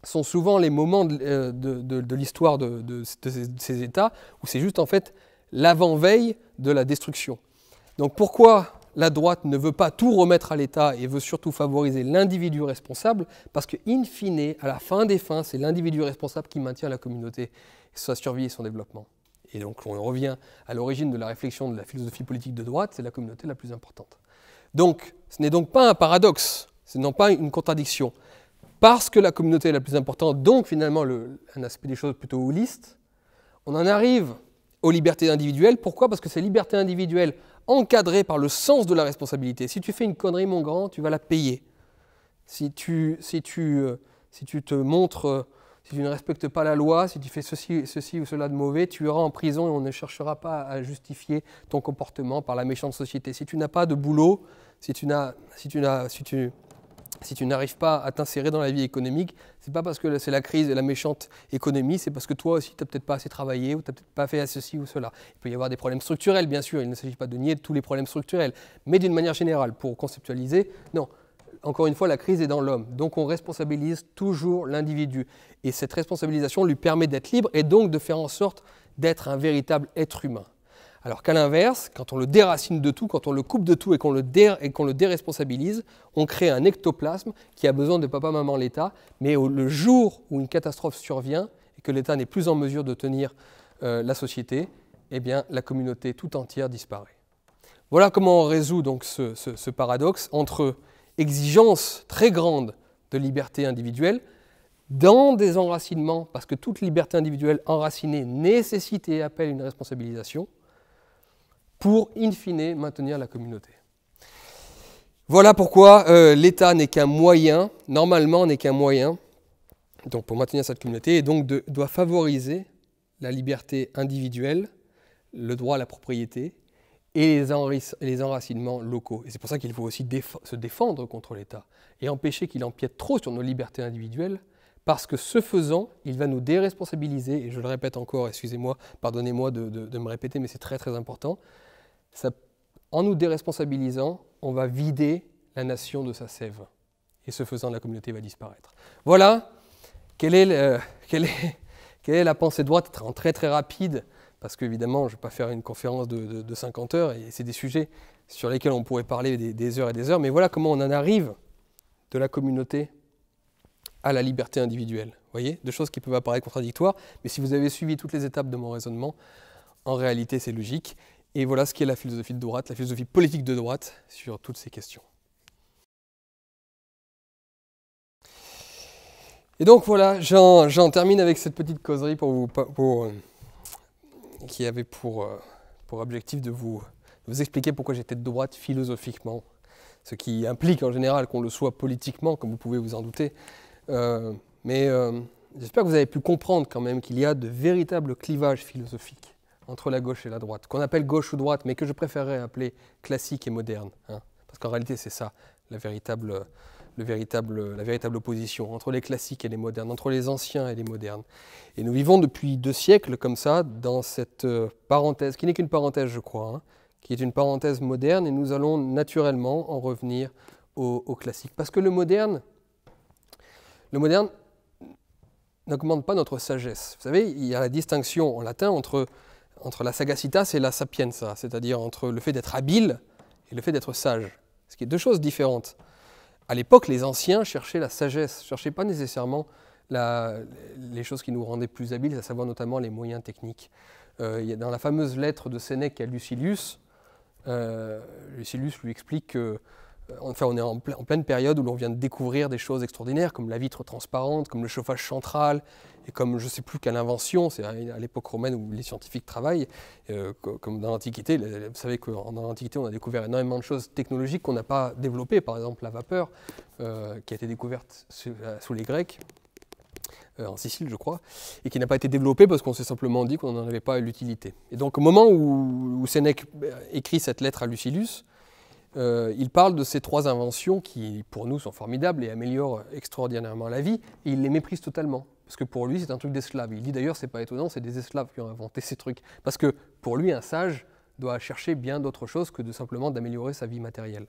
sont souvent les moments de, euh, l'histoire de, ces, États où c'est juste en fait l'avant-veille de la destruction. Donc pourquoi la droite ne veut pas tout remettre à l'État et veut surtout favoriser l'individu responsable Parce que, in fine, à la fin des fins, c'est l'individu responsable qui maintient la communauté, sa survie et son développement. Et donc on revient à l'origine de la réflexion de la philosophie politique de droite, c'est la communauté la plus importante. Donc ce n'est donc pas un paradoxe, ce n'est pas une contradiction parce que la communauté est la plus importante, donc finalement un aspect des choses plutôt holiste, on en arrive aux libertés individuelles. Pourquoi Parce que ces libertés individuelles encadrées par le sens de la responsabilité. Si tu fais une connerie, mon grand, tu vas la payer. Si tu, si tu, euh, si tu te montres, euh, si tu ne respectes pas la loi, si tu fais ceci, ceci ou cela de mauvais, tu iras en prison et on ne cherchera pas à justifier ton comportement par la méchante société. Si tu n'as pas de boulot, si tu n'as, si tu n'as, si tu, si tu n'arrives pas à t'insérer dans la vie économique, c'est pas parce que c'est la crise et la méchante économie, c'est parce que toi aussi, tu n'as peut-être pas assez travaillé ou tu n'as peut-être pas fait ceci ou cela. Il peut y avoir des problèmes structurels, bien sûr, il ne s'agit pas de nier tous les problèmes structurels, mais d'une manière générale, pour conceptualiser, non. Encore une fois, la crise est dans l'homme, donc on responsabilise toujours l'individu. Et cette responsabilisation lui permet d'être libre et donc de faire en sorte d'être un véritable être humain. Alors qu'à l'inverse, quand on le déracine de tout, quand on le coupe de tout et qu'on le, et qu'on le déresponsabilise, on crée un ectoplasme qui a besoin de papa-maman l'État, mais le jour où une catastrophe survient et que l'État n'est plus en mesure de tenir euh, la société, eh bien la communauté tout entière disparaît. Voilà comment on résout donc ce, ce paradoxe entre exigence très grande de liberté individuelle, dans des enracinements, parce que toute liberté individuelle enracinée nécessite et appelle une responsabilisation, pour, in fine, maintenir la communauté. Voilà pourquoi euh, l'État n'est qu'un moyen, normalement n'est qu'un moyen, donc pour maintenir cette communauté, et donc doit favoriser la liberté individuelle, le droit à la propriété et les, enracinements locaux. Et c'est pour ça qu'il faut aussi se défendre contre l'État et empêcher qu'il empiète trop sur nos libertés individuelles, parce que ce faisant, il va nous déresponsabiliser, et je le répète encore, excusez-moi, pardonnez-moi de me répéter, mais c'est très très important, en nous déresponsabilisant, on va vider la nation de sa sève. Et ce faisant, la communauté va disparaître. Voilà, quelle est, la pensée droite en très très rapide parce qu'évidemment, je ne vais pas faire une conférence de, 50 heures, et c'est des sujets sur lesquels on pourrait parler des, heures et des heures, mais voilà comment on en arrive de la communauté à la liberté individuelle. Vous voyez, deux choses qui peuvent apparaître contradictoires, mais si vous avez suivi toutes les étapes de mon raisonnement, en réalité, c'est logique, et voilà ce qu'est la philosophie de droite, la philosophie politique de droite sur toutes ces questions. Et donc voilà, j'en termine avec cette petite causerie pour vous, euh, qui avait pour, euh, objectif de vous, expliquer pourquoi j'étais de droite philosophiquement, ce qui implique en général qu'on le soit politiquement, comme vous pouvez vous en douter. Euh, mais j'espère que vous avez pu comprendre quand même qu'il y a de véritables clivages philosophiques entre la gauche et la droite, qu'on appelle gauche ou droite, mais que je préférerais appeler classique et moderne. Hein. parce qu'en réalité, c'est ça, la véritable, le véritable, la véritable opposition entre les classiques et les modernes, entre les anciens et les modernes. Et nous vivons depuis deux siècles comme ça, dans cette euh, parenthèse, qui n'est qu'une parenthèse, je crois, hein, qui est une parenthèse moderne, et nous allons naturellement en revenir au, classiques. classique. Parce que le moderne, le moderne n'augmente pas notre sagesse. Vous savez, il y a la distinction en latin entre entre la sagacitas et la sapienza, c'est-à-dire entre le fait d'être habile et le fait d'être sage, ce qui est deux choses différentes. À l'époque, les anciens cherchaient la sagesse, cherchaient pas nécessairement les choses qui nous rendaient plus habiles, à savoir notamment les moyens techniques. Euh, dans la fameuse lettre de Sénèque à Lucilius, euh, Lucilius lui explique que euh, enfin, on est en, pleine période où l'on vient de découvrir des choses extraordinaires, comme la vitre transparente, comme le chauffage central, et comme je ne sais plus quelle invention, c'est à l'époque romaine où les scientifiques travaillent, euh, comme dans l'Antiquité. Vous savez que dans l'Antiquité, on a découvert énormément de choses technologiques qu'on n'a pas développées, par exemple la vapeur, euh, qui a été découverte sous, les Grecs, en Sicile, je crois, et qui n'a pas été développée parce qu'on s'est simplement dit qu'on n'en avait pas l'utilité. Et donc, au moment où, où Sénèque écrit cette lettre à Lucilius, euh, il parle de ces trois inventions qui, pour nous, sont formidables et améliorent extraordinairement la vie, et il les méprise totalement. Parce que pour lui, c'est un truc d'esclave. Il dit d'ailleurs, c'est pas étonnant, c'est des esclaves qui ont inventé ces trucs. Parce que pour lui, un sage doit chercher bien d'autres choses que de simplement d'améliorer sa vie matérielle.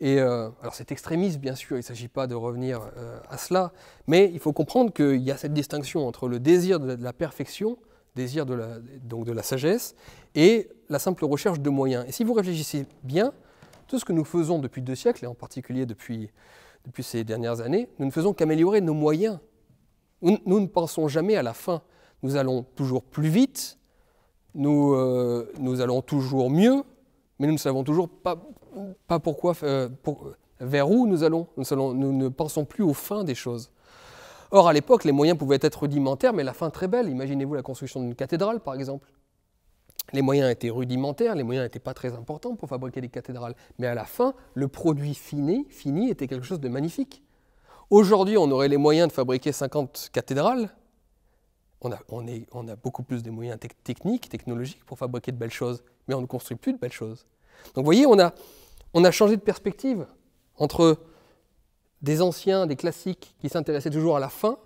Et euh, alors c'est extrémiste, bien sûr, il ne s'agit pas de revenir euh, à cela, mais il faut comprendre qu'il y a cette distinction entre le désir de la, perfection, désir donc de la sagesse, et la simple recherche de moyens. Et si vous réfléchissez bien, tout ce que nous faisons depuis deux siècles, et en particulier depuis, ces dernières années, nous ne faisons qu'améliorer nos moyens. Nous, ne pensons jamais à la fin. Nous allons toujours plus vite, nous, euh, nous allons toujours mieux, mais nous ne savons toujours pas, pourquoi, euh, vers où Nous, allons. nous ne pensons plus aux fins des choses. Or, à l'époque, les moyens pouvaient être rudimentaires, mais la fin très belle. Imaginez-vous la construction d'une cathédrale, par exemple les moyens étaient rudimentaires, les moyens n'étaient pas très importants pour fabriquer des cathédrales. Mais à la fin, le produit fini, était quelque chose de magnifique. Aujourd'hui, on aurait les moyens de fabriquer 50 cathédrales. On a, beaucoup plus de moyens techniques, technologiques pour fabriquer de belles choses, mais on ne construit plus de belles choses. Donc vous voyez, on a, changé de perspective entre des anciens, des classiques qui s'intéressaient toujours à la fin,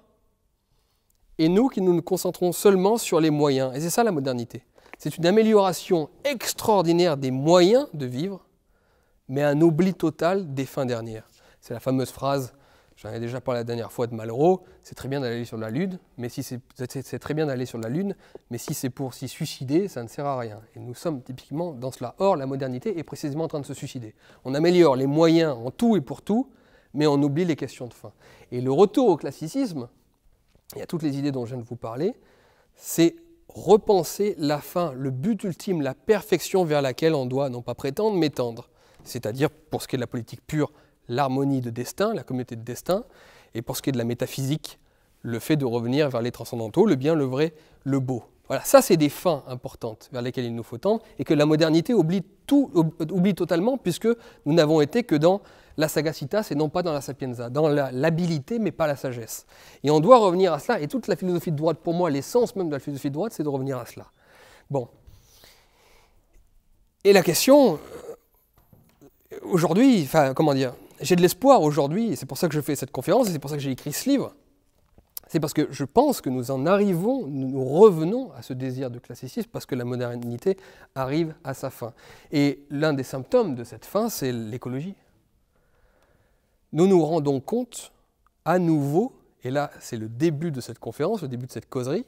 et nous qui nous nous concentrons seulement sur les moyens. Et c'est ça la modernité c'est une amélioration extraordinaire des moyens de vivre, mais un oubli total des fins dernières. C'est la fameuse phrase, j'en ai déjà parlé la dernière fois de Malraux, c'est très bien d'aller sur la Lune, mais si c'est très bien d'aller sur la Lune, mais si c'est pour s'y suicider, ça ne sert à rien. Et nous sommes typiquement dans cela. Or, la modernité est précisément en train de se suicider. On améliore les moyens en tout et pour tout, mais on oublie les questions de fin. Et le retour au classicisme, et à toutes les idées dont je viens de vous parler, c'est repenser la fin, le but ultime, la perfection vers laquelle on doit non pas prétendre, mais tendre. C'est-à-dire, pour ce qui est de la politique pure, l'harmonie de destin, la communauté de destin, et pour ce qui est de la métaphysique, le fait de revenir vers les transcendantaux, le bien, le vrai, le beau. Voilà, ça c'est des fins importantes vers lesquelles il nous faut tendre, et que la modernité oublie, tout, oublie totalement, puisque nous n'avons été que dans la sagacité, c'est non pas dans la sapienza, dans l'habilité mais pas la sagesse. Et on doit revenir à cela, et toute la philosophie de droite, pour moi, l'essence même de la philosophie de droite, c'est de revenir à cela. Bon. Et la question, euh, aujourd'hui, enfin, comment dire, j'ai de l'espoir aujourd'hui, et c'est pour ça que je fais cette conférence, et c'est pour ça que j'ai écrit ce livre, c'est parce que je pense que nous en arrivons, nous revenons à ce désir de classicisme parce que la modernité arrive à sa fin. Et l'un des symptômes de cette fin, c'est l'écologie nous nous rendons compte à nouveau, et là c'est le début de cette conférence, le début de cette causerie,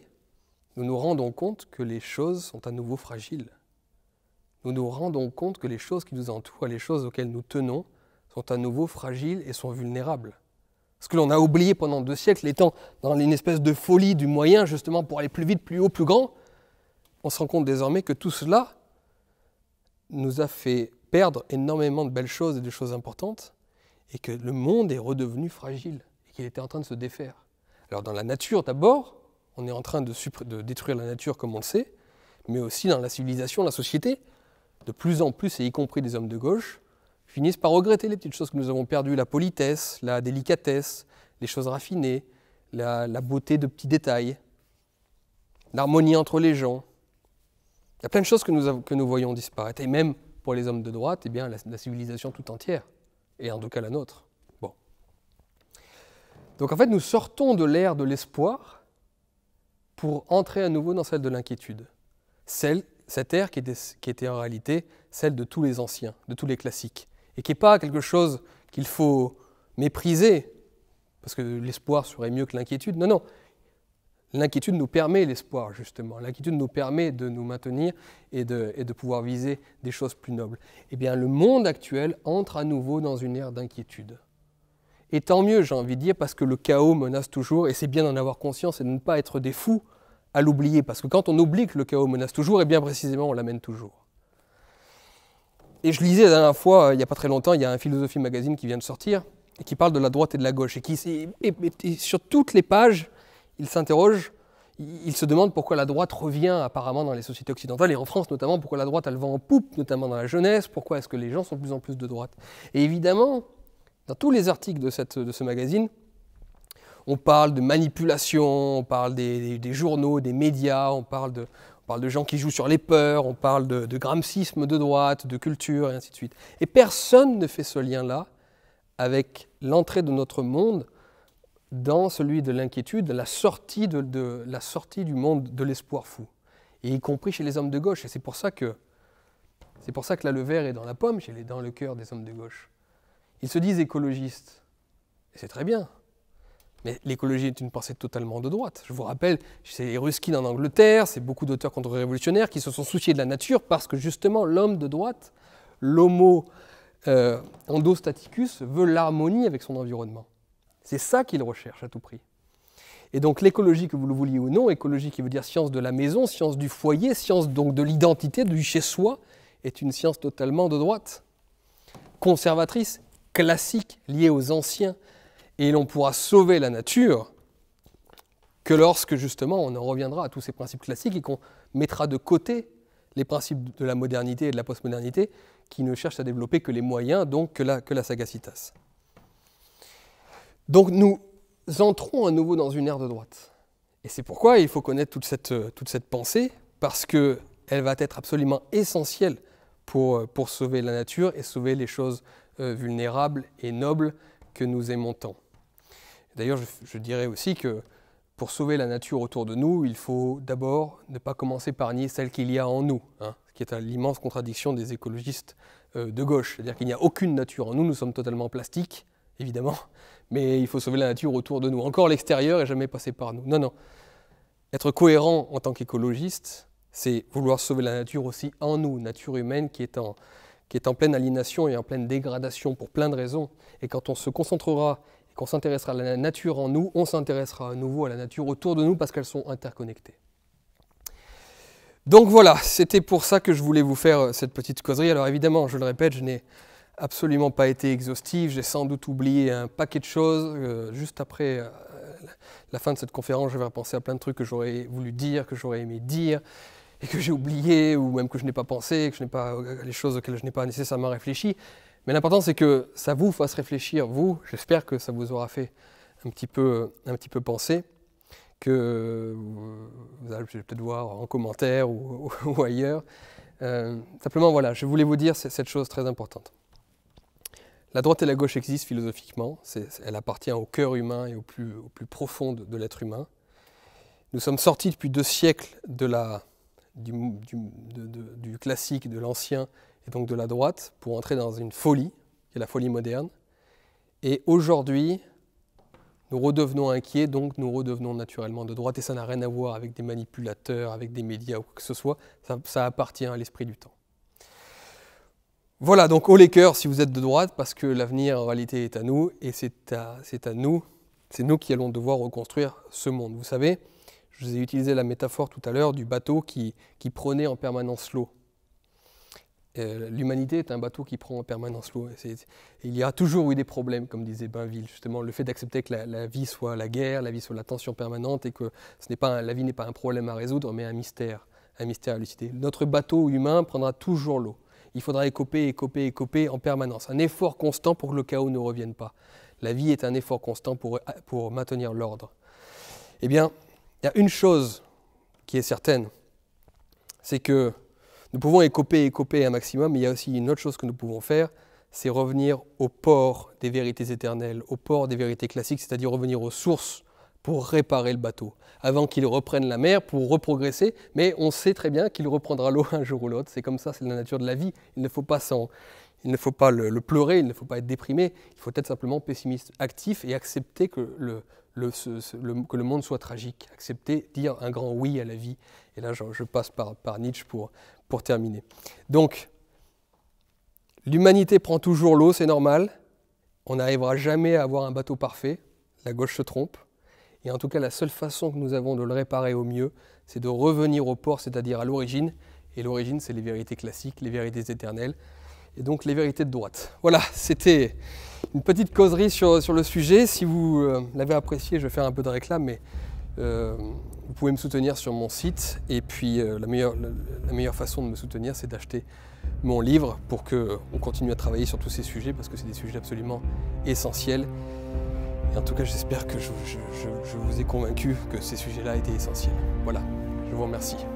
nous nous rendons compte que les choses sont à nouveau fragiles. Nous nous rendons compte que les choses qui nous entourent, les choses auxquelles nous tenons, sont à nouveau fragiles et sont vulnérables. Ce que l'on a oublié pendant deux siècles, étant dans une espèce de folie du moyen, justement pour aller plus vite, plus haut, plus grand, on se rend compte désormais que tout cela nous a fait perdre énormément de belles choses et de choses importantes, et que le monde est redevenu fragile et qu'il était en train de se défaire. Alors dans la nature d'abord, on est en train de, détruire la nature comme on le sait, mais aussi dans la civilisation, la société, de plus en plus, et y compris des hommes de gauche, finissent par regretter les petites choses que nous avons perdues, la politesse, la délicatesse, les choses raffinées, la, beauté de petits détails, l'harmonie entre les gens. Il y a plein de choses que nous, que nous voyons disparaître, et même pour les hommes de droite, et eh bien, la, la civilisation tout entière et en tout cas la nôtre. Bon. Donc en fait, nous sortons de l'ère de l'espoir pour entrer à nouveau dans celle de l'inquiétude. Celle, cette ère qui était, qui était, en réalité celle de tous les anciens, de tous les classiques, et qui n'est pas quelque chose qu'il faut mépriser, parce que l'espoir serait mieux que l'inquiétude. Non, non, L'inquiétude nous permet l'espoir, justement. L'inquiétude nous permet de nous maintenir et de, pouvoir viser des choses plus nobles. Eh bien, le monde actuel entre à nouveau dans une ère d'inquiétude. Et tant mieux, j'ai envie de dire, parce que le chaos menace toujours, et c'est bien d'en avoir conscience et de ne pas être des fous à l'oublier, parce que quand on oublie que le chaos menace toujours, et eh bien précisément, on l'amène toujours. Et je lisais la dernière fois, euh, il n'y a pas très longtemps, il y a un Philosophie Magazine qui vient de sortir, et qui parle de la droite et de la gauche, et, qui, sur toutes les pages, il s'interroge, il se demande pourquoi la droite revient apparemment dans les sociétés occidentales et en France notamment, pourquoi la droite a le en poupe, notamment dans la jeunesse, pourquoi est-ce que les gens sont de plus en plus de droite. Et évidemment, dans tous les articles de, ce magazine, on parle de manipulation, on parle des, journaux, des médias, on parle, de, gens qui jouent sur les peurs, on parle de, de gramscisme de droite, de culture, et ainsi de suite. Et personne ne fait ce lien-là avec l'entrée de notre monde dans celui de l'inquiétude la sortie, de, la sortie du monde de l'espoir fou, et y compris chez les hommes de gauche. Et c'est pour ça que c'est pour ça que là le verre est dans la pomme, chez les, dans le cœur des hommes de gauche. Ils se disent écologistes, et c'est très bien. Mais l'écologie est une pensée totalement de droite. Je vous rappelle, c'est Ruskin en Angleterre, c'est beaucoup d'auteurs contre-révolutionnaires qui se sont souciés de la nature parce que justement l'homme de droite, l'homo euh, endostaticus, veut l'harmonie avec son environnement. C'est ça qu'il recherche à tout prix. Et donc l'écologie, que vous le vouliez ou non, écologie qui veut dire science de la maison, science du foyer, science donc de l'identité, du chez-soi, est une science totalement de droite, conservatrice, classique, liée aux anciens. Et l'on pourra sauver la nature que lorsque justement on en reviendra à tous ces principes classiques et qu'on mettra de côté les principes de la modernité et de la postmodernité qui ne cherchent à développer que les moyens, donc que la sagacitas. Donc nous entrons à nouveau dans une ère de droite. Et c'est pourquoi il faut connaître toute cette, euh, toute cette pensée, parce qu'elle va être absolument essentielle pour, euh, pour, sauver la nature et sauver les choses euh, vulnérables et nobles que nous aimons tant. D'ailleurs, je, dirais aussi que pour sauver la nature autour de nous, il faut d'abord ne pas commencer par nier celle qu'il y a en nous, hein, ce qui est l'immense contradiction des écologistes de gauche. C'est-à-dire qu'il n'y a aucune nature en nous, nous sommes totalement plastiques, évidemment, mais il faut sauver la nature autour de nous. Encore l'extérieur et jamais passé par nous. Non, non. Être cohérent en tant qu'écologiste, c'est vouloir sauver la nature aussi en nous, nature humaine qui est en, qui est en pleine aliénation et en pleine dégradation pour plein de raisons. Et quand on se concentrera et qu'on s'intéressera à la nature en nous, on s'intéressera à nouveau à la nature autour de nous parce qu'elles sont interconnectées. Donc voilà, c'était pour ça que je voulais vous faire euh, cette petite causerie. Alors évidemment, je le répète, je n'ai absolument pas été exhaustive. J'ai sans doute oublié un paquet de choses. Euh, juste après euh, la fin de cette conférence, j'avais pensé à plein de trucs que j'aurais voulu dire, que j'aurais aimé dire, et que j'ai oublié, ou même que je n'ai pas pensé, que je n'ai pas euh, les choses auxquelles je n'ai pas nécessairement réfléchi. Mais l'important, c'est que ça vous fasse réfléchir, vous. J'espère que ça vous aura fait un petit peu, un petit peu penser que vous allez peut-être voir en commentaire ou, ailleurs. simplement, voilà, je voulais vous dire cette chose très importante. La droite et la gauche existent philosophiquement, elle appartient au cœur humain et au plus, profond de, l'être humain. Nous sommes sortis depuis deux siècles de du, classique, de l'ancien et donc de la droite pour entrer dans une folie, qui est la folie moderne. Et aujourd'hui, nous redevenons inquiets, donc nous redevenons naturellement de droite, et ça n'a rien à voir avec des manipulateurs, avec des médias ou quoi que ce soit, ça appartient à l'esprit du temps. Voilà, donc haut les cœurs si vous êtes de droite, parce que l'avenir en réalité est à nous, et c'est à, à, nous, c'est nous qui allons devoir reconstruire ce monde. Vous savez, je vous ai utilisé la métaphore tout à l'heure du bateau qui, qui prenait en permanence l'eau. Euh, l'humanité est un bateau qui prend en permanence l'eau. Il y a toujours eu des problèmes, comme disait Bainville, justement, le fait d'accepter que la, vie soit la guerre, la vie soit la tension permanente, et que ce pas la vie n'est pas un problème à résoudre, mais un mystère, un mystère à élucider. Notre bateau humain prendra toujours l'eau il faudra écoper, écoper, écoper en permanence. Un effort constant pour que le chaos ne revienne pas. La vie est un effort constant pour, euh, pour maintenir l'ordre. Eh bien, il y a une chose qui est certaine, c'est que nous pouvons écoper, écoper un maximum, mais il y a aussi une autre chose que nous pouvons faire, c'est revenir au port des vérités éternelles, au port des vérités classiques, c'est-à-dire revenir aux sources pour réparer le bateau, avant qu'il reprenne la mer pour reprogresser, mais on sait très bien qu'il reprendra l'eau un jour ou l'autre, c'est comme ça, c'est la nature de la vie, il ne faut pas Il ne faut pas le, pleurer, il ne faut pas être déprimé, il faut être simplement pessimiste, actif et accepter que le, que le monde soit tragique, accepter, dire un grand oui à la vie. Et là, je, passe par, par, Nietzsche pour, pour terminer. Donc, l'humanité prend toujours l'eau, c'est normal. On n'arrivera jamais à avoir un bateau parfait. La gauche se trompe. Et en tout cas, la seule façon que nous avons de le réparer au mieux, c'est de revenir au port, c'est-à-dire à, l'origine. Et l'origine, c'est les vérités classiques, les vérités éternelles, et donc les vérités de droite. Voilà, c'était une petite causerie sur, sur, le sujet. Si vous euh, l'avez apprécié, je vais faire un peu de réclame, mais euh, vous pouvez me soutenir sur mon site. Et puis, euh, la, meilleure, la, la, meilleure, façon de me soutenir, c'est d'acheter mon livre pour qu'on continue à travailler sur tous ces sujets, parce que c'est des sujets absolument essentiels en tout cas, j'espère que je vous ai convaincu que ces sujets-là étaient essentiels. Voilà, je vous remercie.